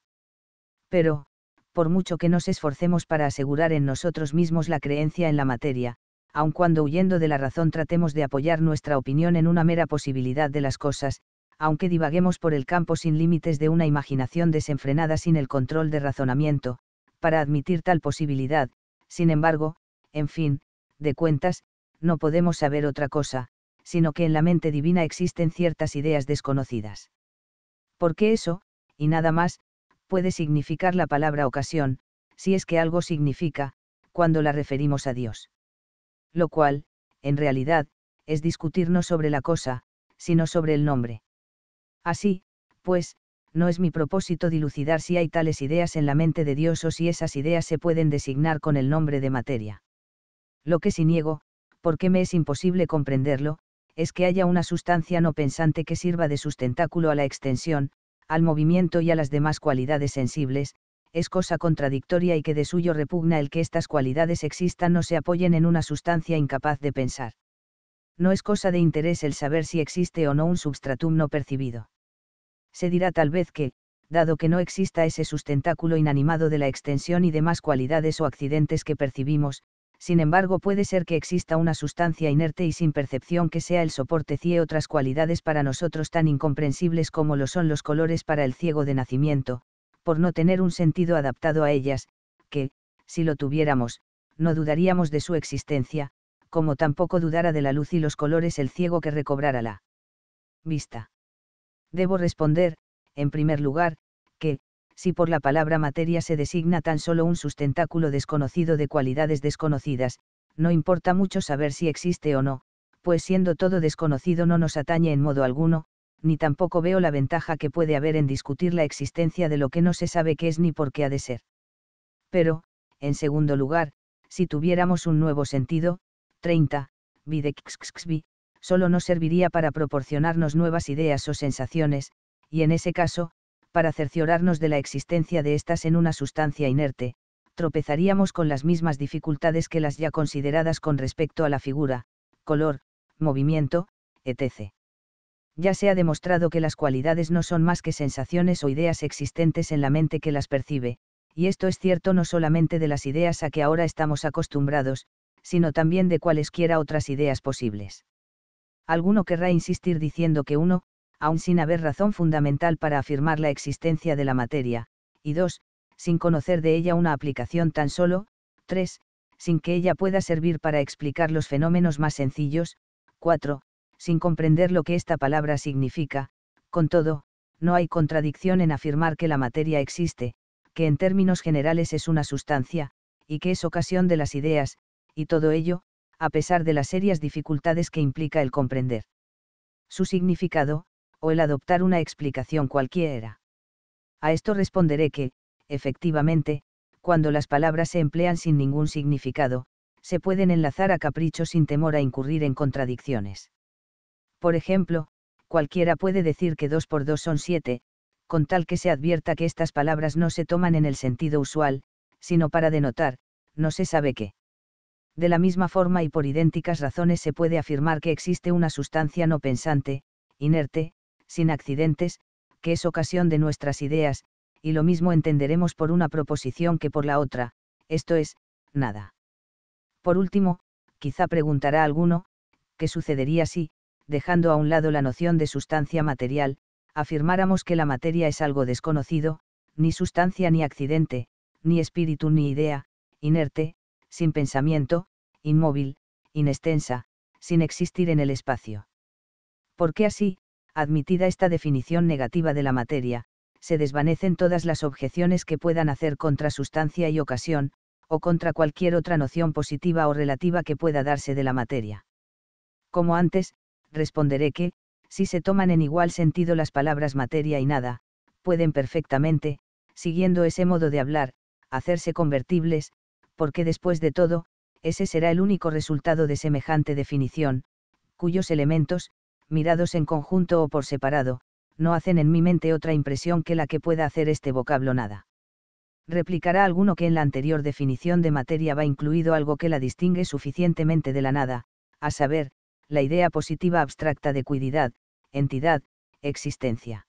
Pero, por mucho que nos esforcemos para asegurar en nosotros mismos la creencia en la materia, aun cuando huyendo de la razón tratemos de apoyar nuestra opinión en una mera posibilidad de las cosas, aunque divaguemos por el campo sin límites de una imaginación desenfrenada sin el control de razonamiento, para admitir tal posibilidad, sin embargo, en fin, de cuentas, no podemos saber otra cosa, sino que en la mente divina existen ciertas ideas desconocidas. Porque eso, y nada más, puede significar la palabra ocasión, si es que algo significa, cuando la referimos a Dios. Lo cual, en realidad, es no sobre la cosa, sino sobre el nombre. Así, pues, no es mi propósito dilucidar si hay tales ideas en la mente de Dios o si esas ideas se pueden designar con el nombre de materia. Lo que sí niego, porque me es imposible comprenderlo, es que haya una sustancia no pensante que sirva de sustentáculo a la extensión, al movimiento y a las demás cualidades sensibles, es cosa contradictoria y que de suyo repugna el que estas cualidades existan o se apoyen en una sustancia incapaz de pensar no es cosa de interés el saber si existe o no un substratum no percibido. Se dirá tal vez que, dado que no exista ese sustentáculo inanimado de la extensión y demás cualidades o accidentes que percibimos, sin embargo puede ser que exista una sustancia inerte y sin percepción que sea el soporte cie otras cualidades para nosotros tan incomprensibles como lo son los colores para el ciego de nacimiento, por no tener un sentido adaptado a ellas, que, si lo tuviéramos, no dudaríamos de su existencia, como tampoco dudara de la luz y los colores el ciego que recobrara la vista. Debo responder, en primer lugar, que, si por la palabra materia se designa tan solo un sustentáculo desconocido de cualidades desconocidas, no importa mucho saber si existe o no, pues siendo todo desconocido no nos atañe en modo alguno, ni tampoco veo la ventaja que puede haber en discutir la existencia de lo que no se sabe qué es ni por qué ha de ser. Pero, en segundo lugar, si tuviéramos un nuevo sentido, 30, Videxxxvi, solo nos serviría para proporcionarnos nuevas ideas o sensaciones, y en ese caso, para cerciorarnos de la existencia de estas en una sustancia inerte, tropezaríamos con las mismas dificultades que las ya consideradas con respecto a la figura, color, movimiento, etc. Ya se ha demostrado que las cualidades no son más que sensaciones o ideas existentes en la mente que las percibe, y esto es cierto no solamente de las ideas a que ahora estamos acostumbrados, sino también de cualesquiera otras ideas posibles. Alguno querrá insistir diciendo que uno, aun sin haber razón fundamental para afirmar la existencia de la materia, y dos, sin conocer de ella una aplicación tan solo, tres, sin que ella pueda servir para explicar los fenómenos más sencillos, 4, sin comprender lo que esta palabra significa, con todo, no hay contradicción en afirmar que la materia existe, que en términos generales es una sustancia, y que es ocasión de las ideas, y todo ello, a pesar de las serias dificultades que implica el comprender su significado, o el adoptar una explicación cualquiera. A esto responderé que, efectivamente, cuando las palabras se emplean sin ningún significado, se pueden enlazar a capricho sin temor a incurrir en contradicciones. Por ejemplo, cualquiera puede decir que 2 por 2 son 7, con tal que se advierta que estas palabras no se toman en el sentido usual, sino para denotar, no se sabe qué. De la misma forma y por idénticas razones se puede afirmar que existe una sustancia no pensante, inerte, sin accidentes, que es ocasión de nuestras ideas, y lo mismo entenderemos por una proposición que por la otra, esto es, nada. Por último, quizá preguntará alguno, ¿qué sucedería si, dejando a un lado la noción de sustancia material, afirmáramos que la materia es algo desconocido, ni sustancia ni accidente, ni espíritu ni idea, inerte, sin pensamiento, inmóvil, inextensa, sin existir en el espacio. ¿Por qué así, admitida esta definición negativa de la materia, se desvanecen todas las objeciones que puedan hacer contra sustancia y ocasión, o contra cualquier otra noción positiva o relativa que pueda darse de la materia. Como antes, responderé que, si se toman en igual sentido las palabras materia y nada, pueden perfectamente, siguiendo ese modo de hablar, hacerse convertibles, porque después de todo, ese será el único resultado de semejante definición, cuyos elementos, mirados en conjunto o por separado, no hacen en mi mente otra impresión que la que pueda hacer este vocablo nada. Replicará alguno que en la anterior definición de materia va incluido algo que la distingue suficientemente de la nada, a saber, la idea positiva abstracta de cuididad, entidad, existencia.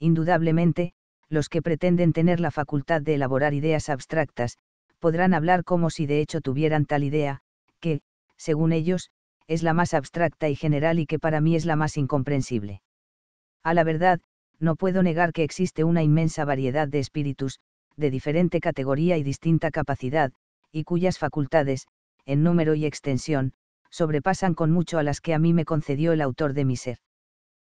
Indudablemente, los que pretenden tener la facultad de elaborar ideas abstractas, podrán hablar como si de hecho tuvieran tal idea, que, según ellos, es la más abstracta y general y que para mí es la más incomprensible. A la verdad, no puedo negar que existe una inmensa variedad de espíritus, de diferente categoría y distinta capacidad, y cuyas facultades, en número y extensión, sobrepasan con mucho a las que a mí me concedió el autor de mi ser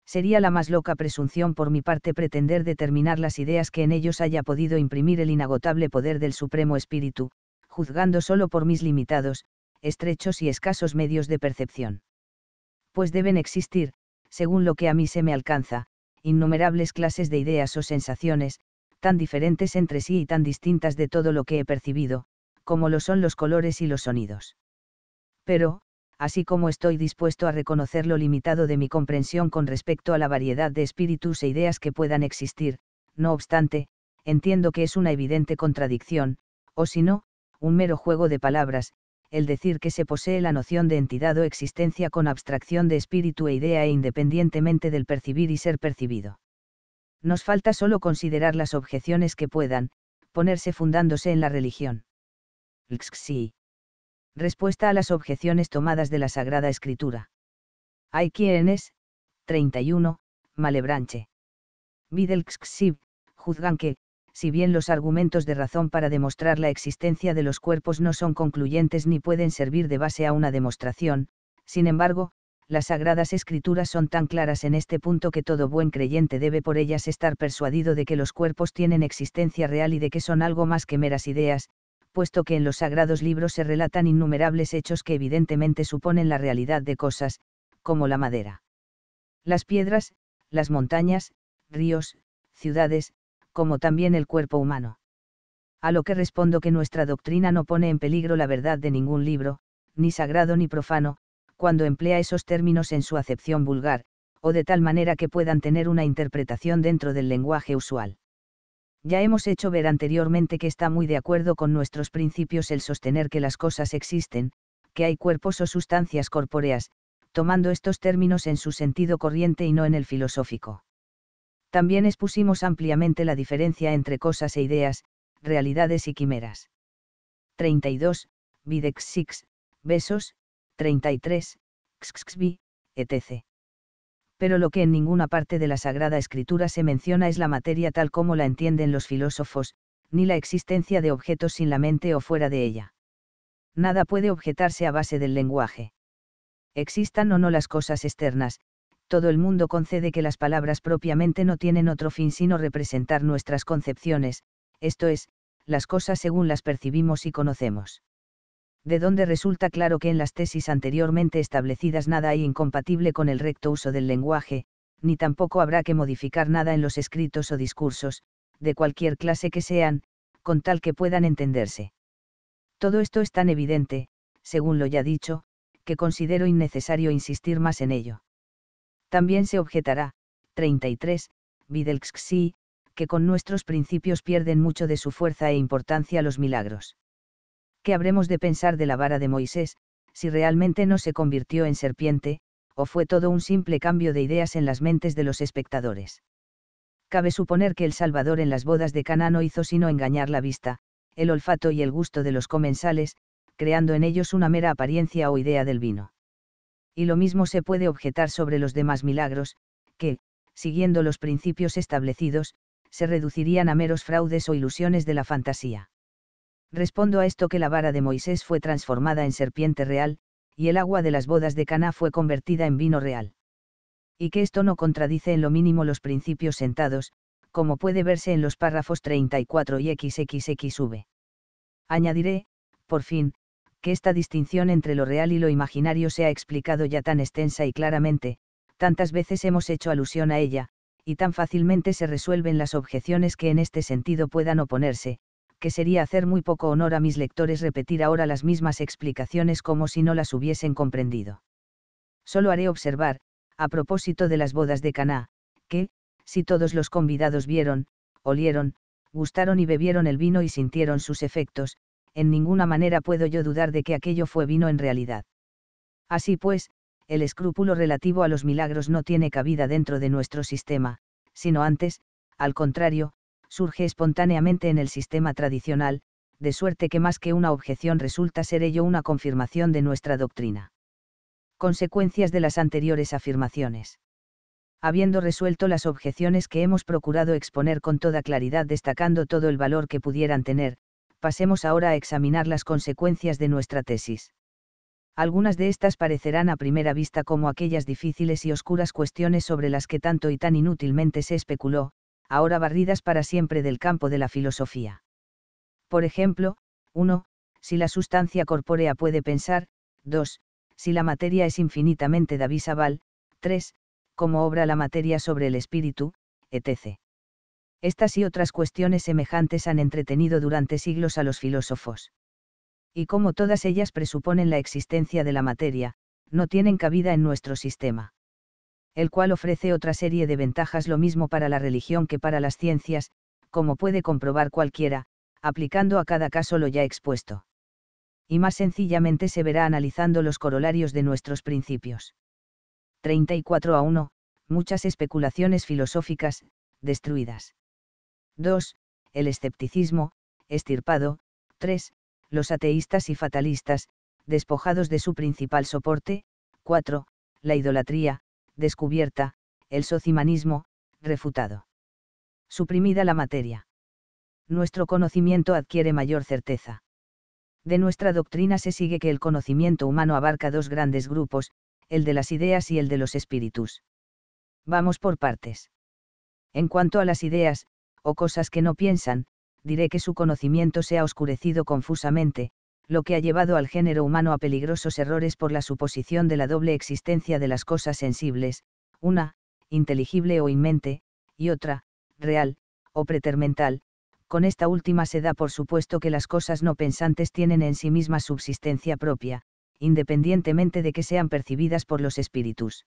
sería la más loca presunción por mi parte pretender determinar las ideas que en ellos haya podido imprimir el inagotable poder del Supremo Espíritu, juzgando solo por mis limitados, estrechos y escasos medios de percepción. Pues deben existir, según lo que a mí se me alcanza, innumerables clases de ideas o sensaciones, tan diferentes entre sí y tan distintas de todo lo que he percibido, como lo son los colores y los sonidos. Pero, así como estoy dispuesto a reconocer lo limitado de mi comprensión con respecto a la variedad de espíritus e ideas que puedan existir, no obstante, entiendo que es una evidente contradicción, o si no, un mero juego de palabras, el decir que se posee la noción de entidad o existencia con abstracción de espíritu e idea e independientemente del percibir y ser percibido. Nos falta solo considerar las objeciones que puedan, ponerse fundándose en la religión. Respuesta a las objeciones tomadas de la Sagrada Escritura. Hay quienes, 31, Malebranche. Videlxib, juzgan que, si bien los argumentos de razón para demostrar la existencia de los cuerpos no son concluyentes ni pueden servir de base a una demostración, sin embargo, las sagradas escrituras son tan claras en este punto que todo buen creyente debe por ellas estar persuadido de que los cuerpos tienen existencia real y de que son algo más que meras ideas, puesto que en los sagrados libros se relatan innumerables hechos que evidentemente suponen la realidad de cosas, como la madera. Las piedras, las montañas, ríos, ciudades, como también el cuerpo humano. A lo que respondo que nuestra doctrina no pone en peligro la verdad de ningún libro, ni sagrado ni profano, cuando emplea esos términos en su acepción vulgar, o de tal manera que puedan tener una interpretación dentro del lenguaje usual. Ya hemos hecho ver anteriormente que está muy de acuerdo con nuestros principios el sostener que las cosas existen, que hay cuerpos o sustancias corpóreas, tomando estos términos en su sentido corriente y no en el filosófico. También expusimos ampliamente la diferencia entre cosas e ideas, realidades y quimeras. 32, Videx Besos, 33, Xxvi, etc pero lo que en ninguna parte de la Sagrada Escritura se menciona es la materia tal como la entienden los filósofos, ni la existencia de objetos sin la mente o fuera de ella. Nada puede objetarse a base del lenguaje. Existan o no las cosas externas, todo el mundo concede que las palabras propiamente no tienen otro fin sino representar nuestras concepciones, esto es, las cosas según las percibimos y conocemos de donde resulta claro que en las tesis anteriormente establecidas nada hay incompatible con el recto uso del lenguaje, ni tampoco habrá que modificar nada en los escritos o discursos, de cualquier clase que sean, con tal que puedan entenderse. Todo esto es tan evidente, según lo ya dicho, que considero innecesario insistir más en ello. También se objetará, 33, Videlxxi, que con nuestros principios pierden mucho de su fuerza e importancia los milagros. ¿qué habremos de pensar de la vara de Moisés, si realmente no se convirtió en serpiente, o fue todo un simple cambio de ideas en las mentes de los espectadores? Cabe suponer que el Salvador en las bodas de Cana no hizo sino engañar la vista, el olfato y el gusto de los comensales, creando en ellos una mera apariencia o idea del vino. Y lo mismo se puede objetar sobre los demás milagros, que, siguiendo los principios establecidos, se reducirían a meros fraudes o ilusiones de la fantasía. Respondo a esto que la vara de Moisés fue transformada en serpiente real, y el agua de las bodas de Caná fue convertida en vino real. Y que esto no contradice en lo mínimo los principios sentados, como puede verse en los párrafos 34 y XXXV. Añadiré, por fin, que esta distinción entre lo real y lo imaginario se ha explicado ya tan extensa y claramente, tantas veces hemos hecho alusión a ella, y tan fácilmente se resuelven las objeciones que en este sentido puedan oponerse, que sería hacer muy poco honor a mis lectores repetir ahora las mismas explicaciones como si no las hubiesen comprendido. Solo haré observar, a propósito de las bodas de Caná, que, si todos los convidados vieron, olieron, gustaron y bebieron el vino y sintieron sus efectos, en ninguna manera puedo yo dudar de que aquello fue vino en realidad. Así pues, el escrúpulo relativo a los milagros no tiene cabida dentro de nuestro sistema, sino antes, al contrario, surge espontáneamente en el sistema tradicional, de suerte que más que una objeción resulta ser ello una confirmación de nuestra doctrina. Consecuencias de las anteriores afirmaciones. Habiendo resuelto las objeciones que hemos procurado exponer con toda claridad destacando todo el valor que pudieran tener, pasemos ahora a examinar las consecuencias de nuestra tesis. Algunas de estas parecerán a primera vista como aquellas difíciles y oscuras cuestiones sobre las que tanto y tan inútilmente se especuló, ahora barridas para siempre del campo de la filosofía. Por ejemplo, 1. Si la sustancia corpórea puede pensar, 2. Si la materia es infinitamente Davisaval, 3. Cómo obra la materia sobre el espíritu, etc. Estas y otras cuestiones semejantes han entretenido durante siglos a los filósofos. Y como todas ellas presuponen la existencia de la materia, no tienen cabida en nuestro sistema el cual ofrece otra serie de ventajas lo mismo para la religión que para las ciencias, como puede comprobar cualquiera, aplicando a cada caso lo ya expuesto. Y más sencillamente se verá analizando los corolarios de nuestros principios. 34 a 1, muchas especulaciones filosóficas, destruidas. 2. El escepticismo, estirpado. 3. Los ateístas y fatalistas, despojados de su principal soporte. 4. La idolatría, descubierta, el socimanismo, refutado. Suprimida la materia. Nuestro conocimiento adquiere mayor certeza. De nuestra doctrina se sigue que el conocimiento humano abarca dos grandes grupos, el de las ideas y el de los espíritus. Vamos por partes. En cuanto a las ideas, o cosas que no piensan, diré que su conocimiento se ha oscurecido confusamente, lo que ha llevado al género humano a peligrosos errores por la suposición de la doble existencia de las cosas sensibles, una, inteligible o inmente, y otra, real, o pretermental, con esta última se da por supuesto que las cosas no pensantes tienen en sí misma subsistencia propia, independientemente de que sean percibidas por los espíritus.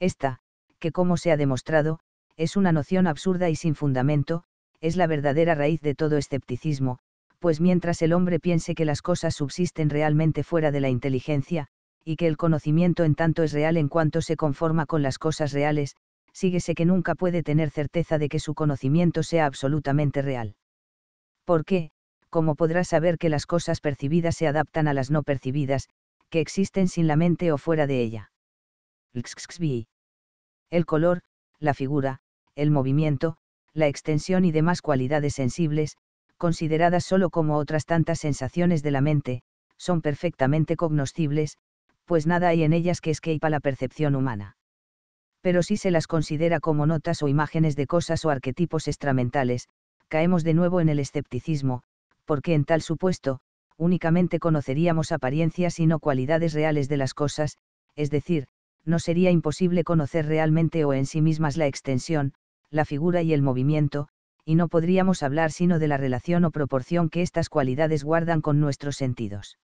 Esta, que como se ha demostrado, es una noción absurda y sin fundamento, es la verdadera raíz de todo escepticismo, pues mientras el hombre piense que las cosas subsisten realmente fuera de la inteligencia, y que el conocimiento en tanto es real en cuanto se conforma con las cosas reales, síguese que nunca puede tener certeza de que su conocimiento sea absolutamente real. ¿Por qué? ¿Cómo podrá saber que las cosas percibidas se adaptan a las no percibidas, que existen sin la mente o fuera de ella? El color, la figura, el movimiento, la extensión y demás cualidades sensibles, consideradas solo como otras tantas sensaciones de la mente, son perfectamente cognoscibles, pues nada hay en ellas que escape a la percepción humana. Pero si se las considera como notas o imágenes de cosas o arquetipos extramentales, caemos de nuevo en el escepticismo, porque en tal supuesto, únicamente conoceríamos apariencias y no cualidades reales de las cosas, es decir, no sería imposible conocer realmente o en sí mismas la extensión, la figura y el movimiento, y no podríamos hablar sino de la relación o proporción que estas cualidades guardan con nuestros sentidos.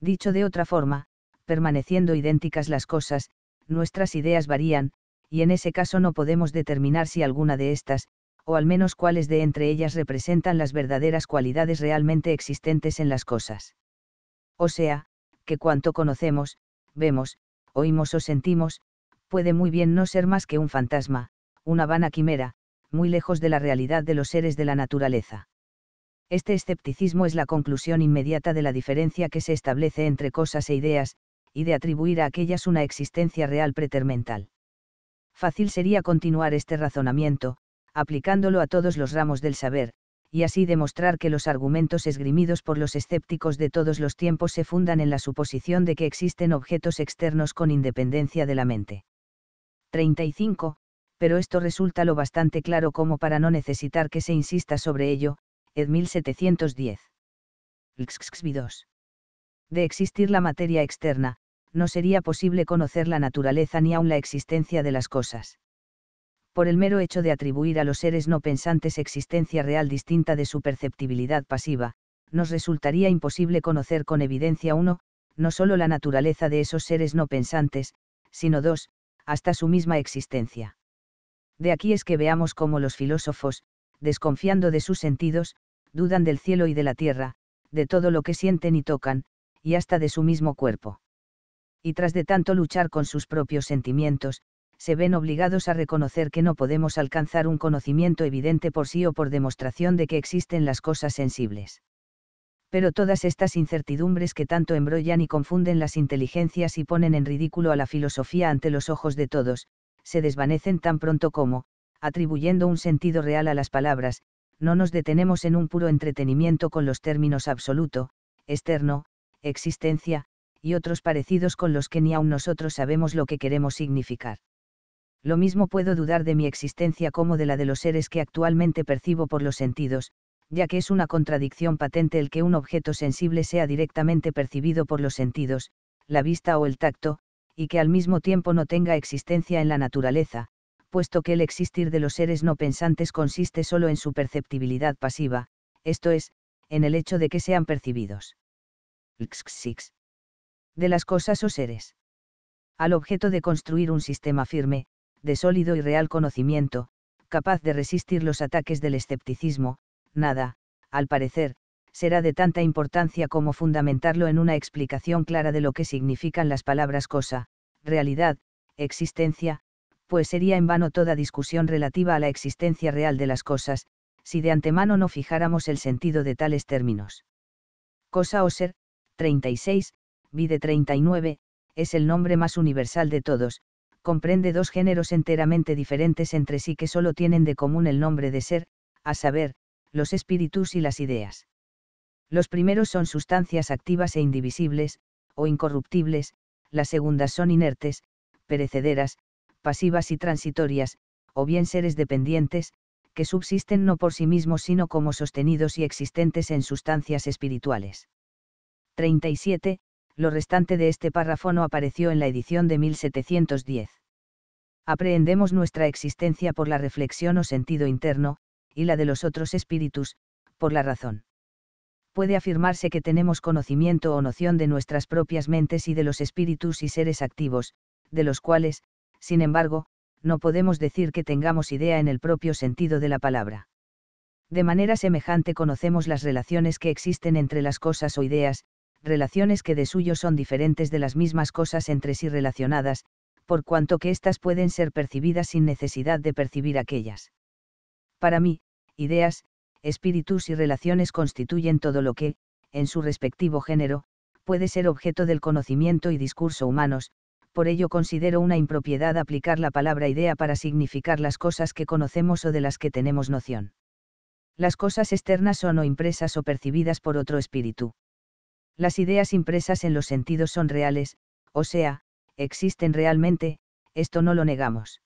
Dicho de otra forma, permaneciendo idénticas las cosas, nuestras ideas varían, y en ese caso no podemos determinar si alguna de estas, o al menos cuáles de entre ellas representan las verdaderas cualidades realmente existentes en las cosas. O sea, que cuanto conocemos, vemos, oímos o sentimos, puede muy bien no ser más que un fantasma, una vana quimera, muy lejos de la realidad de los seres de la naturaleza. Este escepticismo es la conclusión inmediata de la diferencia que se establece entre cosas e ideas, y de atribuir a aquellas una existencia real pretermental. Fácil sería continuar este razonamiento, aplicándolo a todos los ramos del saber, y así demostrar que los argumentos esgrimidos por los escépticos de todos los tiempos se fundan en la suposición de que existen objetos externos con independencia de la mente. 35 pero esto resulta lo bastante claro como para no necesitar que se insista sobre ello, ed 1710. De existir la materia externa, no sería posible conocer la naturaleza ni aun la existencia de las cosas. Por el mero hecho de atribuir a los seres no pensantes existencia real distinta de su perceptibilidad pasiva, nos resultaría imposible conocer con evidencia uno, no solo la naturaleza de esos seres no pensantes, sino dos, hasta su misma existencia. De aquí es que veamos cómo los filósofos, desconfiando de sus sentidos, dudan del cielo y de la tierra, de todo lo que sienten y tocan, y hasta de su mismo cuerpo. Y tras de tanto luchar con sus propios sentimientos, se ven obligados a reconocer que no podemos alcanzar un conocimiento evidente por sí o por demostración de que existen las cosas sensibles. Pero todas estas incertidumbres que tanto embrollan y confunden las inteligencias y ponen en ridículo a la filosofía ante los ojos de todos, se desvanecen tan pronto como, atribuyendo un sentido real a las palabras, no nos detenemos en un puro entretenimiento con los términos absoluto, externo, existencia, y otros parecidos con los que ni aun nosotros sabemos lo que queremos significar. Lo mismo puedo dudar de mi existencia como de la de los seres que actualmente percibo por los sentidos, ya que es una contradicción patente el que un objeto sensible sea directamente percibido por los sentidos, la vista o el tacto, y que al mismo tiempo no tenga existencia en la naturaleza, puesto que el existir de los seres no pensantes consiste solo en su perceptibilidad pasiva, esto es, en el hecho de que sean percibidos. De las cosas o seres. Al objeto de construir un sistema firme, de sólido y real conocimiento, capaz de resistir los ataques del escepticismo, nada, al parecer, será de tanta importancia como fundamentarlo en una explicación clara de lo que significan las palabras cosa, realidad, existencia, pues sería en vano toda discusión relativa a la existencia real de las cosas, si de antemano no fijáramos el sentido de tales términos. Cosa o ser, 36, vide 39, es el nombre más universal de todos, comprende dos géneros enteramente diferentes entre sí que solo tienen de común el nombre de ser, a saber, los espíritus y las ideas. Los primeros son sustancias activas e indivisibles, o incorruptibles, las segundas son inertes, perecederas, pasivas y transitorias, o bien seres dependientes, que subsisten no por sí mismos sino como sostenidos y existentes en sustancias espirituales. 37. Lo restante de este párrafo no apareció en la edición de 1710. Aprehendemos nuestra existencia por la reflexión o sentido interno, y la de los otros espíritus, por la razón puede afirmarse que tenemos conocimiento o noción de nuestras propias mentes y de los espíritus y seres activos, de los cuales, sin embargo, no podemos decir que tengamos idea en el propio sentido de la palabra. De manera semejante conocemos las relaciones que existen entre las cosas o ideas, relaciones que de suyo son diferentes de las mismas cosas entre sí relacionadas, por cuanto que éstas pueden ser percibidas sin necesidad de percibir aquellas. Para mí, ideas, espíritus y relaciones constituyen todo lo que, en su respectivo género, puede ser objeto del conocimiento y discurso humanos, por ello considero una impropiedad aplicar la palabra idea para significar las cosas que conocemos o de las que tenemos noción. Las cosas externas son o impresas o percibidas por otro espíritu. Las ideas impresas en los sentidos son reales, o sea, existen realmente, esto no lo negamos.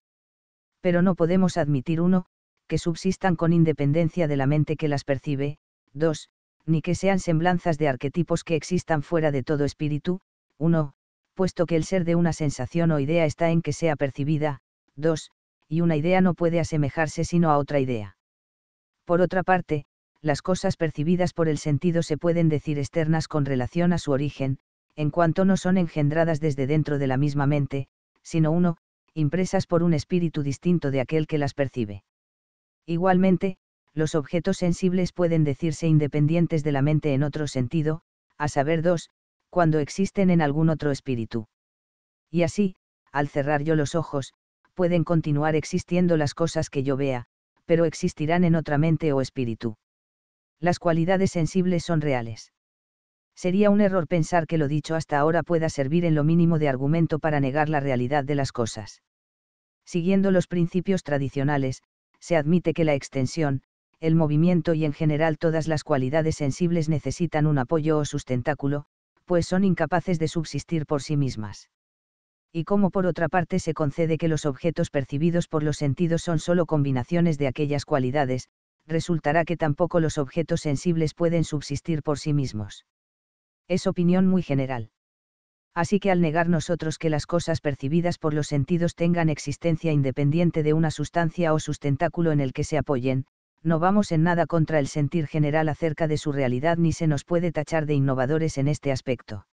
Pero no podemos admitir uno, que subsistan con independencia de la mente que las percibe, 2. Ni que sean semblanzas de arquetipos que existan fuera de todo espíritu, 1. Puesto que el ser de una sensación o idea está en que sea percibida, 2. Y una idea no puede asemejarse sino a otra idea. Por otra parte, las cosas percibidas por el sentido se pueden decir externas con relación a su origen, en cuanto no son engendradas desde dentro de la misma mente, sino uno, impresas por un espíritu distinto de aquel que las percibe. Igualmente, los objetos sensibles pueden decirse independientes de la mente en otro sentido, a saber dos, cuando existen en algún otro espíritu. Y así, al cerrar yo los ojos, pueden continuar existiendo las cosas que yo vea, pero existirán en otra mente o espíritu. Las cualidades sensibles son reales. Sería un error pensar que lo dicho hasta ahora pueda servir en lo mínimo de argumento para negar la realidad de las cosas. Siguiendo los principios tradicionales, se admite que la extensión, el movimiento y en general todas las cualidades sensibles necesitan un apoyo o sustentáculo, pues son incapaces de subsistir por sí mismas. Y como por otra parte se concede que los objetos percibidos por los sentidos son solo combinaciones de aquellas cualidades, resultará que tampoco los objetos sensibles pueden subsistir por sí mismos. Es opinión muy general. Así que al negar nosotros que las cosas percibidas por los sentidos tengan existencia independiente de una sustancia o sustentáculo en el que se apoyen, no vamos en nada contra el sentir general acerca de su realidad ni se nos puede tachar de innovadores en este aspecto.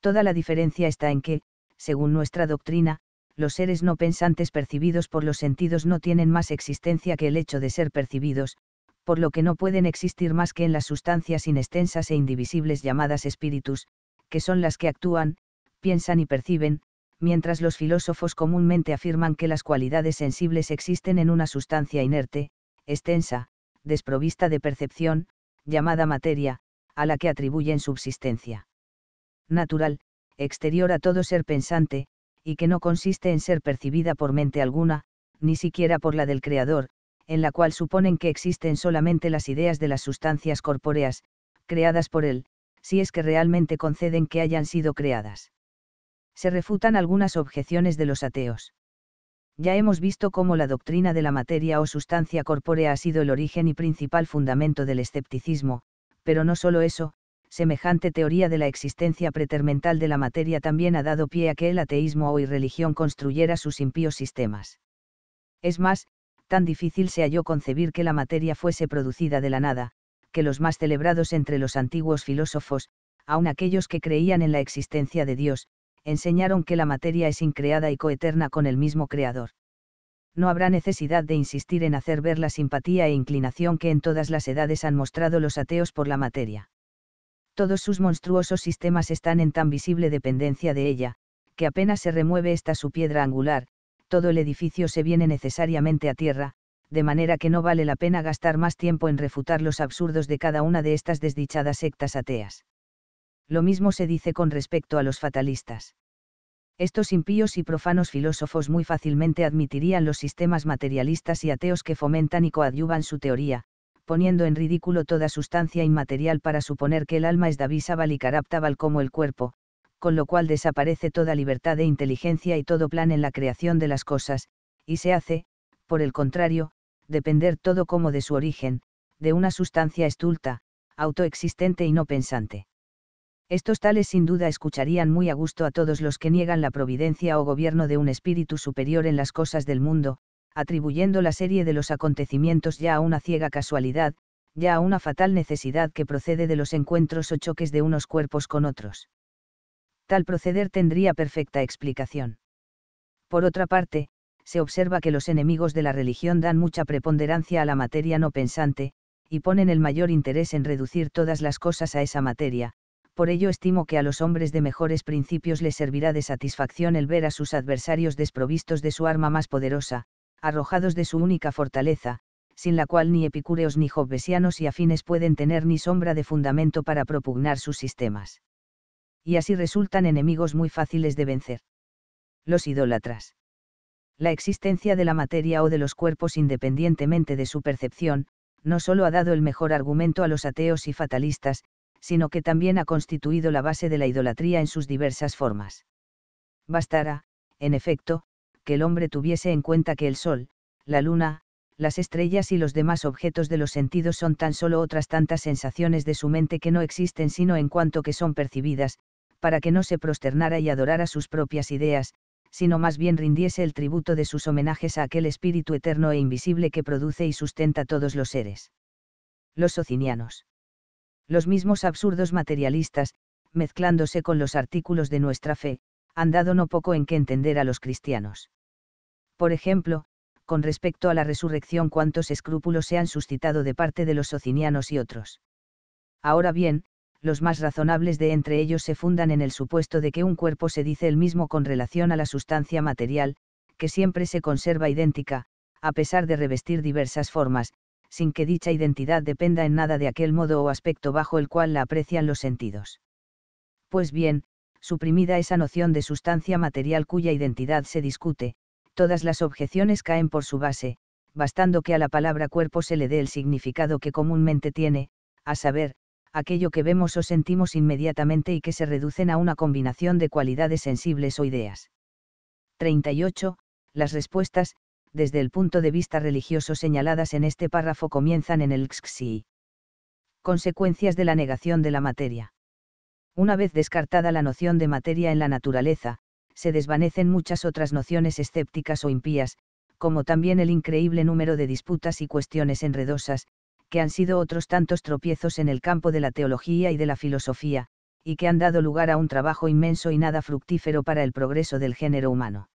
Toda la diferencia está en que, según nuestra doctrina, los seres no pensantes percibidos por los sentidos no tienen más existencia que el hecho de ser percibidos, por lo que no pueden existir más que en las sustancias inextensas e indivisibles llamadas espíritus, que son las que actúan, piensan y perciben, mientras los filósofos comúnmente afirman que las cualidades sensibles existen en una sustancia inerte, extensa, desprovista de percepción, llamada materia, a la que atribuyen subsistencia. Natural, exterior a todo ser pensante, y que no consiste en ser percibida por mente alguna, ni siquiera por la del Creador, en la cual suponen que existen solamente las ideas de las sustancias corpóreas, creadas por él, si es que realmente conceden que hayan sido creadas. Se refutan algunas objeciones de los ateos. Ya hemos visto cómo la doctrina de la materia o sustancia corpórea ha sido el origen y principal fundamento del escepticismo, pero no solo eso, semejante teoría de la existencia pretermental de la materia también ha dado pie a que el ateísmo o irreligión construyera sus impíos sistemas. Es más, tan difícil se halló concebir que la materia fuese producida de la nada, que los más celebrados entre los antiguos filósofos, aun aquellos que creían en la existencia de Dios, enseñaron que la materia es increada y coeterna con el mismo Creador. No habrá necesidad de insistir en hacer ver la simpatía e inclinación que en todas las edades han mostrado los ateos por la materia. Todos sus monstruosos sistemas están en tan visible dependencia de ella, que apenas se remueve esta su piedra angular, todo el edificio se viene necesariamente a tierra, de manera que no vale la pena gastar más tiempo en refutar los absurdos de cada una de estas desdichadas sectas ateas. Lo mismo se dice con respecto a los fatalistas. Estos impíos y profanos filósofos muy fácilmente admitirían los sistemas materialistas y ateos que fomentan y coadyuvan su teoría, poniendo en ridículo toda sustancia inmaterial para suponer que el alma es davisabal y caraptabal como el cuerpo, con lo cual desaparece toda libertad de inteligencia y todo plan en la creación de las cosas, y se hace, por el contrario, depender todo como de su origen, de una sustancia estulta, autoexistente y no pensante. Estos tales sin duda escucharían muy a gusto a todos los que niegan la providencia o gobierno de un espíritu superior en las cosas del mundo, atribuyendo la serie de los acontecimientos ya a una ciega casualidad, ya a una fatal necesidad que procede de los encuentros o choques de unos cuerpos con otros. Tal proceder tendría perfecta explicación. Por otra parte, se observa que los enemigos de la religión dan mucha preponderancia a la materia no pensante, y ponen el mayor interés en reducir todas las cosas a esa materia, por ello estimo que a los hombres de mejores principios les servirá de satisfacción el ver a sus adversarios desprovistos de su arma más poderosa, arrojados de su única fortaleza, sin la cual ni epicúreos ni jovesianos y afines pueden tener ni sombra de fundamento para propugnar sus sistemas. Y así resultan enemigos muy fáciles de vencer. Los idólatras la existencia de la materia o de los cuerpos independientemente de su percepción, no solo ha dado el mejor argumento a los ateos y fatalistas, sino que también ha constituido la base de la idolatría en sus diversas formas. Bastara, en efecto, que el hombre tuviese en cuenta que el sol, la luna, las estrellas y los demás objetos de los sentidos son tan solo otras tantas sensaciones de su mente que no existen sino en cuanto que son percibidas, para que no se prosternara y adorara sus propias ideas, sino más bien rindiese el tributo de sus homenajes a aquel espíritu eterno e invisible que produce y sustenta todos los seres. Los socinianos. Los mismos absurdos materialistas, mezclándose con los artículos de nuestra fe, han dado no poco en qué entender a los cristianos. Por ejemplo, con respecto a la resurrección cuántos escrúpulos se han suscitado de parte de los socinianos y otros. Ahora bien, los más razonables de entre ellos se fundan en el supuesto de que un cuerpo se dice el mismo con relación a la sustancia material, que siempre se conserva idéntica, a pesar de revestir diversas formas, sin que dicha identidad dependa en nada de aquel modo o aspecto bajo el cual la aprecian los sentidos. Pues bien, suprimida esa noción de sustancia material cuya identidad se discute, todas las objeciones caen por su base, bastando que a la palabra cuerpo se le dé el significado que comúnmente tiene, a saber, aquello que vemos o sentimos inmediatamente y que se reducen a una combinación de cualidades sensibles o ideas. 38. Las respuestas, desde el punto de vista religioso señaladas en este párrafo comienzan en el XXI. Consecuencias de la negación de la materia. Una vez descartada la noción de materia en la naturaleza, se desvanecen muchas otras nociones escépticas o impías, como también el increíble número de disputas y cuestiones enredosas, que han sido otros tantos tropiezos en el campo de la teología y de la filosofía, y que han dado lugar a un trabajo inmenso y nada fructífero para el progreso del género humano.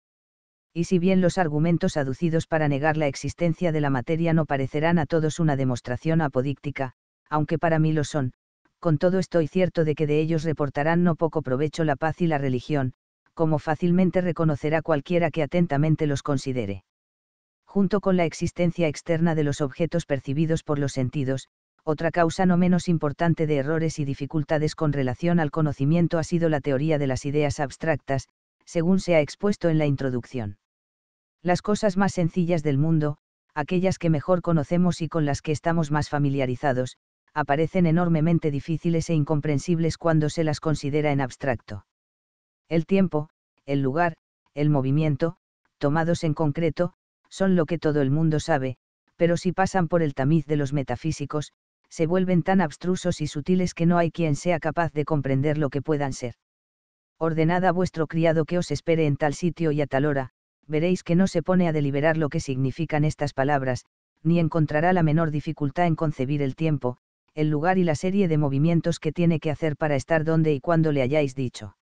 Y si bien los argumentos aducidos para negar la existencia de la materia no parecerán a todos una demostración apodíctica, aunque para mí lo son, con todo estoy cierto de que de ellos reportarán no poco provecho la paz y la religión, como fácilmente reconocerá cualquiera que atentamente los considere junto con la existencia externa de los objetos percibidos por los sentidos, otra causa no menos importante de errores y dificultades con relación al conocimiento ha sido la teoría de las ideas abstractas, según se ha expuesto en la introducción. Las cosas más sencillas del mundo, aquellas que mejor conocemos y con las que estamos más familiarizados, aparecen enormemente difíciles e incomprensibles cuando se las considera en abstracto. El tiempo, el lugar, el movimiento, tomados en concreto, son lo que todo el mundo sabe, pero si pasan por el tamiz de los metafísicos, se vuelven tan abstrusos y sutiles que no hay quien sea capaz de comprender lo que puedan ser. Ordenad a vuestro criado que os espere en tal sitio y a tal hora, veréis que no se pone a deliberar lo que significan estas palabras, ni encontrará la menor dificultad en concebir el tiempo, el lugar y la serie de movimientos que tiene que hacer para estar donde y cuando le hayáis dicho.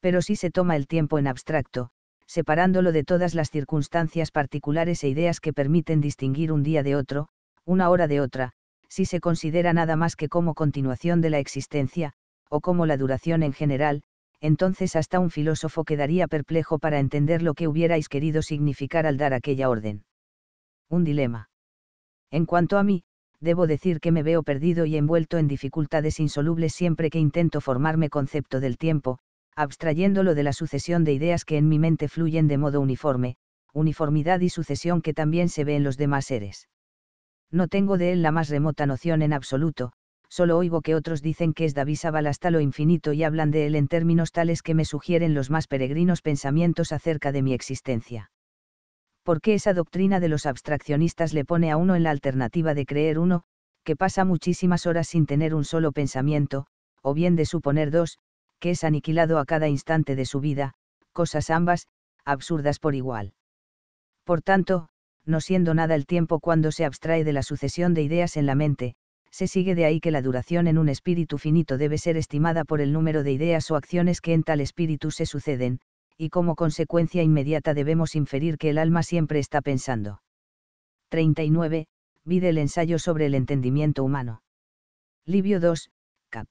Pero si se toma el tiempo en abstracto, separándolo de todas las circunstancias particulares e ideas que permiten distinguir un día de otro, una hora de otra, si se considera nada más que como continuación de la existencia, o como la duración en general, entonces hasta un filósofo quedaría perplejo para entender lo que hubierais querido significar al dar aquella orden. Un dilema. En cuanto a mí, debo decir que me veo perdido y envuelto en dificultades insolubles siempre que intento formarme concepto del tiempo, abstrayéndolo de la sucesión de ideas que en mi mente fluyen de modo uniforme, uniformidad y sucesión que también se ve en los demás seres. No tengo de él la más remota noción en absoluto, solo oigo que otros dicen que es Sabal hasta lo infinito y hablan de él en términos tales que me sugieren los más peregrinos pensamientos acerca de mi existencia. ¿Por qué esa doctrina de los abstraccionistas le pone a uno en la alternativa de creer uno, que pasa muchísimas horas sin tener un solo pensamiento, o bien de suponer dos, es aniquilado a cada instante de su vida, cosas ambas, absurdas por igual. Por tanto, no siendo nada el tiempo cuando se abstrae de la sucesión de ideas en la mente, se sigue de ahí que la duración en un espíritu finito debe ser estimada por el número de ideas o acciones que en tal espíritu se suceden, y como consecuencia inmediata debemos inferir que el alma siempre está pensando. 39. Vide el ensayo sobre el entendimiento humano. Livio 2, Cap.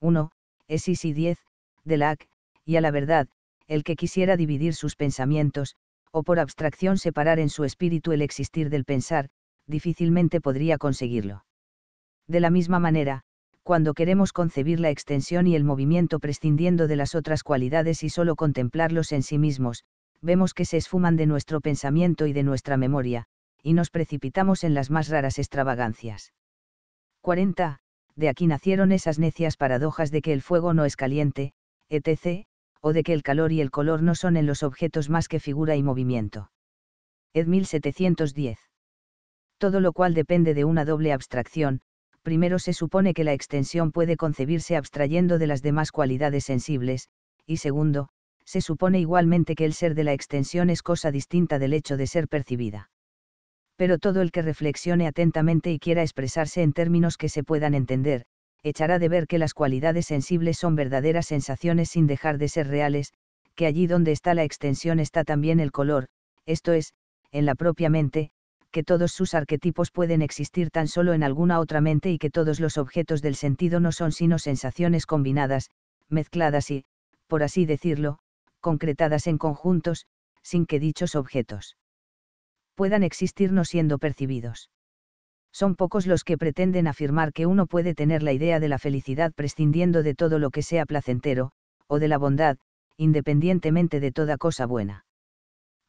1 es y 10, de Lac, y a la verdad, el que quisiera dividir sus pensamientos, o por abstracción separar en su espíritu el existir del pensar, difícilmente podría conseguirlo. De la misma manera, cuando queremos concebir la extensión y el movimiento prescindiendo de las otras cualidades y solo contemplarlos en sí mismos, vemos que se esfuman de nuestro pensamiento y de nuestra memoria, y nos precipitamos en las más raras extravagancias. 40 de aquí nacieron esas necias paradojas de que el fuego no es caliente, etc., o de que el calor y el color no son en los objetos más que figura y movimiento. Ed 1710. Todo lo cual depende de una doble abstracción, primero se supone que la extensión puede concebirse abstrayendo de las demás cualidades sensibles, y segundo, se supone igualmente que el ser de la extensión es cosa distinta del hecho de ser percibida pero todo el que reflexione atentamente y quiera expresarse en términos que se puedan entender, echará de ver que las cualidades sensibles son verdaderas sensaciones sin dejar de ser reales, que allí donde está la extensión está también el color, esto es, en la propia mente, que todos sus arquetipos pueden existir tan solo en alguna otra mente y que todos los objetos del sentido no son sino sensaciones combinadas, mezcladas y, por así decirlo, concretadas en conjuntos, sin que dichos objetos puedan existir no siendo percibidos. Son pocos los que pretenden afirmar que uno puede tener la idea de la felicidad prescindiendo de todo lo que sea placentero, o de la bondad, independientemente de toda cosa buena.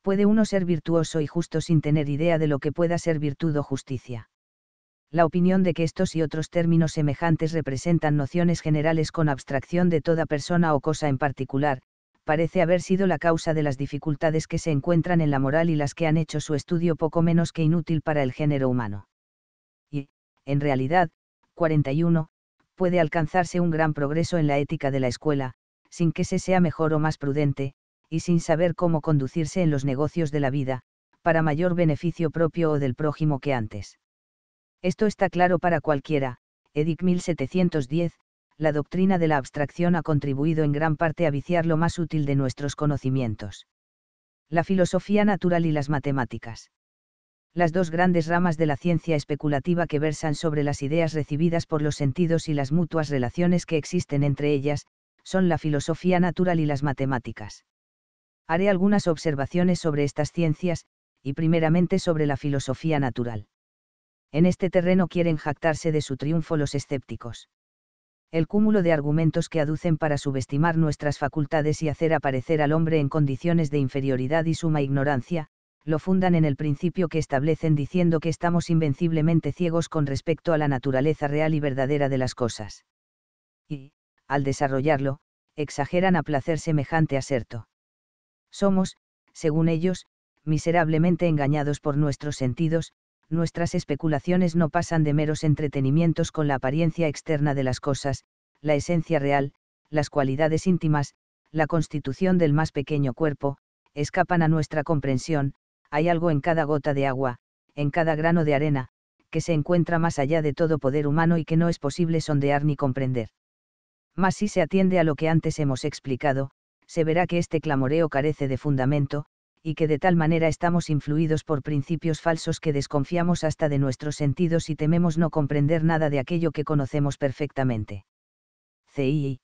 Puede uno ser virtuoso y justo sin tener idea de lo que pueda ser virtud o justicia la opinión de que estos y otros términos semejantes representan nociones generales con abstracción de toda persona o cosa en particular, parece haber sido la causa de las dificultades que se encuentran en la moral y las que han hecho su estudio poco menos que inútil para el género humano. Y, en realidad, 41, puede alcanzarse un gran progreso en la ética de la escuela, sin que se sea mejor o más prudente, y sin saber cómo conducirse en los negocios de la vida, para mayor beneficio propio o del prójimo que antes. Esto está claro para cualquiera, Edic 1710, la doctrina de la abstracción ha contribuido en gran parte a viciar lo más útil de nuestros conocimientos. La filosofía natural y las matemáticas. Las dos grandes ramas de la ciencia especulativa que versan sobre las ideas recibidas por los sentidos y las mutuas relaciones que existen entre ellas, son la filosofía natural y las matemáticas. Haré algunas observaciones sobre estas ciencias, y primeramente sobre la filosofía natural. En este terreno quieren jactarse de su triunfo los escépticos el cúmulo de argumentos que aducen para subestimar nuestras facultades y hacer aparecer al hombre en condiciones de inferioridad y suma ignorancia, lo fundan en el principio que establecen diciendo que estamos invenciblemente ciegos con respecto a la naturaleza real y verdadera de las cosas. Y, al desarrollarlo, exageran a placer semejante aserto. Somos, según ellos, miserablemente engañados por nuestros sentidos, nuestras especulaciones no pasan de meros entretenimientos con la apariencia externa de las cosas, la esencia real, las cualidades íntimas, la constitución del más pequeño cuerpo, escapan a nuestra comprensión, hay algo en cada gota de agua, en cada grano de arena, que se encuentra más allá de todo poder humano y que no es posible sondear ni comprender. Mas si se atiende a lo que antes hemos explicado, se verá que este clamoreo carece de fundamento, y que de tal manera estamos influidos por principios falsos que desconfiamos hasta de nuestros sentidos y tememos no comprender nada de aquello que conocemos perfectamente. CI.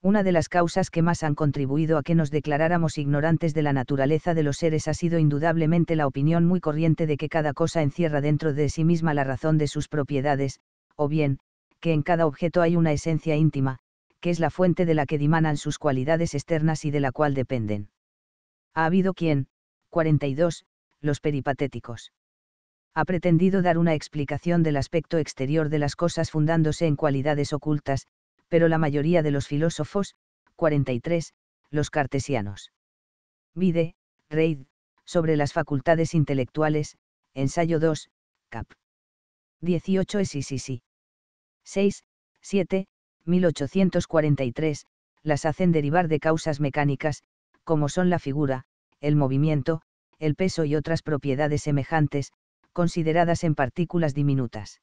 Una de las causas que más han contribuido a que nos declaráramos ignorantes de la naturaleza de los seres ha sido indudablemente la opinión muy corriente de que cada cosa encierra dentro de sí misma la razón de sus propiedades, o bien, que en cada objeto hay una esencia íntima, que es la fuente de la que dimanan sus cualidades externas y de la cual dependen. Ha habido quien, 42, los peripatéticos. Ha pretendido dar una explicación del aspecto exterior de las cosas fundándose en cualidades ocultas, pero la mayoría de los filósofos, 43, los cartesianos. Vide, Reid, sobre las facultades intelectuales, ensayo 2, cap. 18 es sí, sí, sí. 6, 7, 1843, las hacen derivar de causas mecánicas, como son la figura, el movimiento, el peso y otras propiedades semejantes, consideradas en partículas diminutas.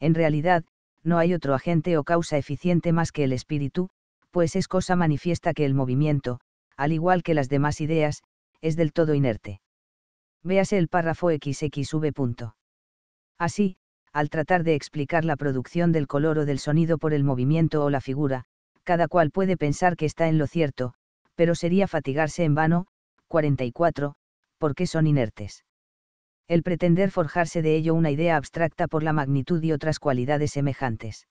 En realidad, no hay otro agente o causa eficiente más que el espíritu, pues es cosa manifiesta que el movimiento, al igual que las demás ideas, es del todo inerte. Véase el párrafo XXV. Así, al tratar de explicar la producción del color o del sonido por el movimiento o la figura, cada cual puede pensar que está en lo cierto, pero sería fatigarse en vano, 44, porque son inertes. El pretender forjarse de ello una idea abstracta por la magnitud y otras cualidades semejantes.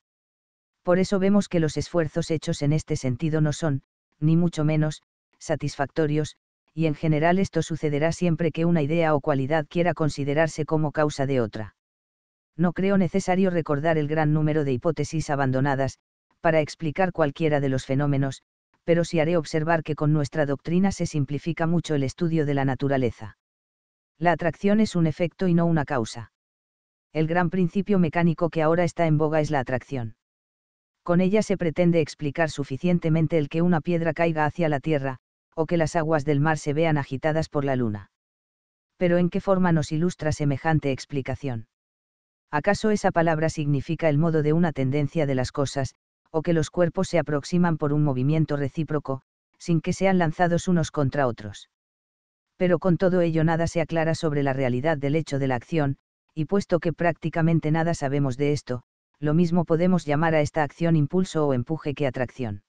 Por eso vemos que los esfuerzos hechos en este sentido no son, ni mucho menos, satisfactorios, y en general esto sucederá siempre que una idea o cualidad quiera considerarse como causa de otra. No creo necesario recordar el gran número de hipótesis abandonadas, para explicar cualquiera de los fenómenos, pero sí haré observar que con nuestra doctrina se simplifica mucho el estudio de la naturaleza. La atracción es un efecto y no una causa. El gran principio mecánico que ahora está en boga es la atracción. Con ella se pretende explicar suficientemente el que una piedra caiga hacia la tierra, o que las aguas del mar se vean agitadas por la luna. Pero ¿en qué forma nos ilustra semejante explicación? ¿Acaso esa palabra significa el modo de una tendencia de las cosas, o que los cuerpos se aproximan por un movimiento recíproco, sin que sean lanzados unos contra otros. Pero con todo ello nada se aclara sobre la realidad del hecho de la acción, y puesto que prácticamente nada sabemos de esto, lo mismo podemos llamar a esta acción impulso o empuje que atracción.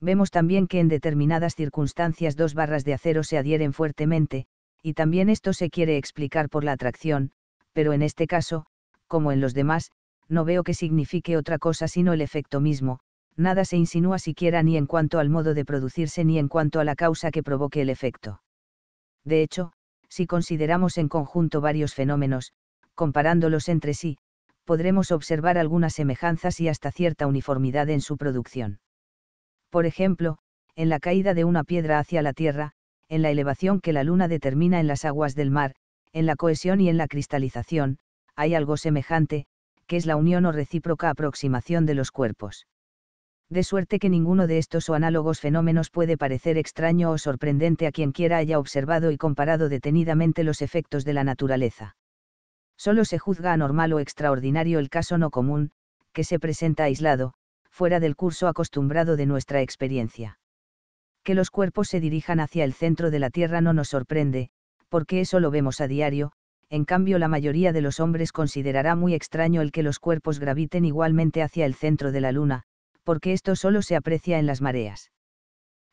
Vemos también que en determinadas circunstancias dos barras de acero se adhieren fuertemente, y también esto se quiere explicar por la atracción, pero en este caso, como en los demás, no veo que signifique otra cosa sino el efecto mismo, nada se insinúa siquiera ni en cuanto al modo de producirse ni en cuanto a la causa que provoque el efecto. De hecho, si consideramos en conjunto varios fenómenos, comparándolos entre sí, podremos observar algunas semejanzas y hasta cierta uniformidad en su producción. Por ejemplo, en la caída de una piedra hacia la Tierra, en la elevación que la Luna determina en las aguas del mar, en la cohesión y en la cristalización, hay algo semejante, que es la unión o recíproca aproximación de los cuerpos. De suerte que ninguno de estos o análogos fenómenos puede parecer extraño o sorprendente a quien quiera haya observado y comparado detenidamente los efectos de la naturaleza. Solo se juzga anormal o extraordinario el caso no común, que se presenta aislado, fuera del curso acostumbrado de nuestra experiencia. Que los cuerpos se dirijan hacia el centro de la Tierra no nos sorprende, porque eso lo vemos a diario, en cambio la mayoría de los hombres considerará muy extraño el que los cuerpos graviten igualmente hacia el centro de la luna, porque esto solo se aprecia en las mareas.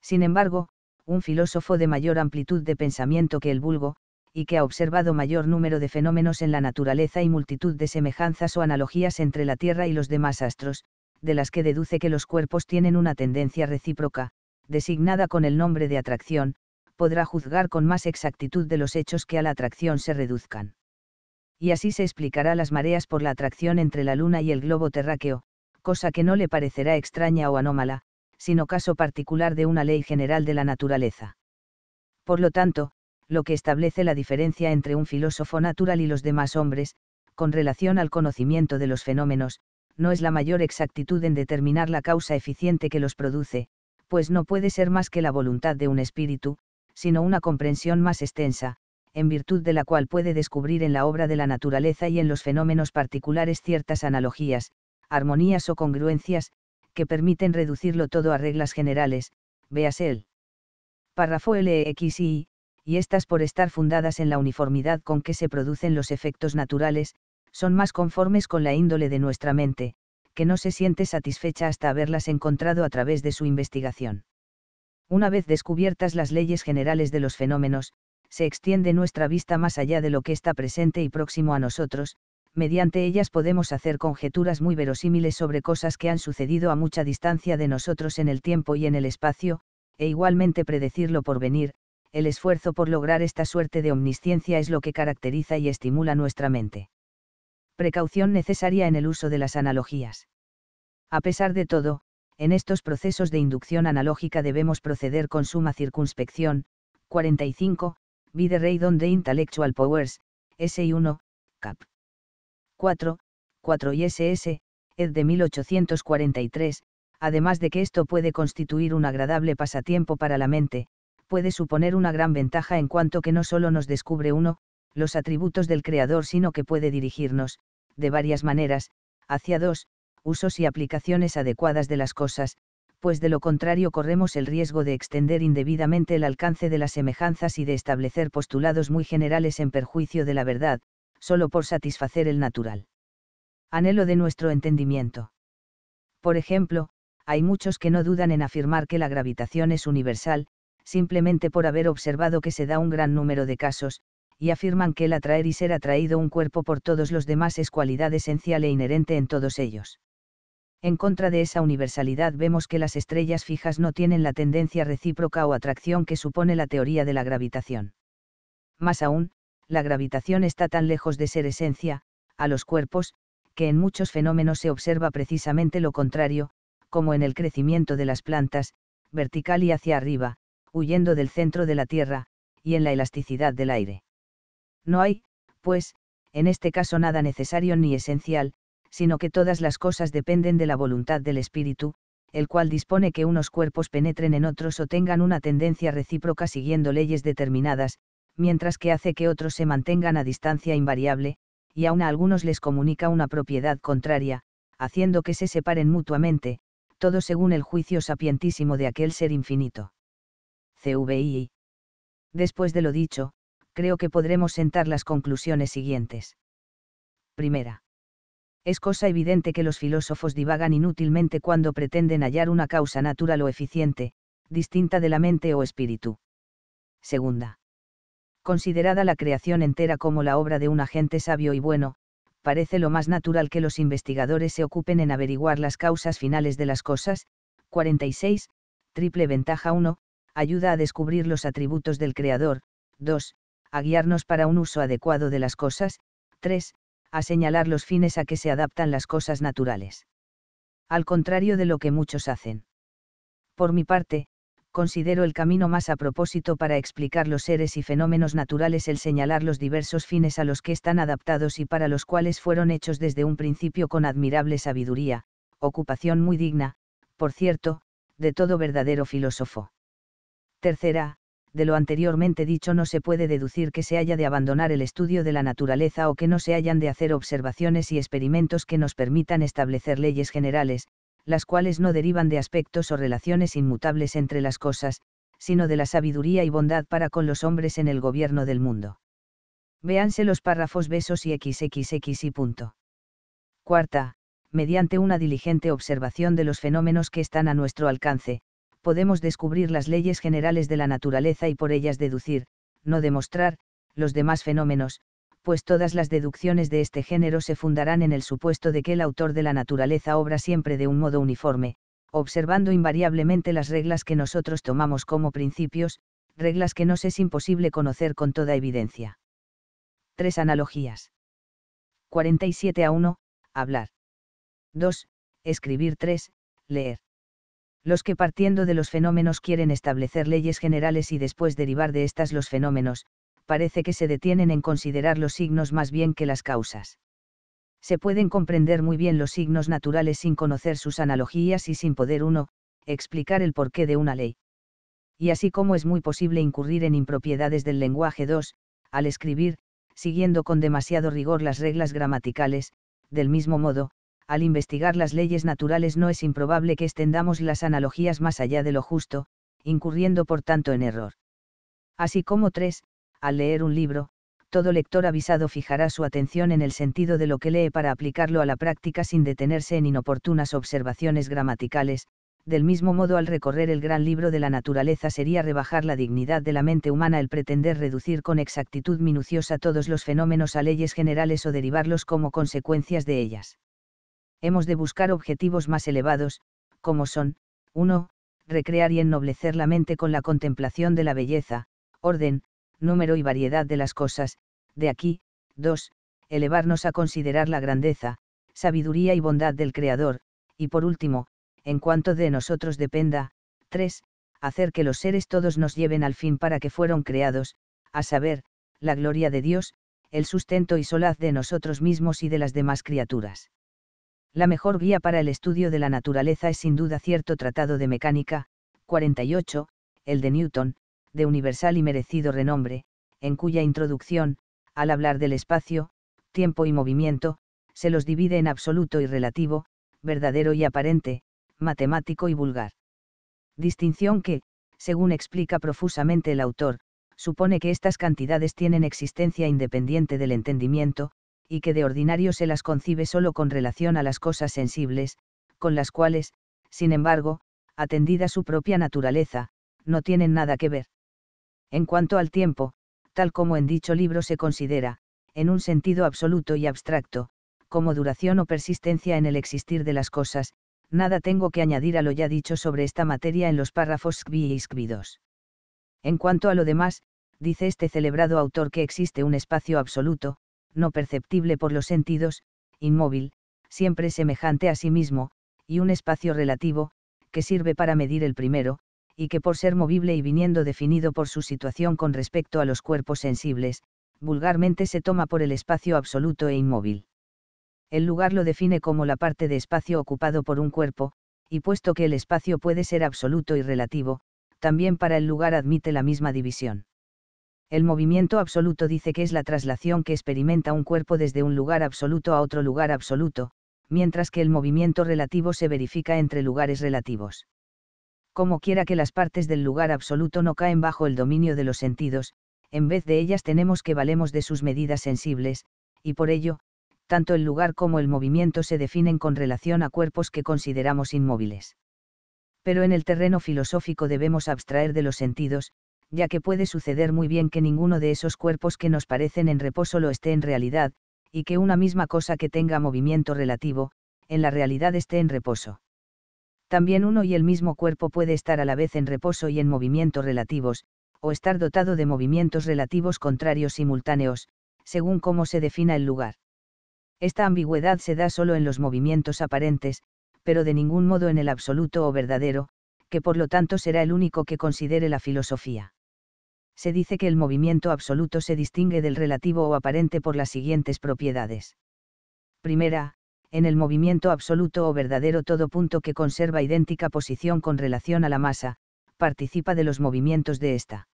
Sin embargo, un filósofo de mayor amplitud de pensamiento que el vulgo, y que ha observado mayor número de fenómenos en la naturaleza y multitud de semejanzas o analogías entre la Tierra y los demás astros, de las que deduce que los cuerpos tienen una tendencia recíproca, designada con el nombre de atracción, podrá juzgar con más exactitud de los hechos que a la atracción se reduzcan. Y así se explicará las mareas por la atracción entre la Luna y el globo terráqueo, cosa que no le parecerá extraña o anómala, sino caso particular de una ley general de la naturaleza. Por lo tanto, lo que establece la diferencia entre un filósofo natural y los demás hombres, con relación al conocimiento de los fenómenos, no es la mayor exactitud en determinar la causa eficiente que los produce, pues no puede ser más que la voluntad de un espíritu, sino una comprensión más extensa, en virtud de la cual puede descubrir en la obra de la naturaleza y en los fenómenos particulares ciertas analogías, armonías o congruencias, que permiten reducirlo todo a reglas generales, véase el párrafo LXI, y estas por estar fundadas en la uniformidad con que se producen los efectos naturales, son más conformes con la índole de nuestra mente, que no se siente satisfecha hasta haberlas encontrado a través de su investigación. Una vez descubiertas las leyes generales de los fenómenos, se extiende nuestra vista más allá de lo que está presente y próximo a nosotros, mediante ellas podemos hacer conjeturas muy verosímiles sobre cosas que han sucedido a mucha distancia de nosotros en el tiempo y en el espacio, e igualmente predecir lo venir, el esfuerzo por lograr esta suerte de omnisciencia es lo que caracteriza y estimula nuestra mente. Precaución necesaria en el uso de las analogías. A pesar de todo, en estos procesos de inducción analógica debemos proceder con suma circunspección. 45. Be de raid intellectual powers, S1, cap. 4, 4 y SS, ed de 1843, además de que esto puede constituir un agradable pasatiempo para la mente, puede suponer una gran ventaja en cuanto que no solo nos descubre uno, los atributos del Creador, sino que puede dirigirnos, de varias maneras, hacia dos, usos y aplicaciones adecuadas de las cosas, pues de lo contrario corremos el riesgo de extender indebidamente el alcance de las semejanzas y de establecer postulados muy generales en perjuicio de la verdad, solo por satisfacer el natural. Anhelo de nuestro entendimiento. Por ejemplo, hay muchos que no dudan en afirmar que la gravitación es universal, simplemente por haber observado que se da un gran número de casos, y afirman que el atraer y ser atraído un cuerpo por todos los demás es cualidad esencial e inherente en todos ellos. En contra de esa universalidad vemos que las estrellas fijas no tienen la tendencia recíproca o atracción que supone la teoría de la gravitación. Más aún, la gravitación está tan lejos de ser esencia, a los cuerpos, que en muchos fenómenos se observa precisamente lo contrario, como en el crecimiento de las plantas, vertical y hacia arriba, huyendo del centro de la Tierra, y en la elasticidad del aire. No hay, pues, en este caso nada necesario ni esencial, sino que todas las cosas dependen de la voluntad del espíritu, el cual dispone que unos cuerpos penetren en otros o tengan una tendencia recíproca siguiendo leyes determinadas, mientras que hace que otros se mantengan a distancia invariable, y aun a algunos les comunica una propiedad contraria, haciendo que se separen mutuamente, todo según el juicio sapientísimo de aquel ser infinito. CVI. Después de lo dicho, creo que podremos sentar las conclusiones siguientes. Primera es cosa evidente que los filósofos divagan inútilmente cuando pretenden hallar una causa natural o eficiente, distinta de la mente o espíritu. Segunda. Considerada la creación entera como la obra de un agente sabio y bueno, parece lo más natural que los investigadores se ocupen en averiguar las causas finales de las cosas. 46. Triple ventaja 1. Ayuda a descubrir los atributos del creador. 2. A guiarnos para un uso adecuado de las cosas. 3 a señalar los fines a que se adaptan las cosas naturales. Al contrario de lo que muchos hacen. Por mi parte, considero el camino más a propósito para explicar los seres y fenómenos naturales el señalar los diversos fines a los que están adaptados y para los cuales fueron hechos desde un principio con admirable sabiduría, ocupación muy digna, por cierto, de todo verdadero filósofo. Tercera, de lo anteriormente dicho no se puede deducir que se haya de abandonar el estudio de la naturaleza o que no se hayan de hacer observaciones y experimentos que nos permitan establecer leyes generales, las cuales no derivan de aspectos o relaciones inmutables entre las cosas, sino de la sabiduría y bondad para con los hombres en el gobierno del mundo. Véanse los párrafos besos y xxx y punto. Cuarta, mediante una diligente observación de los fenómenos que están a nuestro alcance, podemos descubrir las leyes generales de la naturaleza y por ellas deducir, no demostrar, los demás fenómenos, pues todas las deducciones de este género se fundarán en el supuesto de que el autor de la naturaleza obra siempre de un modo uniforme, observando invariablemente las reglas que nosotros tomamos como principios, reglas que nos es imposible conocer con toda evidencia. Tres analogías. 47 a 1, hablar. 2, escribir 3, leer los que partiendo de los fenómenos quieren establecer leyes generales y después derivar de estas los fenómenos, parece que se detienen en considerar los signos más bien que las causas. Se pueden comprender muy bien los signos naturales sin conocer sus analogías y sin poder uno, explicar el porqué de una ley. Y así como es muy posible incurrir en impropiedades del lenguaje 2, al escribir, siguiendo con demasiado rigor las reglas gramaticales, del mismo modo, al investigar las leyes naturales no es improbable que extendamos las analogías más allá de lo justo, incurriendo por tanto en error. Así como 3. Al leer un libro, todo lector avisado fijará su atención en el sentido de lo que lee para aplicarlo a la práctica sin detenerse en inoportunas observaciones gramaticales, del mismo modo al recorrer el gran libro de la naturaleza sería rebajar la dignidad de la mente humana el pretender reducir con exactitud minuciosa todos los fenómenos a leyes generales o derivarlos como consecuencias de ellas hemos de buscar objetivos más elevados, como son, 1. Recrear y ennoblecer la mente con la contemplación de la belleza, orden, número y variedad de las cosas, de aquí, 2. Elevarnos a considerar la grandeza, sabiduría y bondad del Creador, y por último, en cuanto de nosotros dependa, 3. Hacer que los seres todos nos lleven al fin para que fueron creados, a saber, la gloria de Dios, el sustento y solaz de nosotros mismos y de las demás criaturas. La mejor guía para el estudio de la naturaleza es sin duda cierto Tratado de Mecánica, 48, el de Newton, de universal y merecido renombre, en cuya introducción, al hablar del espacio, tiempo y movimiento, se los divide en absoluto y relativo, verdadero y aparente, matemático y vulgar. Distinción que, según explica profusamente el autor, supone que estas cantidades tienen existencia independiente del entendimiento, y que de ordinario se las concibe solo con relación a las cosas sensibles, con las cuales, sin embargo, atendida su propia naturaleza, no tienen nada que ver. En cuanto al tiempo, tal como en dicho libro se considera, en un sentido absoluto y abstracto, como duración o persistencia en el existir de las cosas, nada tengo que añadir a lo ya dicho sobre esta materia en los párrafos vi y En cuanto a lo demás, dice este celebrado autor que existe un espacio absoluto, no perceptible por los sentidos, inmóvil, siempre semejante a sí mismo, y un espacio relativo, que sirve para medir el primero, y que por ser movible y viniendo definido por su situación con respecto a los cuerpos sensibles, vulgarmente se toma por el espacio absoluto e inmóvil. El lugar lo define como la parte de espacio ocupado por un cuerpo, y puesto que el espacio puede ser absoluto y relativo, también para el lugar admite la misma división. El movimiento absoluto dice que es la traslación que experimenta un cuerpo desde un lugar absoluto a otro lugar absoluto, mientras que el movimiento relativo se verifica entre lugares relativos. Como quiera que las partes del lugar absoluto no caen bajo el dominio de los sentidos, en vez de ellas tenemos que valemos de sus medidas sensibles, y por ello, tanto el lugar como el movimiento se definen con relación a cuerpos que consideramos inmóviles. Pero en el terreno filosófico debemos abstraer de los sentidos, ya que puede suceder muy bien que ninguno de esos cuerpos que nos parecen en reposo lo esté en realidad, y que una misma cosa que tenga movimiento relativo, en la realidad esté en reposo. También uno y el mismo cuerpo puede estar a la vez en reposo y en movimientos relativos, o estar dotado de movimientos relativos contrarios simultáneos, según cómo se defina el lugar. Esta ambigüedad se da solo en los movimientos aparentes, pero de ningún modo en el absoluto o verdadero, que por lo tanto será el único que considere la filosofía se dice que el movimiento absoluto se distingue del relativo o aparente por las siguientes propiedades. Primera, en el movimiento absoluto o verdadero todo punto que conserva idéntica posición con relación a la masa, participa de los movimientos de ésta.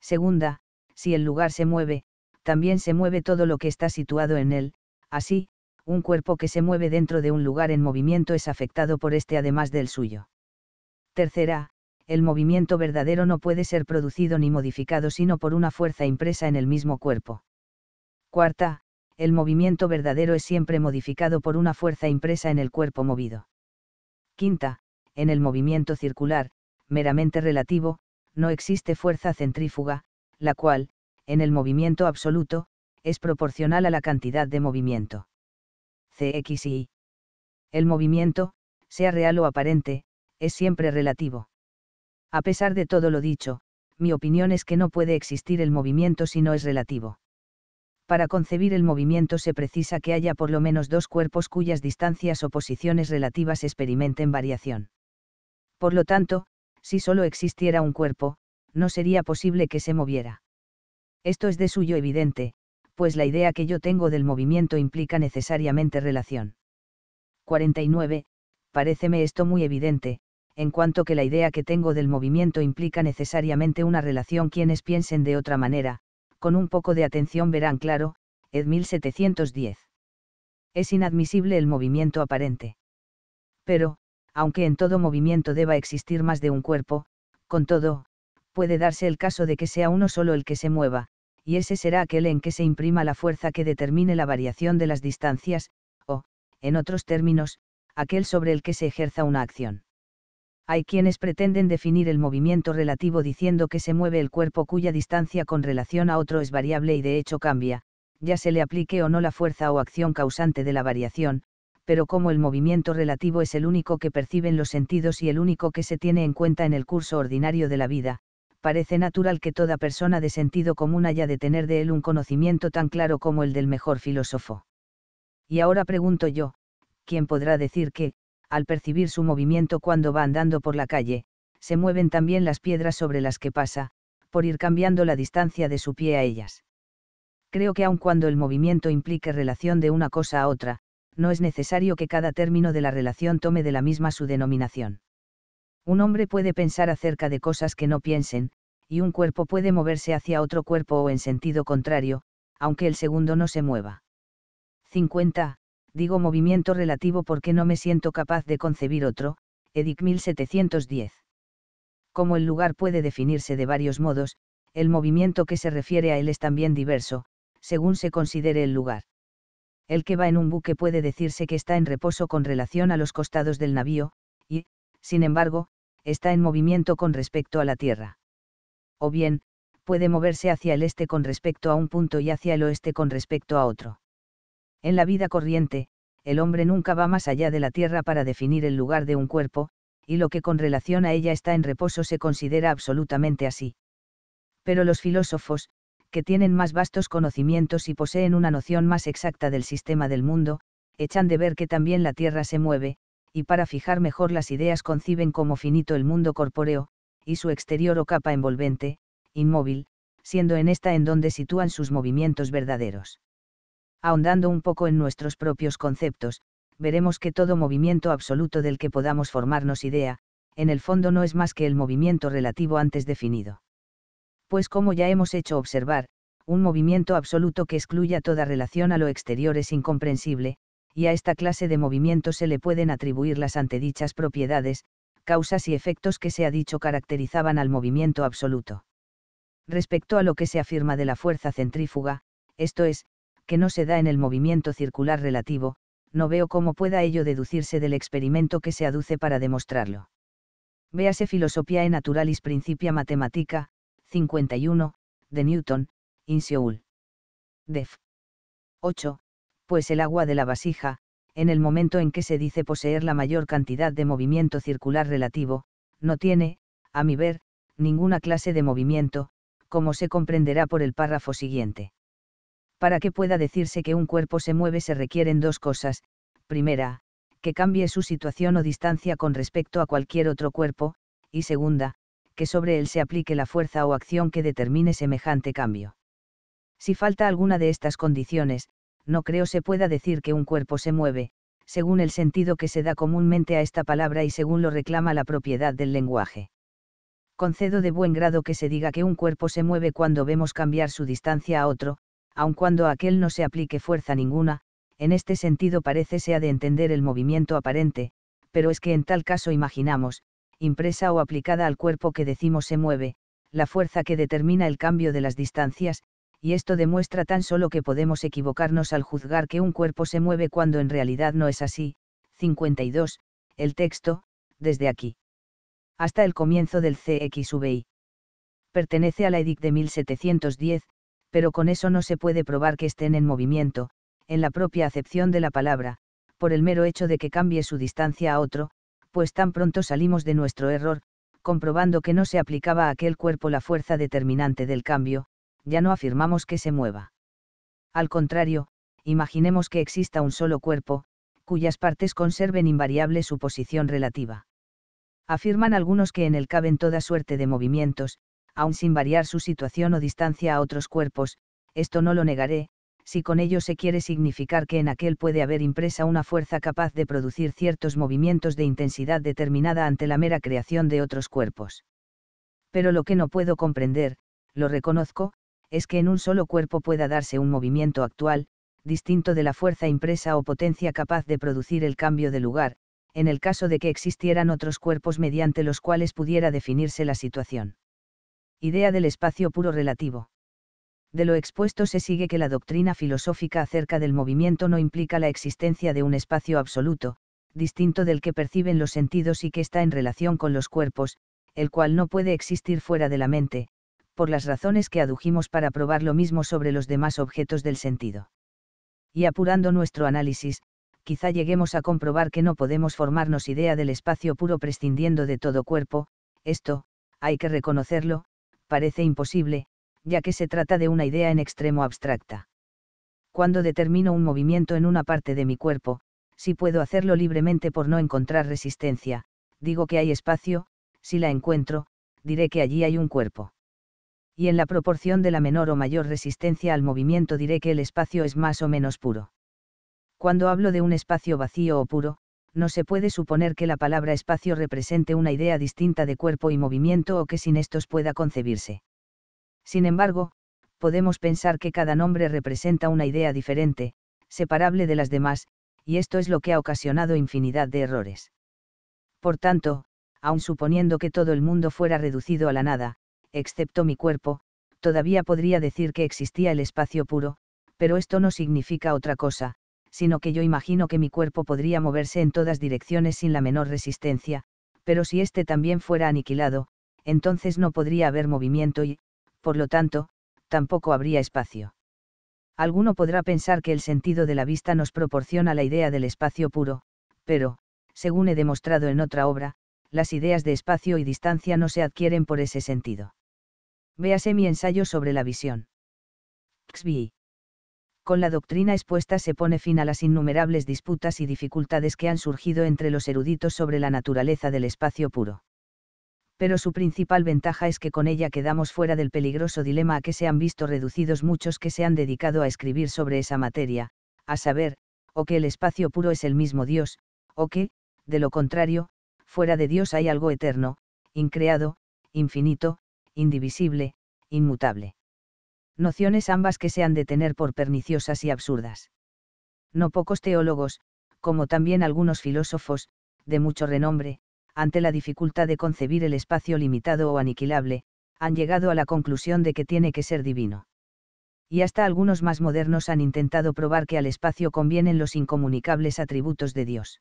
Segunda, si el lugar se mueve, también se mueve todo lo que está situado en él, así, un cuerpo que se mueve dentro de un lugar en movimiento es afectado por este además del suyo. Tercera, el movimiento verdadero no puede ser producido ni modificado sino por una fuerza impresa en el mismo cuerpo. Cuarta, el movimiento verdadero es siempre modificado por una fuerza impresa en el cuerpo movido. Quinta, en el movimiento circular, meramente relativo, no existe fuerza centrífuga, la cual, en el movimiento absoluto, es proporcional a la cantidad de movimiento. Cxi. El movimiento, sea real o aparente, es siempre relativo. A pesar de todo lo dicho, mi opinión es que no puede existir el movimiento si no es relativo. Para concebir el movimiento se precisa que haya por lo menos dos cuerpos cuyas distancias o posiciones relativas experimenten variación. Por lo tanto, si solo existiera un cuerpo, no sería posible que se moviera. Esto es de suyo evidente, pues la idea que yo tengo del movimiento implica necesariamente relación. 49. Paréceme esto muy evidente, en cuanto que la idea que tengo del movimiento implica necesariamente una relación quienes piensen de otra manera, con un poco de atención verán claro, ed 1710. Es inadmisible el movimiento aparente. Pero, aunque en todo movimiento deba existir más de un cuerpo, con todo, puede darse el caso de que sea uno solo el que se mueva, y ese será aquel en que se imprima la fuerza que determine la variación de las distancias, o, en otros términos, aquel sobre el que se ejerza una acción hay quienes pretenden definir el movimiento relativo diciendo que se mueve el cuerpo cuya distancia con relación a otro es variable y de hecho cambia, ya se le aplique o no la fuerza o acción causante de la variación, pero como el movimiento relativo es el único que perciben los sentidos y el único que se tiene en cuenta en el curso ordinario de la vida, parece natural que toda persona de sentido común haya de tener de él un conocimiento tan claro como el del mejor filósofo. Y ahora pregunto yo, ¿quién podrá decir que, al percibir su movimiento cuando va andando por la calle, se mueven también las piedras sobre las que pasa, por ir cambiando la distancia de su pie a ellas. Creo que aun cuando el movimiento implique relación de una cosa a otra, no es necesario que cada término de la relación tome de la misma su denominación. Un hombre puede pensar acerca de cosas que no piensen, y un cuerpo puede moverse hacia otro cuerpo o en sentido contrario, aunque el segundo no se mueva. 50 digo movimiento relativo porque no me siento capaz de concebir otro, Edic 1710. Como el lugar puede definirse de varios modos, el movimiento que se refiere a él es también diverso, según se considere el lugar. El que va en un buque puede decirse que está en reposo con relación a los costados del navío, y, sin embargo, está en movimiento con respecto a la tierra. O bien, puede moverse hacia el este con respecto a un punto y hacia el oeste con respecto a otro. En la vida corriente, el hombre nunca va más allá de la tierra para definir el lugar de un cuerpo, y lo que con relación a ella está en reposo se considera absolutamente así. Pero los filósofos, que tienen más vastos conocimientos y poseen una noción más exacta del sistema del mundo, echan de ver que también la tierra se mueve, y para fijar mejor las ideas conciben como finito el mundo corpóreo, y su exterior o capa envolvente, inmóvil, siendo en esta en donde sitúan sus movimientos verdaderos ahondando un poco en nuestros propios conceptos, veremos que todo movimiento absoluto del que podamos formarnos idea, en el fondo no es más que el movimiento relativo antes definido. Pues como ya hemos hecho observar, un movimiento absoluto que excluya toda relación a lo exterior es incomprensible, y a esta clase de movimiento se le pueden atribuir las antedichas propiedades, causas y efectos que se ha dicho caracterizaban al movimiento absoluto. Respecto a lo que se afirma de la fuerza centrífuga, esto es, que no se da en el movimiento circular relativo, no veo cómo pueda ello deducirse del experimento que se aduce para demostrarlo. Véase e Naturalis Principia Matemática, 51, de Newton, in Seoul. Def. 8. Pues el agua de la vasija, en el momento en que se dice poseer la mayor cantidad de movimiento circular relativo, no tiene, a mi ver, ninguna clase de movimiento, como se comprenderá por el párrafo siguiente. Para que pueda decirse que un cuerpo se mueve se requieren dos cosas. Primera, que cambie su situación o distancia con respecto a cualquier otro cuerpo, y segunda, que sobre él se aplique la fuerza o acción que determine semejante cambio. Si falta alguna de estas condiciones, no creo se pueda decir que un cuerpo se mueve, según el sentido que se da comúnmente a esta palabra y según lo reclama la propiedad del lenguaje. Concedo de buen grado que se diga que un cuerpo se mueve cuando vemos cambiar su distancia a otro, aun cuando a aquel no se aplique fuerza ninguna, en este sentido parece sea de entender el movimiento aparente, pero es que en tal caso imaginamos, impresa o aplicada al cuerpo que decimos se mueve, la fuerza que determina el cambio de las distancias, y esto demuestra tan solo que podemos equivocarnos al juzgar que un cuerpo se mueve cuando en realidad no es así. 52. El texto, desde aquí. Hasta el comienzo del CXVI. Pertenece a la EDIC de 1710, pero con eso no se puede probar que estén en movimiento, en la propia acepción de la palabra, por el mero hecho de que cambie su distancia a otro, pues tan pronto salimos de nuestro error, comprobando que no se aplicaba a aquel cuerpo la fuerza determinante del cambio, ya no afirmamos que se mueva. Al contrario, imaginemos que exista un solo cuerpo, cuyas partes conserven invariable su posición relativa. Afirman algunos que en él caben toda suerte de movimientos, aun sin variar su situación o distancia a otros cuerpos, esto no lo negaré, si con ello se quiere significar que en aquel puede haber impresa una fuerza capaz de producir ciertos movimientos de intensidad determinada ante la mera creación de otros cuerpos. Pero lo que no puedo comprender, lo reconozco, es que en un solo cuerpo pueda darse un movimiento actual, distinto de la fuerza impresa o potencia capaz de producir el cambio de lugar, en el caso de que existieran otros cuerpos mediante los cuales pudiera definirse la situación idea del espacio puro relativo. De lo expuesto se sigue que la doctrina filosófica acerca del movimiento no implica la existencia de un espacio absoluto, distinto del que perciben los sentidos y que está en relación con los cuerpos, el cual no puede existir fuera de la mente, por las razones que adujimos para probar lo mismo sobre los demás objetos del sentido. Y apurando nuestro análisis, quizá lleguemos a comprobar que no podemos formarnos idea del espacio puro prescindiendo de todo cuerpo, esto, hay que reconocerlo, parece imposible, ya que se trata de una idea en extremo abstracta. Cuando determino un movimiento en una parte de mi cuerpo, si puedo hacerlo libremente por no encontrar resistencia, digo que hay espacio, si la encuentro, diré que allí hay un cuerpo. Y en la proporción de la menor o mayor resistencia al movimiento diré que el espacio es más o menos puro. Cuando hablo de un espacio vacío o puro, no se puede suponer que la palabra espacio represente una idea distinta de cuerpo y movimiento o que sin estos pueda concebirse. Sin embargo, podemos pensar que cada nombre representa una idea diferente, separable de las demás, y esto es lo que ha ocasionado infinidad de errores. Por tanto, aun suponiendo que todo el mundo fuera reducido a la nada, excepto mi cuerpo, todavía podría decir que existía el espacio puro, pero esto no significa otra cosa, sino que yo imagino que mi cuerpo podría moverse en todas direcciones sin la menor resistencia, pero si éste también fuera aniquilado, entonces no podría haber movimiento y, por lo tanto, tampoco habría espacio. Alguno podrá pensar que el sentido de la vista nos proporciona la idea del espacio puro, pero, según he demostrado en otra obra, las ideas de espacio y distancia no se adquieren por ese sentido. Véase mi ensayo sobre la visión con la doctrina expuesta se pone fin a las innumerables disputas y dificultades que han surgido entre los eruditos sobre la naturaleza del espacio puro. Pero su principal ventaja es que con ella quedamos fuera del peligroso dilema a que se han visto reducidos muchos que se han dedicado a escribir sobre esa materia, a saber, o que el espacio puro es el mismo Dios, o que, de lo contrario, fuera de Dios hay algo eterno, increado, infinito, indivisible, inmutable nociones ambas que se han de tener por perniciosas y absurdas. No pocos teólogos, como también algunos filósofos, de mucho renombre, ante la dificultad de concebir el espacio limitado o aniquilable, han llegado a la conclusión de que tiene que ser divino. Y hasta algunos más modernos han intentado probar que al espacio convienen los incomunicables atributos de Dios.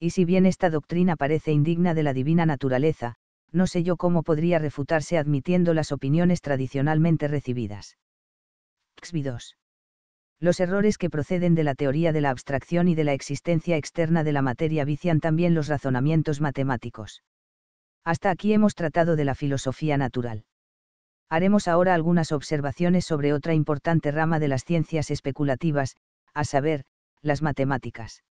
Y si bien esta doctrina parece indigna de la divina naturaleza, no sé yo cómo podría refutarse admitiendo las opiniones tradicionalmente recibidas. XB Los errores que proceden de la teoría de la abstracción y de la existencia externa de la materia vician también los razonamientos matemáticos. Hasta aquí hemos tratado de la filosofía natural. Haremos ahora algunas observaciones sobre otra importante rama de las ciencias especulativas, a saber, las matemáticas.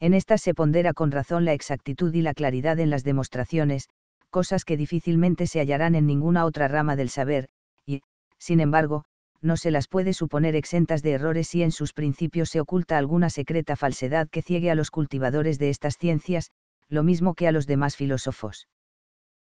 En estas se pondera con razón la exactitud y la claridad en las demostraciones, cosas que difícilmente se hallarán en ninguna otra rama del saber, y, sin embargo, no se las puede suponer exentas de errores si en sus principios se oculta alguna secreta falsedad que ciegue a los cultivadores de estas ciencias, lo mismo que a los demás filósofos.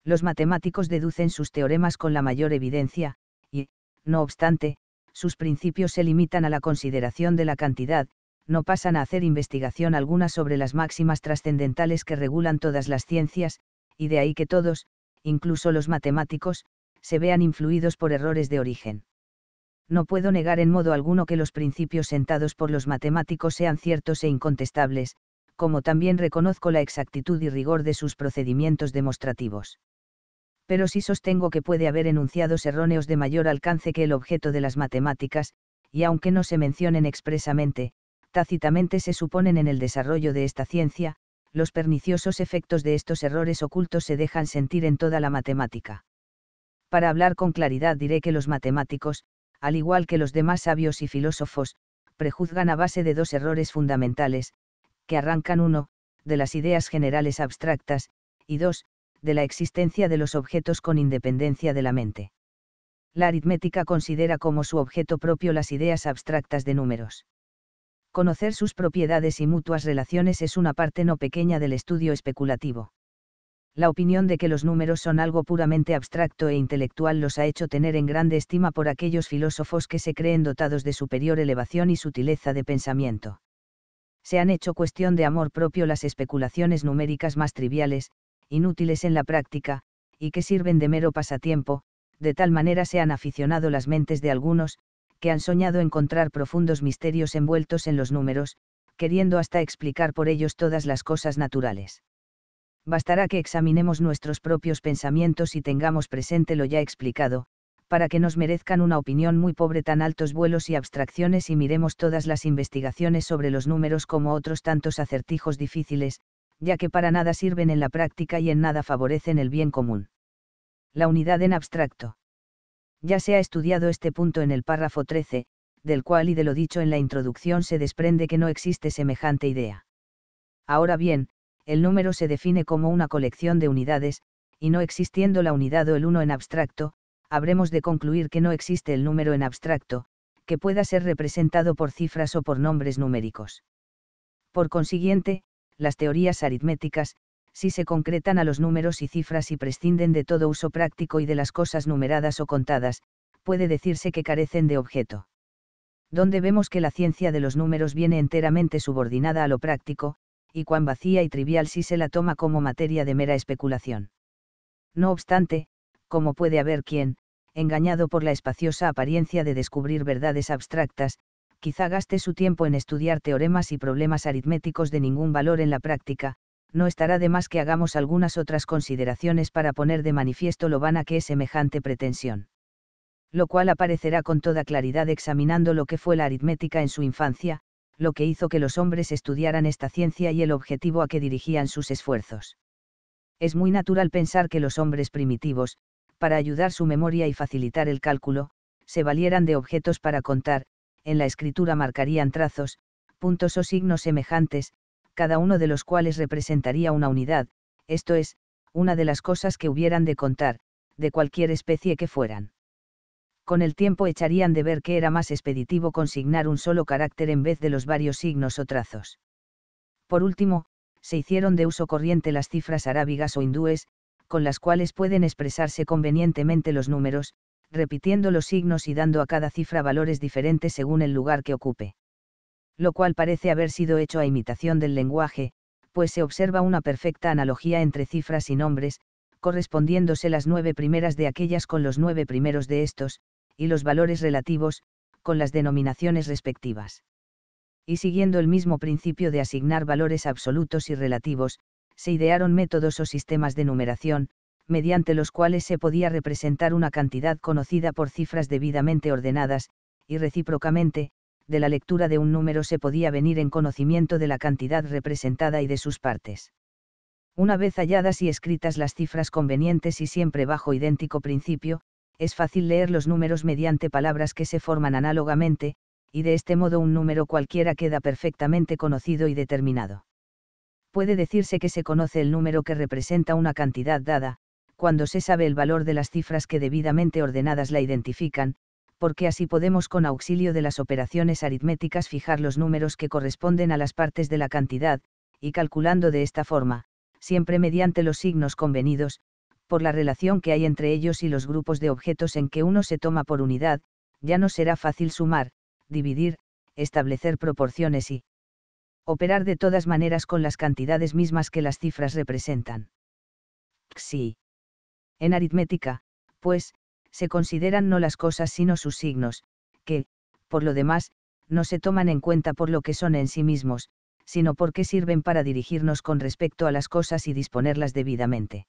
Los matemáticos deducen sus teoremas con la mayor evidencia, y, no obstante, sus principios se limitan a la consideración de la cantidad, no pasan a hacer investigación alguna sobre las máximas trascendentales que regulan todas las ciencias, y de ahí que todos, incluso los matemáticos, se vean influidos por errores de origen. No puedo negar en modo alguno que los principios sentados por los matemáticos sean ciertos e incontestables, como también reconozco la exactitud y rigor de sus procedimientos demostrativos. Pero sí sostengo que puede haber enunciados erróneos de mayor alcance que el objeto de las matemáticas, y aunque no se mencionen expresamente, tácitamente se suponen en el desarrollo de esta ciencia, los perniciosos efectos de estos errores ocultos se dejan sentir en toda la matemática. Para hablar con claridad diré que los matemáticos, al igual que los demás sabios y filósofos, prejuzgan a base de dos errores fundamentales, que arrancan uno, de las ideas generales abstractas, y dos, de la existencia de los objetos con independencia de la mente. La aritmética considera como su objeto propio las ideas abstractas de números conocer sus propiedades y mutuas relaciones es una parte no pequeña del estudio especulativo. La opinión de que los números son algo puramente abstracto e intelectual los ha hecho tener en grande estima por aquellos filósofos que se creen dotados de superior elevación y sutileza de pensamiento. Se han hecho cuestión de amor propio las especulaciones numéricas más triviales, inútiles en la práctica, y que sirven de mero pasatiempo, de tal manera se han aficionado las mentes de algunos, que han soñado encontrar profundos misterios envueltos en los números, queriendo hasta explicar por ellos todas las cosas naturales. Bastará que examinemos nuestros propios pensamientos y tengamos presente lo ya explicado, para que nos merezcan una opinión muy pobre tan altos vuelos y abstracciones y miremos todas las investigaciones sobre los números como otros tantos acertijos difíciles, ya que para nada sirven en la práctica y en nada favorecen el bien común. La unidad en abstracto. Ya se ha estudiado este punto en el párrafo 13, del cual y de lo dicho en la introducción se desprende que no existe semejante idea. Ahora bien, el número se define como una colección de unidades, y no existiendo la unidad o el 1 en abstracto, habremos de concluir que no existe el número en abstracto, que pueda ser representado por cifras o por nombres numéricos. Por consiguiente, las teorías aritméticas, si se concretan a los números y cifras y prescinden de todo uso práctico y de las cosas numeradas o contadas, puede decirse que carecen de objeto. Donde vemos que la ciencia de los números viene enteramente subordinada a lo práctico, y cuán vacía y trivial si se la toma como materia de mera especulación. No obstante, como puede haber quien, engañado por la espaciosa apariencia de descubrir verdades abstractas, quizá gaste su tiempo en estudiar teoremas y problemas aritméticos de ningún valor en la práctica, no estará de más que hagamos algunas otras consideraciones para poner de manifiesto lo vana que es semejante pretensión. Lo cual aparecerá con toda claridad examinando lo que fue la aritmética en su infancia, lo que hizo que los hombres estudiaran esta ciencia y el objetivo a que dirigían sus esfuerzos. Es muy natural pensar que los hombres primitivos, para ayudar su memoria y facilitar el cálculo, se valieran de objetos para contar, en la escritura marcarían trazos, puntos o signos semejantes, cada uno de los cuales representaría una unidad, esto es, una de las cosas que hubieran de contar, de cualquier especie que fueran. Con el tiempo echarían de ver que era más expeditivo consignar un solo carácter en vez de los varios signos o trazos. Por último, se hicieron de uso corriente las cifras arábigas o hindúes, con las cuales pueden expresarse convenientemente los números, repitiendo los signos y dando a cada cifra valores diferentes según el lugar que ocupe lo cual parece haber sido hecho a imitación del lenguaje, pues se observa una perfecta analogía entre cifras y nombres, correspondiéndose las nueve primeras de aquellas con los nueve primeros de estos, y los valores relativos, con las denominaciones respectivas. Y siguiendo el mismo principio de asignar valores absolutos y relativos, se idearon métodos o sistemas de numeración, mediante los cuales se podía representar una cantidad conocida por cifras debidamente ordenadas, y recíprocamente, de la lectura de un número se podía venir en conocimiento de la cantidad representada y de sus partes. Una vez halladas y escritas las cifras convenientes y siempre bajo idéntico principio, es fácil leer los números mediante palabras que se forman análogamente, y de este modo un número cualquiera queda perfectamente conocido y determinado. Puede decirse que se conoce el número que representa una cantidad dada, cuando se sabe el valor de las cifras que debidamente ordenadas la identifican, porque así podemos con auxilio de las operaciones aritméticas fijar los números que corresponden a las partes de la cantidad, y calculando de esta forma, siempre mediante los signos convenidos, por la relación que hay entre ellos y los grupos de objetos en que uno se toma por unidad, ya no será fácil sumar, dividir, establecer proporciones y operar de todas maneras con las cantidades mismas que las cifras representan. Sí. En aritmética, pues, se consideran no las cosas sino sus signos, que, por lo demás, no se toman en cuenta por lo que son en sí mismos, sino porque sirven para dirigirnos con respecto a las cosas y disponerlas debidamente.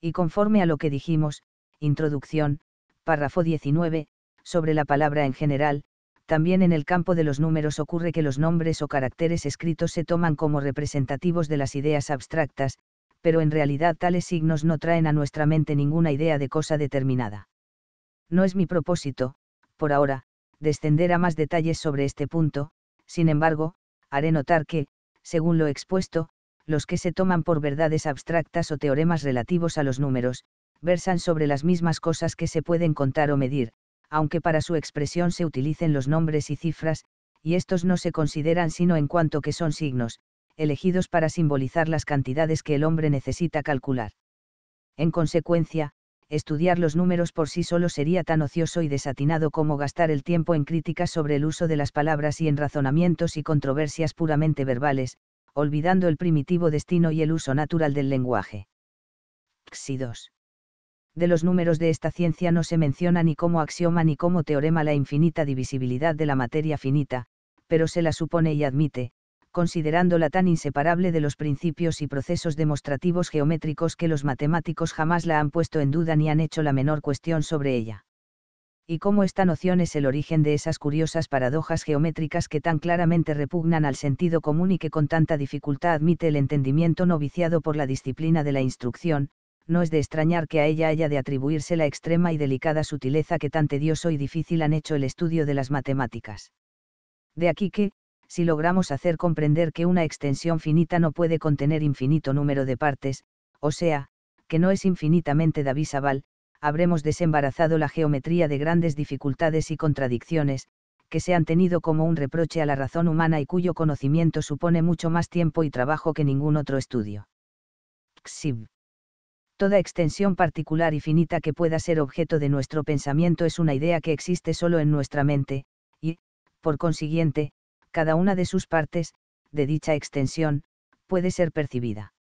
Y conforme a lo que dijimos, introducción, párrafo 19, sobre la palabra en general, también en el campo de los números ocurre que los nombres o caracteres escritos se toman como representativos de las ideas abstractas, pero en realidad tales signos no traen a nuestra mente ninguna idea de cosa determinada. No es mi propósito, por ahora, descender a más detalles sobre este punto, sin embargo, haré notar que, según lo expuesto, los que se toman por verdades abstractas o teoremas relativos a los números, versan sobre las mismas cosas que se pueden contar o medir, aunque para su expresión se utilicen los nombres y cifras, y estos no se consideran sino en cuanto que son signos, elegidos para simbolizar las cantidades que el hombre necesita calcular. En consecuencia, estudiar los números por sí solo sería tan ocioso y desatinado como gastar el tiempo en críticas sobre el uso de las palabras y en razonamientos y controversias puramente verbales, olvidando el primitivo destino y el uso natural del lenguaje. XI2. De los números de esta ciencia no se menciona ni como axioma ni como teorema la infinita divisibilidad de la materia finita, pero se la supone y admite, considerándola tan inseparable de los principios y procesos demostrativos geométricos que los matemáticos jamás la han puesto en duda ni han hecho la menor cuestión sobre ella. Y como esta noción es el origen de esas curiosas paradojas geométricas que tan claramente repugnan al sentido común y que con tanta dificultad admite el entendimiento noviciado por la disciplina de la instrucción, no es de extrañar que a ella haya de atribuirse la extrema y delicada sutileza que tan tedioso y difícil han hecho el estudio de las matemáticas. De aquí que, si logramos hacer comprender que una extensión finita no puede contener infinito número de partes, o sea, que no es infinitamente Davisabal, habremos desembarazado la geometría de grandes dificultades y contradicciones, que se han tenido como un reproche a la razón humana y cuyo conocimiento supone mucho más tiempo y trabajo que ningún otro estudio. Xib. Toda extensión particular y finita que pueda ser objeto de nuestro pensamiento es una idea que existe solo en nuestra mente, y, por consiguiente, cada una de sus partes, de dicha extensión, puede ser percibida.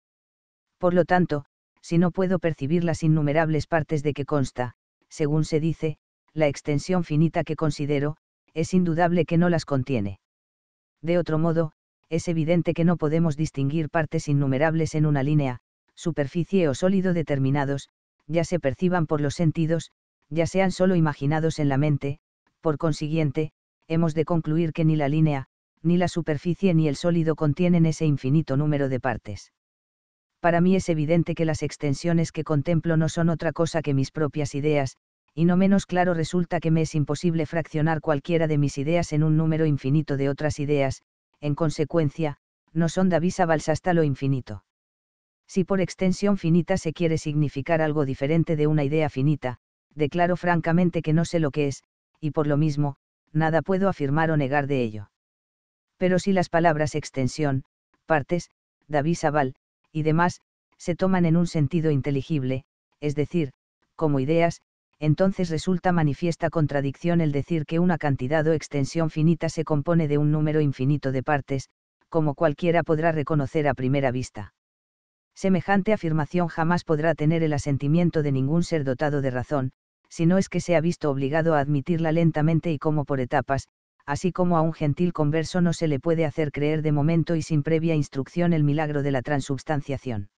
Por lo tanto, si no puedo percibir las innumerables partes de que consta, según se dice, la extensión finita que considero, es indudable que no las contiene. De otro modo, es evidente que no podemos distinguir partes innumerables en una línea, superficie o sólido determinados, ya se perciban por los sentidos, ya sean solo imaginados en la mente, por consiguiente, hemos de concluir que ni la línea, ni la superficie ni el sólido contienen ese infinito número de partes. Para mí es evidente que las extensiones que contemplo no son otra cosa que mis propias ideas, y no menos claro resulta que me es imposible fraccionar cualquiera de mis ideas en un número infinito de otras ideas, en consecuencia, no son valsa hasta lo infinito. Si por extensión finita se quiere significar algo diferente de una idea finita, declaro francamente que no sé lo que es, y por lo mismo, nada puedo afirmar o negar de ello. Pero si las palabras extensión, partes, David Sabal, y demás, se toman en un sentido inteligible, es decir, como ideas, entonces resulta manifiesta contradicción el decir que una cantidad o extensión finita se compone de un número infinito de partes, como cualquiera podrá reconocer a primera vista. Semejante afirmación jamás podrá tener el asentimiento de ningún ser dotado de razón, si no es que se ha visto obligado a admitirla lentamente y como por etapas, así como a un gentil converso no se le puede hacer creer de momento y sin previa instrucción el milagro de la transubstanciación.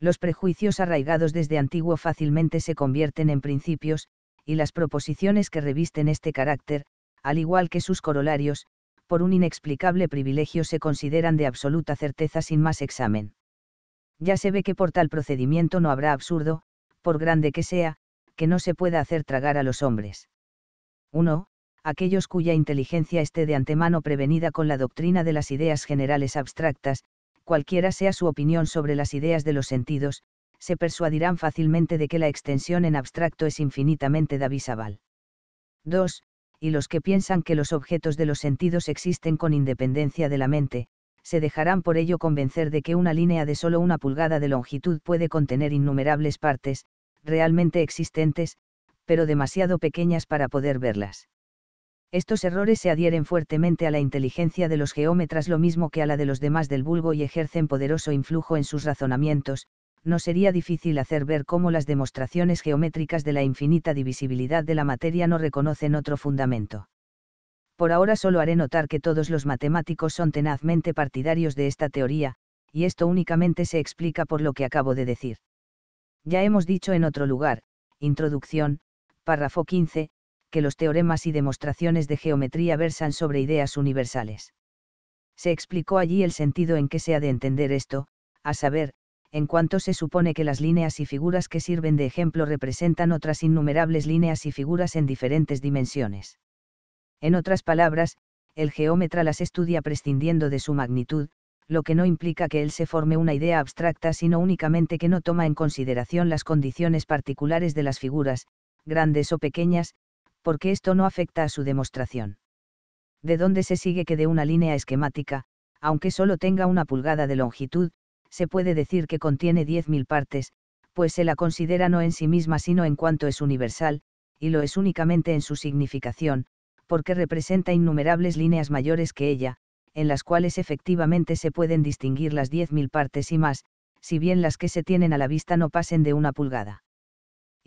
Los prejuicios arraigados desde antiguo fácilmente se convierten en principios, y las proposiciones que revisten este carácter, al igual que sus corolarios, por un inexplicable privilegio se consideran de absoluta certeza sin más examen. Ya se ve que por tal procedimiento no habrá absurdo, por grande que sea, que no se pueda hacer tragar a los hombres. 1 aquellos cuya inteligencia esté de antemano prevenida con la doctrina de las ideas generales abstractas, cualquiera sea su opinión sobre las ideas de los sentidos, se persuadirán fácilmente de que la extensión en abstracto es infinitamente davisabal. 2. Y los que piensan que los objetos de los sentidos existen con independencia de la mente, se dejarán por ello convencer de que una línea de solo una pulgada de longitud puede contener innumerables partes, realmente existentes, pero demasiado pequeñas para poder verlas. Estos errores se adhieren fuertemente a la inteligencia de los geómetras lo mismo que a la de los demás del vulgo y ejercen poderoso influjo en sus razonamientos, no sería difícil hacer ver cómo las demostraciones geométricas de la infinita divisibilidad de la materia no reconocen otro fundamento. Por ahora solo haré notar que todos los matemáticos son tenazmente partidarios de esta teoría, y esto únicamente se explica por lo que acabo de decir. Ya hemos dicho en otro lugar, introducción, párrafo 15, que los teoremas y demostraciones de geometría versan sobre ideas universales. Se explicó allí el sentido en que se ha de entender esto, a saber, en cuanto se supone que las líneas y figuras que sirven de ejemplo representan otras innumerables líneas y figuras en diferentes dimensiones. En otras palabras, el geómetra las estudia prescindiendo de su magnitud, lo que no implica que él se forme una idea abstracta, sino únicamente que no toma en consideración las condiciones particulares de las figuras, grandes o pequeñas, porque esto no afecta a su demostración. De dónde se sigue que de una línea esquemática, aunque solo tenga una pulgada de longitud, se puede decir que contiene 10.000 partes, pues se la considera no en sí misma sino en cuanto es universal, y lo es únicamente en su significación, porque representa innumerables líneas mayores que ella, en las cuales efectivamente se pueden distinguir las 10.000 partes y más, si bien las que se tienen a la vista no pasen de una pulgada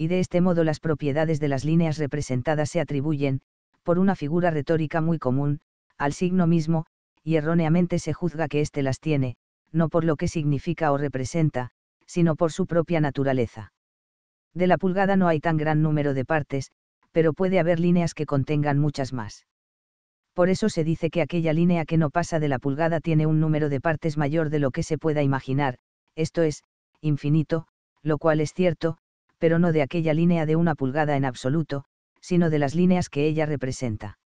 y de este modo las propiedades de las líneas representadas se atribuyen, por una figura retórica muy común, al signo mismo, y erróneamente se juzga que éste las tiene, no por lo que significa o representa, sino por su propia naturaleza. De la pulgada no hay tan gran número de partes, pero puede haber líneas que contengan muchas más. Por eso se dice que aquella línea que no pasa de la pulgada tiene un número de partes mayor de lo que se pueda imaginar, esto es, infinito, lo cual es cierto, pero no de aquella línea de una pulgada en absoluto, sino de las líneas que ella representa.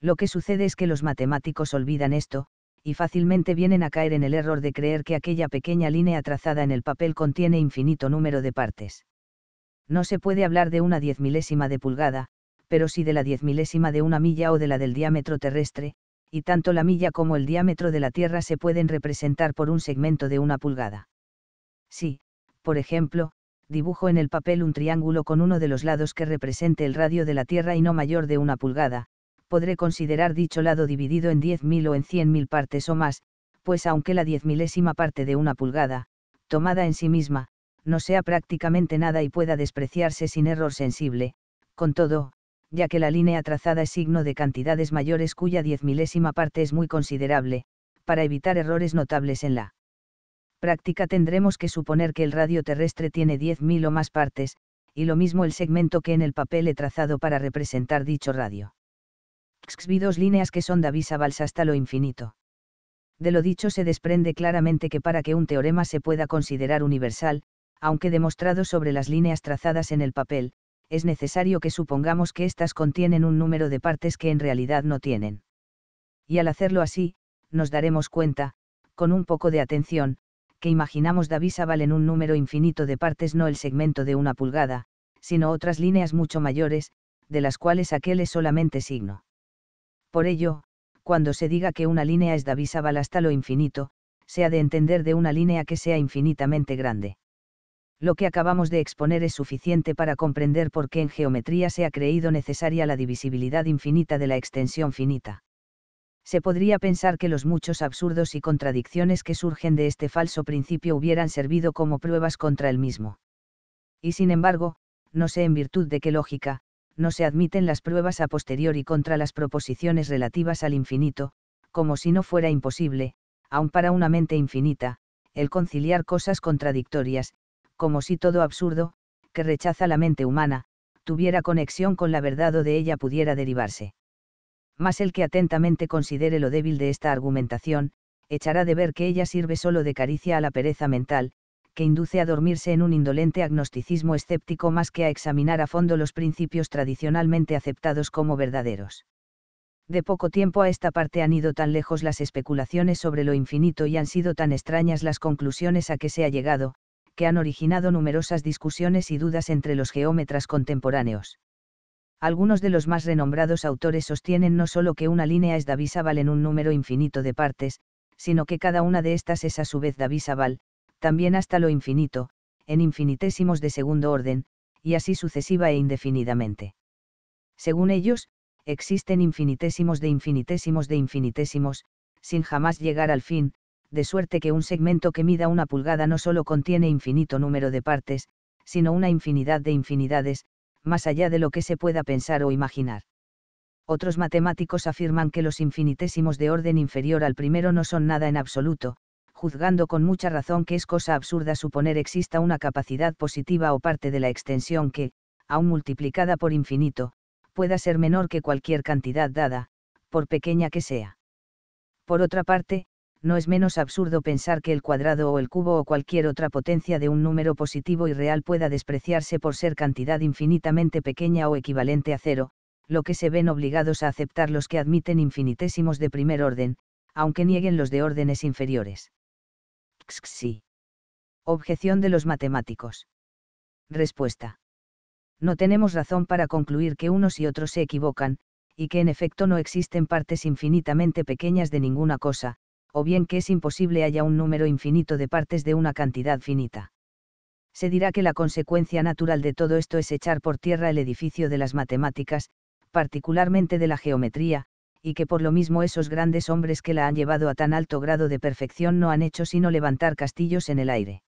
Lo que sucede es que los matemáticos olvidan esto, y fácilmente vienen a caer en el error de creer que aquella pequeña línea trazada en el papel contiene infinito número de partes. No se puede hablar de una diez milésima de pulgada, pero sí de la diez milésima de una milla o de la del diámetro terrestre, y tanto la milla como el diámetro de la Tierra se pueden representar por un segmento de una pulgada. Sí, por ejemplo, dibujo en el papel un triángulo con uno de los lados que represente el radio de la Tierra y no mayor de una pulgada, podré considerar dicho lado dividido en 10.000 o en 100.000 partes o más, pues aunque la diez milésima parte de una pulgada, tomada en sí misma, no sea prácticamente nada y pueda despreciarse sin error sensible, con todo, ya que la línea trazada es signo de cantidades mayores cuya diez milésima parte es muy considerable, para evitar errores notables en la práctica tendremos que suponer que el radio terrestre tiene 10.000 o más partes, y lo mismo el segmento que en el papel he trazado para representar dicho radio. Vi dos líneas que son de Vals hasta lo infinito. De lo dicho se desprende claramente que para que un teorema se pueda considerar universal, aunque demostrado sobre las líneas trazadas en el papel, es necesario que supongamos que éstas contienen un número de partes que en realidad no tienen. Y al hacerlo así, nos daremos cuenta, con un poco de atención, que imaginamos Davisa en un número infinito de partes, no el segmento de una pulgada, sino otras líneas mucho mayores, de las cuales aquel es solamente signo. Por ello, cuando se diga que una línea es divisable hasta lo infinito, se ha de entender de una línea que sea infinitamente grande. Lo que acabamos de exponer es suficiente para comprender por qué en geometría se ha creído necesaria la divisibilidad infinita de la extensión finita se podría pensar que los muchos absurdos y contradicciones que surgen de este falso principio hubieran servido como pruebas contra el mismo. Y sin embargo, no sé en virtud de qué lógica, no se admiten las pruebas a posteriori contra las proposiciones relativas al infinito, como si no fuera imposible, aun para una mente infinita, el conciliar cosas contradictorias, como si todo absurdo, que rechaza la mente humana, tuviera conexión con la verdad o de ella pudiera derivarse. Mas el que atentamente considere lo débil de esta argumentación, echará de ver que ella sirve solo de caricia a la pereza mental, que induce a dormirse en un indolente agnosticismo escéptico más que a examinar a fondo los principios tradicionalmente aceptados como verdaderos. De poco tiempo a esta parte han ido tan lejos las especulaciones sobre lo infinito y han sido tan extrañas las conclusiones a que se ha llegado, que han originado numerosas discusiones y dudas entre los geómetras contemporáneos algunos de los más renombrados autores sostienen no solo que una línea es divisable en un número infinito de partes, sino que cada una de estas es a su vez divisable, también hasta lo infinito, en infinitésimos de segundo orden, y así sucesiva e indefinidamente. Según ellos, existen infinitésimos de infinitésimos de infinitésimos, sin jamás llegar al fin, de suerte que un segmento que mida una pulgada no solo contiene infinito número de partes, sino una infinidad de infinidades, más allá de lo que se pueda pensar o imaginar. Otros matemáticos afirman que los infinitésimos de orden inferior al primero no son nada en absoluto, juzgando con mucha razón que es cosa absurda suponer exista una capacidad positiva o parte de la extensión que, aun multiplicada por infinito, pueda ser menor que cualquier cantidad dada, por pequeña que sea. Por otra parte, no es menos absurdo pensar que el cuadrado o el cubo o cualquier otra potencia de un número positivo y real pueda despreciarse por ser cantidad infinitamente pequeña o equivalente a cero, lo que se ven obligados a aceptar los que admiten infinitésimos de primer orden, aunque nieguen los de órdenes inferiores. Xxi. Objeción de los matemáticos. Respuesta. No tenemos razón para concluir que unos y otros se equivocan, y que en efecto no existen partes infinitamente pequeñas de ninguna cosa, o bien que es imposible haya un número infinito de partes de una cantidad finita. Se dirá que la consecuencia natural de todo esto es echar por tierra el edificio de las matemáticas, particularmente de la geometría, y que por lo mismo esos grandes hombres que la han llevado a tan alto grado de perfección no han hecho sino levantar castillos en el aire.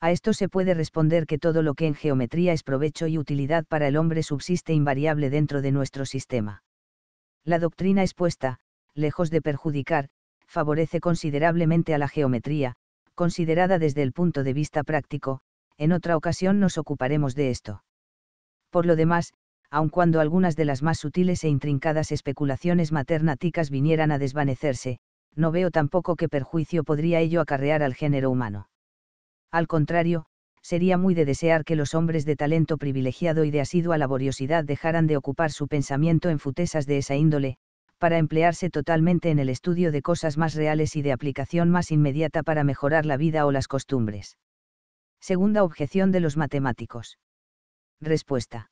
A esto se puede responder que todo lo que en geometría es provecho y utilidad para el hombre subsiste invariable dentro de nuestro sistema. La doctrina expuesta, lejos de perjudicar, favorece considerablemente a la geometría, considerada desde el punto de vista práctico, en otra ocasión nos ocuparemos de esto. Por lo demás, aun cuando algunas de las más sutiles e intrincadas especulaciones maternáticas vinieran a desvanecerse, no veo tampoco qué perjuicio podría ello acarrear al género humano. Al contrario, sería muy de desear que los hombres de talento privilegiado y de asidua laboriosidad dejaran de ocupar su pensamiento en futesas de esa índole, para emplearse totalmente en el estudio de cosas más reales y de aplicación más inmediata para mejorar la vida o las costumbres. Segunda objeción de los matemáticos. Respuesta.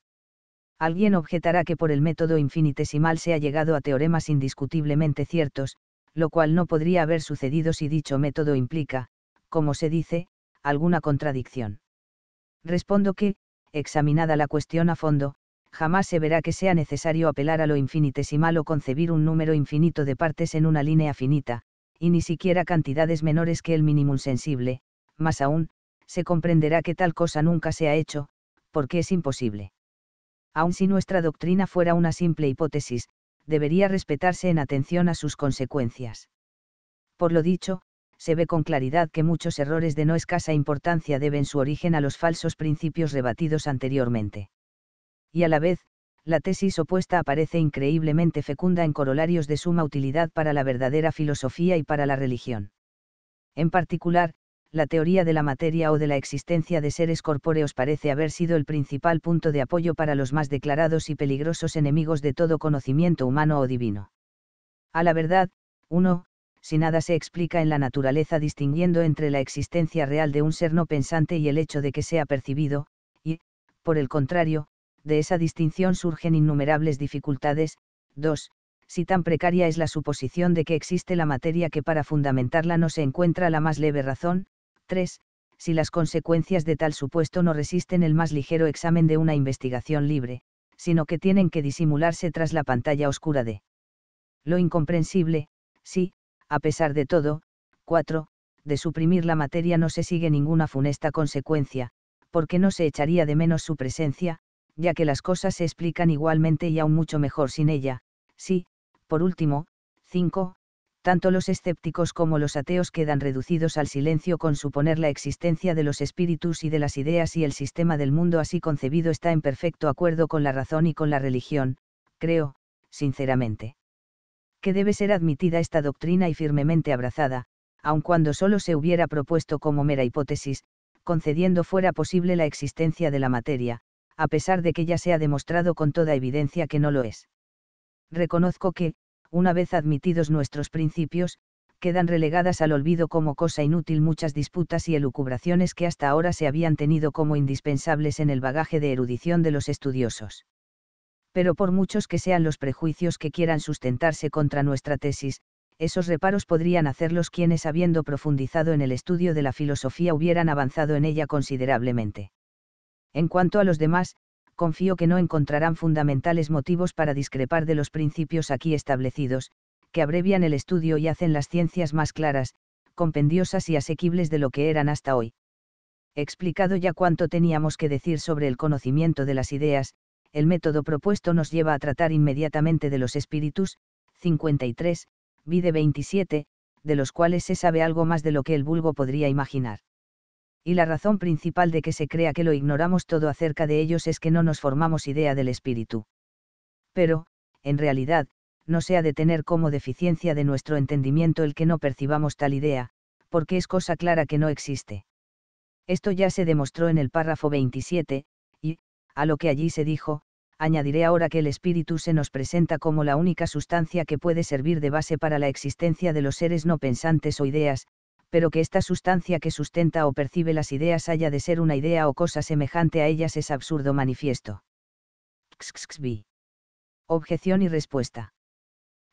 Alguien objetará que por el método infinitesimal se ha llegado a teoremas indiscutiblemente ciertos, lo cual no podría haber sucedido si dicho método implica, como se dice, alguna contradicción. Respondo que, examinada la cuestión a fondo, jamás se verá que sea necesario apelar a lo infinitesimal o concebir un número infinito de partes en una línea finita, y ni siquiera cantidades menores que el mínimo sensible, más aún, se comprenderá que tal cosa nunca se ha hecho, porque es imposible. Aun si nuestra doctrina fuera una simple hipótesis, debería respetarse en atención a sus consecuencias. Por lo dicho, se ve con claridad que muchos errores de no escasa importancia deben su origen a los falsos principios rebatidos anteriormente y a la vez, la tesis opuesta aparece increíblemente fecunda en corolarios de suma utilidad para la verdadera filosofía y para la religión. En particular, la teoría de la materia o de la existencia de seres corpóreos parece haber sido el principal punto de apoyo para los más declarados y peligrosos enemigos de todo conocimiento humano o divino. A la verdad, uno, si nada se explica en la naturaleza distinguiendo entre la existencia real de un ser no pensante y el hecho de que sea percibido, y, por el contrario, de esa distinción surgen innumerables dificultades. 2. Si tan precaria es la suposición de que existe la materia que para fundamentarla no se encuentra la más leve razón. 3. Si las consecuencias de tal supuesto no resisten el más ligero examen de una investigación libre, sino que tienen que disimularse tras la pantalla oscura de lo incomprensible, si, a pesar de todo, 4. De suprimir la materia no se sigue ninguna funesta consecuencia, porque no se echaría de menos su presencia, ya que las cosas se explican igualmente y aún mucho mejor sin ella. Sí, por último, 5. Tanto los escépticos como los ateos quedan reducidos al silencio con suponer la existencia de los espíritus y de las ideas y el sistema del mundo así concebido está en perfecto acuerdo con la razón y con la religión, creo, sinceramente. Que debe ser admitida esta doctrina y firmemente abrazada, aun cuando solo se hubiera propuesto como mera hipótesis, concediendo fuera posible la existencia de la materia, a pesar de que ya se ha demostrado con toda evidencia que no lo es. Reconozco que, una vez admitidos nuestros principios, quedan relegadas al olvido como cosa inútil muchas disputas y elucubraciones que hasta ahora se habían tenido como indispensables en el bagaje de erudición de los estudiosos. Pero por muchos que sean los prejuicios que quieran sustentarse contra nuestra tesis, esos reparos podrían hacerlos quienes habiendo profundizado en el estudio de la filosofía hubieran avanzado en ella considerablemente. En cuanto a los demás, confío que no encontrarán fundamentales motivos para discrepar de los principios aquí establecidos, que abrevian el estudio y hacen las ciencias más claras, compendiosas y asequibles de lo que eran hasta hoy. explicado ya cuánto teníamos que decir sobre el conocimiento de las ideas, el método propuesto nos lleva a tratar inmediatamente de los espíritus, 53, vide 27, de los cuales se sabe algo más de lo que el vulgo podría imaginar y la razón principal de que se crea que lo ignoramos todo acerca de ellos es que no nos formamos idea del espíritu. Pero, en realidad, no se ha de tener como deficiencia de nuestro entendimiento el que no percibamos tal idea, porque es cosa clara que no existe. Esto ya se demostró en el párrafo 27, y, a lo que allí se dijo, añadiré ahora que el espíritu se nos presenta como la única sustancia que puede servir de base para la existencia de los seres no pensantes o ideas, pero que esta sustancia que sustenta o percibe las ideas haya de ser una idea o cosa semejante a ellas es absurdo manifiesto. XXXVI. Objeción y respuesta.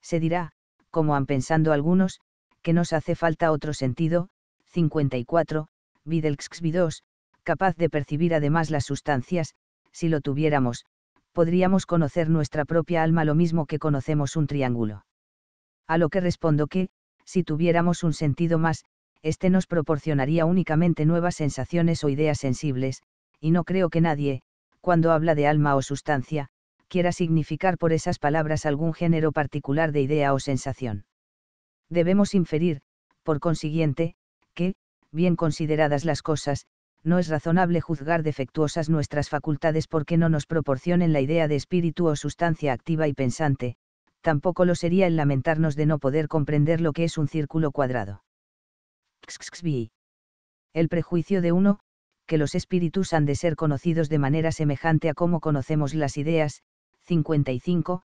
Se dirá, como han pensando algunos, que nos hace falta otro sentido, 54, xxvi 2, capaz de percibir además las sustancias, si lo tuviéramos, podríamos conocer nuestra propia alma lo mismo que conocemos un triángulo. A lo que respondo que, si tuviéramos un sentido más, este nos proporcionaría únicamente nuevas sensaciones o ideas sensibles, y no creo que nadie, cuando habla de alma o sustancia, quiera significar por esas palabras algún género particular de idea o sensación. Debemos inferir, por consiguiente, que, bien consideradas las cosas, no es razonable juzgar defectuosas nuestras facultades porque no nos proporcionen la idea de espíritu o sustancia activa y pensante, tampoco lo sería el lamentarnos de no poder comprender lo que es un círculo cuadrado. El prejuicio de uno, que los espíritus han de ser conocidos de manera semejante a cómo conocemos las ideas, 55,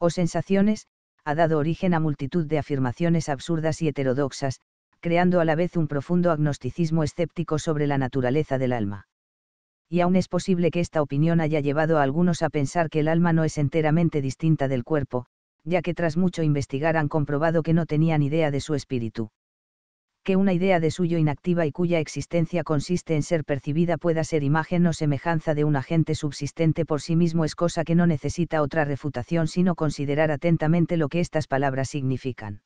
O sensaciones, ha dado origen a multitud de afirmaciones absurdas y heterodoxas, creando a la vez un profundo agnosticismo escéptico sobre la naturaleza del alma. Y aún es posible que esta opinión haya llevado a algunos a pensar que el alma no es enteramente distinta del cuerpo, ya que tras mucho investigar han comprobado que no tenían idea de su espíritu. Que una idea de suyo inactiva y cuya existencia consiste en ser percibida pueda ser imagen o semejanza de un agente subsistente por sí mismo es cosa que no necesita otra refutación sino considerar atentamente lo que estas palabras significan.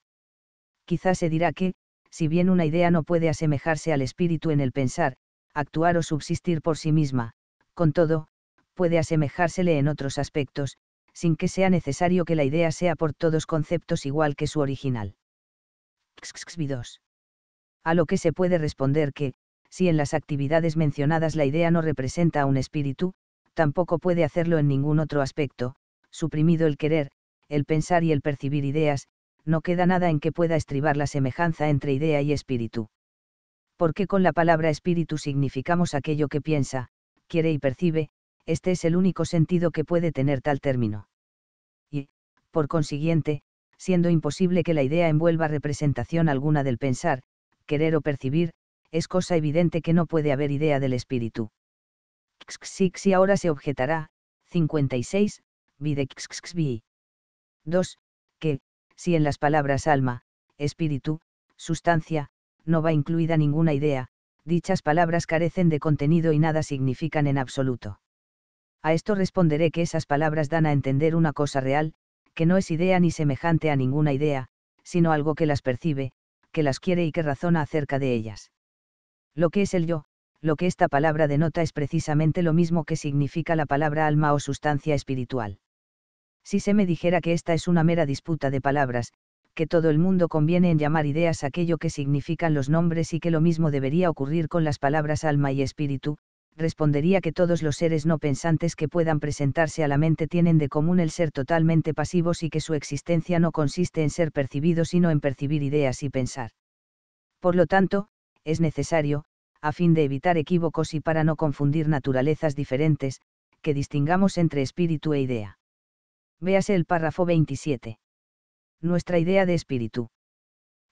Quizás se dirá que, si bien una idea no puede asemejarse al espíritu en el pensar, actuar o subsistir por sí misma, con todo, puede asemejársele en otros aspectos, sin que sea necesario que la idea sea por todos conceptos igual que su original. XXXVI. A lo que se puede responder que, si en las actividades mencionadas la idea no representa a un espíritu, tampoco puede hacerlo en ningún otro aspecto, suprimido el querer, el pensar y el percibir ideas, no queda nada en que pueda estribar la semejanza entre idea y espíritu. Porque con la palabra espíritu significamos aquello que piensa, quiere y percibe, este es el único sentido que puede tener tal término. Y, por consiguiente, siendo imposible que la idea envuelva representación alguna del pensar, querer o percibir, es cosa evidente que no puede haber idea del espíritu. Xixi ahora se objetará, 56, videxxvi. 2. Que, si en las palabras alma, espíritu, sustancia, no va incluida ninguna idea, dichas palabras carecen de contenido y nada significan en absoluto. A esto responderé que esas palabras dan a entender una cosa real, que no es idea ni semejante a ninguna idea, sino algo que las percibe, que las quiere y que razona acerca de ellas. Lo que es el yo, lo que esta palabra denota es precisamente lo mismo que significa la palabra alma o sustancia espiritual. Si se me dijera que esta es una mera disputa de palabras, que todo el mundo conviene en llamar ideas aquello que significan los nombres y que lo mismo debería ocurrir con las palabras alma y espíritu, respondería que todos los seres no pensantes que puedan presentarse a la mente tienen de común el ser totalmente pasivos y que su existencia no consiste en ser percibidos sino en percibir ideas y pensar. Por lo tanto, es necesario, a fin de evitar equívocos y para no confundir naturalezas diferentes, que distingamos entre espíritu e idea. Véase el párrafo 27. Nuestra idea de espíritu.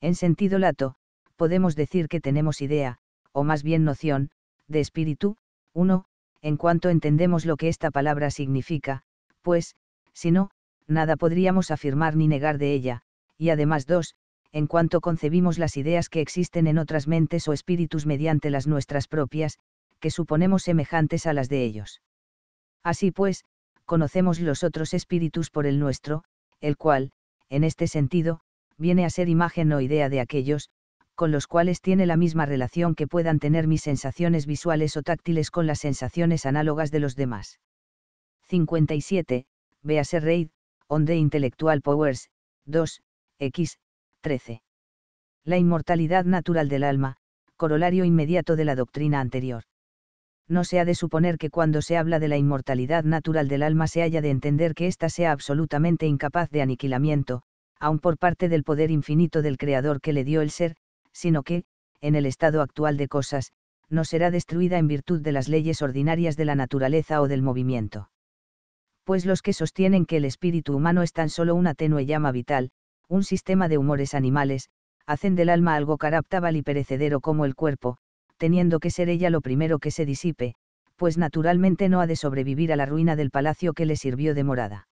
En sentido lato, podemos decir que tenemos idea, o más bien noción, de espíritu, 1. En cuanto entendemos lo que esta palabra significa, pues, si no, nada podríamos afirmar ni negar de ella, y además 2. En cuanto concebimos las ideas que existen en otras mentes o espíritus mediante las nuestras propias, que suponemos semejantes a las de ellos. Así pues, conocemos los otros espíritus por el nuestro, el cual, en este sentido, viene a ser imagen o idea de aquellos, con los cuales tiene la misma relación que puedan tener mis sensaciones visuales o táctiles con las sensaciones análogas de los demás. 57. Véase Reid, On the Intellectual Powers, 2, X, 13. La inmortalidad natural del alma, corolario inmediato de la doctrina anterior. No se ha de suponer que cuando se habla de la inmortalidad natural del alma se haya de entender que ésta sea absolutamente incapaz de aniquilamiento, aun por parte del poder infinito del Creador que le dio el ser, sino que, en el estado actual de cosas, no será destruida en virtud de las leyes ordinarias de la naturaleza o del movimiento. Pues los que sostienen que el espíritu humano es tan solo una tenue llama vital, un sistema de humores animales, hacen del alma algo carácter y perecedero como el cuerpo, teniendo que ser ella lo primero que se disipe, pues naturalmente no ha de sobrevivir a la ruina del palacio que le sirvió de morada.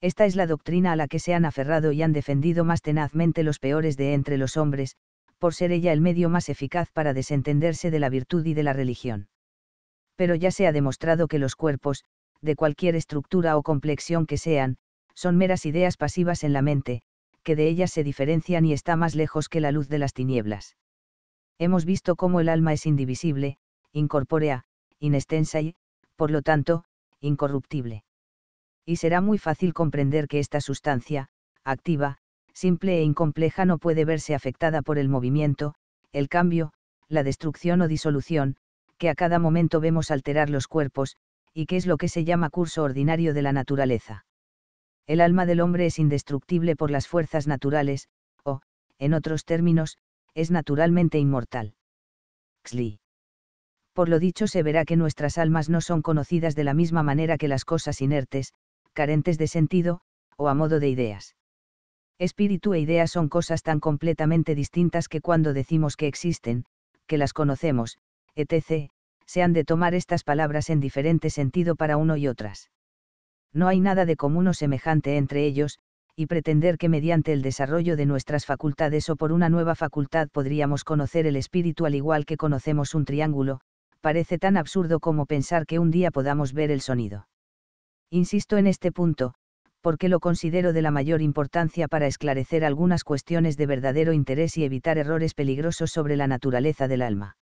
Esta es la doctrina a la que se han aferrado y han defendido más tenazmente los peores de entre los hombres, por ser ella el medio más eficaz para desentenderse de la virtud y de la religión. Pero ya se ha demostrado que los cuerpos, de cualquier estructura o complexión que sean, son meras ideas pasivas en la mente, que de ellas se diferencian y está más lejos que la luz de las tinieblas. Hemos visto cómo el alma es indivisible, incorpórea, inextensa y, por lo tanto, incorruptible. Y será muy fácil comprender que esta sustancia, activa, simple e incompleja no puede verse afectada por el movimiento, el cambio, la destrucción o disolución, que a cada momento vemos alterar los cuerpos, y que es lo que se llama curso ordinario de la naturaleza. El alma del hombre es indestructible por las fuerzas naturales, o, en otros términos, es naturalmente inmortal. Xli. Por lo dicho se verá que nuestras almas no son conocidas de la misma manera que las cosas inertes, carentes de sentido, o a modo de ideas. Espíritu e idea son cosas tan completamente distintas que cuando decimos que existen, que las conocemos, etc., se han de tomar estas palabras en diferente sentido para uno y otras. No hay nada de común o semejante entre ellos, y pretender que mediante el desarrollo de nuestras facultades o por una nueva facultad podríamos conocer el espíritu al igual que conocemos un triángulo, parece tan absurdo como pensar que un día podamos ver el sonido. Insisto en este punto, porque lo considero de la mayor importancia para esclarecer algunas cuestiones de verdadero interés y evitar errores peligrosos sobre la naturaleza del alma.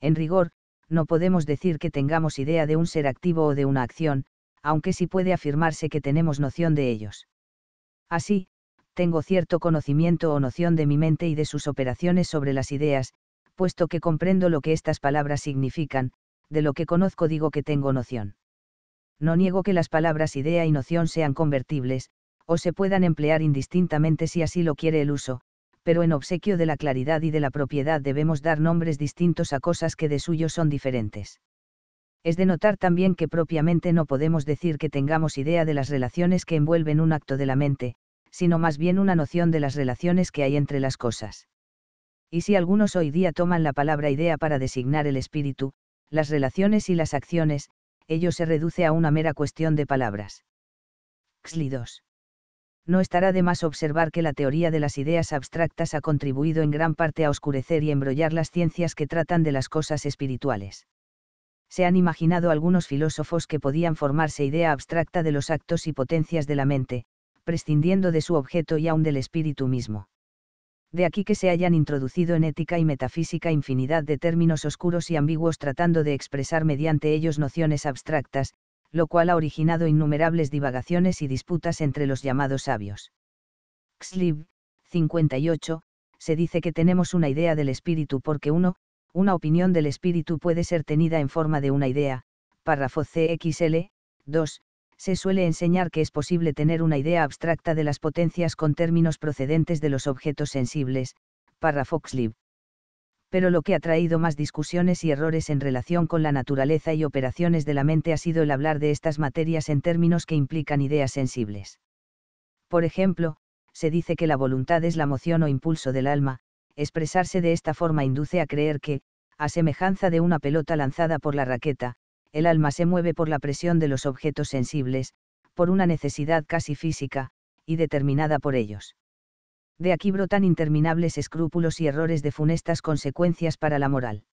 En rigor, no podemos decir que tengamos idea de un ser activo o de una acción, aunque sí puede afirmarse que tenemos noción de ellos. Así, tengo cierto conocimiento o noción de mi mente y de sus operaciones sobre las ideas, puesto que comprendo lo que estas palabras significan, de lo que conozco digo que tengo noción no niego que las palabras idea y noción sean convertibles, o se puedan emplear indistintamente si así lo quiere el uso, pero en obsequio de la claridad y de la propiedad debemos dar nombres distintos a cosas que de suyo son diferentes. Es de notar también que propiamente no podemos decir que tengamos idea de las relaciones que envuelven un acto de la mente, sino más bien una noción de las relaciones que hay entre las cosas. Y si algunos hoy día toman la palabra idea para designar el espíritu, las relaciones y las acciones, ello se reduce a una mera cuestión de palabras. Xli No estará de más observar que la teoría de las ideas abstractas ha contribuido en gran parte a oscurecer y embrollar las ciencias que tratan de las cosas espirituales. Se han imaginado algunos filósofos que podían formarse idea abstracta de los actos y potencias de la mente, prescindiendo de su objeto y aún del espíritu mismo de aquí que se hayan introducido en ética y metafísica infinidad de términos oscuros y ambiguos tratando de expresar mediante ellos nociones abstractas, lo cual ha originado innumerables divagaciones y disputas entre los llamados sabios. Xlib, 58, se dice que tenemos una idea del espíritu porque uno, una opinión del espíritu puede ser tenida en forma de una idea, párrafo CXL, 2, se suele enseñar que es posible tener una idea abstracta de las potencias con términos procedentes de los objetos sensibles, para Foxlib. Pero lo que ha traído más discusiones y errores en relación con la naturaleza y operaciones de la mente ha sido el hablar de estas materias en términos que implican ideas sensibles. Por ejemplo, se dice que la voluntad es la moción o impulso del alma, expresarse de esta forma induce a creer que, a semejanza de una pelota lanzada por la raqueta, el alma se mueve por la presión de los objetos sensibles, por una necesidad casi física, y determinada por ellos. De aquí brotan interminables escrúpulos y errores de funestas consecuencias para la moral.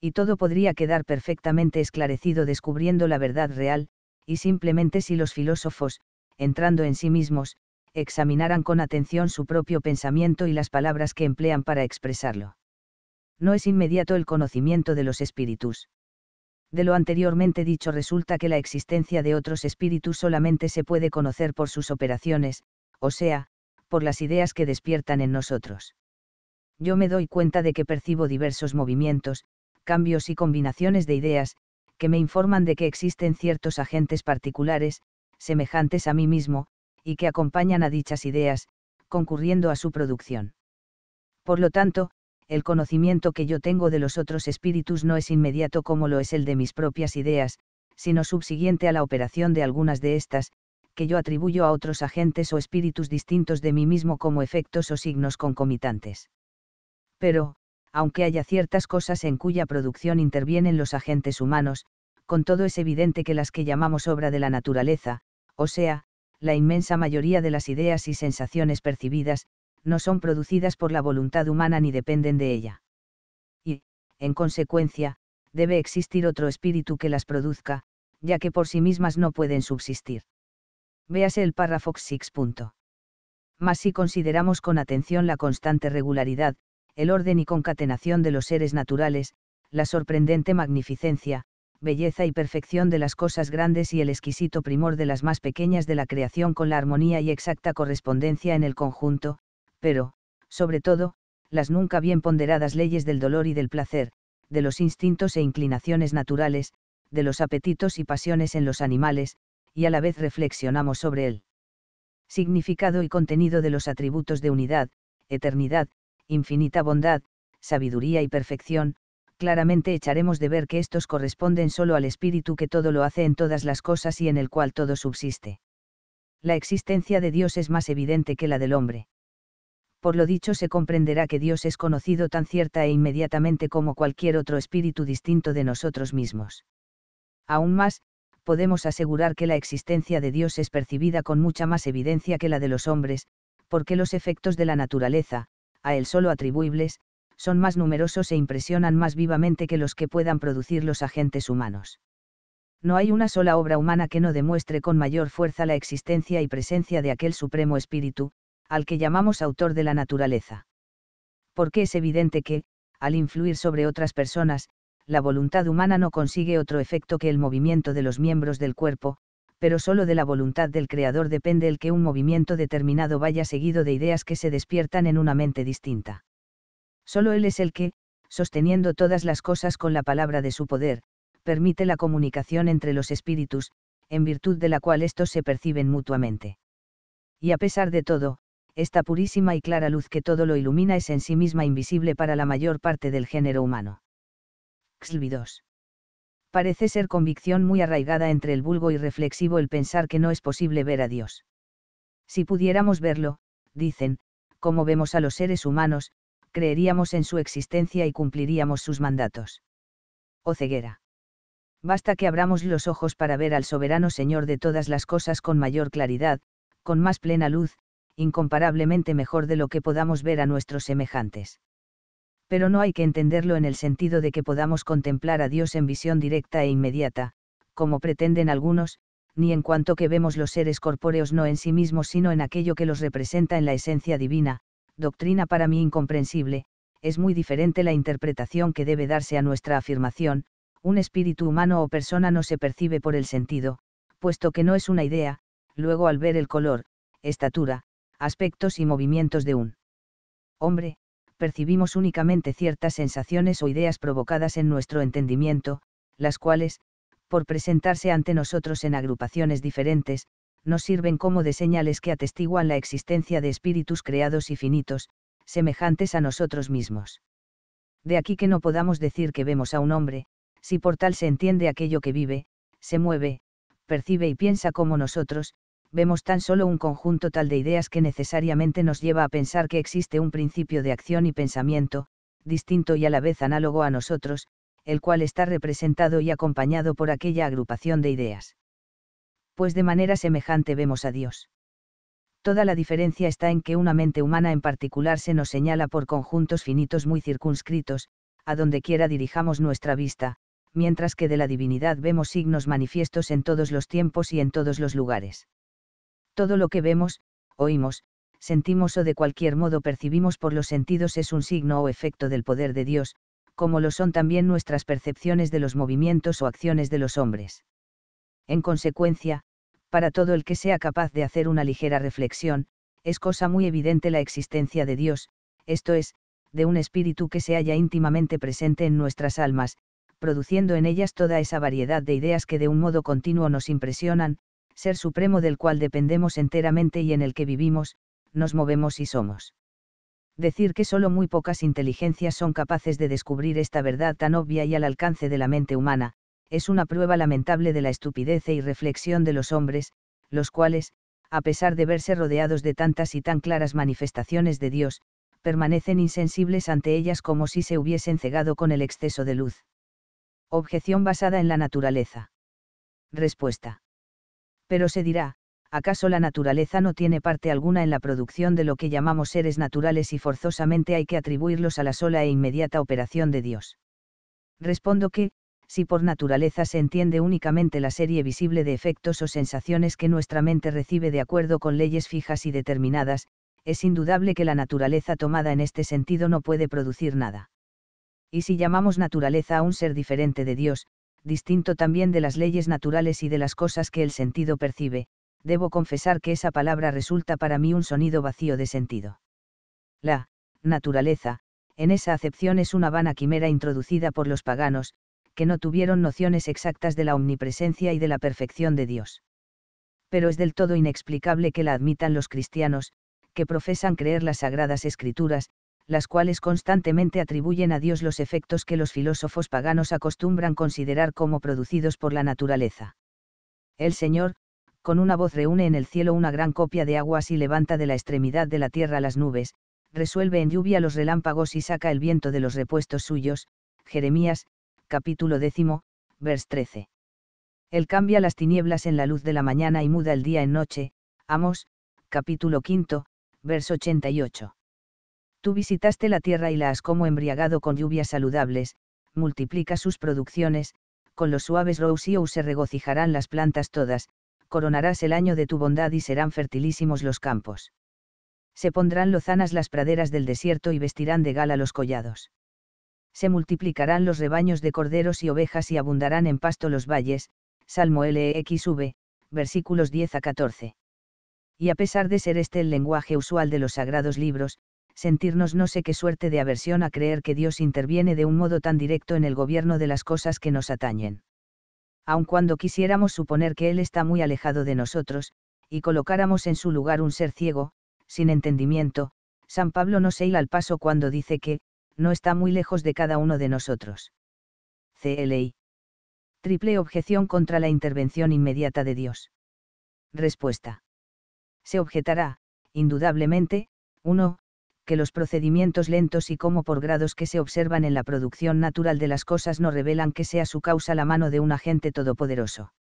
Y todo podría quedar perfectamente esclarecido descubriendo la verdad real, y simplemente si los filósofos, entrando en sí mismos, examinaran con atención su propio pensamiento y las palabras que emplean para expresarlo. No es inmediato el conocimiento de los espíritus. De lo anteriormente dicho resulta que la existencia de otros espíritus solamente se puede conocer por sus operaciones, o sea, por las ideas que despiertan en nosotros. Yo me doy cuenta de que percibo diversos movimientos, cambios y combinaciones de ideas, que me informan de que existen ciertos agentes particulares, semejantes a mí mismo, y que acompañan a dichas ideas, concurriendo a su producción. Por lo tanto, el conocimiento que yo tengo de los otros espíritus no es inmediato como lo es el de mis propias ideas, sino subsiguiente a la operación de algunas de estas, que yo atribuyo a otros agentes o espíritus distintos de mí mismo como efectos o signos concomitantes. Pero, aunque haya ciertas cosas en cuya producción intervienen los agentes humanos, con todo es evidente que las que llamamos obra de la naturaleza, o sea, la inmensa mayoría de las ideas y sensaciones percibidas, no son producidas por la voluntad humana ni dependen de ella. Y, en consecuencia, debe existir otro espíritu que las produzca, ya que por sí mismas no pueden subsistir. Véase el párrafo 6. Mas si consideramos con atención la constante regularidad, el orden y concatenación de los seres naturales, la sorprendente magnificencia, belleza y perfección de las cosas grandes y el exquisito primor de las más pequeñas de la creación con la armonía y exacta correspondencia en el conjunto, pero, sobre todo, las nunca bien ponderadas leyes del dolor y del placer, de los instintos e inclinaciones naturales, de los apetitos y pasiones en los animales, y a la vez reflexionamos sobre el significado y contenido de los atributos de unidad, eternidad, infinita bondad, sabiduría y perfección, claramente echaremos de ver que estos corresponden solo al espíritu que todo lo hace en todas las cosas y en el cual todo subsiste. La existencia de Dios es más evidente que la del hombre por lo dicho se comprenderá que Dios es conocido tan cierta e inmediatamente como cualquier otro espíritu distinto de nosotros mismos. Aún más, podemos asegurar que la existencia de Dios es percibida con mucha más evidencia que la de los hombres, porque los efectos de la naturaleza, a él solo atribuibles, son más numerosos e impresionan más vivamente que los que puedan producir los agentes humanos. No hay una sola obra humana que no demuestre con mayor fuerza la existencia y presencia de aquel Supremo Espíritu, al que llamamos autor de la naturaleza. Porque es evidente que, al influir sobre otras personas, la voluntad humana no consigue otro efecto que el movimiento de los miembros del cuerpo, pero solo de la voluntad del creador depende el que un movimiento determinado vaya seguido de ideas que se despiertan en una mente distinta. Solo él es el que, sosteniendo todas las cosas con la palabra de su poder, permite la comunicación entre los espíritus, en virtud de la cual éstos se perciben mutuamente. Y a pesar de todo, esta purísima y clara luz que todo lo ilumina es en sí misma invisible para la mayor parte del género humano. Xlvi Parece ser convicción muy arraigada entre el vulgo y reflexivo el pensar que no es posible ver a Dios. Si pudiéramos verlo, dicen, como vemos a los seres humanos, creeríamos en su existencia y cumpliríamos sus mandatos. O oh, ceguera. Basta que abramos los ojos para ver al soberano Señor de todas las cosas con mayor claridad, con más plena luz, incomparablemente mejor de lo que podamos ver a nuestros semejantes. Pero no hay que entenderlo en el sentido de que podamos contemplar a Dios en visión directa e inmediata, como pretenden algunos, ni en cuanto que vemos los seres corpóreos no en sí mismos sino en aquello que los representa en la esencia divina, doctrina para mí incomprensible, es muy diferente la interpretación que debe darse a nuestra afirmación, un espíritu humano o persona no se percibe por el sentido, puesto que no es una idea, luego al ver el color, estatura, aspectos y movimientos de un hombre, percibimos únicamente ciertas sensaciones o ideas provocadas en nuestro entendimiento, las cuales, por presentarse ante nosotros en agrupaciones diferentes, nos sirven como de señales que atestiguan la existencia de espíritus creados y finitos, semejantes a nosotros mismos. De aquí que no podamos decir que vemos a un hombre, si por tal se entiende aquello que vive, se mueve, percibe y piensa como nosotros, vemos tan solo un conjunto tal de ideas que necesariamente nos lleva a pensar que existe un principio de acción y pensamiento, distinto y a la vez análogo a nosotros, el cual está representado y acompañado por aquella agrupación de ideas. Pues de manera semejante vemos a Dios. Toda la diferencia está en que una mente humana en particular se nos señala por conjuntos finitos muy circunscritos, a donde quiera dirijamos nuestra vista, mientras que de la divinidad vemos signos manifiestos en todos los tiempos y en todos los lugares. Todo lo que vemos, oímos, sentimos o de cualquier modo percibimos por los sentidos es un signo o efecto del poder de Dios, como lo son también nuestras percepciones de los movimientos o acciones de los hombres. En consecuencia, para todo el que sea capaz de hacer una ligera reflexión, es cosa muy evidente la existencia de Dios, esto es, de un espíritu que se halla íntimamente presente en nuestras almas, produciendo en ellas toda esa variedad de ideas que de un modo continuo nos impresionan, ser supremo del cual dependemos enteramente y en el que vivimos, nos movemos y somos. Decir que solo muy pocas inteligencias son capaces de descubrir esta verdad tan obvia y al alcance de la mente humana, es una prueba lamentable de la estupidez e irreflexión de los hombres, los cuales, a pesar de verse rodeados de tantas y tan claras manifestaciones de Dios, permanecen insensibles ante ellas como si se hubiesen cegado con el exceso de luz. Objeción basada en la naturaleza. Respuesta pero se dirá, ¿acaso la naturaleza no tiene parte alguna en la producción de lo que llamamos seres naturales y forzosamente hay que atribuirlos a la sola e inmediata operación de Dios? Respondo que, si por naturaleza se entiende únicamente la serie visible de efectos o sensaciones que nuestra mente recibe de acuerdo con leyes fijas y determinadas, es indudable que la naturaleza tomada en este sentido no puede producir nada. Y si llamamos naturaleza a un ser diferente de Dios, distinto también de las leyes naturales y de las cosas que el sentido percibe, debo confesar que esa palabra resulta para mí un sonido vacío de sentido. La naturaleza, en esa acepción es una vana quimera introducida por los paganos, que no tuvieron nociones exactas de la omnipresencia y de la perfección de Dios. Pero es del todo inexplicable que la admitan los cristianos, que profesan creer las sagradas escrituras, las cuales constantemente atribuyen a Dios los efectos que los filósofos paganos acostumbran considerar como producidos por la naturaleza. El Señor, con una voz reúne en el cielo una gran copia de aguas y levanta de la extremidad de la tierra las nubes, resuelve en lluvia los relámpagos y saca el viento de los repuestos suyos, Jeremías, capítulo décimo, vers 13. Él cambia las tinieblas en la luz de la mañana y muda el día en noche, Amos, capítulo quinto, vers 88. Tú visitaste la tierra y la has como embriagado con lluvias saludables, multiplica sus producciones, con los suaves rocíos se regocijarán las plantas todas, coronarás el año de tu bondad y serán fertilísimos los campos. Se pondrán lozanas las praderas del desierto y vestirán de gala los collados. Se multiplicarán los rebaños de corderos y ovejas y abundarán en pasto los valles, Salmo LXV, e versículos 10 a 14. Y a pesar de ser este el lenguaje usual de los sagrados libros, sentirnos no sé qué suerte de aversión a creer que Dios interviene de un modo tan directo en el gobierno de las cosas que nos atañen. Aun cuando quisiéramos suponer que Él está muy alejado de nosotros, y colocáramos en su lugar un ser ciego, sin entendimiento, San Pablo no se hila al paso cuando dice que, no está muy lejos de cada uno de nosotros. CLI. Triple objeción contra la intervención inmediata de Dios. Respuesta. Se objetará, indudablemente, uno que los procedimientos lentos y como por grados que se observan en la producción natural de las cosas no revelan que sea su causa la mano de un agente todopoderoso.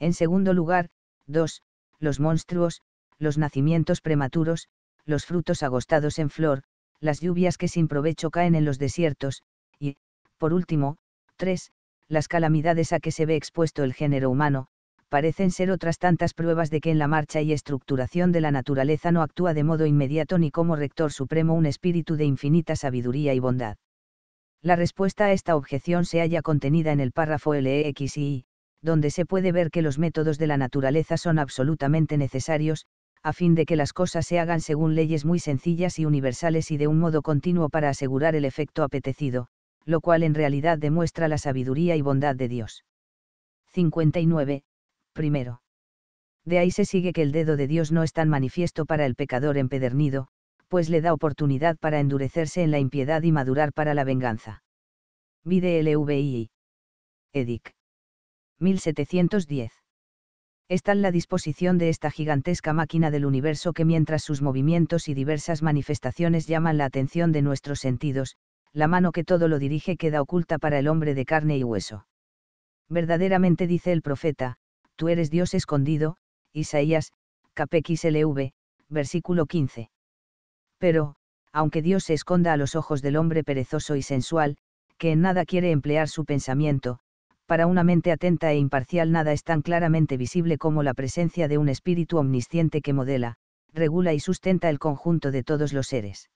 En segundo lugar, 2. Los monstruos, los nacimientos prematuros, los frutos agostados en flor, las lluvias que sin provecho caen en los desiertos, y, por último, 3. Las calamidades a que se ve expuesto el género humano, parecen ser otras tantas pruebas de que en la marcha y estructuración de la naturaleza no actúa de modo inmediato ni como rector supremo un espíritu de infinita sabiduría y bondad. La respuesta a esta objeción se halla contenida en el párrafo LX e donde se puede ver que los métodos de la naturaleza son absolutamente necesarios, a fin de que las cosas se hagan según leyes muy sencillas y universales y de un modo continuo para asegurar el efecto apetecido, lo cual en realidad demuestra la sabiduría y bondad de Dios. 59 primero. De ahí se sigue que el dedo de Dios no es tan manifiesto para el pecador empedernido, pues le da oportunidad para endurecerse en la impiedad y madurar para la venganza. Vide LVI. Edic. 1710. Está en la disposición de esta gigantesca máquina del universo que mientras sus movimientos y diversas manifestaciones llaman la atención de nuestros sentidos, la mano que todo lo dirige queda oculta para el hombre de carne y hueso. Verdaderamente dice el profeta, Tú eres Dios escondido, Isaías, KPXLV, versículo 15. Pero, aunque Dios se esconda a los ojos del hombre perezoso y sensual, que en nada quiere emplear su pensamiento, para una mente atenta e imparcial nada es tan claramente visible como la presencia de un espíritu omnisciente que modela, regula y sustenta el conjunto de todos los seres.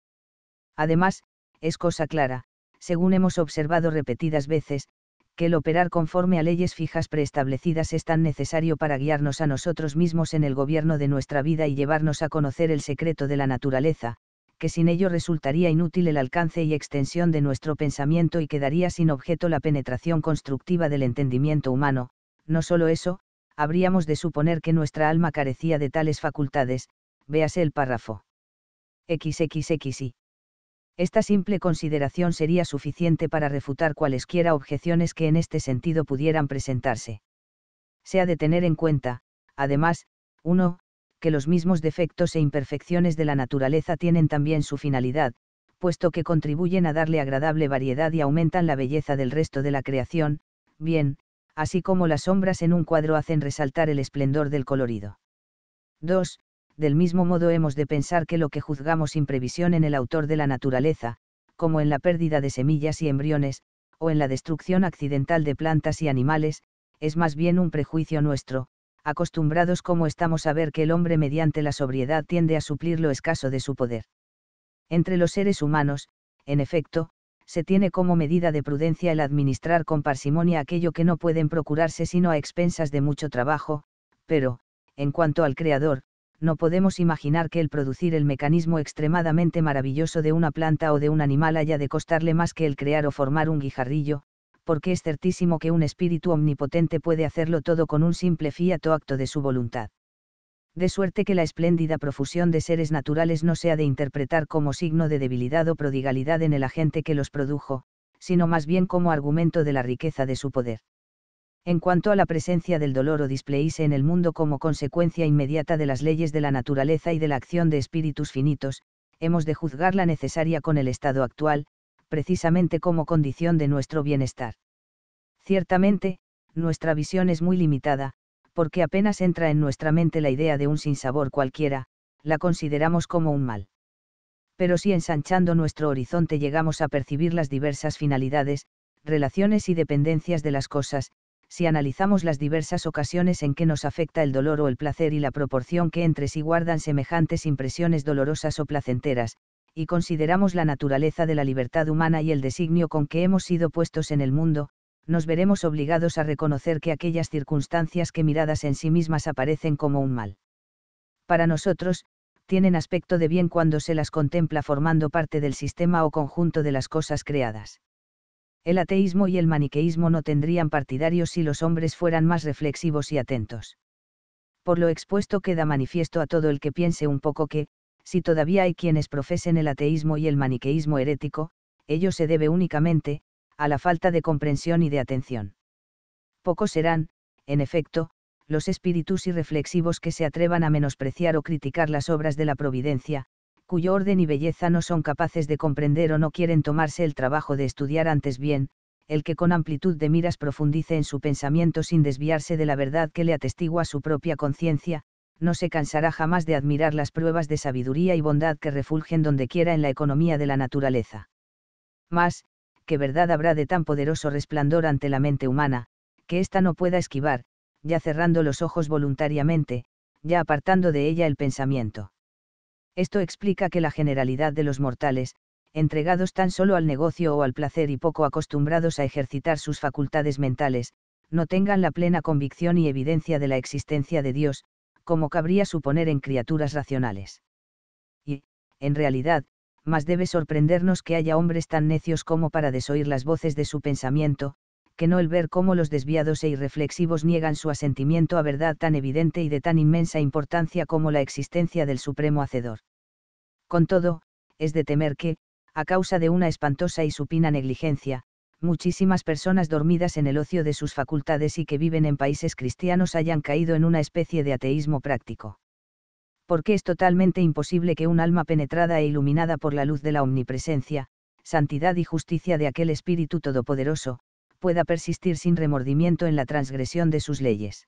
Además, es cosa clara, según hemos observado repetidas veces, que el operar conforme a leyes fijas preestablecidas es tan necesario para guiarnos a nosotros mismos en el gobierno de nuestra vida y llevarnos a conocer el secreto de la naturaleza, que sin ello resultaría inútil el alcance y extensión de nuestro pensamiento y quedaría sin objeto la penetración constructiva del entendimiento humano, no solo eso, habríamos de suponer que nuestra alma carecía de tales facultades, véase el párrafo. XXXI. Esta simple consideración sería suficiente para refutar cualesquiera objeciones que en este sentido pudieran presentarse. Se ha de tener en cuenta, además, 1. Que los mismos defectos e imperfecciones de la naturaleza tienen también su finalidad, puesto que contribuyen a darle agradable variedad y aumentan la belleza del resto de la creación, bien, así como las sombras en un cuadro hacen resaltar el esplendor del colorido. 2 del mismo modo hemos de pensar que lo que juzgamos sin previsión en el autor de la naturaleza, como en la pérdida de semillas y embriones, o en la destrucción accidental de plantas y animales, es más bien un prejuicio nuestro, acostumbrados como estamos a ver que el hombre mediante la sobriedad tiende a suplir lo escaso de su poder. Entre los seres humanos, en efecto, se tiene como medida de prudencia el administrar con parsimonia aquello que no pueden procurarse sino a expensas de mucho trabajo, pero, en cuanto al Creador, no podemos imaginar que el producir el mecanismo extremadamente maravilloso de una planta o de un animal haya de costarle más que el crear o formar un guijarrillo, porque es certísimo que un espíritu omnipotente puede hacerlo todo con un simple fiato acto de su voluntad. De suerte que la espléndida profusión de seres naturales no sea de interpretar como signo de debilidad o prodigalidad en el agente que los produjo, sino más bien como argumento de la riqueza de su poder en cuanto a la presencia del dolor o displeíse en el mundo como consecuencia inmediata de las leyes de la naturaleza y de la acción de espíritus finitos, hemos de juzgarla necesaria con el estado actual, precisamente como condición de nuestro bienestar. Ciertamente, nuestra visión es muy limitada, porque apenas entra en nuestra mente la idea de un sinsabor cualquiera, la consideramos como un mal. Pero si ensanchando nuestro horizonte llegamos a percibir las diversas finalidades, relaciones y dependencias de las cosas, si analizamos las diversas ocasiones en que nos afecta el dolor o el placer y la proporción que entre sí guardan semejantes impresiones dolorosas o placenteras, y consideramos la naturaleza de la libertad humana y el designio con que hemos sido puestos en el mundo, nos veremos obligados a reconocer que aquellas circunstancias que miradas en sí mismas aparecen como un mal. Para nosotros, tienen aspecto de bien cuando se las contempla formando parte del sistema o conjunto de las cosas creadas el ateísmo y el maniqueísmo no tendrían partidarios si los hombres fueran más reflexivos y atentos. Por lo expuesto queda manifiesto a todo el que piense un poco que, si todavía hay quienes profesen el ateísmo y el maniqueísmo herético, ello se debe únicamente, a la falta de comprensión y de atención. Pocos serán, en efecto, los espíritus irreflexivos que se atrevan a menospreciar o criticar las obras de la providencia, cuyo orden y belleza no son capaces de comprender o no quieren tomarse el trabajo de estudiar antes bien, el que con amplitud de miras profundice en su pensamiento sin desviarse de la verdad que le atestigua su propia conciencia, no se cansará jamás de admirar las pruebas de sabiduría y bondad que refulgen dondequiera en la economía de la naturaleza. Más, ¿qué verdad habrá de tan poderoso resplandor ante la mente humana, que ésta no pueda esquivar, ya cerrando los ojos voluntariamente, ya apartando de ella el pensamiento? Esto explica que la generalidad de los mortales, entregados tan solo al negocio o al placer y poco acostumbrados a ejercitar sus facultades mentales, no tengan la plena convicción y evidencia de la existencia de Dios, como cabría suponer en criaturas racionales. Y, en realidad, más debe sorprendernos que haya hombres tan necios como para desoír las voces de su pensamiento, que no el ver cómo los desviados e irreflexivos niegan su asentimiento a verdad tan evidente y de tan inmensa importancia como la existencia del Supremo Hacedor. Con todo, es de temer que, a causa de una espantosa y supina negligencia, muchísimas personas dormidas en el ocio de sus facultades y que viven en países cristianos hayan caído en una especie de ateísmo práctico. Porque es totalmente imposible que un alma penetrada e iluminada por la luz de la omnipresencia, santidad y justicia de aquel Espíritu Todopoderoso, pueda persistir sin remordimiento en la transgresión de sus leyes.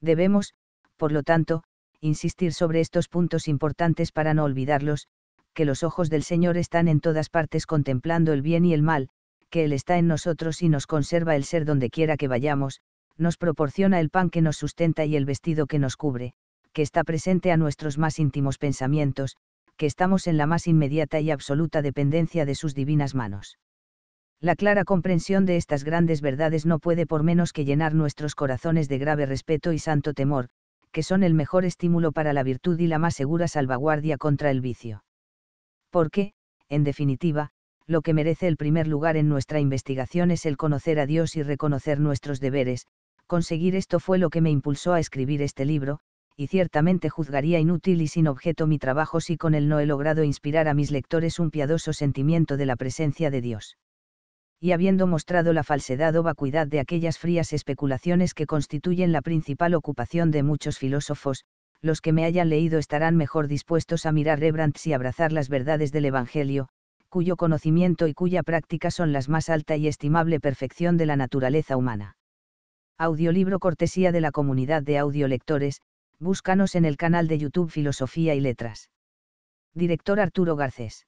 Debemos, por lo tanto, insistir sobre estos puntos importantes para no olvidarlos, que los ojos del Señor están en todas partes contemplando el bien y el mal, que Él está en nosotros y nos conserva el ser donde quiera que vayamos, nos proporciona el pan que nos sustenta y el vestido que nos cubre, que está presente a nuestros más íntimos pensamientos, que estamos en la más inmediata y absoluta dependencia de sus divinas manos. La clara comprensión de estas grandes verdades no puede por menos que llenar nuestros corazones de grave respeto y santo temor, que son el mejor estímulo para la virtud y la más segura salvaguardia contra el vicio. Porque, en definitiva, lo que merece el primer lugar en nuestra investigación es el conocer a Dios y reconocer nuestros deberes, conseguir esto fue lo que me impulsó a escribir este libro, y ciertamente juzgaría inútil y sin objeto mi trabajo si con él no he logrado inspirar a mis lectores un piadoso sentimiento de la presencia de Dios y habiendo mostrado la falsedad o vacuidad de aquellas frías especulaciones que constituyen la principal ocupación de muchos filósofos, los que me hayan leído estarán mejor dispuestos a mirar Rebrandt y abrazar las verdades del Evangelio, cuyo conocimiento y cuya práctica son las más alta y estimable perfección de la naturaleza humana. Audiolibro cortesía de la comunidad de audiolectores, búscanos en el canal de YouTube Filosofía y Letras. Director Arturo Garcés.